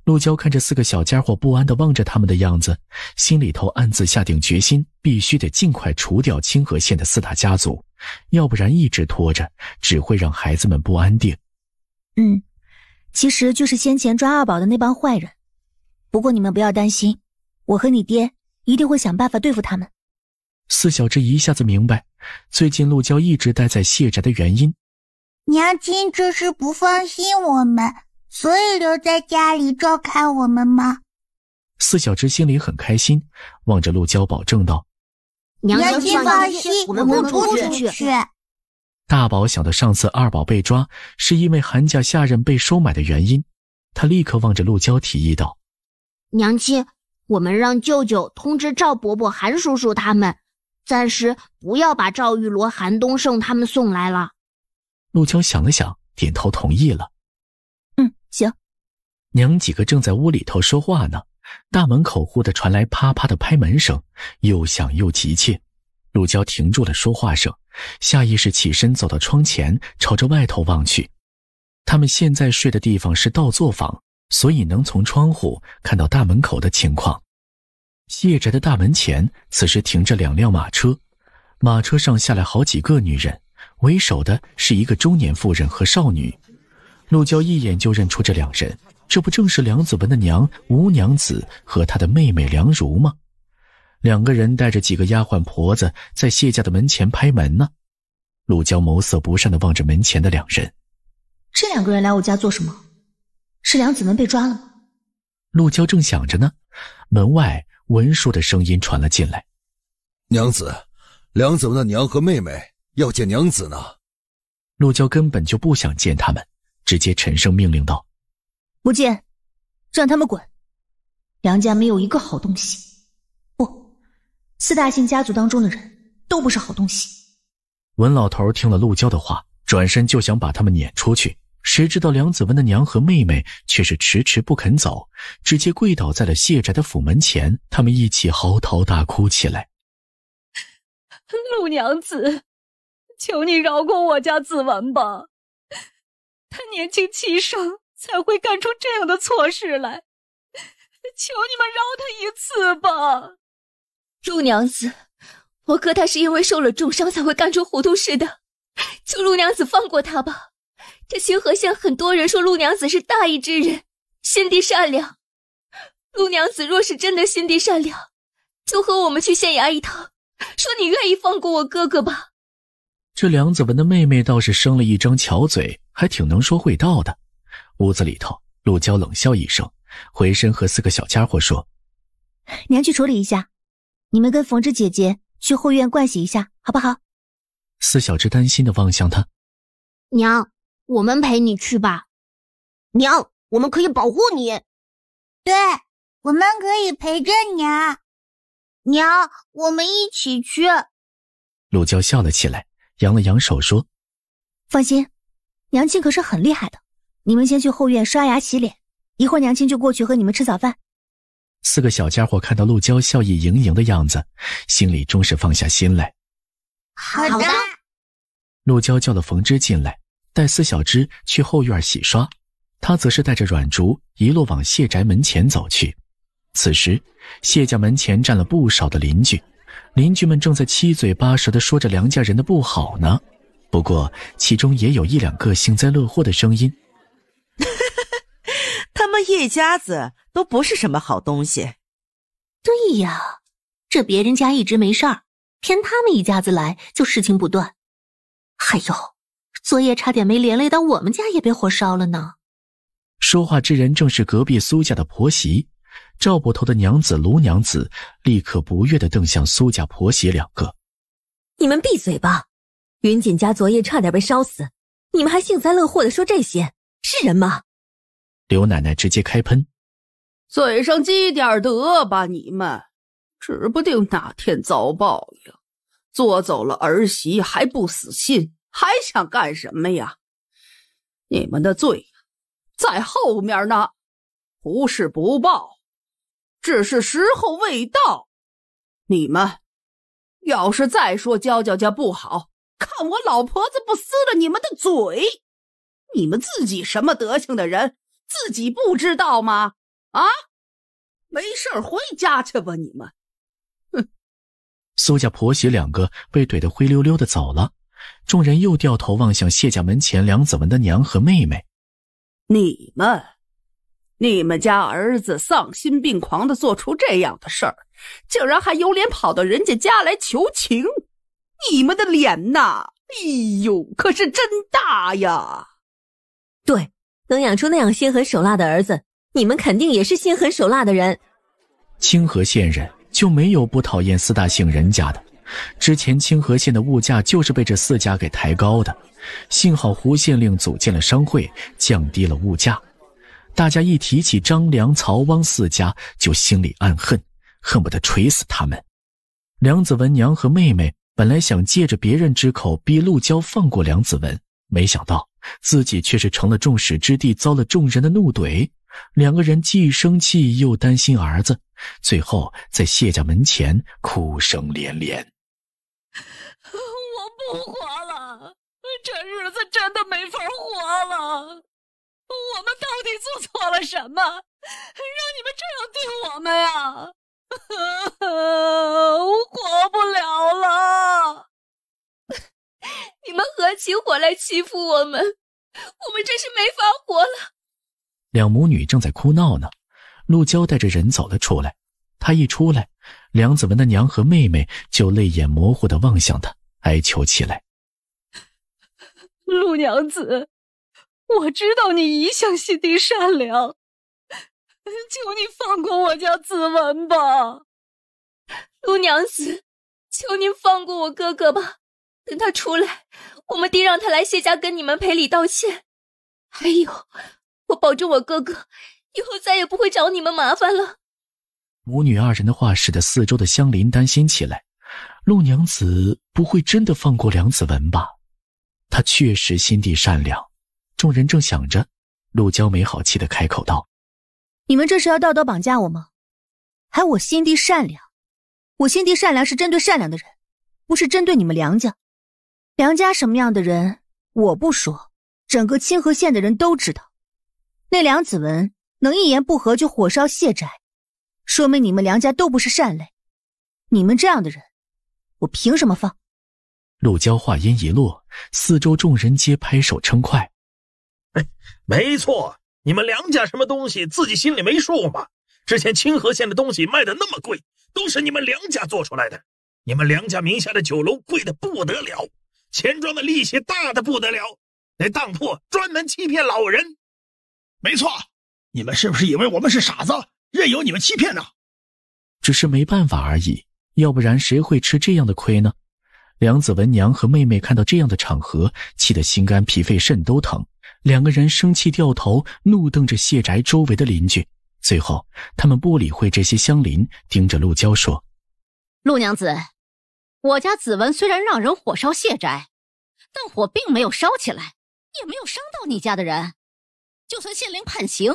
陆娇看着四个小家伙不安地望着他们的样子，心里头暗自下定决心：必须得尽快除掉清河县的四大家族，要不然一直拖着，只会让孩子们不安定。嗯，其实就是先前抓二宝的那帮坏人。不过你们不要担心，我和你爹一定会想办法对付他们。四小只一下子明白，最近陆娇一直待在谢宅的原因。娘亲这是不放心我们。所以留在家里照看我们吗？四小只心里很开心，望着陆娇保证道：“娘亲放心，我们不出去。”大宝想到上次二宝被抓是因为寒假下任被收买的原因，他立刻望着陆娇提议道：“娘亲，我们让舅舅通知赵伯伯、韩叔叔他们，暂时不要把赵玉罗、韩东胜他们送来了。”陆娇想了想，点头同意了。行，娘几个正在屋里头说话呢，大门口忽的传来啪啪的拍门声，又响又急切。陆娇停住了说话声，下意识起身走到窗前，朝着外头望去。他们现在睡的地方是倒座房，所以能从窗户看到大门口的情况。谢宅的大门前，此时停着两辆马车，马车上下来好几个女人，为首的是一个中年妇人和少女。陆娇一眼就认出这两人，这不正是梁子文的娘吴娘子和他的妹妹梁如吗？两个人带着几个丫鬟婆子在谢家的门前拍门呢。陆娇眸色不善的望着门前的两人，这两个人来我家做什么？是梁子文被抓了吗？陆娇正想着呢，门外文书的声音传了进来：“娘子，梁子文的娘和妹妹要见娘子呢。”陆娇根本就不想见他们。直接沉声命令道：“不见，让他们滚！梁家没有一个好东西，不，四大姓家族当中的人，都不是好东西。”文老头听了陆娇的话，转身就想把他们撵出去，谁知道梁子文的娘和妹妹却是迟迟不肯走，直接跪倒在了谢宅的府门前，他们一起嚎啕大哭起来：“陆娘子，求你饶过我家子文吧。”他年轻气盛，才会干出这样的错事来。求你们饶他一次吧，陆娘子，我哥他是因为受了重伤，才会干出糊涂事的。求陆娘子放过他吧。这清河县很多人说陆娘子是大义之人，心地善良。陆娘子若是真的心地善良，就和我们去县衙一趟，说你愿意放过我哥哥吧。这梁子文的妹妹倒是生了一张巧嘴，还挺能说会道的。屋子里头，陆娇冷笑一声，回身和四个小家伙说：“娘去处理一下，你们跟冯芝姐姐去后院灌洗一下，好不好？”四小只担心的望向他：“娘，我们陪你去吧。”“娘，我们可以保护你。”“对，我们可以陪着娘。”“娘，我们一起去。”陆娇笑了起来。扬了扬手说：“放心，娘亲可是很厉害的。你们先去后院刷牙洗脸，一会儿娘亲就过去和你们吃早饭。”四个小家伙看到陆娇笑意盈盈的样子，心里终是放下心来。好的。陆娇叫了冯芝进来，带四小只去后院洗刷，她则是带着阮竹一路往谢宅门前走去。此时，谢家门前站了不少的邻居。邻居们正在七嘴八舌的说着梁家人的不好呢，不过其中也有一两个幸灾乐祸的声音。他们一家子都不是什么好东西。对呀，这别人家一直没事儿，偏他们一家子来就事情不断。还有，昨夜差点没连累到我们家也被火烧了呢。说话之人正是隔壁苏家的婆媳。赵捕头的娘子卢娘子立刻不悦地瞪向苏家婆媳两个：“你们闭嘴吧！云锦家昨夜差点被烧死，你们还幸灾乐祸地说这些，是人吗？”刘奶奶直接开喷：“嘴上积点德吧，你们指不定哪天遭报应。做走了儿媳还不死心，还想干什么呀？你们的罪在后面呢，不是不报。”只是时候未到，你们要是再说娇娇家不好，看我老婆子不撕了你们的嘴！你们自己什么德行的人，自己不知道吗？啊！没事回家去吧，你们。哼！苏家婆媳两个被怼得灰溜溜的走了，众人又掉头望向谢家门前梁子文的娘和妹妹，你们。你们家儿子丧心病狂的做出这样的事儿，竟然还有脸跑到人家家来求情，你们的脸呐，哎呦，可是真大呀！对，能养出那样心狠手辣的儿子，你们肯定也是心狠手辣的人。清河县人就没有不讨厌四大姓人家的，之前清河县的物价就是被这四家给抬高的，幸好胡县令组建了商会，降低了物价。大家一提起张良、曹、汪四家，就心里暗恨，恨不得锤死他们。梁子文娘和妹妹本来想借着别人之口逼陆娇放过梁子文，没想到自己却是成了众矢之的，遭了众人的怒怼。两个人既生气又担心儿子，最后在谢家门前哭声连连：“我不活了，这日子真的没法活了。”我们到底做错了什么，让你们这样对我们呀？活不了了！你们合起伙来欺负我们，我们真是没法活了。两母女正在哭闹呢，陆娇带着人走了出来。她一出来，梁子文的娘和妹妹就泪眼模糊的望向她，哀求起来：“陆娘子。”我知道你一向心地善良，求你放过我家子文吧，陆娘子，求您放过我哥哥吧。等他出来，我们定让他来谢家跟你们赔礼道歉。还有，我保证我哥哥以后再也不会找你们麻烦了。母女二人的话，使得四周的乡邻担心起来。陆娘子不会真的放过梁子文吧？他确实心地善良。众人正想着，陆娇没好气的开口道：“你们这是要道德绑架我吗？还我心地善良，我心地善良是针对善良的人，不是针对你们梁家。梁家什么样的人我不说，整个清河县的人都知道。那梁子文能一言不合就火烧谢宅，说明你们梁家都不是善类。你们这样的人，我凭什么放？”陆娇话音一落，四周众人皆拍手称快。哎，没错，你们梁家什么东西自己心里没数吗？之前清河县的东西卖的那么贵，都是你们梁家做出来的。你们梁家名下的酒楼贵的不得了，钱庄的利息大的不得了，那当铺专门欺骗老人。没错，你们是不是以为我们是傻子，任由你们欺骗呢？只是没办法而已，要不然谁会吃这样的亏呢？梁子文娘和妹妹看到这样的场合，气得心肝脾肺肾都疼。两个人生气，掉头怒瞪着谢宅周围的邻居。最后，他们不理会这些乡邻，盯着陆娇说：“陆娘子，我家子文虽然让人火烧谢宅，但火并没有烧起来，也没有伤到你家的人。就算县令判刑，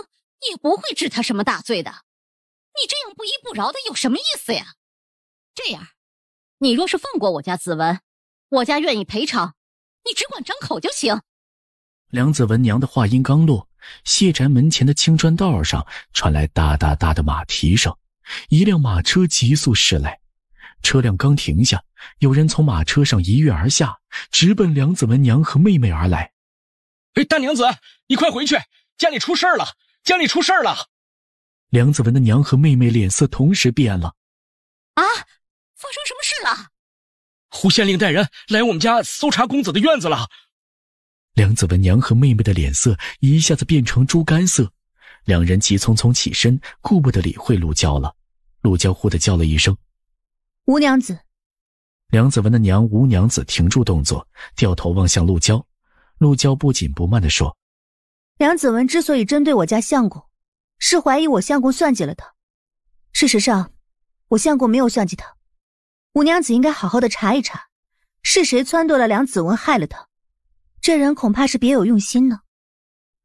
也不会治他什么大罪的。你这样不依不饶的有什么意思呀？这样，你若是放过我家子文，我家愿意赔偿，你只管张口就行。”梁子文娘的话音刚落，谢宅门前的青砖道上传来哒哒哒的马蹄声，一辆马车急速驶来。车辆刚停下，有人从马车上一跃而下，直奔梁子文娘和妹妹而来。“哎，大娘子，你快回去，家里出事了！家里出事了！”梁子文的娘和妹妹脸色同时变了。“啊，发生什么事了？”胡县令带人来我们家搜查公子的院子了。梁子文娘和妹妹的脸色一下子变成猪肝色，两人急匆匆起身，顾不得理会陆娇了。陆娇忽地叫了一声：“吴娘子。”梁子文的娘吴娘子停住动作，掉头望向陆娇。陆娇不紧不慢地说：“梁子文之所以针对我家相公，是怀疑我相公算计了他。事实上，我相公没有算计他。吴娘子应该好好的查一查，是谁撺掇了梁子文害了他。”这人恐怕是别有用心呢。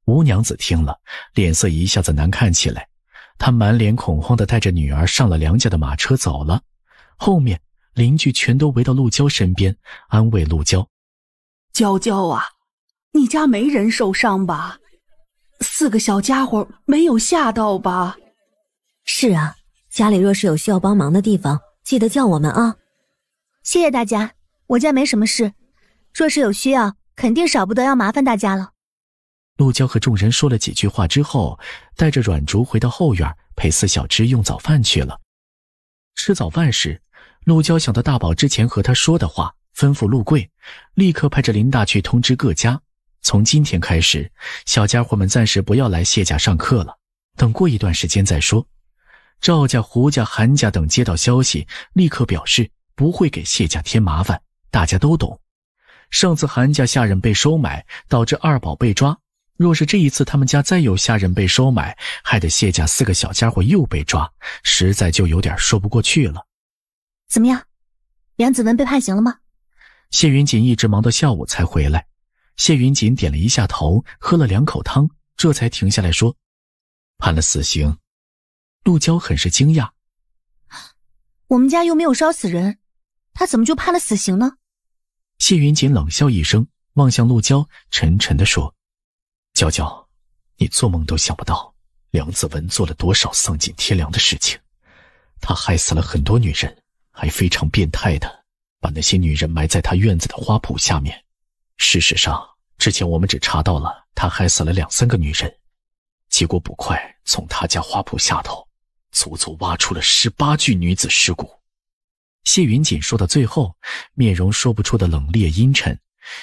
吴娘子听了，脸色一下子难看起来，她满脸恐慌的带着女儿上了梁家的马车走了。后面邻居全都围到陆娇身边，安慰陆娇：“娇娇啊，你家没人受伤吧？四个小家伙没有吓到吧？”“是啊，家里若是有需要帮忙的地方，记得叫我们啊。”“谢谢大家，我家没什么事。若是有需要。”肯定少不得要麻烦大家了。陆娇和众人说了几句话之后，带着阮竹回到后院，陪四小只用早饭去了。吃早饭时，陆娇想到大宝之前和他说的话，吩咐陆贵立刻派着林大去通知各家：从今天开始，小家伙们暂时不要来谢家上课了，等过一段时间再说。赵家、胡家、韩家等接到消息，立刻表示不会给谢家添麻烦，大家都懂。上次韩家下人被收买，导致二宝被抓。若是这一次他们家再有下人被收买，害得谢家四个小家伙又被抓，实在就有点说不过去了。怎么样，梁子文被判刑了吗？谢云锦一直忙到下午才回来。谢云锦点了一下头，喝了两口汤，这才停下来说：“判了死刑。”陆娇很是惊讶：“我们家又没有烧死人，他怎么就判了死刑呢？”谢云锦冷笑一声，望向陆娇，沉沉地说：“娇娇，你做梦都想不到，梁子文做了多少丧尽天良的事情。他害死了很多女人，还非常变态的把那些女人埋在他院子的花圃下面。事实上，之前我们只查到了他害死了两三个女人，结果捕快从他家花圃下头，足足挖出了十八具女子尸骨。”谢云锦说到最后，面容说不出的冷冽阴沉，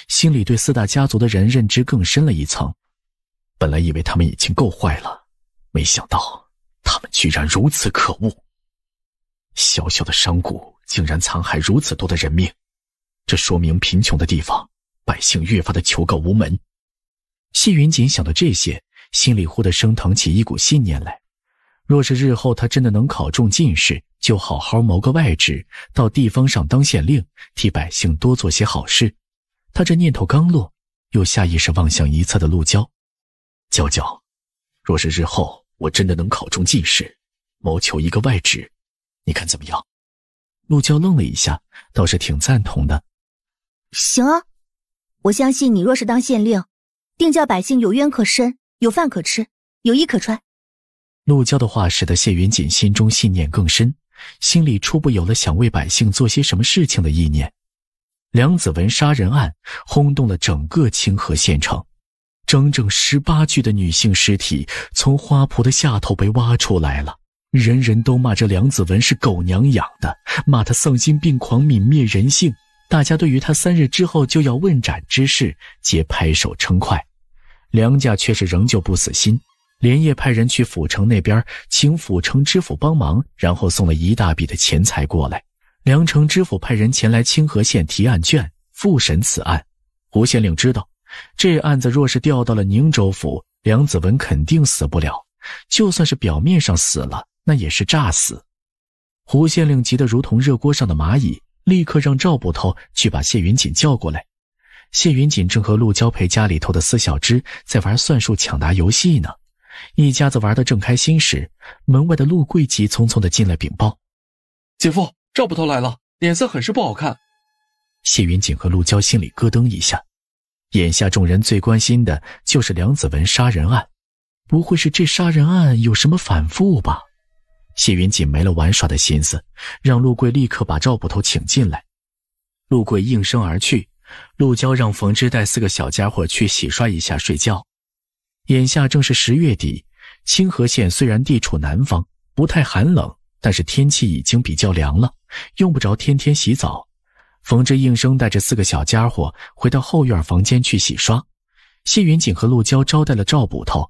心里对四大家族的人认知更深了一层。本来以为他们已经够坏了，没想到他们居然如此可恶。小小的山谷竟然残害如此多的人命，这说明贫穷的地方百姓越发的求告无门。谢云锦想到这些，心里忽地升腾起一股信念来。若是日后他真的能考中进士，就好好谋个外职，到地方上当县令，替百姓多做些好事。他这念头刚落，又下意识望向一侧的陆娇。娇娇，若是日后我真的能考中进士，谋求一个外职，你看怎么样？陆娇愣了一下，倒是挺赞同的。行啊，我相信你。若是当县令，定叫百姓有冤可伸，有饭可吃，有衣可穿。陆娇的话使得谢云锦心中信念更深，心里初步有了想为百姓做些什么事情的意念。梁子文杀人案轰动了整个清河县城，整整十八具的女性尸体从花圃的下头被挖出来了，人人都骂这梁子文是狗娘养的，骂他丧心病狂、泯灭人性。大家对于他三日之后就要问斩之事皆拍手称快，梁家却是仍旧不死心。连夜派人去府城那边，请府城知府帮忙，然后送了一大笔的钱财过来。梁城知府派人前来清河县提案卷复审此案。胡县令知道，这案子若是调到了宁州府，梁子文肯定死不了，就算是表面上死了，那也是诈死。胡县令急得如同热锅上的蚂蚁，立刻让赵捕头去把谢云锦叫过来。谢云锦正和陆娇陪家里头的四小只在玩算术抢答游戏呢。一家子玩得正开心时，门外的陆贵急匆匆地进来禀报：“姐夫，赵捕头来了，脸色很是不好看。”谢云锦和陆娇心里咯噔一下，眼下众人最关心的就是梁子文杀人案，不会是这杀人案有什么反复吧？谢云锦没了玩耍的心思，让陆贵立刻把赵捕头请进来。陆贵应声而去，陆娇让冯之带四个小家伙去洗刷一下睡觉。眼下正是十月底，清河县虽然地处南方，不太寒冷，但是天气已经比较凉了，用不着天天洗澡。冯志应声带着四个小家伙回到后院房间去洗刷。谢云锦和陆娇招待了赵捕头。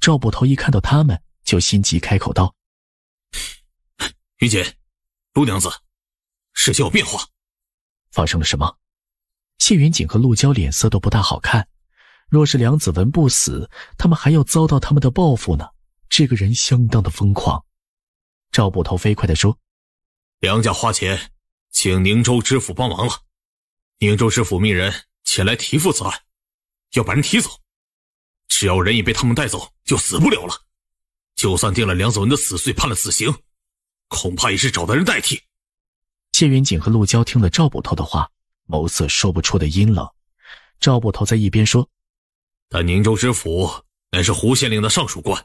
赵捕头一看到他们，就心急开口道：“云锦，陆娘子，事情有变化，发生了什么？”谢云锦和陆娇脸色都不大好看。若是梁子文不死，他们还要遭到他们的报复呢。这个人相当的疯狂。赵捕头飞快的说：“梁家花钱请宁州知府帮忙了，宁州知府命人前来提付此案，要把人提走。只要人已被他们带走，就死不了了。就算定了梁子文的死罪，判了死刑，恐怕也是找的人代替。”谢云锦和陆娇听了赵捕头的话，眸色说不出的阴冷。赵捕头在一边说。但宁州知府乃是胡县令的上属官，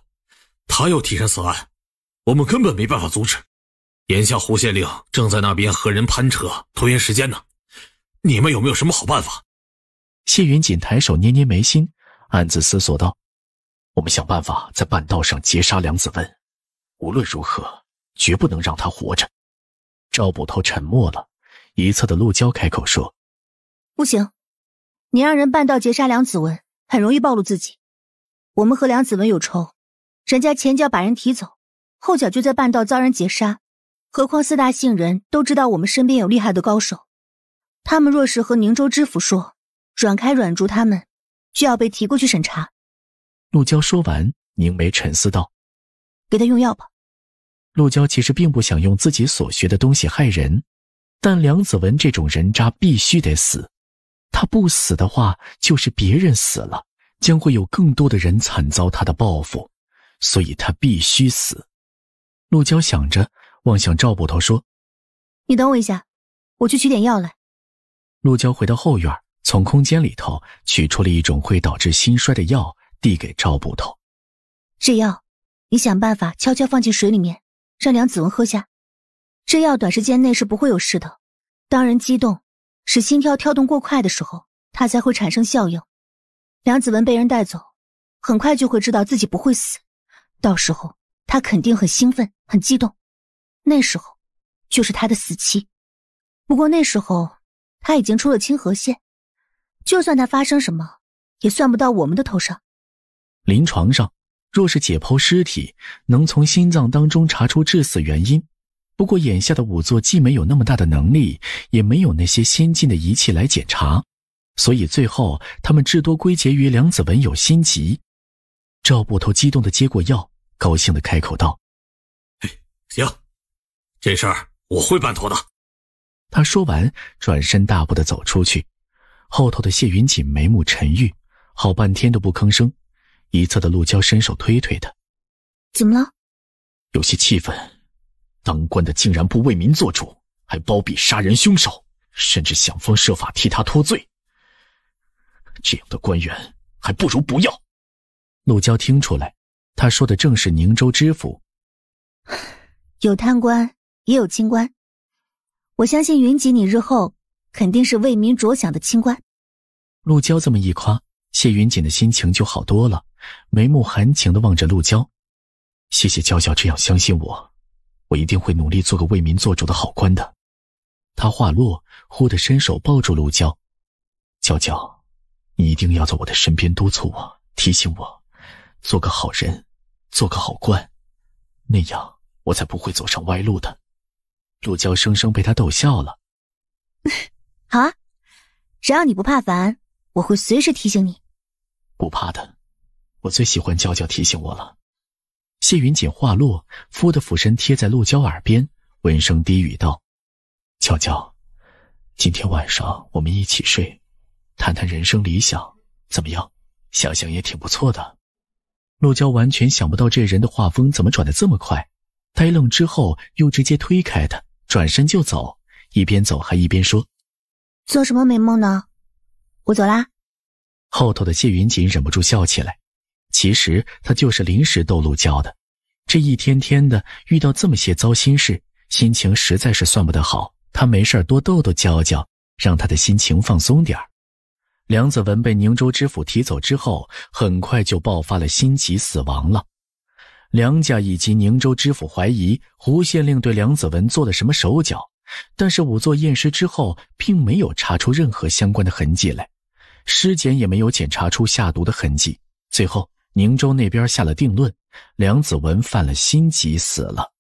他要提审此案，我们根本没办法阻止。眼下胡县令正在那边和人攀扯，拖延时间呢。你们有没有什么好办法？谢云锦抬手捏捏眉心，暗自思索道：“我们想办法在半道上截杀梁子文，无论如何，绝不能让他活着。”赵捕头沉默了，一侧的陆娇开口说：“不行，你让人半道截杀梁子文。”很容易暴露自己。我们和梁子文有仇，人家前脚把人提走，后脚就在半道遭人劫杀。何况四大姓人都知道我们身边有厉害的高手，他们若是和宁州知府说，阮开、阮竹他们就要被提过去审查。陆娇说完，凝眉沉思道：“给他用药吧。”陆娇其实并不想用自己所学的东西害人，但梁子文这种人渣必须得死。他不死的话，就是别人死了，将会有更多的人惨遭他的报复，所以他必须死。陆娇想着，望向赵捕头说：“你等我一下，我去取点药来。”陆娇回到后院，从空间里头取出了一种会导致心衰的药，递给赵捕头：“这药，你想办法悄悄放进水里面，让梁子文喝下。这药短时间内是不会有事的，当人激动。”是心跳跳动过快的时候，它才会产生效应。梁子文被人带走，很快就会知道自己不会死，到时候他肯定很兴奋、很激动，那时候就是他的死期。不过那时候他已经出了清河县，就算他发生什么，也算不到我们的头上。临床上，若是解剖尸体，能从心脏当中查出致死原因。不过，眼下的仵作既没有那么大的能力，也没有那些先进的仪器来检查，所以最后他们至多归结于梁子文有心急。赵捕头激动的接过药，高兴的开口道：“行，这事儿我会办妥的。”他说完，转身大步的走出去。后头的谢云锦眉目沉郁，好半天都不吭声。一侧的陆娇伸手推推他：“怎么了？有些气愤。”当官的竟然不为民做主，还包庇杀人凶手，甚至想方设法替他脱罪。这样的官员还不如不要。陆娇听出来，他说的正是宁州知府。有贪官，也有清官。我相信云锦，你日后肯定是为民着想的清官。陆娇这么一夸，谢云锦的心情就好多了，眉目含情地望着陆娇：“谢谢娇娇这样相信我。”我一定会努力做个为民做主的好官的。他话落，忽地伸手抱住陆娇。娇娇，你一定要在我的身边督促我、提醒我，做个好人，做个好官，那样我才不会走上歪路的。陆娇生生被他逗笑了。好啊，只要你不怕烦，我会随时提醒你。不怕的，我最喜欢娇娇提醒我了。谢云锦话落，忽的俯身贴在陆娇耳边，闻声低语道：“娇娇，今天晚上我们一起睡，谈谈人生理想，怎么样？想想也挺不错的。”陆娇完全想不到这人的画风怎么转得这么快，呆愣之后，又直接推开他，转身就走，一边走还一边说：“做什么美梦呢？我走啦。”后头的谢云锦忍不住笑起来。其实他就是临时逗鹿教的，这一天天的遇到这么些糟心事，心情实在是算不得好。他没事多逗逗教教，让他的心情放松点儿。梁子文被宁州知府提走之后，很快就爆发了心急，死亡了。梁家以及宁州知府怀疑胡县令对梁子文做了什么手脚，但是仵作验尸之后，并没有查出任何相关的痕迹来，尸检也没有检查出下毒的痕迹，最后。宁州那边下了定论，梁子文犯了心疾死了。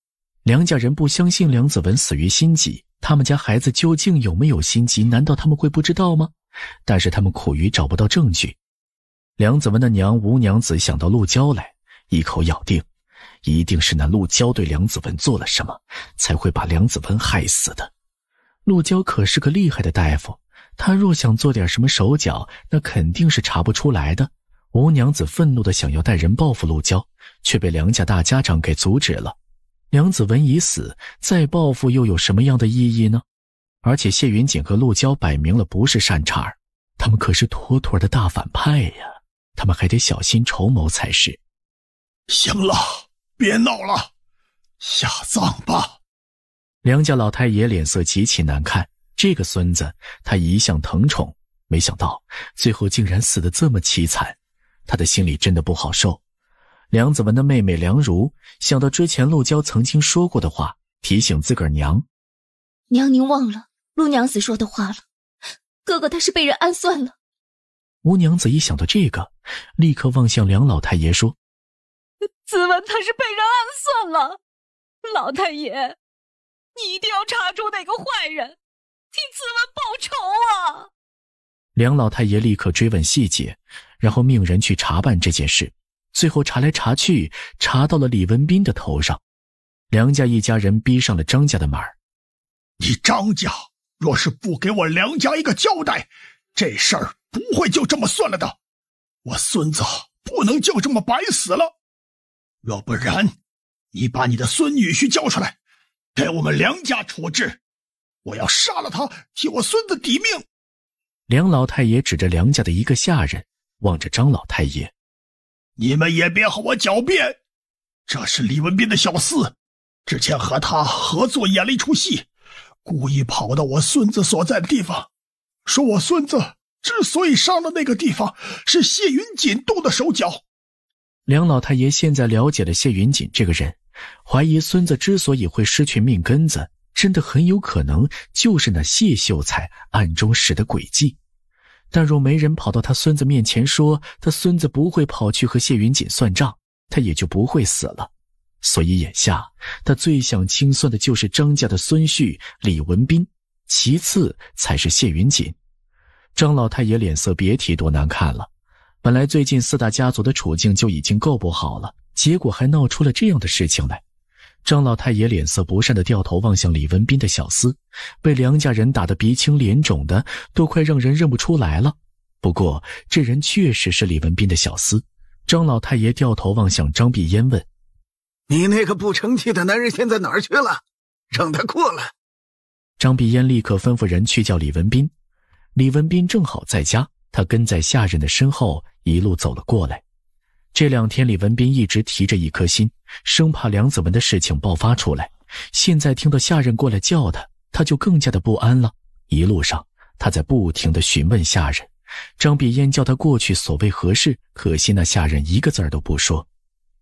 梁家人不相信梁子文死于心疾，他们家孩子究竟有没有心疾？难道他们会不知道吗？但是他们苦于找不到证据。梁子文的娘吴娘子想到陆娇来，一口咬定，一定是那陆娇对梁子文做了什么，才会把梁子文害死的。陆娇可是个厉害的大夫，他若想做点什么手脚，那肯定是查不出来的。吴娘子愤怒的想要带人报复陆娇，却被梁家大家长给阻止了。娘子文已死，再报复又有什么样的意义呢？而且谢云锦和陆娇摆明了不是善茬儿，他们可是妥妥的大反派呀！他们还得小心筹谋才是。行了，别闹了，下葬吧。梁家老太爷脸色极其难看，这个孙子他一向疼宠，没想到最后竟然死得这么凄惨。他的心里真的不好受。梁子文的妹妹梁如想到之前陆娇曾经说过的话，提醒自个儿娘：“娘，您忘了陆娘子说的话了？哥哥他是被人暗算了。”吴娘子一想到这个，立刻望向梁老太爷说：“子文他是被人暗算了，老太爷，你一定要查出那个坏人，替子文报仇啊！”梁老太爷立刻追问细节。然后命人去查办这件事，最后查来查去，查到了李文斌的头上。梁家一家人逼上了张家的门你张家若是不给我梁家一个交代，这事儿不会就这么算了的。我孙子不能就这么白死了。若不然，你把你的孙女婿交出来，给我们梁家处置。我要杀了他，替我孙子抵命。梁老太爷指着梁家的一个下人。望着张老太爷，你们也别和我狡辩，这是李文斌的小四，之前和他合作演了一出戏，故意跑到我孙子所在的地方，说我孙子之所以伤了那个地方，是谢云锦动的手脚。梁老太爷现在了解了谢云锦这个人，怀疑孙子之所以会失去命根子，真的很有可能就是那谢秀才暗中使的诡计。但若没人跑到他孙子面前说他孙子不会跑去和谢云锦算账，他也就不会死了。所以眼下他最想清算的就是张家的孙婿李文斌，其次才是谢云锦。张老太爷脸色别提多难看了。本来最近四大家族的处境就已经够不好了，结果还闹出了这样的事情来。张老太爷脸色不善的掉头望向李文斌的小厮，被梁家人打得鼻青脸肿的，都快让人认不出来了。不过这人确实是李文斌的小厮。张老太爷掉头望向张碧烟，问：“你那个不成器的男人现在哪儿去了？让他过来。”张碧烟立刻吩咐人去叫李文斌。李文斌正好在家，他跟在下人的身后一路走了过来。这两天，李文斌一直提着一颗心，生怕梁子文的事情爆发出来。现在听到下人过来叫他，他就更加的不安了。一路上，他在不停的询问下人，张碧烟叫他过去所谓何事？可惜那下人一个字儿都不说。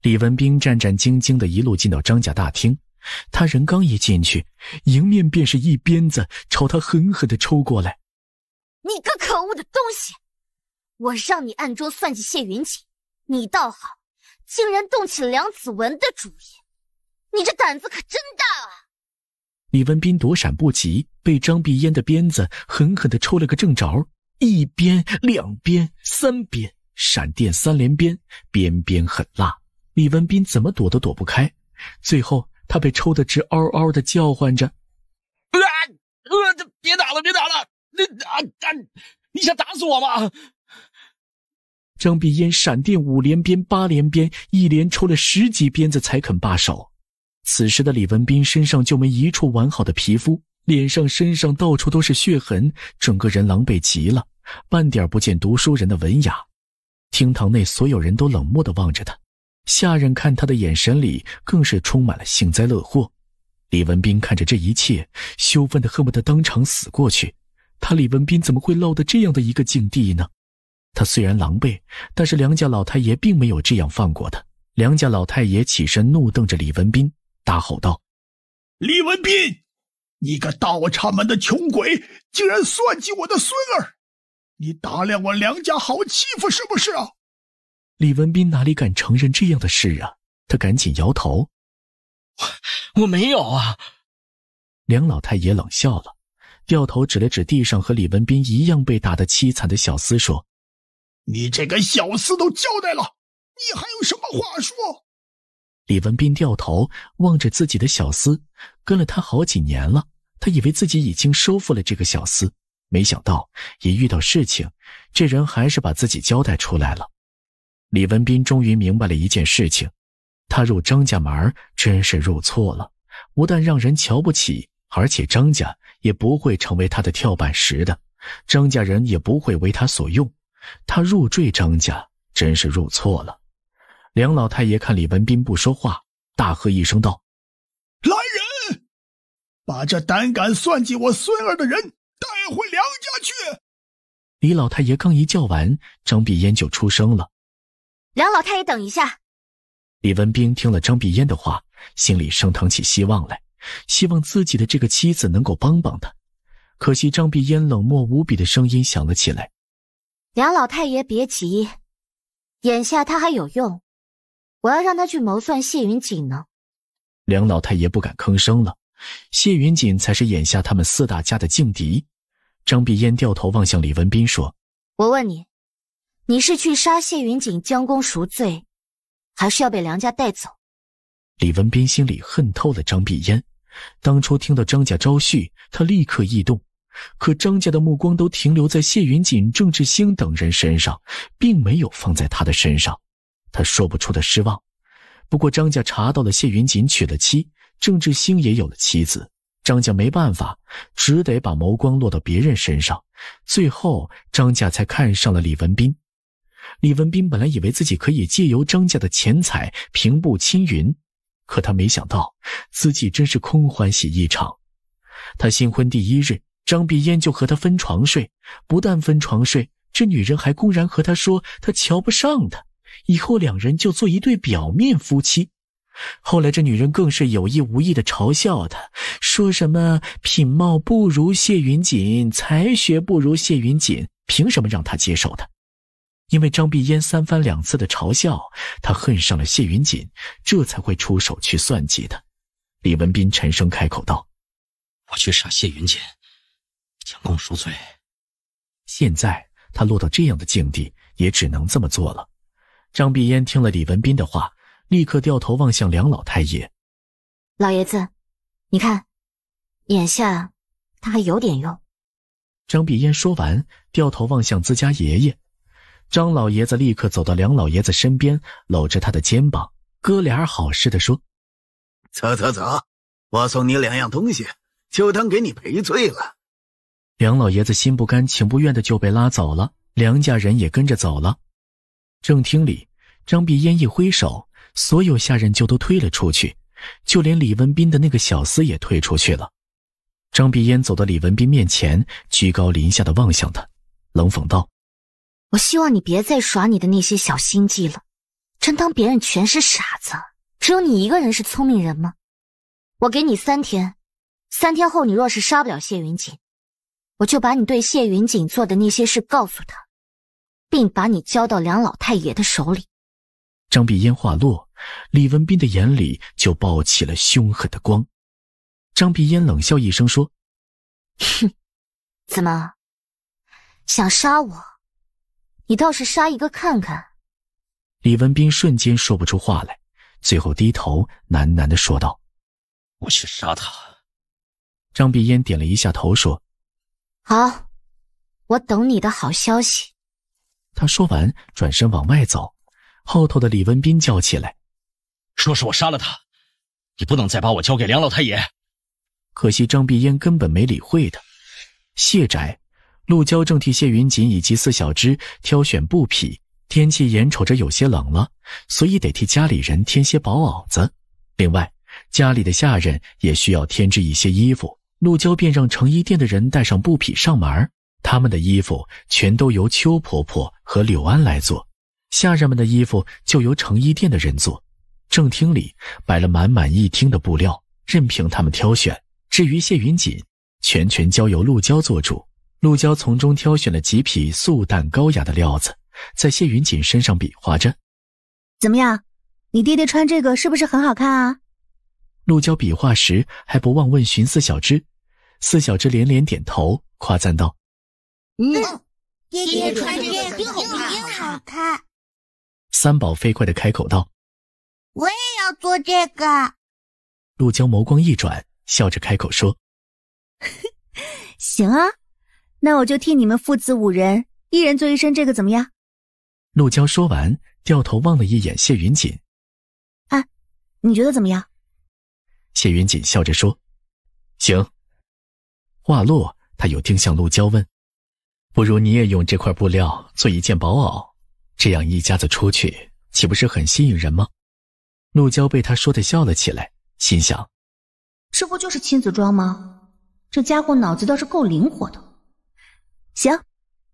李文斌战战兢兢的一路进到张家大厅，他人刚一进去，迎面便是一鞭子朝他狠狠的抽过来。你个可恶的东西，我让你暗中算计谢云锦！你倒好，竟然动起了梁子文的主意，你这胆子可真大啊！李文斌躲闪不及，被张碧烟的鞭子狠狠地抽了个正着，一鞭、两鞭、三鞭，闪电三连鞭，鞭鞭狠辣，李文斌怎么躲都躲不开，最后他被抽得直嗷嗷地叫唤着：“啊，啊，别打了，别打了，你啊你想打死我吗？”张碧烟闪电五连鞭八连鞭，一连抽了十几鞭子才肯罢手。此时的李文斌身上就没一处完好的皮肤，脸上、身上到处都是血痕，整个人狼狈极了，半点不见读书人的文雅。厅堂内所有人都冷漠的望着他，下人看他的眼神里更是充满了幸灾乐祸。李文斌看着这一切，羞愤的恨不得当场死过去。他李文斌怎么会落得这样的一个境地呢？他虽然狼狈，但是梁家老太爷并没有这样放过他。梁家老太爷起身，怒瞪着李文斌，大吼道：“李文斌，你个倒插门的穷鬼，竟然算计我的孙儿！你打量我梁家好欺负是不是啊？”李文斌哪里敢承认这样的事啊？他赶紧摇头：“我我没有啊！”梁老太爷冷笑了，掉头指了指地上和李文斌一样被打得凄惨的小厮，说。你这个小厮都交代了，你还有什么话说？李文斌掉头望着自己的小厮，跟了他好几年了，他以为自己已经收复了这个小厮，没想到一遇到事情，这人还是把自己交代出来了。李文斌终于明白了一件事情：他入张家门真是入错了，不但让人瞧不起，而且张家也不会成为他的跳板石的，张家人也不会为他所用。他入赘张家，真是入错了。梁老太爷看李文斌不说话，大喝一声道：“来人，把这胆敢算计我孙儿的人带回梁家去！”李老太爷刚一叫完，张碧烟就出声了：“梁老太爷，等一下。”李文斌听了张碧烟的话，心里升腾起希望来，希望自己的这个妻子能够帮帮他。可惜，张碧烟冷漠无比的声音响了起来。梁老太爷，别急，眼下他还有用，我要让他去谋算谢云锦呢。梁老太爷不敢吭声了。谢云锦才是眼下他们四大家的劲敌。张碧烟掉头望向李文斌，说：“我问你，你是去杀谢云锦，将功赎罪，还是要被梁家带走？”李文斌心里恨透了张碧烟。当初听到张家招婿，他立刻异动。可张家的目光都停留在谢云锦、郑志兴等人身上，并没有放在他的身上。他说不出的失望。不过张家查到了谢云锦娶了妻，郑志兴也有了妻子，张家没办法，只得把眸光落到别人身上。最后张家才看上了李文斌。李文斌本来以为自己可以借由张家的钱财平步青云，可他没想到自己真是空欢喜一场。他新婚第一日。张碧烟就和他分床睡，不但分床睡，这女人还公然和他说她瞧不上他。以后两人就做一对表面夫妻。后来这女人更是有意无意的嘲笑他，说什么品貌不如谢云锦，才学不如谢云锦，凭什么让他接受他？因为张碧烟三番两次的嘲笑他，恨上了谢云锦，这才会出手去算计他。李文斌沉声开口道：“我去杀谢云锦。”以功赎罪。现在他落到这样的境地，也只能这么做了。张碧烟听了李文斌的话，立刻掉头望向梁老太爷。老爷子，你看，眼下他还有点用。张碧烟说完，掉头望向自家爷爷。张老爷子立刻走到梁老爷子身边，搂着他的肩膀，哥俩好似的说：“走走走，我送你两样东西，就当给你赔罪了。”梁老爷子心不甘情不愿的就被拉走了，梁家人也跟着走了。正厅里，张碧烟一挥手，所有下人就都推了出去，就连李文斌的那个小厮也退出去了。张碧烟走到李文斌面前，居高临下的望向他，冷讽道：“我希望你别再耍你的那些小心计了，真当别人全是傻子，只有你一个人是聪明人吗？我给你三天，三天后你若是杀不了谢云锦。”我就把你对谢云锦做的那些事告诉他，并把你交到梁老太爷的手里。张碧烟话落，李文斌的眼里就爆起了凶狠的光。张碧烟冷笑一声说：“哼，怎么，想杀我？你倒是杀一个看看。”李文斌瞬间说不出话来，最后低头喃喃的说道：“我去杀他。”张碧烟点了一下头说。好，我等你的好消息。他说完，转身往外走，后头的李文斌叫起来：“说是我杀了他，你不能再把我交给梁老太爷。”可惜张碧烟根本没理会他。谢宅，陆娇正替谢云锦以及四小只挑选布匹。天气眼瞅着有些冷了，所以得替家里人添些薄袄子。另外，家里的下人也需要添置一些衣服。陆娇便让成衣店的人带上布匹上门他们的衣服全都由邱婆婆和柳安来做，下人们的衣服就由成衣店的人做。正厅里摆了满满一厅的布料，任凭他们挑选。至于谢云锦，全权交由陆娇做主。陆娇从中挑选了几匹素淡高雅的料子，在谢云锦身上比划着：“怎么样，你爹爹穿这个是不是很好看啊？”陆娇比划时还不忘问寻思小只。四小只连连点头，夸赞道：“嗯，爹爹穿着这个一挺好看。”三宝飞快的开口道：“我也要做这个。”陆娇眸光一转，笑着开口说：“ 行啊，那我就替你们父子五人，一人做一身这个怎么样？”陆娇说完，掉头望了一眼谢云锦：“啊，你觉得怎么样？”谢云锦笑着说：“行。”话落，他又盯向陆娇问：“不如你也用这块布料做一件薄袄，这样一家子出去，岂不是很吸引人吗？”陆娇被他说的笑了起来，心想：“这不就是亲子装吗？这家伙脑子倒是够灵活的。”行，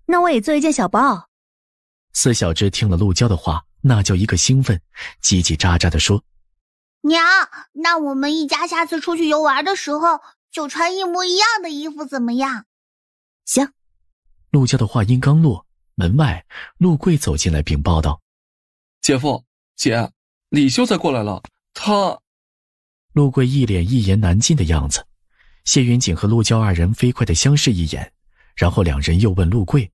那我也做一件小包。”四小只听了陆娇的话，那叫一个兴奋，叽叽喳喳的说：“娘，那我们一家下次出去游玩的时候。”就穿一模一样的衣服怎么样？行。陆娇的话音刚落，门外陆贵走进来禀报道：“姐夫、姐，李秀才过来了。他……”陆贵一脸一言难尽的样子。谢云锦和陆娇二人飞快的相视一眼，然后两人又问陆贵：“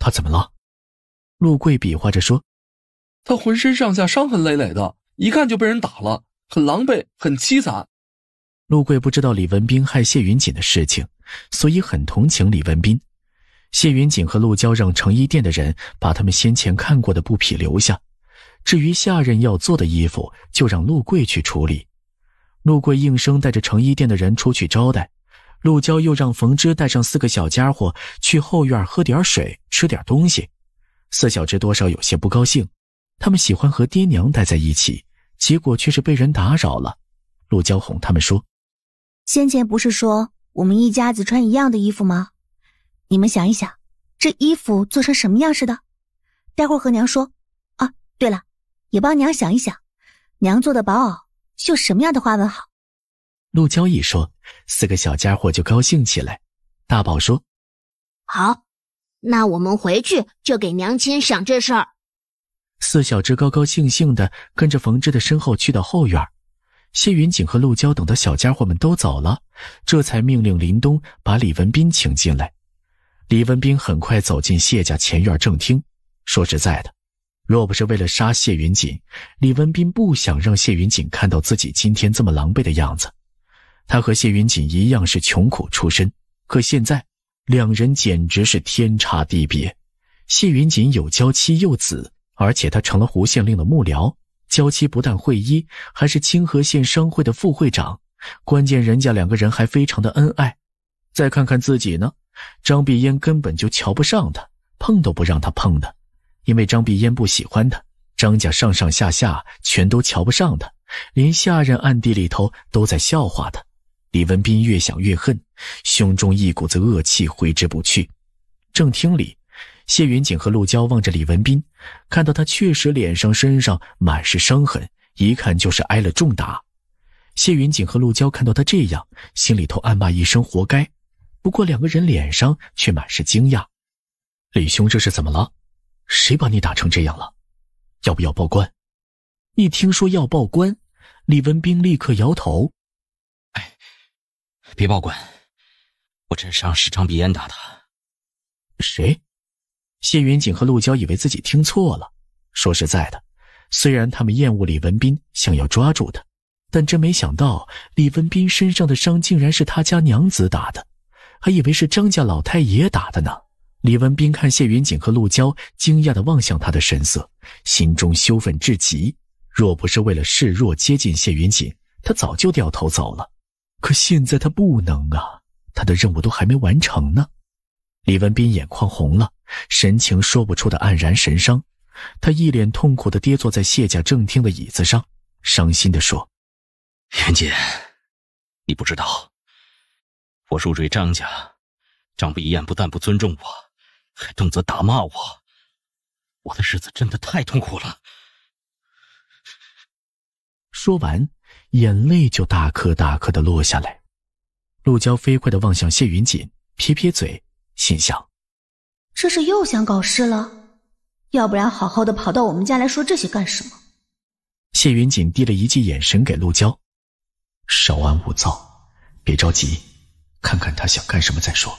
他怎么了？”陆贵比划着说：“他浑身上下伤痕累累的，一看就被人打了，很狼狈，很凄惨。”陆贵不知道李文斌害谢云锦的事情，所以很同情李文斌。谢云锦和陆娇让成衣店的人把他们先前看过的布匹留下，至于下任要做的衣服，就让陆贵去处理。陆贵应声带着成衣店的人出去招待。陆娇又让冯芝带上四个小家伙去后院喝点水，吃点东西。四小只多少有些不高兴，他们喜欢和爹娘待在一起，结果却是被人打扰了。陆娇哄他们说。先前不是说我们一家子穿一样的衣服吗？你们想一想，这衣服做成什么样式的？待会儿和娘说。啊，对了，也帮娘想一想，娘做的薄袄绣什么样的花纹好？陆娇一说，四个小家伙就高兴起来。大宝说：“好，那我们回去就给娘亲想这事儿。”四小只高高兴兴的跟着冯芝的身后去到后院。谢云锦和陆娇等的小家伙们都走了，这才命令林东把李文斌请进来。李文斌很快走进谢家前院正厅。说实在的，若不是为了杀谢云锦，李文斌不想让谢云锦看到自己今天这么狼狈的样子。他和谢云锦一样是穷苦出身，可现在两人简直是天差地别。谢云锦有娇妻幼子，而且他成了胡县令的幕僚。娇妻不但会医，还是清河县商会的副会长。关键人家两个人还非常的恩爱。再看看自己呢，张碧烟根本就瞧不上他，碰都不让他碰的，因为张碧烟不喜欢他。张家上上下下全都瞧不上他，连下人暗地里头都在笑话他。李文斌越想越恨，胸中一股子恶气回之不去。正厅里，谢云锦和陆娇望着李文斌。看到他确实脸上、身上满是伤痕，一看就是挨了重打。谢云锦和陆娇看到他这样，心里头暗骂一声“活该”。不过两个人脸上却满是惊讶：“李兄，这是怎么了？谁把你打成这样了？要不要报官？”一听说要报官，李文斌立刻摇头：“哎，别报官，我这伤是张鼻烟打的。”“谁？”谢云锦和陆娇以为自己听错了。说实在的，虽然他们厌恶李文斌，想要抓住他，但真没想到李文斌身上的伤竟然是他家娘子打的，还以为是张家老太爷打的呢。李文斌看谢云锦和陆娇惊讶地望向他的神色，心中羞愤至极。若不是为了示弱接近谢云锦，他早就掉头走了。可现在他不能啊，他的任务都还没完成呢。李文斌眼眶红了。神情说不出的黯然神伤，他一脸痛苦的跌坐在谢家正厅的椅子上，伤心的说：“袁姐，你不知道，我入赘张家，张不一燕不但不尊重我，还动辄打骂我，我的日子真的太痛苦了。”说完，眼泪就大颗大颗的落下来。陆娇飞快的望向谢云锦，撇撇嘴，心想。这是又想搞事了，要不然好好的跑到我们家来说这些干什么？谢云锦递了一记眼神给陆娇，稍安勿躁，别着急，看看他想干什么再说。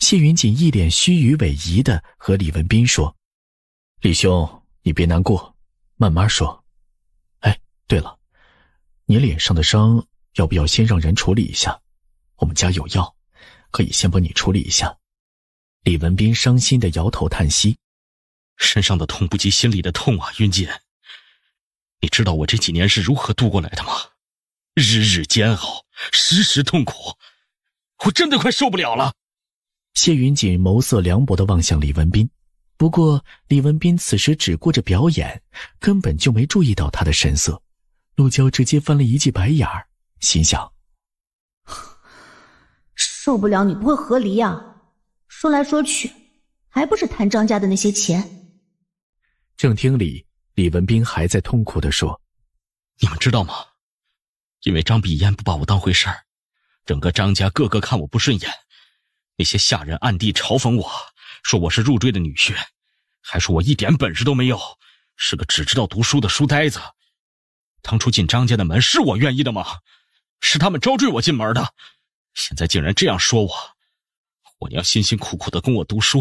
谢云锦一脸虚与委蛇的和李文斌说：“李兄，你别难过，慢慢说。哎，对了，你脸上的伤要不要先让人处理一下？我们家有药，可以先帮你处理一下。”李文斌伤心的摇头叹息，身上的痛不及心里的痛啊！云锦，你知道我这几年是如何度过来的吗？日日煎熬，时时痛苦，我真的快受不了了。谢云锦眸色凉薄的望向李文斌，不过李文斌此时只顾着表演，根本就没注意到他的神色。陆娇直接翻了一记白眼儿，心想：受不了你不会和离呀？说来说去，还不是贪张家的那些钱。正厅里，李文斌还在痛苦的说：“你们知道吗？因为张碧烟不把我当回事儿，整个张家个个看我不顺眼，那些下人暗地嘲讽我，说我是入赘的女婿，还说我一点本事都没有，是个只知道读书的书呆子。当初进张家的门是我愿意的吗？是他们招赘我进门的，现在竟然这样说我。”我娘辛辛苦苦的供我读书，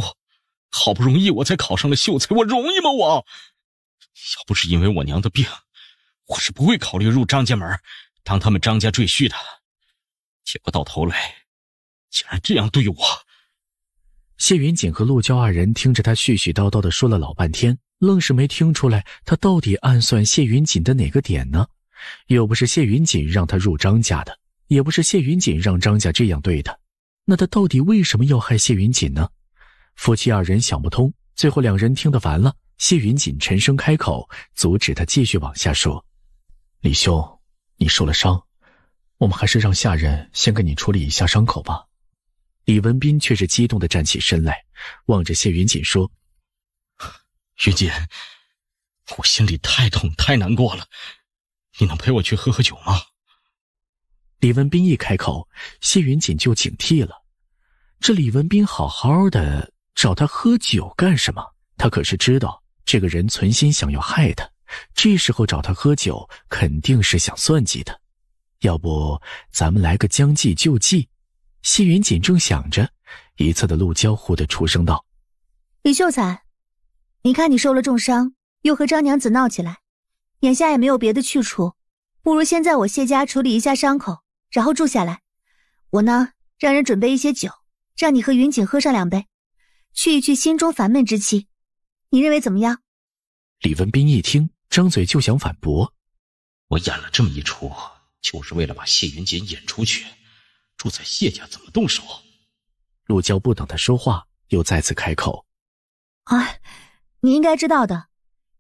好不容易我才考上了秀才，我容易吗？我，要不是因为我娘的病，我是不会考虑入张家门，当他们张家赘婿的。结果到头来，竟然这样对我。谢云锦和陆娇二人听着他絮絮叨叨的说了老半天，愣是没听出来他到底暗算谢云锦的哪个点呢？又不是谢云锦让他入张家的，也不是谢云锦让张家这样对的。那他到底为什么要害谢云锦呢？夫妻二人想不通，最后两人听得烦了。谢云锦沉声开口，阻止他继续往下说：“李兄，你受了伤，我们还是让下人先给你处理一下伤口吧。”李文斌却是激动的站起身来，望着谢云锦说：“云锦，我心里太痛太难过了，你能陪我去喝喝酒吗？”李文斌一开口，谢云锦就警惕了。这李文斌好好的找他喝酒干什么？他可是知道这个人存心想要害他，这时候找他喝酒，肯定是想算计他。要不咱们来个将计就计？谢云锦正想着，一侧的陆娇忽地出声道：“李秀才，你看你受了重伤，又和张娘子闹起来，眼下也没有别的去处，不如先在我谢家处理一下伤口。”然后住下来，我呢让人准备一些酒，让你和云锦喝上两杯，去一去心中烦闷之气。你认为怎么样？李文斌一听，张嘴就想反驳：“我演了这么一出，就是为了把谢云锦引出去。住在谢家怎么动手？”陆娇不等他说话，又再次开口：“啊，你应该知道的，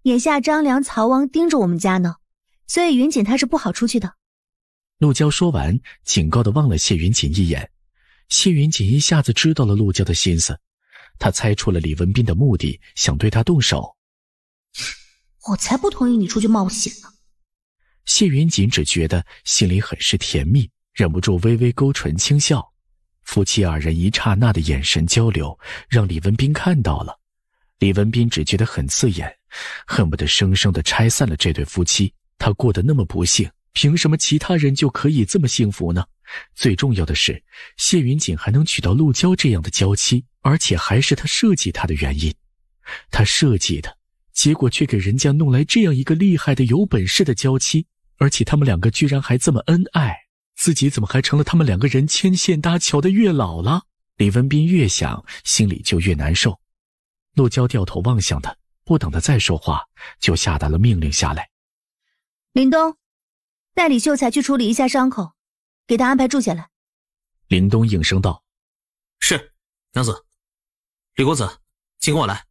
眼下张良、曹王盯着我们家呢，所以云锦他是不好出去的。”陆娇说完，警告地望了谢云锦一眼。谢云锦一下子知道了陆娇的心思，他猜出了李文斌的目的，想对他动手。我才不同意你出去冒险呢！谢云锦只觉得心里很是甜蜜，忍不住微微勾唇轻笑。夫妻二人一刹那的眼神交流，让李文斌看到了。李文斌只觉得很刺眼，恨不得生生的拆散了这对夫妻。他过得那么不幸。凭什么其他人就可以这么幸福呢？最重要的是，谢云锦还能娶到陆娇这样的娇妻，而且还是他设计他的原因。他设计的结果却给人家弄来这样一个厉害的、有本事的娇妻，而且他们两个居然还这么恩爱，自己怎么还成了他们两个人牵线搭桥的月老了？李文斌越想心里就越难受。陆娇掉头望向他，不等他再说话，就下达了命令下来：“林东。”带李秀才去处理一下伤口，给他安排住下来。林东应声道：“是，娘子，李公子，请跟我来。”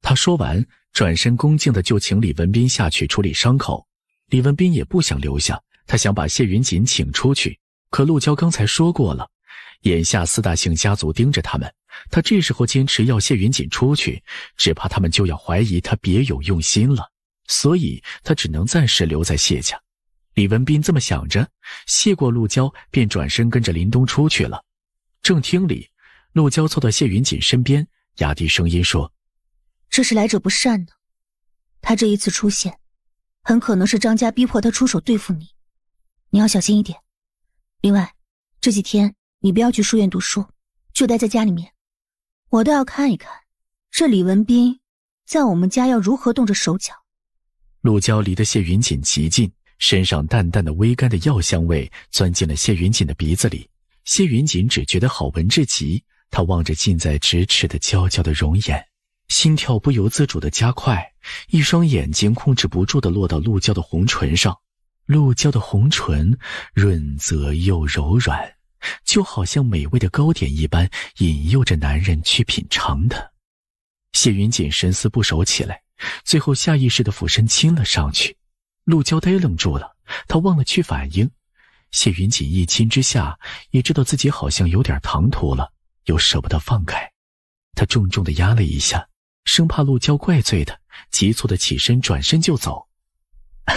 他说完，转身恭敬的就请李文斌下去处理伤口。李文斌也不想留下，他想把谢云锦请出去。可陆娇刚才说过了，眼下四大姓家族盯着他们，他这时候坚持要谢云锦出去，只怕他们就要怀疑他别有用心了。所以他只能暂时留在谢家。李文斌这么想着，谢过陆娇，便转身跟着林东出去了。正厅里，陆娇凑到谢云锦身边，压低声音说：“这是来者不善呢。他这一次出现，很可能是张家逼迫他出手对付你，你要小心一点。另外，这几天你不要去书院读书，就待在家里面。我倒要看一看，这李文斌在我们家要如何动着手脚。”陆娇离得谢云锦极近。身上淡淡的微干的药香味钻进了谢云锦的鼻子里，谢云锦只觉得好闻至极。他望着近在咫尺的娇娇的容颜，心跳不由自主的加快，一双眼睛控制不住的落到鹿娇的红唇上。鹿娇的红唇润泽又柔软，就好像美味的糕点一般，引诱着男人去品尝的。谢云锦神思不守起来，最后下意识的俯身亲了上去。陆娇呆愣住了，她忘了去反应。谢云锦一亲之下，也知道自己好像有点唐突了，又舍不得放开，他重重的压了一下，生怕陆娇怪罪他，急促的起身，转身就走。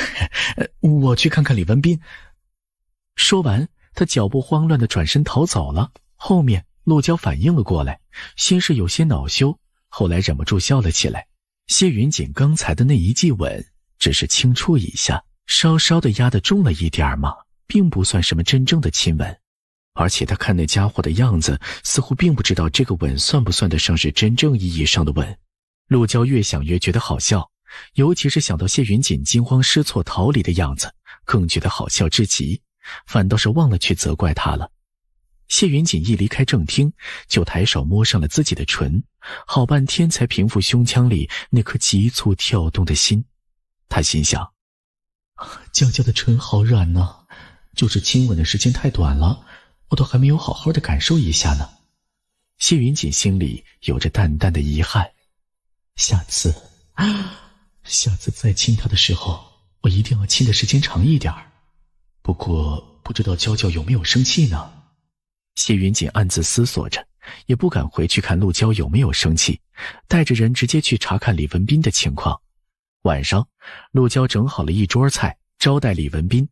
我去看看李文斌。说完，他脚步慌乱的转身逃走了。后面，陆娇反应了过来，先是有些恼羞，后来忍不住笑了起来。谢云锦刚才的那一记吻。只是轻触一下，稍稍的压得重了一点嘛，并不算什么真正的亲吻，而且他看那家伙的样子，似乎并不知道这个吻算不算得上是真正意义上的吻。陆娇越想越觉得好笑，尤其是想到谢云锦惊慌失措逃离的样子，更觉得好笑至极，反倒是忘了去责怪他了。谢云锦一离开正厅，就抬手摸上了自己的唇，好半天才平复胸腔里那颗急促跳动的心。他心想：“娇 娇的唇好软呢，就是亲吻的时间太短了，我都还没有好好的感受一下呢。”谢云锦心里有着淡淡的遗憾，下次，下次再亲他的时候，我一定要亲的时间长一点儿。不过不知道娇娇有没有生气呢？谢云锦暗自思索着，也不敢回去看陆娇有没有生气，带着人直接去查看李文斌的情况。晚上，陆娇整好了一桌菜招待李文斌。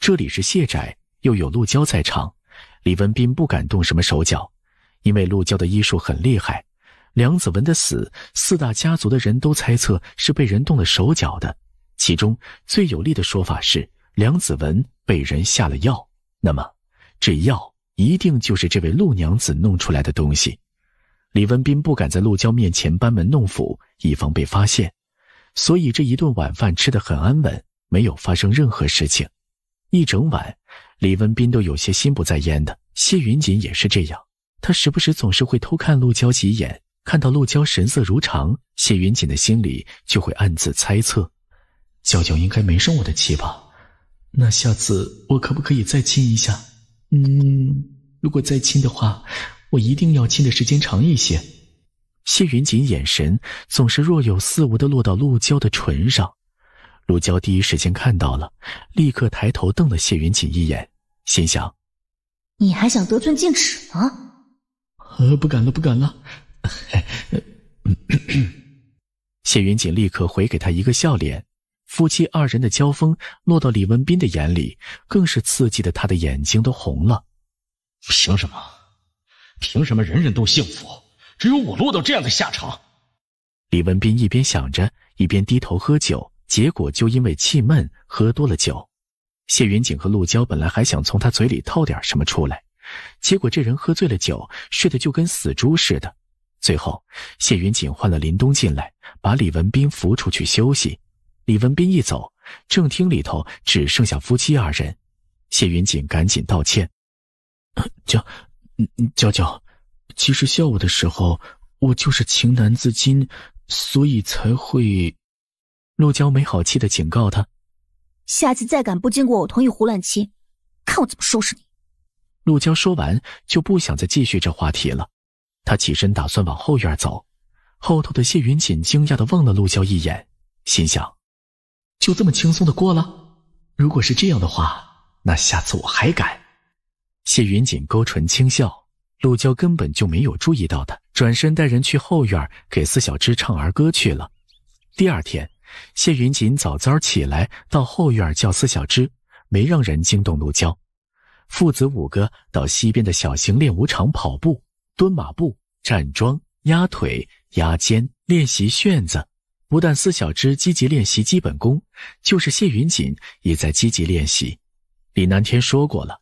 这里是谢宅，又有陆娇在场，李文斌不敢动什么手脚，因为陆娇的医术很厉害。梁子文的死，四大家族的人都猜测是被人动了手脚的。其中最有力的说法是梁子文被人下了药。那么，这药一定就是这位陆娘子弄出来的东西。李文斌不敢在陆娇面前班门弄斧，以防被发现。所以这一顿晚饭吃的很安稳，没有发生任何事情。一整晚，李文斌都有些心不在焉的。谢云锦也是这样，他时不时总是会偷看陆娇几眼。看到陆娇神色如常，谢云锦的心里就会暗自猜测：娇娇应该没生我的气吧？那下次我可不可以再亲一下？嗯，如果再亲的话，我一定要亲的时间长一些。谢云锦眼神总是若有似无的落到陆娇的唇上，陆娇第一时间看到了，立刻抬头瞪了谢云锦一眼，心想：“你还想得寸进尺吗？”“呃，不敢了，不敢了。”谢云锦立刻回给他一个笑脸。夫妻二人的交锋落到李文斌的眼里，更是刺激的他的眼睛都红了。“凭什么？凭什么人人都幸福？”只有我落到这样的下场。李文斌一边想着，一边低头喝酒，结果就因为气闷喝多了酒。谢云锦和陆娇本来还想从他嘴里套点什么出来，结果这人喝醉了酒，睡得就跟死猪似的。最后，谢云锦换了林东进来，把李文斌扶出去休息。李文斌一走，正厅里头只剩下夫妻二人。谢云锦赶紧道歉：“娇，娇娇。”其实笑我的时候，我就是情难自禁，所以才会。陆娇没好气的警告他：“下次再敢不经过我同意胡乱亲，看我怎么收拾你。”陆娇说完就不想再继续这话题了，她起身打算往后院走。后头的谢云锦惊讶的望了陆娇一眼，心想：“就这么轻松的过了？如果是这样的话，那下次我还敢？”谢云锦勾唇轻笑。陆娇根本就没有注意到他，转身带人去后院给四小只唱儿歌去了。第二天，谢云锦早早起来到后院叫四小只，没让人惊动陆娇。父子五个到西边的小型练武场跑步、蹲马步、站桩、压腿、压肩，练习旋子。不但四小只积极练习基本功，就是谢云锦也在积极练习。李南天说过了。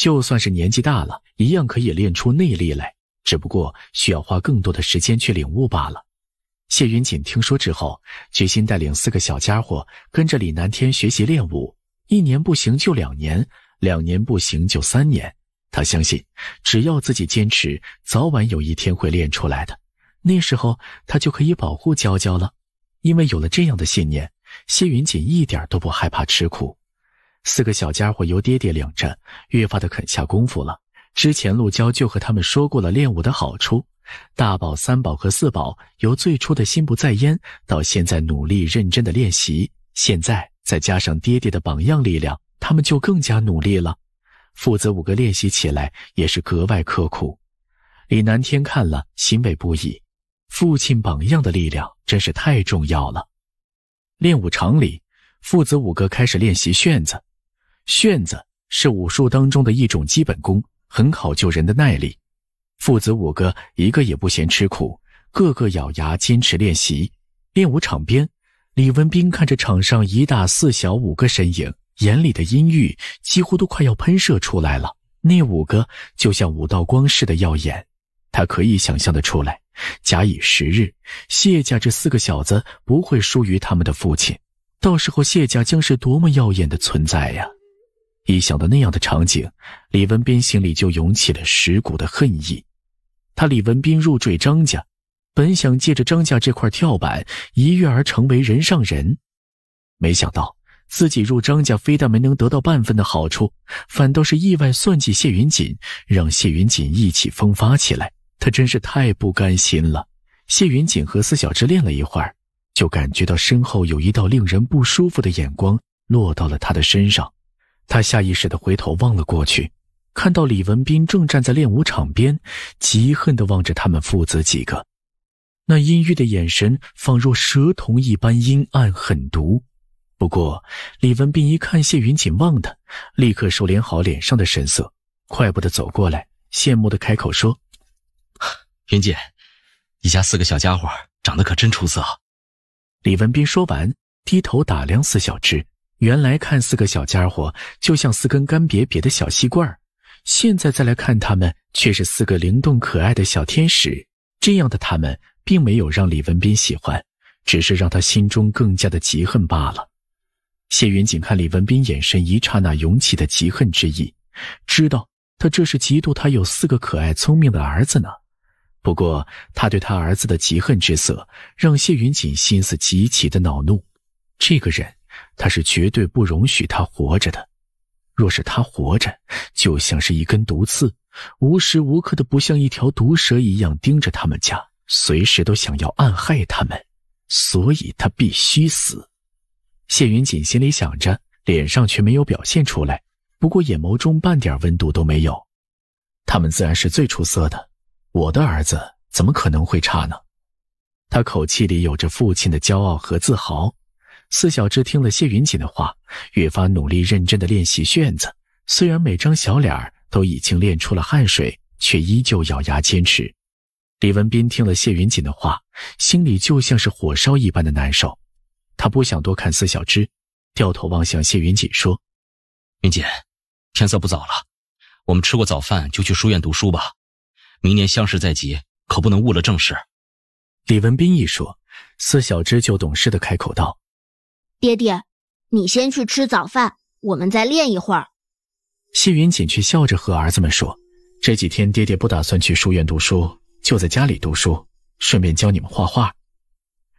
就算是年纪大了，一样可以练出内力来，只不过需要花更多的时间去领悟罢了。谢云锦听说之后，决心带领四个小家伙跟着李南天学习练武，一年不行就两年，两年不行就三年。他相信，只要自己坚持，早晚有一天会练出来的。那时候，他就可以保护娇娇了。因为有了这样的信念，谢云锦一点都不害怕吃苦。四个小家伙由爹爹领着，越发的肯下功夫了。之前陆娇就和他们说过了练武的好处。大宝、三宝和四宝由最初的心不在焉，到现在努力认真的练习。现在再加上爹爹的榜样力量，他们就更加努力了。父子五个练习起来也是格外刻苦。李南天看了欣慰不已，父亲榜样的力量真是太重要了。练武场里，父子五个开始练习旋子。旋子是武术当中的一种基本功，很考究人的耐力。父子五个，一个也不嫌吃苦，个个咬牙坚持练习。练武场边，李文斌看着场上一大四小五个身影，眼里的阴郁几乎都快要喷射出来了。那五个就像五道光似的耀眼，他可以想象得出来，假以时日，谢家这四个小子不会输于他们的父亲，到时候谢家将是多么耀眼的存在呀！一想到那样的场景，李文斌心里就涌起了蚀骨的恨意。他李文斌入赘张家，本想借着张家这块跳板一跃而成为人上人，没想到自己入张家非但没能得到半分的好处，反倒是意外算计谢云锦，让谢云锦意气风发起来。他真是太不甘心了。谢云锦和司小只练了一会儿，就感觉到身后有一道令人不舒服的眼光落到了他的身上。他下意识地回头望了过去，看到李文斌正站在练武场边，极恨地望着他们父子几个，那阴郁的眼神仿若蛇瞳一般阴暗狠毒。不过，李文斌一看谢云锦望他，立刻收敛好脸上的神色，快步地走过来，羡慕地开口说：“云锦，你家四个小家伙长得可真出色。”李文斌说完，低头打量四小只。原来看四个小家伙就像四根干瘪瘪的小吸管现在再来看他们却是四个灵动可爱的小天使。这样的他们并没有让李文斌喜欢，只是让他心中更加的嫉恨罢了。谢云锦看李文斌眼神一刹那涌起的嫉恨之意，知道他这是嫉妒他有四个可爱聪明的儿子呢。不过他对他儿子的嫉恨之色让谢云锦心思极其的恼怒。这个人。他是绝对不容许他活着的，若是他活着，就像是一根毒刺，无时无刻的不像一条毒蛇一样盯着他们家，随时都想要暗害他们，所以他必须死。谢云锦心里想着，脸上却没有表现出来，不过眼眸中半点温度都没有。他们自然是最出色的，我的儿子怎么可能会差呢？他口气里有着父亲的骄傲和自豪。四小只听了谢云锦的话，越发努力认真地练习卷子。虽然每张小脸都已经练出了汗水，却依旧咬牙坚持。李文斌听了谢云锦的话，心里就像是火烧一般的难受。他不想多看四小只，掉头望向谢云锦说：“云锦，天色不早了，我们吃过早饭就去书院读书吧。明年乡试在即，可不能误了正事。”李文斌一说，四小只就懂事的开口道。爹爹，你先去吃早饭，我们再练一会儿。谢云锦却笑着和儿子们说：“这几天爹爹不打算去书院读书，就在家里读书，顺便教你们画画。”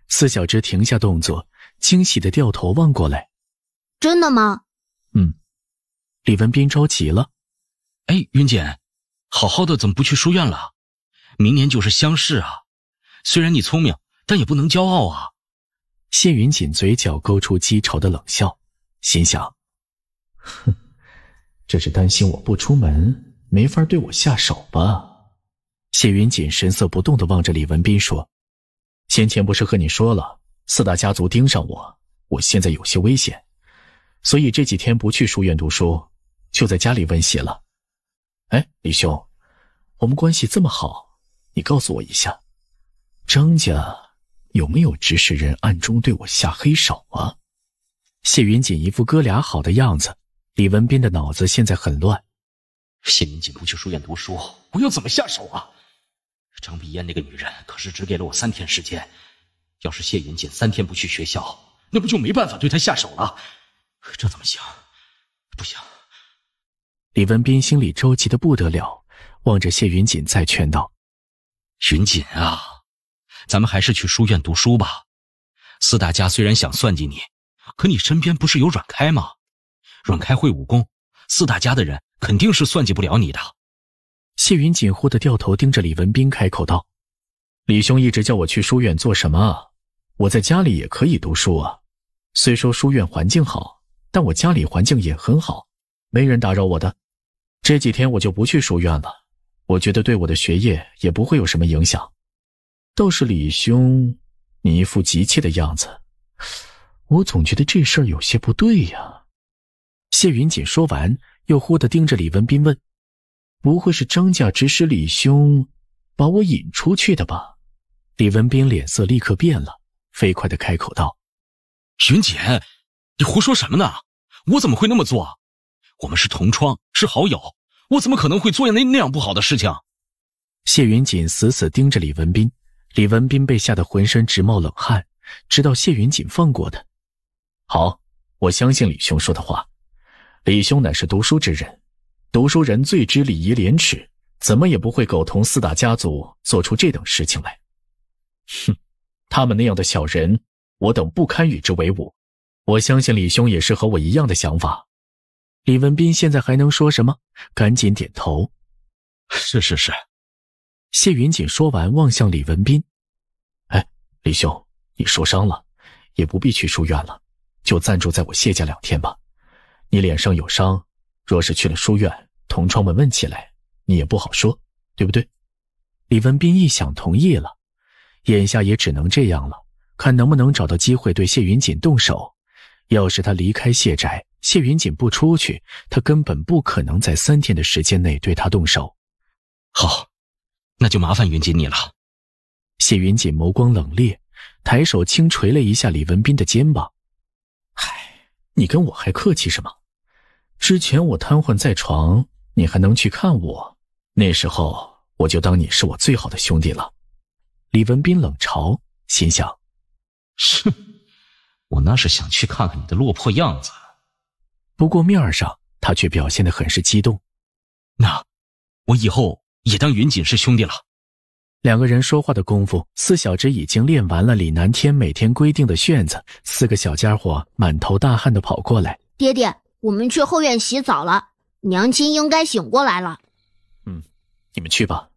四小只停下动作，惊喜的掉头望过来：“真的吗？”“嗯。”李文斌着急了：“哎，云锦，好好的怎么不去书院了？明年就是乡试啊！虽然你聪明，但也不能骄傲啊！”谢云锦嘴角勾出讥嘲的冷笑，心想：“哼，这是担心我不出门，没法对我下手吧？”谢云锦神色不动的望着李文斌说：“先前不是和你说了，四大家族盯上我，我现在有些危险，所以这几天不去书院读书，就在家里温习了。哎，李兄，我们关系这么好，你告诉我一下，张家。”有没有指使人暗中对我下黑手啊？谢云锦一副哥俩好的样子，李文斌的脑子现在很乱。谢云锦不去书院读书，我要怎么下手啊？张碧烟那个女人可是只给了我三天时间，要是谢云锦三天不去学校，那不就没办法对她下手了？这怎么行？不行！李文斌心里着急的不得了，望着谢云锦再劝道：“云锦啊。”咱们还是去书院读书吧。四大家虽然想算计你，可你身边不是有阮开吗？阮开会武功，四大家的人肯定是算计不了你的。谢云锦忽的掉头盯着李文斌，开口道：“李兄一直叫我去书院做什么？我在家里也可以读书啊。虽说书院环境好，但我家里环境也很好，没人打扰我的。这几天我就不去书院了，我觉得对我的学业也不会有什么影响。”倒是李兄，你一副急切的样子，我总觉得这事儿有些不对呀。谢云锦说完，又忽地盯着李文斌问：“不会是张家指使李兄把我引出去的吧？”李文斌脸色立刻变了，飞快地开口道：“云锦，你胡说什么呢？我怎么会那么做？我们是同窗，是好友，我怎么可能会做那那样不好的事情？”谢云锦死死盯着李文斌。李文斌被吓得浑身直冒冷汗，知道谢云锦放过他。好，我相信李兄说的话。李兄乃是读书之人，读书人最知礼仪廉耻，怎么也不会苟同四大家族做出这等事情来。哼，他们那样的小人，我等不堪与之为伍。我相信李兄也是和我一样的想法。李文斌现在还能说什么？赶紧点头。是是是。谢云锦说完，望向李文斌：“哎，李兄，你受伤了，也不必去书院了，就暂住在我谢家两天吧。你脸上有伤，若是去了书院，同窗们问起来，你也不好说，对不对？”李文斌一想，同意了。眼下也只能这样了，看能不能找到机会对谢云锦动手。要是他离开谢宅，谢云锦不出去，他根本不可能在三天的时间内对他动手。好。那就麻烦云锦你了。谢云锦眸光冷冽，抬手轻捶了一下李文斌的肩膀：“嗨，你跟我还客气什么？之前我瘫痪在床，你还能去看我，那时候我就当你是我最好的兄弟了。”李文斌冷嘲，心想：“哼，我那是想去看看你的落魄样子。”不过面上他却表现得很是激动：“那，我以后。”也当云锦是兄弟了。两个人说话的功夫，四小只已经练完了李南天每天规定的炫子。四个小家伙满头大汗的跑过来：“爹爹，我们去后院洗澡了，娘亲应该醒过来了。”“嗯，你们去吧。”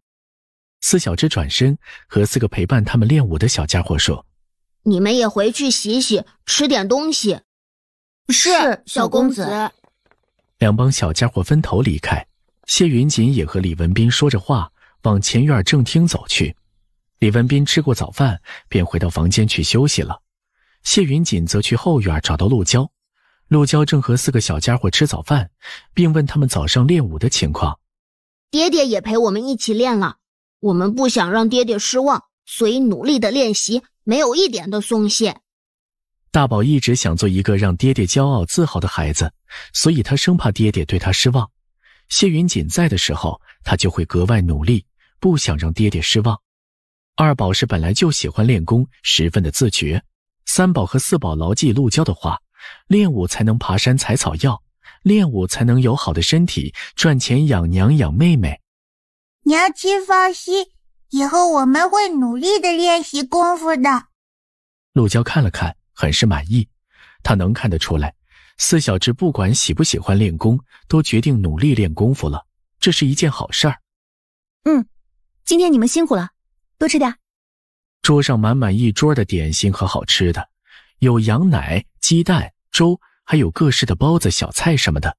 四小只转身和四个陪伴他们练武的小家伙说：“你们也回去洗洗，吃点东西。”“是，小公子。”两帮小家伙分头离开。谢云锦也和李文斌说着话，往前院正厅走去。李文斌吃过早饭，便回到房间去休息了。谢云锦则去后院找到陆娇，陆娇正和四个小家伙吃早饭，并问他们早上练武的情况。爹爹也陪我们一起练了，我们不想让爹爹失望，所以努力的练习，没有一点的松懈。大宝一直想做一个让爹爹骄傲自豪的孩子，所以他生怕爹爹对他失望。谢云锦在的时候，他就会格外努力，不想让爹爹失望。二宝是本来就喜欢练功，十分的自觉。三宝和四宝牢记陆娇的话：练武才能爬山采草药，练武才能有好的身体，赚钱养娘养妹妹。娘亲放心，以后我们会努力的练习功夫的。陆娇看了看，很是满意，她能看得出来。四小只不管喜不喜欢练功，都决定努力练功夫了。这是一件好事儿。嗯，今天你们辛苦了，多吃点。桌上满满一桌的点心和好吃的，有羊奶、鸡蛋、粥，还有各式的包子、小菜什么的。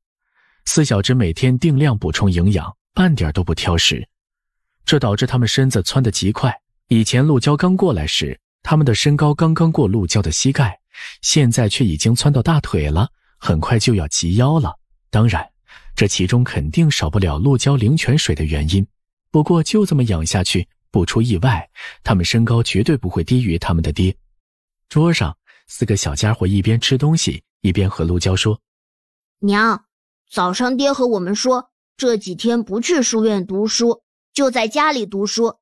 四小只每天定量补充营养，半点都不挑食，这导致他们身子蹿得极快。以前陆娇刚过来时，他们的身高刚刚过陆娇的膝盖，现在却已经蹿到大腿了。很快就要及腰了，当然，这其中肯定少不了陆娇灵泉水的原因。不过就这么养下去，不出意外，他们身高绝对不会低于他们的爹。桌上，四个小家伙一边吃东西，一边和陆娇说：“娘，早上爹和我们说，这几天不去书院读书，就在家里读书。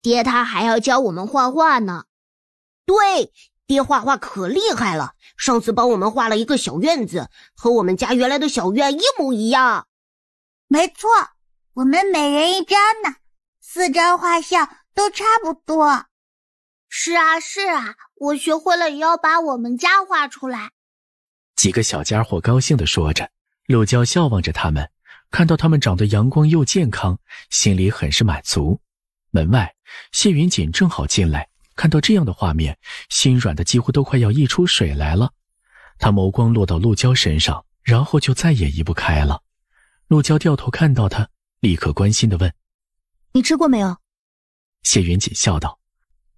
爹他还要教我们画画呢。”对。爹画画可厉害了，上次帮我们画了一个小院子，和我们家原来的小院一模一样。没错，我们每人一张呢，四张画像都差不多。是啊，是啊，我学会了也要把我们家画出来。几个小家伙高兴的说着，陆娇笑望着他们，看到他们长得阳光又健康，心里很是满足。门外，谢云锦正好进来。看到这样的画面，心软的几乎都快要溢出水来了。他眸光落到陆娇身上，然后就再也移不开了。陆娇掉头看到他，立刻关心的问：“你吃过没有？”谢云锦笑道：“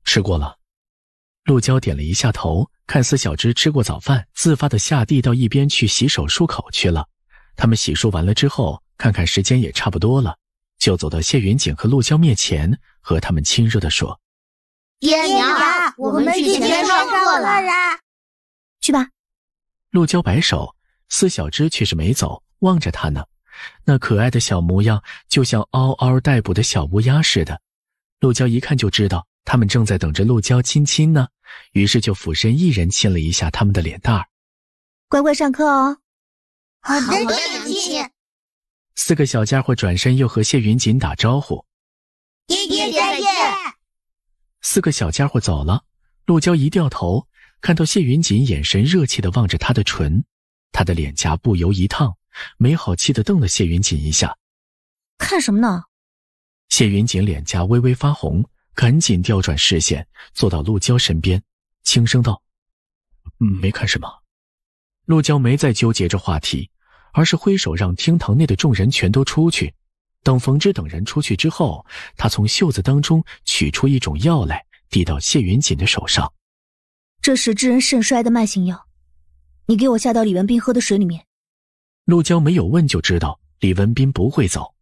吃过了。”陆娇点了一下头。看似小芝吃过早饭，自发的下地到一边去洗手漱口去了。他们洗漱完了之后，看看时间也差不多了，就走到谢云锦和陆娇面前，和他们亲热的说。爹娘，我们今天上课了，去吧。陆娇摆手，四小只却是没走，望着他呢。那可爱的小模样，就像嗷嗷待哺的小乌鸦似的。陆娇一看就知道，他们正在等着陆娇亲亲呢，于是就俯身一人亲了一下他们的脸蛋儿。乖乖上课哦。好的，娘亲。四个小家伙转身又和谢云锦打招呼。爷爷再见。四个小家伙走了，陆娇一掉头，看到谢云锦眼神热切的望着她的唇，她的脸颊不由一烫，没好气的瞪了谢云锦一下：“看什么呢？”谢云锦脸颊微微发红，赶紧调转视线，坐到陆娇身边，轻声道：“没看什么。”陆娇没再纠结这话题，而是挥手让厅堂内的众人全都出去。等冯之等人出去之后，他从袖子当中取出一种药来，递到谢云锦的手上。这是治人肾衰的慢性药，你给我下到李文斌喝的水里面。陆娇没有问，就知道李文斌不会走。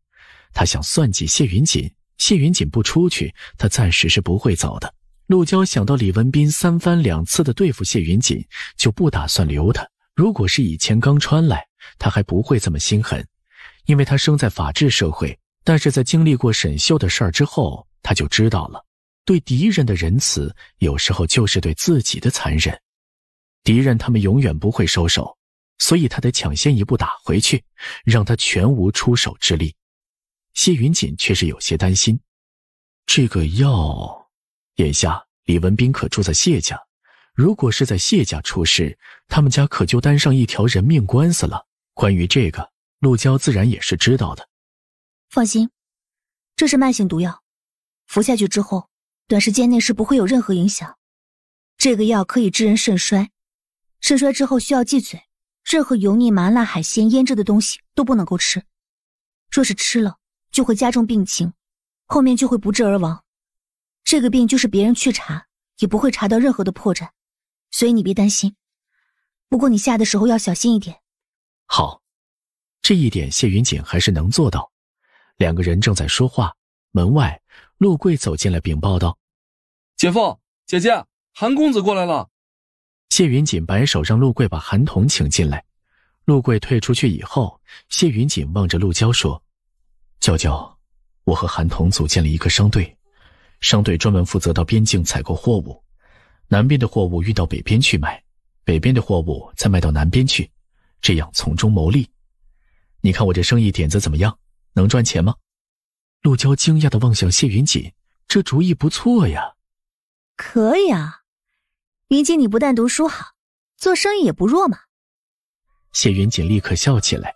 他想算计谢云锦，谢云锦不出去，他暂时是不会走的。陆娇想到李文斌三番两次的对付谢云锦，就不打算留他。如果是以前刚穿来，他还不会这么心狠。因为他生在法治社会，但是在经历过沈秀的事儿之后，他就知道了，对敌人的仁慈有时候就是对自己的残忍。敌人他们永远不会收手，所以他得抢先一步打回去，让他全无出手之力。谢云锦却是有些担心，这个药，眼下李文斌可住在谢家，如果是在谢家出事，他们家可就担上一条人命官司了。关于这个。陆娇自然也是知道的。放心，这是慢性毒药，服下去之后，短时间内是不会有任何影响。这个药可以治人肾衰，肾衰之后需要忌嘴，任何油腻、麻辣、海鲜、腌制的东西都不能够吃。若是吃了，就会加重病情，后面就会不治而亡。这个病就是别人去查，也不会查到任何的破绽，所以你别担心。不过你下的时候要小心一点。好。这一点谢云锦还是能做到。两个人正在说话，门外陆贵走进来禀报道：“姐夫、姐姐，韩公子过来了。”谢云锦摆手让陆贵把韩童请进来。陆贵退出去以后，谢云锦望着陆娇说：“娇娇，我和韩童组建了一个商队，商队专门负责到边境采购货物，南边的货物运到北边去卖，北边的货物再卖到南边去，这样从中牟利。”你看我这生意点子怎么样？能赚钱吗？陆娇惊讶的望向谢云锦，这主意不错呀！可以啊，云锦，你不但读书好，做生意也不弱嘛。谢云锦立刻笑起来，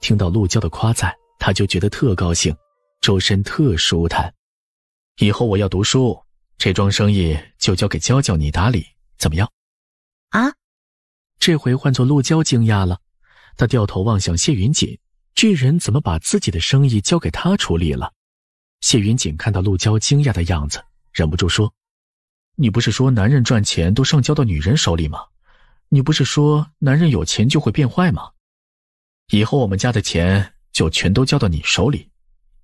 听到陆娇的夸赞，他就觉得特高兴，周身特舒坦。以后我要读书，这桩生意就交给娇娇你打理，怎么样？啊？这回换做陆娇惊讶了，她掉头望向谢云锦。这人怎么把自己的生意交给他处理了？谢云锦看到陆娇惊讶的样子，忍不住说：“你不是说男人赚钱都上交到女人手里吗？你不是说男人有钱就会变坏吗？以后我们家的钱就全都交到你手里，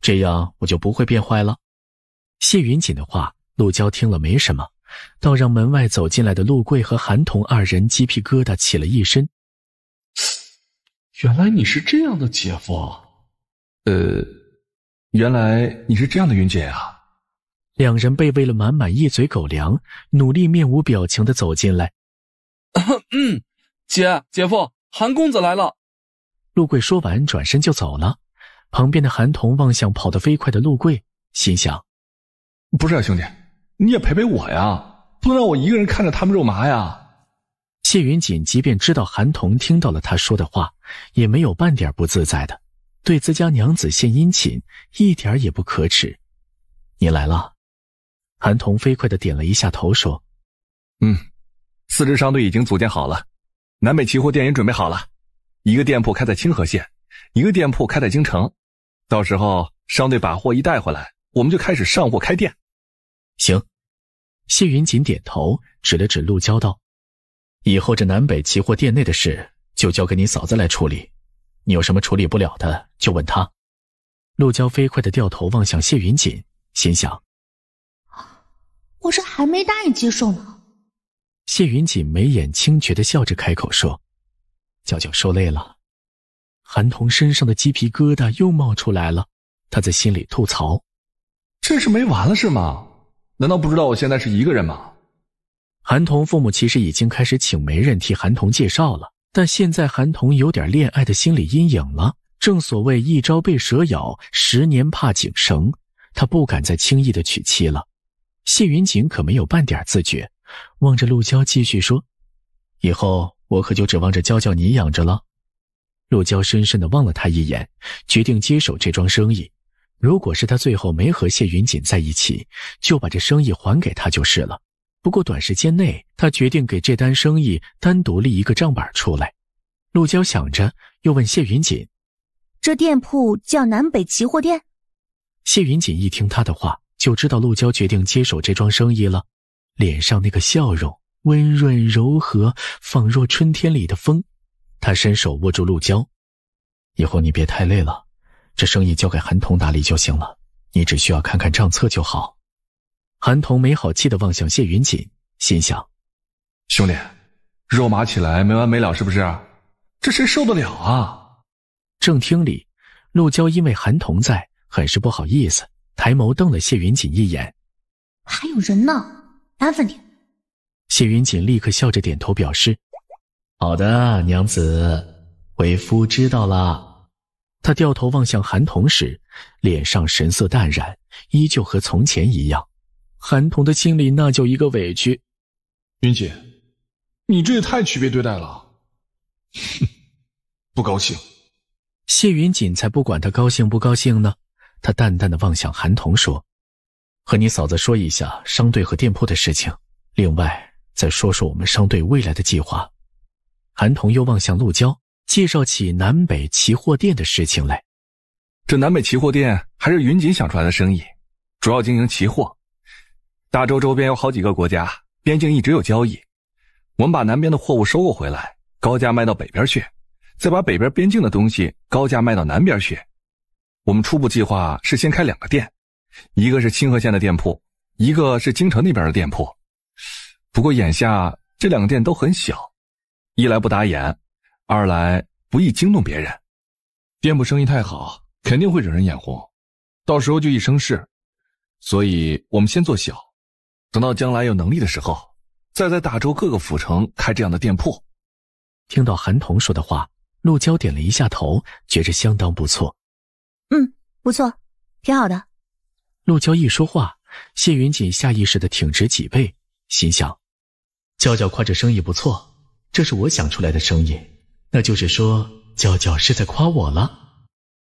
这样我就不会变坏了。”谢云锦的话，陆娇听了没什么，倒让门外走进来的陆贵和韩童二人鸡皮疙瘩起了一身。原来你是这样的姐夫，呃，原来你是这样的云姐呀。两人被喂了满满一嘴狗粮，努力面无表情的走进来。嗯，姐姐夫韩公子来了。陆贵说完转身就走了。旁边的韩童望向跑得飞快的陆贵，心想：不是啊兄弟，你也陪陪我呀，不能让我一个人看着他们肉麻呀。谢云锦即便知道韩童听到了他说的话，也没有半点不自在的，对自家娘子献殷勤，一点也不可耻。你来了，韩童飞快的点了一下头，说：“嗯，四支商队已经组建好了，南北齐货店也准备好了，一个店铺开在清河县，一个店铺开在京城，到时候商队把货一带回来，我们就开始上货开店。行。”谢云锦点头，指了指陆娇道。以后这南北齐货店内的事就交给你嫂子来处理，你有什么处理不了的就问她。陆娇飞快的掉头望向谢云锦，心想：我这还没答应接受呢。谢云锦眉眼清绝的笑着开口说：“娇娇受累了。”韩童身上的鸡皮疙瘩又冒出来了，他在心里吐槽：“这是没完了是吗？难道不知道我现在是一个人吗？”韩童父母其实已经开始请媒人替韩童介绍了，但现在韩童有点恋爱的心理阴影了。正所谓一朝被蛇咬，十年怕井绳，他不敢再轻易的娶妻了。谢云锦可没有半点自觉，望着陆娇继续说：“以后我可就指望着娇娇你养着了。”陆娇深深的望了他一眼，决定接手这桩生意。如果是他最后没和谢云锦在一起，就把这生意还给他就是了。不过短时间内，他决定给这单生意单独立一个账本出来。陆娇想着，又问谢云锦：“这店铺叫南北奇货店。”谢云锦一听他的话，就知道陆娇决定接手这桩生意了，脸上那个笑容温润柔和，仿若春天里的风。他伸手握住陆娇：“以后你别太累了，这生意交给韩童打理就行了，你只需要看看账册就好。”韩童没好气的望向谢云锦，心想：“兄弟，肉麻起来没完没了，是不是？这谁受得了啊？”正厅里，陆娇因为韩童在，很是不好意思，抬眸瞪了谢云锦一眼：“还有人呢，安分点。”谢云锦立刻笑着点头表示：“好的，娘子，为夫知道了。”他掉头望向韩童时，脸上神色淡然，依旧和从前一样。韩童的心里那叫一个委屈，云锦，你这也太区别对待了。哼，不高兴，谢云锦才不管他高兴不高兴呢。他淡淡的望向韩童说：“和你嫂子说一下商队和店铺的事情，另外再说说我们商队未来的计划。”韩童又望向陆娇，介绍起南北奇货店的事情来。这南北奇货店还是云锦想出来的生意，主要经营奇货。大周周边有好几个国家，边境一直有交易。我们把南边的货物收购回来，高价卖到北边去，再把北边边境的东西高价卖到南边去。我们初步计划是先开两个店，一个是清河县的店铺，一个是京城那边的店铺。不过眼下这两个店都很小，一来不打眼，二来不易惊动别人。店铺生意太好，肯定会惹人眼红，到时候就易生事。所以我们先做小。等到将来有能力的时候，再在大州各个府城开这样的店铺。听到韩童说的话，陆娇点了一下头，觉着相当不错。嗯，不错，挺好的。陆娇一说话，谢云锦下意识的挺直脊背，心想：娇娇夸这生意不错，这是我想出来的生意，那就是说娇娇是在夸我了。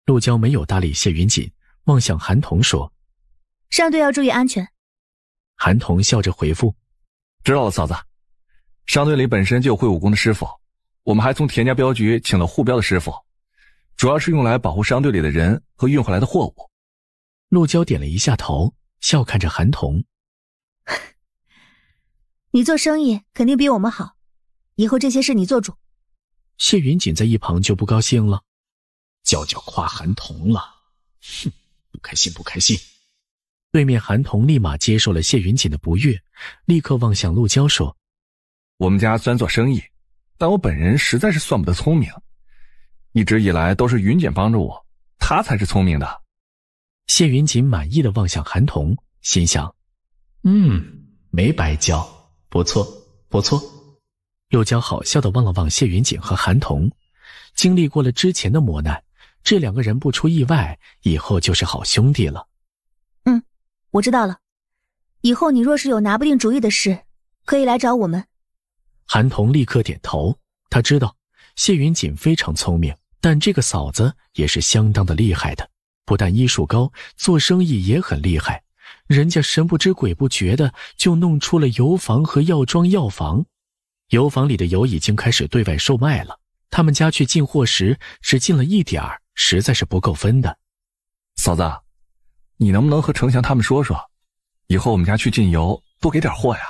陆娇没有搭理谢云锦，望向韩童说：“上队要注意安全。”韩童笑着回复：“知道了，嫂子。商队里本身就有会武功的师傅，我们还从田家镖局请了护镖的师傅，主要是用来保护商队里的人和运回来的货物。”陆娇点了一下头，笑看着韩童：“你做生意肯定比我们好，以后这些事你做主。”谢云锦在一旁就不高兴了：“娇娇夸韩童了，哼，不开心，不开心。”对面，韩童立马接受了谢云锦的不悦，立刻望向陆娇说：“我们家虽然做生意，但我本人实在是算不得聪明。一直以来都是云锦帮着我，他才是聪明的。”谢云锦满意的望向韩童，心想：“嗯，没白教，不错，不错。”陆娇好笑的望了望谢云锦和韩童，经历过了之前的磨难，这两个人不出意外，以后就是好兄弟了。我知道了，以后你若是有拿不定主意的事，可以来找我们。韩童立刻点头，他知道谢云锦非常聪明，但这个嫂子也是相当的厉害的，不但医术高，做生意也很厉害。人家神不知鬼不觉的就弄出了油坊和药庄药房，油坊里的油已经开始对外售卖了。他们家去进货时只进了一点儿，实在是不够分的，嫂子。你能不能和程翔他们说说，以后我们家去进油多给点货呀？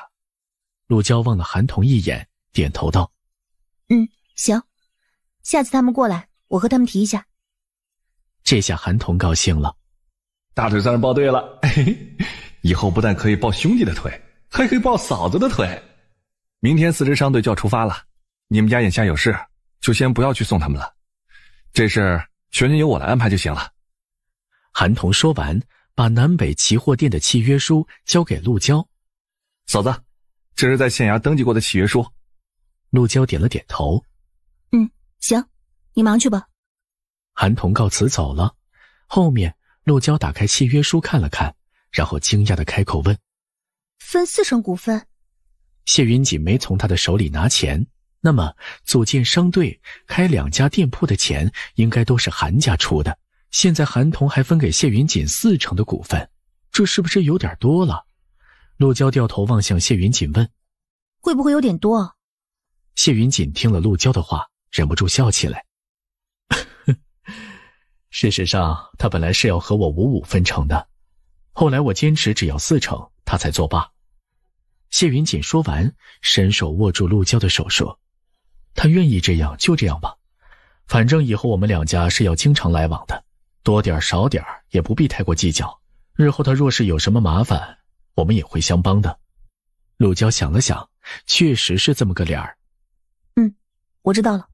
陆娇望了韩童一眼，点头道：“嗯，行，下次他们过来，我和他们提一下。”这下韩童高兴了，大腿算是抱对了。以后不但可以抱兄弟的腿，还可以抱嫂子的腿。明天四支商队就要出发了，你们家眼下有事，就先不要去送他们了。这事儿全权由我来安排就行了。韩童说完，把南北奇货店的契约书交给陆娇，嫂子，这是在县衙登记过的契约书。陆娇点了点头，嗯，行，你忙去吧。韩童告辞走了。后面，陆娇打开契约书看了看，然后惊讶的开口问：“分四成股份？”谢云锦没从他的手里拿钱，那么组建商队、开两家店铺的钱，应该都是韩家出的。现在韩童还分给谢云锦四成的股份，这是不是有点多了？陆娇掉头望向谢云锦问：“会不会有点多？”谢云锦听了陆娇的话，忍不住笑起来：“ 事实上他本来是要和我五五分成的，后来我坚持只要四成，他才作罢。”谢云锦说完，伸手握住陆娇的手说：“他愿意这样，就这样吧。反正以后我们两家是要经常来往的。”多点少点也不必太过计较，日后他若是有什么麻烦，我们也会相帮的。陆娇想了想，确实是这么个理儿。嗯，我知道了。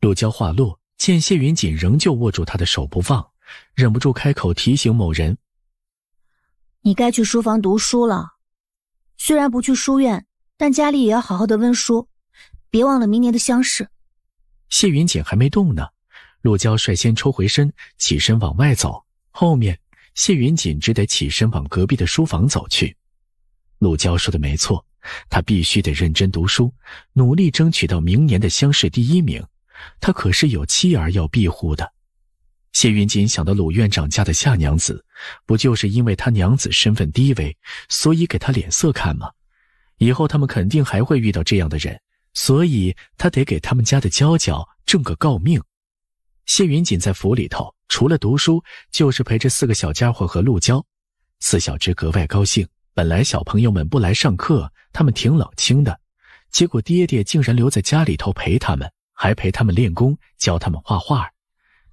陆娇话落，见谢云锦仍旧握住她的手不放，忍不住开口提醒某人：“你该去书房读书了，虽然不去书院，但家里也要好好的温书，别忘了明年的乡试。”谢云锦还没动呢。陆娇率先抽回身，起身往外走。后面谢云锦只得起身往隔壁的书房走去。陆娇说的没错，他必须得认真读书，努力争取到明年的乡试第一名。他可是有妻儿要庇护的。谢云锦想到鲁院长家的夏娘子，不就是因为他娘子身份低微，所以给他脸色看吗？以后他们肯定还会遇到这样的人，所以他得给他们家的娇娇挣个诰命。谢云锦在府里头，除了读书，就是陪着四个小家伙和陆娇。四小只格外高兴。本来小朋友们不来上课，他们挺冷清的，结果爹爹竟然留在家里头陪他们，还陪他们练功，教他们画画，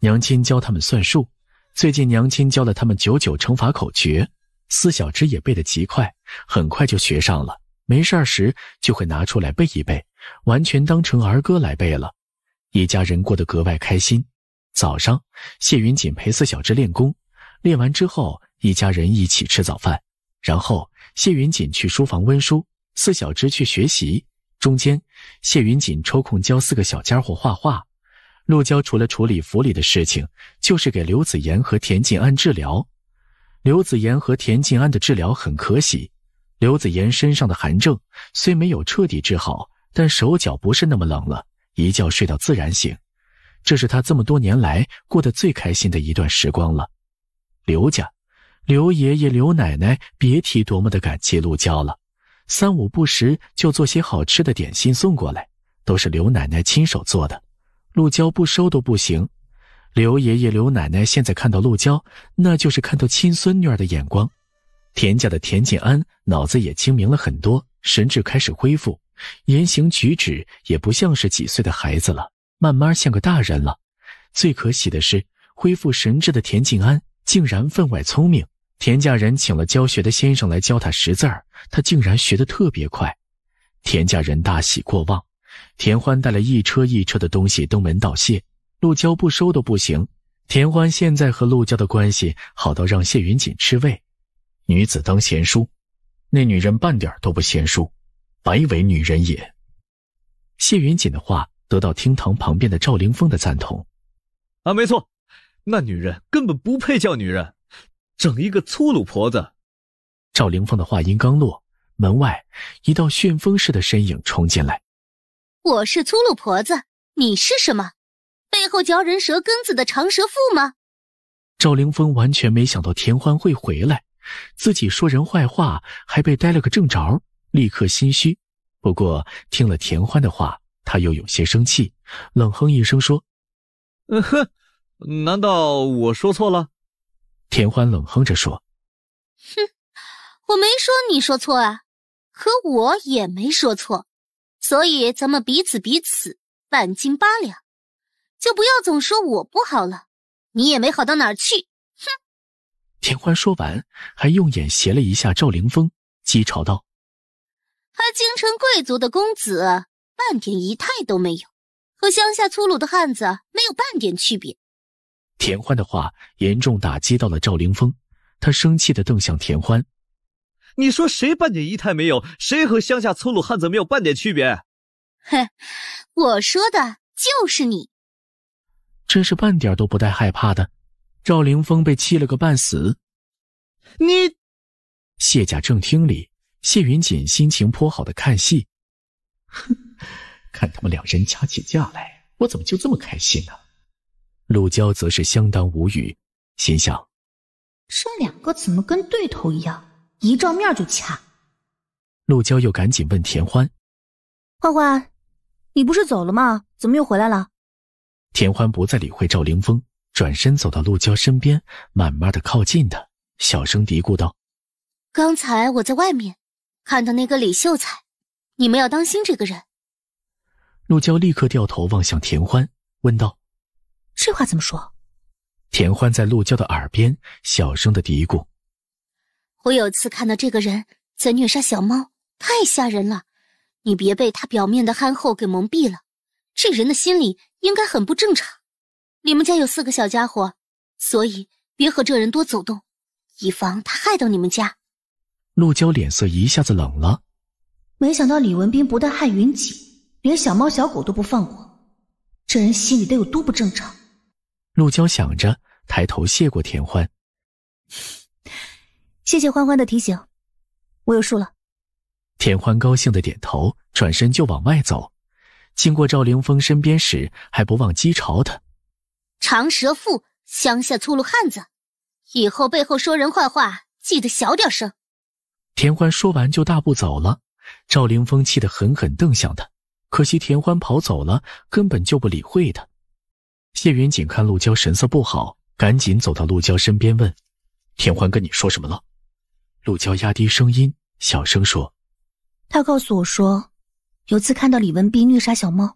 娘亲教他们算术。最近娘亲教了他们九九乘法口诀，四小只也背得极快，很快就学上了。没事时就会拿出来背一背，完全当成儿歌来背了。一家人过得格外开心。早上，谢云锦陪四小只练功，练完之后，一家人一起吃早饭。然后谢云锦去书房温书，四小只去学习。中间，谢云锦抽空教四个小家伙画画。陆娇除了处理府里的事情，就是给刘子妍和田静安治疗。刘子妍和田静安的治疗很可喜，刘子妍身上的寒症虽没有彻底治好，但手脚不是那么冷了，一觉睡到自然醒。这是他这么多年来过得最开心的一段时光了。刘家，刘爷爷、刘奶奶别提多么的感激陆娇了，三五不时就做些好吃的点心送过来，都是刘奶奶亲手做的，陆娇不收都不行。刘爷爷、刘奶奶现在看到陆娇，那就是看到亲孙女儿的眼光。田家的田静安脑子也清明了很多，神智开始恢复，言行举止也不像是几岁的孩子了。慢慢像个大人了，最可喜的是恢复神智的田静安竟然分外聪明。田家人请了教学的先生来教他识字儿，他竟然学得特别快。田家人大喜过望，田欢带了一车一车的东西登门道谢，陆娇不收都不行。田欢现在和陆娇的关系好到让谢云锦吃味。女子当贤淑，那女人半点都不贤淑，白尾女人也。谢云锦的话。得到厅堂旁边的赵凌风的赞同，啊，没错，那女人根本不配叫女人，整一个粗鲁婆子。赵凌风的话音刚落，门外一道旋风似的身影冲进来：“我是粗鲁婆子，你是什么？背后嚼人舌根子的长舌妇吗？”赵凌风完全没想到田欢会回来，自己说人坏话还被逮了个正着，立刻心虚。不过听了田欢的话。他又有些生气，冷哼一声说：“嗯哼，难道我说错了？”田欢冷哼着说：“哼，我没说你说错啊，可我也没说错，所以咱们彼此彼此，半斤八两，就不要总说我不好了，你也没好到哪儿去。”哼，田欢说完，还用眼斜了一下赵凌风，讥嘲道：“还京城贵族的公子。”半点仪态都没有，和乡下粗鲁的汉子没有半点区别。田欢的话严重打击到了赵凌风，他生气的瞪向田欢：“你说谁半点仪态没有？谁和乡下粗鲁汉子没有半点区别？”“哼，我说的就是你！”真是半点都不带害怕的。赵凌风被气了个半死。你。谢家正厅里，谢云锦心情颇好的看戏。哼。看他们两人掐起架来，我怎么就这么开心呢？陆娇则是相当无语，心想：这两个怎么跟对头一样，一照面就掐。陆娇又赶紧问田欢：“欢欢，你不是走了吗？怎么又回来了？”田欢不再理会赵凌风，转身走到陆娇身边，慢慢的靠近她，小声嘀咕道：“刚才我在外面看到那个李秀才，你们要当心这个人。”陆娇立刻掉头望向田欢，问道：“这话怎么说？”田欢在陆娇的耳边小声的嘀咕：“我有次看到这个人在虐杀小猫，太吓人了。你别被他表面的憨厚给蒙蔽了，这人的心里应该很不正常。你们家有四个小家伙，所以别和这人多走动，以防他害到你们家。”陆娇脸色一下子冷了。没想到李文斌不但害云锦。连小猫小狗都不放过，这人心里得有多不正常？陆娇想着，抬头谢过田欢：“谢谢欢欢的提醒，我有数了。”田欢高兴的点头，转身就往外走。经过赵凌峰身边时，还不忘讥嘲他：“长舌妇，乡下粗鲁汉子，以后背后说人坏话，记得小点声。”田欢说完就大步走了。赵凌峰气得狠狠瞪向他。可惜田欢跑走了，根本就不理会他。谢云锦看陆娇神色不好，赶紧走到陆娇身边问：“田欢跟你说什么了？”陆娇压低声音，小声说：“他告诉我说，有次看到李文斌虐杀小猫。”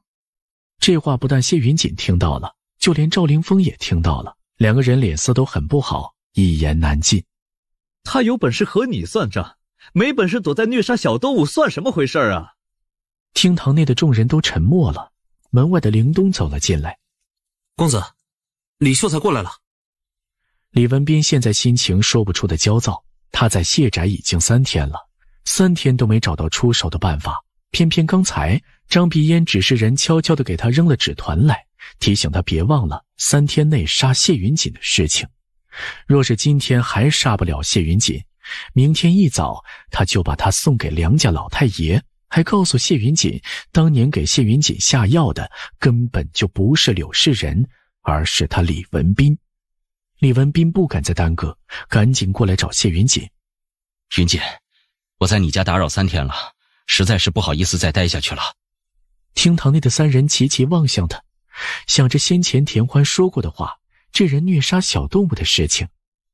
这话不但谢云锦听到了，就连赵凌峰也听到了，两个人脸色都很不好，一言难尽。他有本事和你算账，没本事躲在虐杀小动物算什么回事儿啊？厅堂内的众人都沉默了。门外的凌东走了进来：“公子，李秀才过来了。”李文斌现在心情说不出的焦躁。他在谢宅已经三天了，三天都没找到出手的办法。偏偏刚才张碧烟只是人悄悄的给他扔了纸团来，提醒他别忘了三天内杀谢云锦的事情。若是今天还杀不了谢云锦，明天一早他就把他送给梁家老太爷。还告诉谢云锦，当年给谢云锦下药的，根本就不是柳世仁，而是他李文斌。李文斌不敢再耽搁，赶紧过来找谢云锦。云锦，我在你家打扰三天了，实在是不好意思再待下去了。厅堂内的三人齐齐望向他，想着先前田欢说过的话，这人虐杀小动物的事情。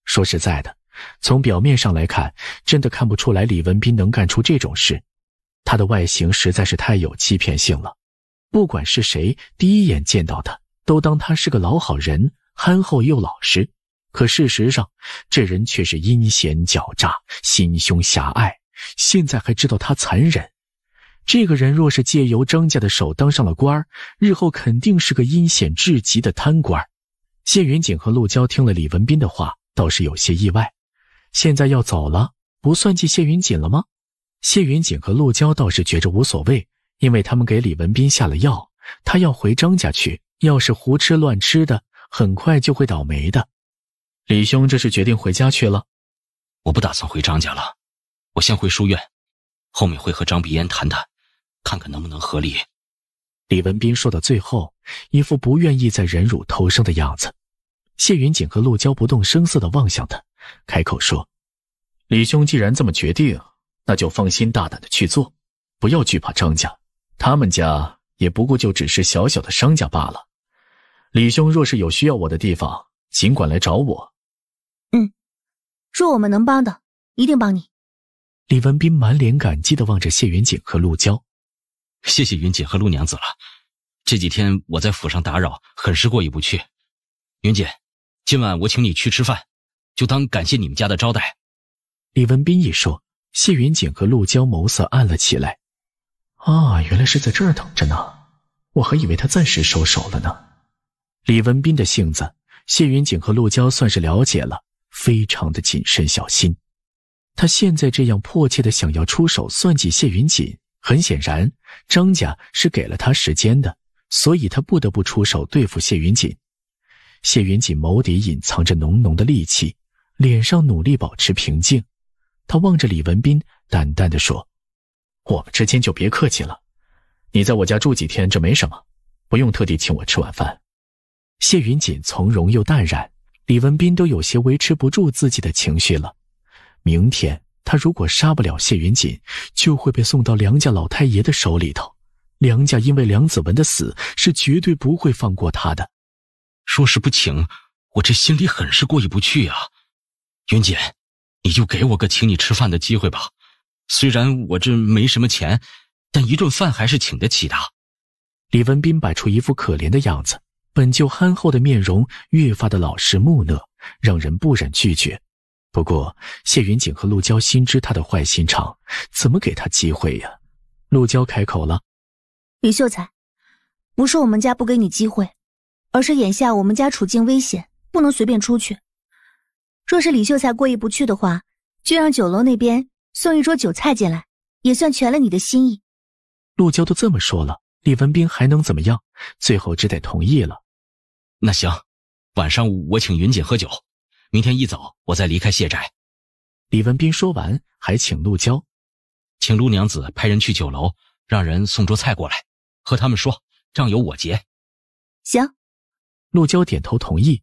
说实在的，从表面上来看，真的看不出来李文斌能干出这种事。他的外形实在是太有欺骗性了，不管是谁，第一眼见到他，都当他是个老好人，憨厚又老实。可事实上，这人却是阴险狡诈，心胸狭隘。现在还知道他残忍，这个人若是借由张家的手当上了官日后肯定是个阴险至极的贪官。谢云锦和陆娇听了李文斌的话，倒是有些意外。现在要走了，不算计谢云锦了吗？谢云锦和陆娇倒是觉着无所谓，因为他们给李文斌下了药，他要回张家去，要是胡吃乱吃的，很快就会倒霉的。李兄，这是决定回家去了？我不打算回张家了，我先回书院，后面会和张碧烟谈谈，看看能不能合理。李文斌说到最后，一副不愿意再忍辱偷生的样子。谢云锦和陆娇不动声色地望向他，开口说：“李兄，既然这么决定。”那就放心大胆的去做，不要惧怕张家，他们家也不过就只是小小的商家罢了。李兄若是有需要我的地方，尽管来找我。嗯，若我们能帮的，一定帮你。李文斌满脸感激的望着谢云锦和陆娇，谢谢云锦和陆娘子了。这几天我在府上打扰，很是过意不去。云锦，今晚我请你去吃饭，就当感谢你们家的招待。李文斌一说。谢云锦和陆娇眸色暗了起来。啊，原来是在这儿等着呢！我还以为他暂时收手了呢。李文斌的性子，谢云锦和陆娇算是了解了，非常的谨慎小心。他现在这样迫切的想要出手算计谢云锦，很显然张家是给了他时间的，所以他不得不出手对付谢云锦。谢云锦眸底隐藏着浓浓的戾气，脸上努力保持平静。他望着李文斌，淡淡的说：“我们之间就别客气了，你在我家住几天，这没什么，不用特地请我吃晚饭。”谢云锦从容又淡然，李文斌都有些维持不住自己的情绪了。明天他如果杀不了谢云锦，就会被送到梁家老太爷的手里头。梁家因为梁子文的死，是绝对不会放过他的。说是不请，我这心里很是过意不去呀，云锦。你就给我个请你吃饭的机会吧，虽然我这没什么钱，但一顿饭还是请得起的。李文斌摆出一副可怜的样子，本就憨厚的面容越发的老实木讷，让人不忍拒绝。不过谢云锦和陆娇心知他的坏心肠，怎么给他机会呀？陆娇开口了：“李秀才，不是我们家不给你机会，而是眼下我们家处境危险，不能随便出去。”若是李秀才过意不去的话，就让酒楼那边送一桌酒菜进来，也算全了你的心意。陆娇都这么说了，李文斌还能怎么样？最后只得同意了。那行，晚上我请云锦喝酒，明天一早我再离开谢宅。李文斌说完，还请陆娇，请陆娘子派人去酒楼，让人送桌菜过来，和他们说账由我结。行。陆娇点头同意。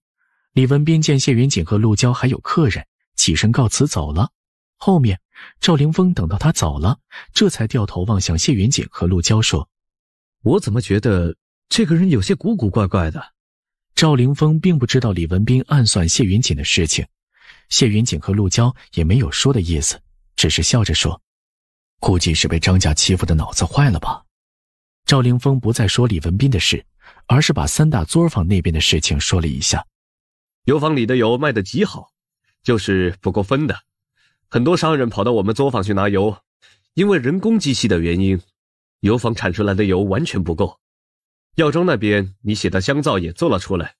李文斌见谢云锦和陆娇还有客人，起身告辞走了。后面赵凌峰等到他走了，这才掉头望向谢云锦和陆娇，说：“我怎么觉得这个人有些古古怪怪的？”赵凌峰并不知道李文斌暗算谢云锦的事情，谢云锦和陆娇也没有说的意思，只是笑着说：“估计是被张家欺负的脑子坏了吧。”赵凌峰不再说李文斌的事，而是把三大作坊那边的事情说了一下。油坊里的油卖得极好，就是不够分的。很多商人跑到我们作坊去拿油，因为人工机器的原因，油坊产出来的油完全不够。药庄那边你写的香皂也做了出来，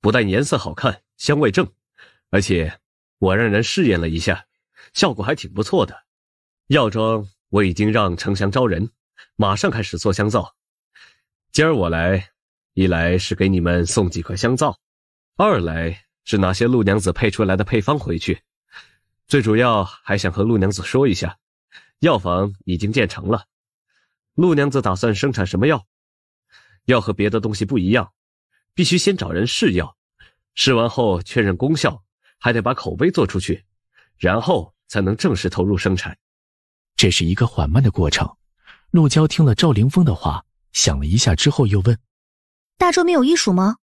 不但颜色好看，香味正，而且我让人试验了一下，效果还挺不错的。药庄我已经让程祥招人，马上开始做香皂。今儿我来，一来是给你们送几块香皂，二来。是哪些陆娘子配出来的配方回去？最主要还想和陆娘子说一下，药房已经建成了。陆娘子打算生产什么药？药和别的东西不一样，必须先找人试药，试完后确认功效，还得把口碑做出去，然后才能正式投入生产。这是一个缓慢的过程。陆娇听了赵凌峰的话，想了一下之后又问：“大周没有医术吗？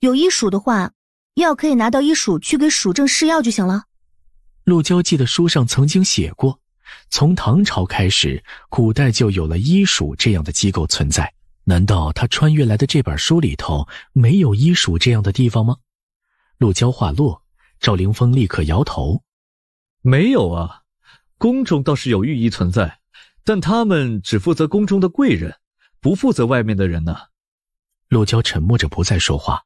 有医术的话。”药可以拿到医署去给署正试药就行了。陆娇记得书上曾经写过，从唐朝开始，古代就有了医署这样的机构存在。难道他穿越来的这本书里头没有医署这样的地方吗？陆娇话落，赵凌峰立刻摇头：“没有啊，宫中倒是有御医存在，但他们只负责宫中的贵人，不负责外面的人呢。”陆娇沉默着，不再说话。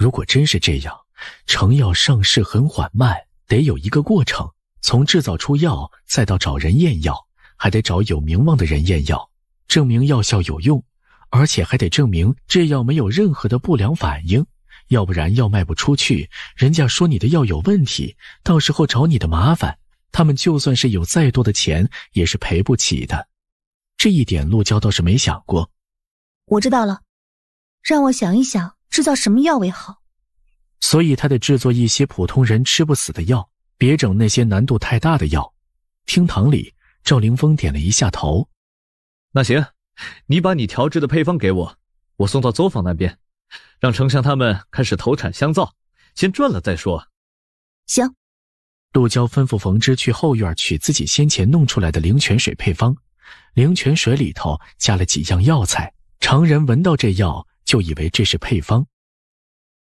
如果真是这样，成药上市很缓慢，得有一个过程。从制造出药，再到找人验药，还得找有名望的人验药，证明药效有用，而且还得证明这药没有任何的不良反应。要不然药卖不出去，人家说你的药有问题，到时候找你的麻烦，他们就算是有再多的钱也是赔不起的。这一点陆娇倒是没想过。我知道了，让我想一想。制造什么药为好？所以他得制作一些普通人吃不死的药，别整那些难度太大的药。厅堂里，赵凌峰点了一下头。那行，你把你调制的配方给我，我送到作坊那边，让丞相他们开始投产香皂，先赚了再说。行。陆娇吩咐冯之去后院取自己先前弄出来的灵泉水配方。灵泉水里头加了几样药材，常人闻到这药。就以为这是配方。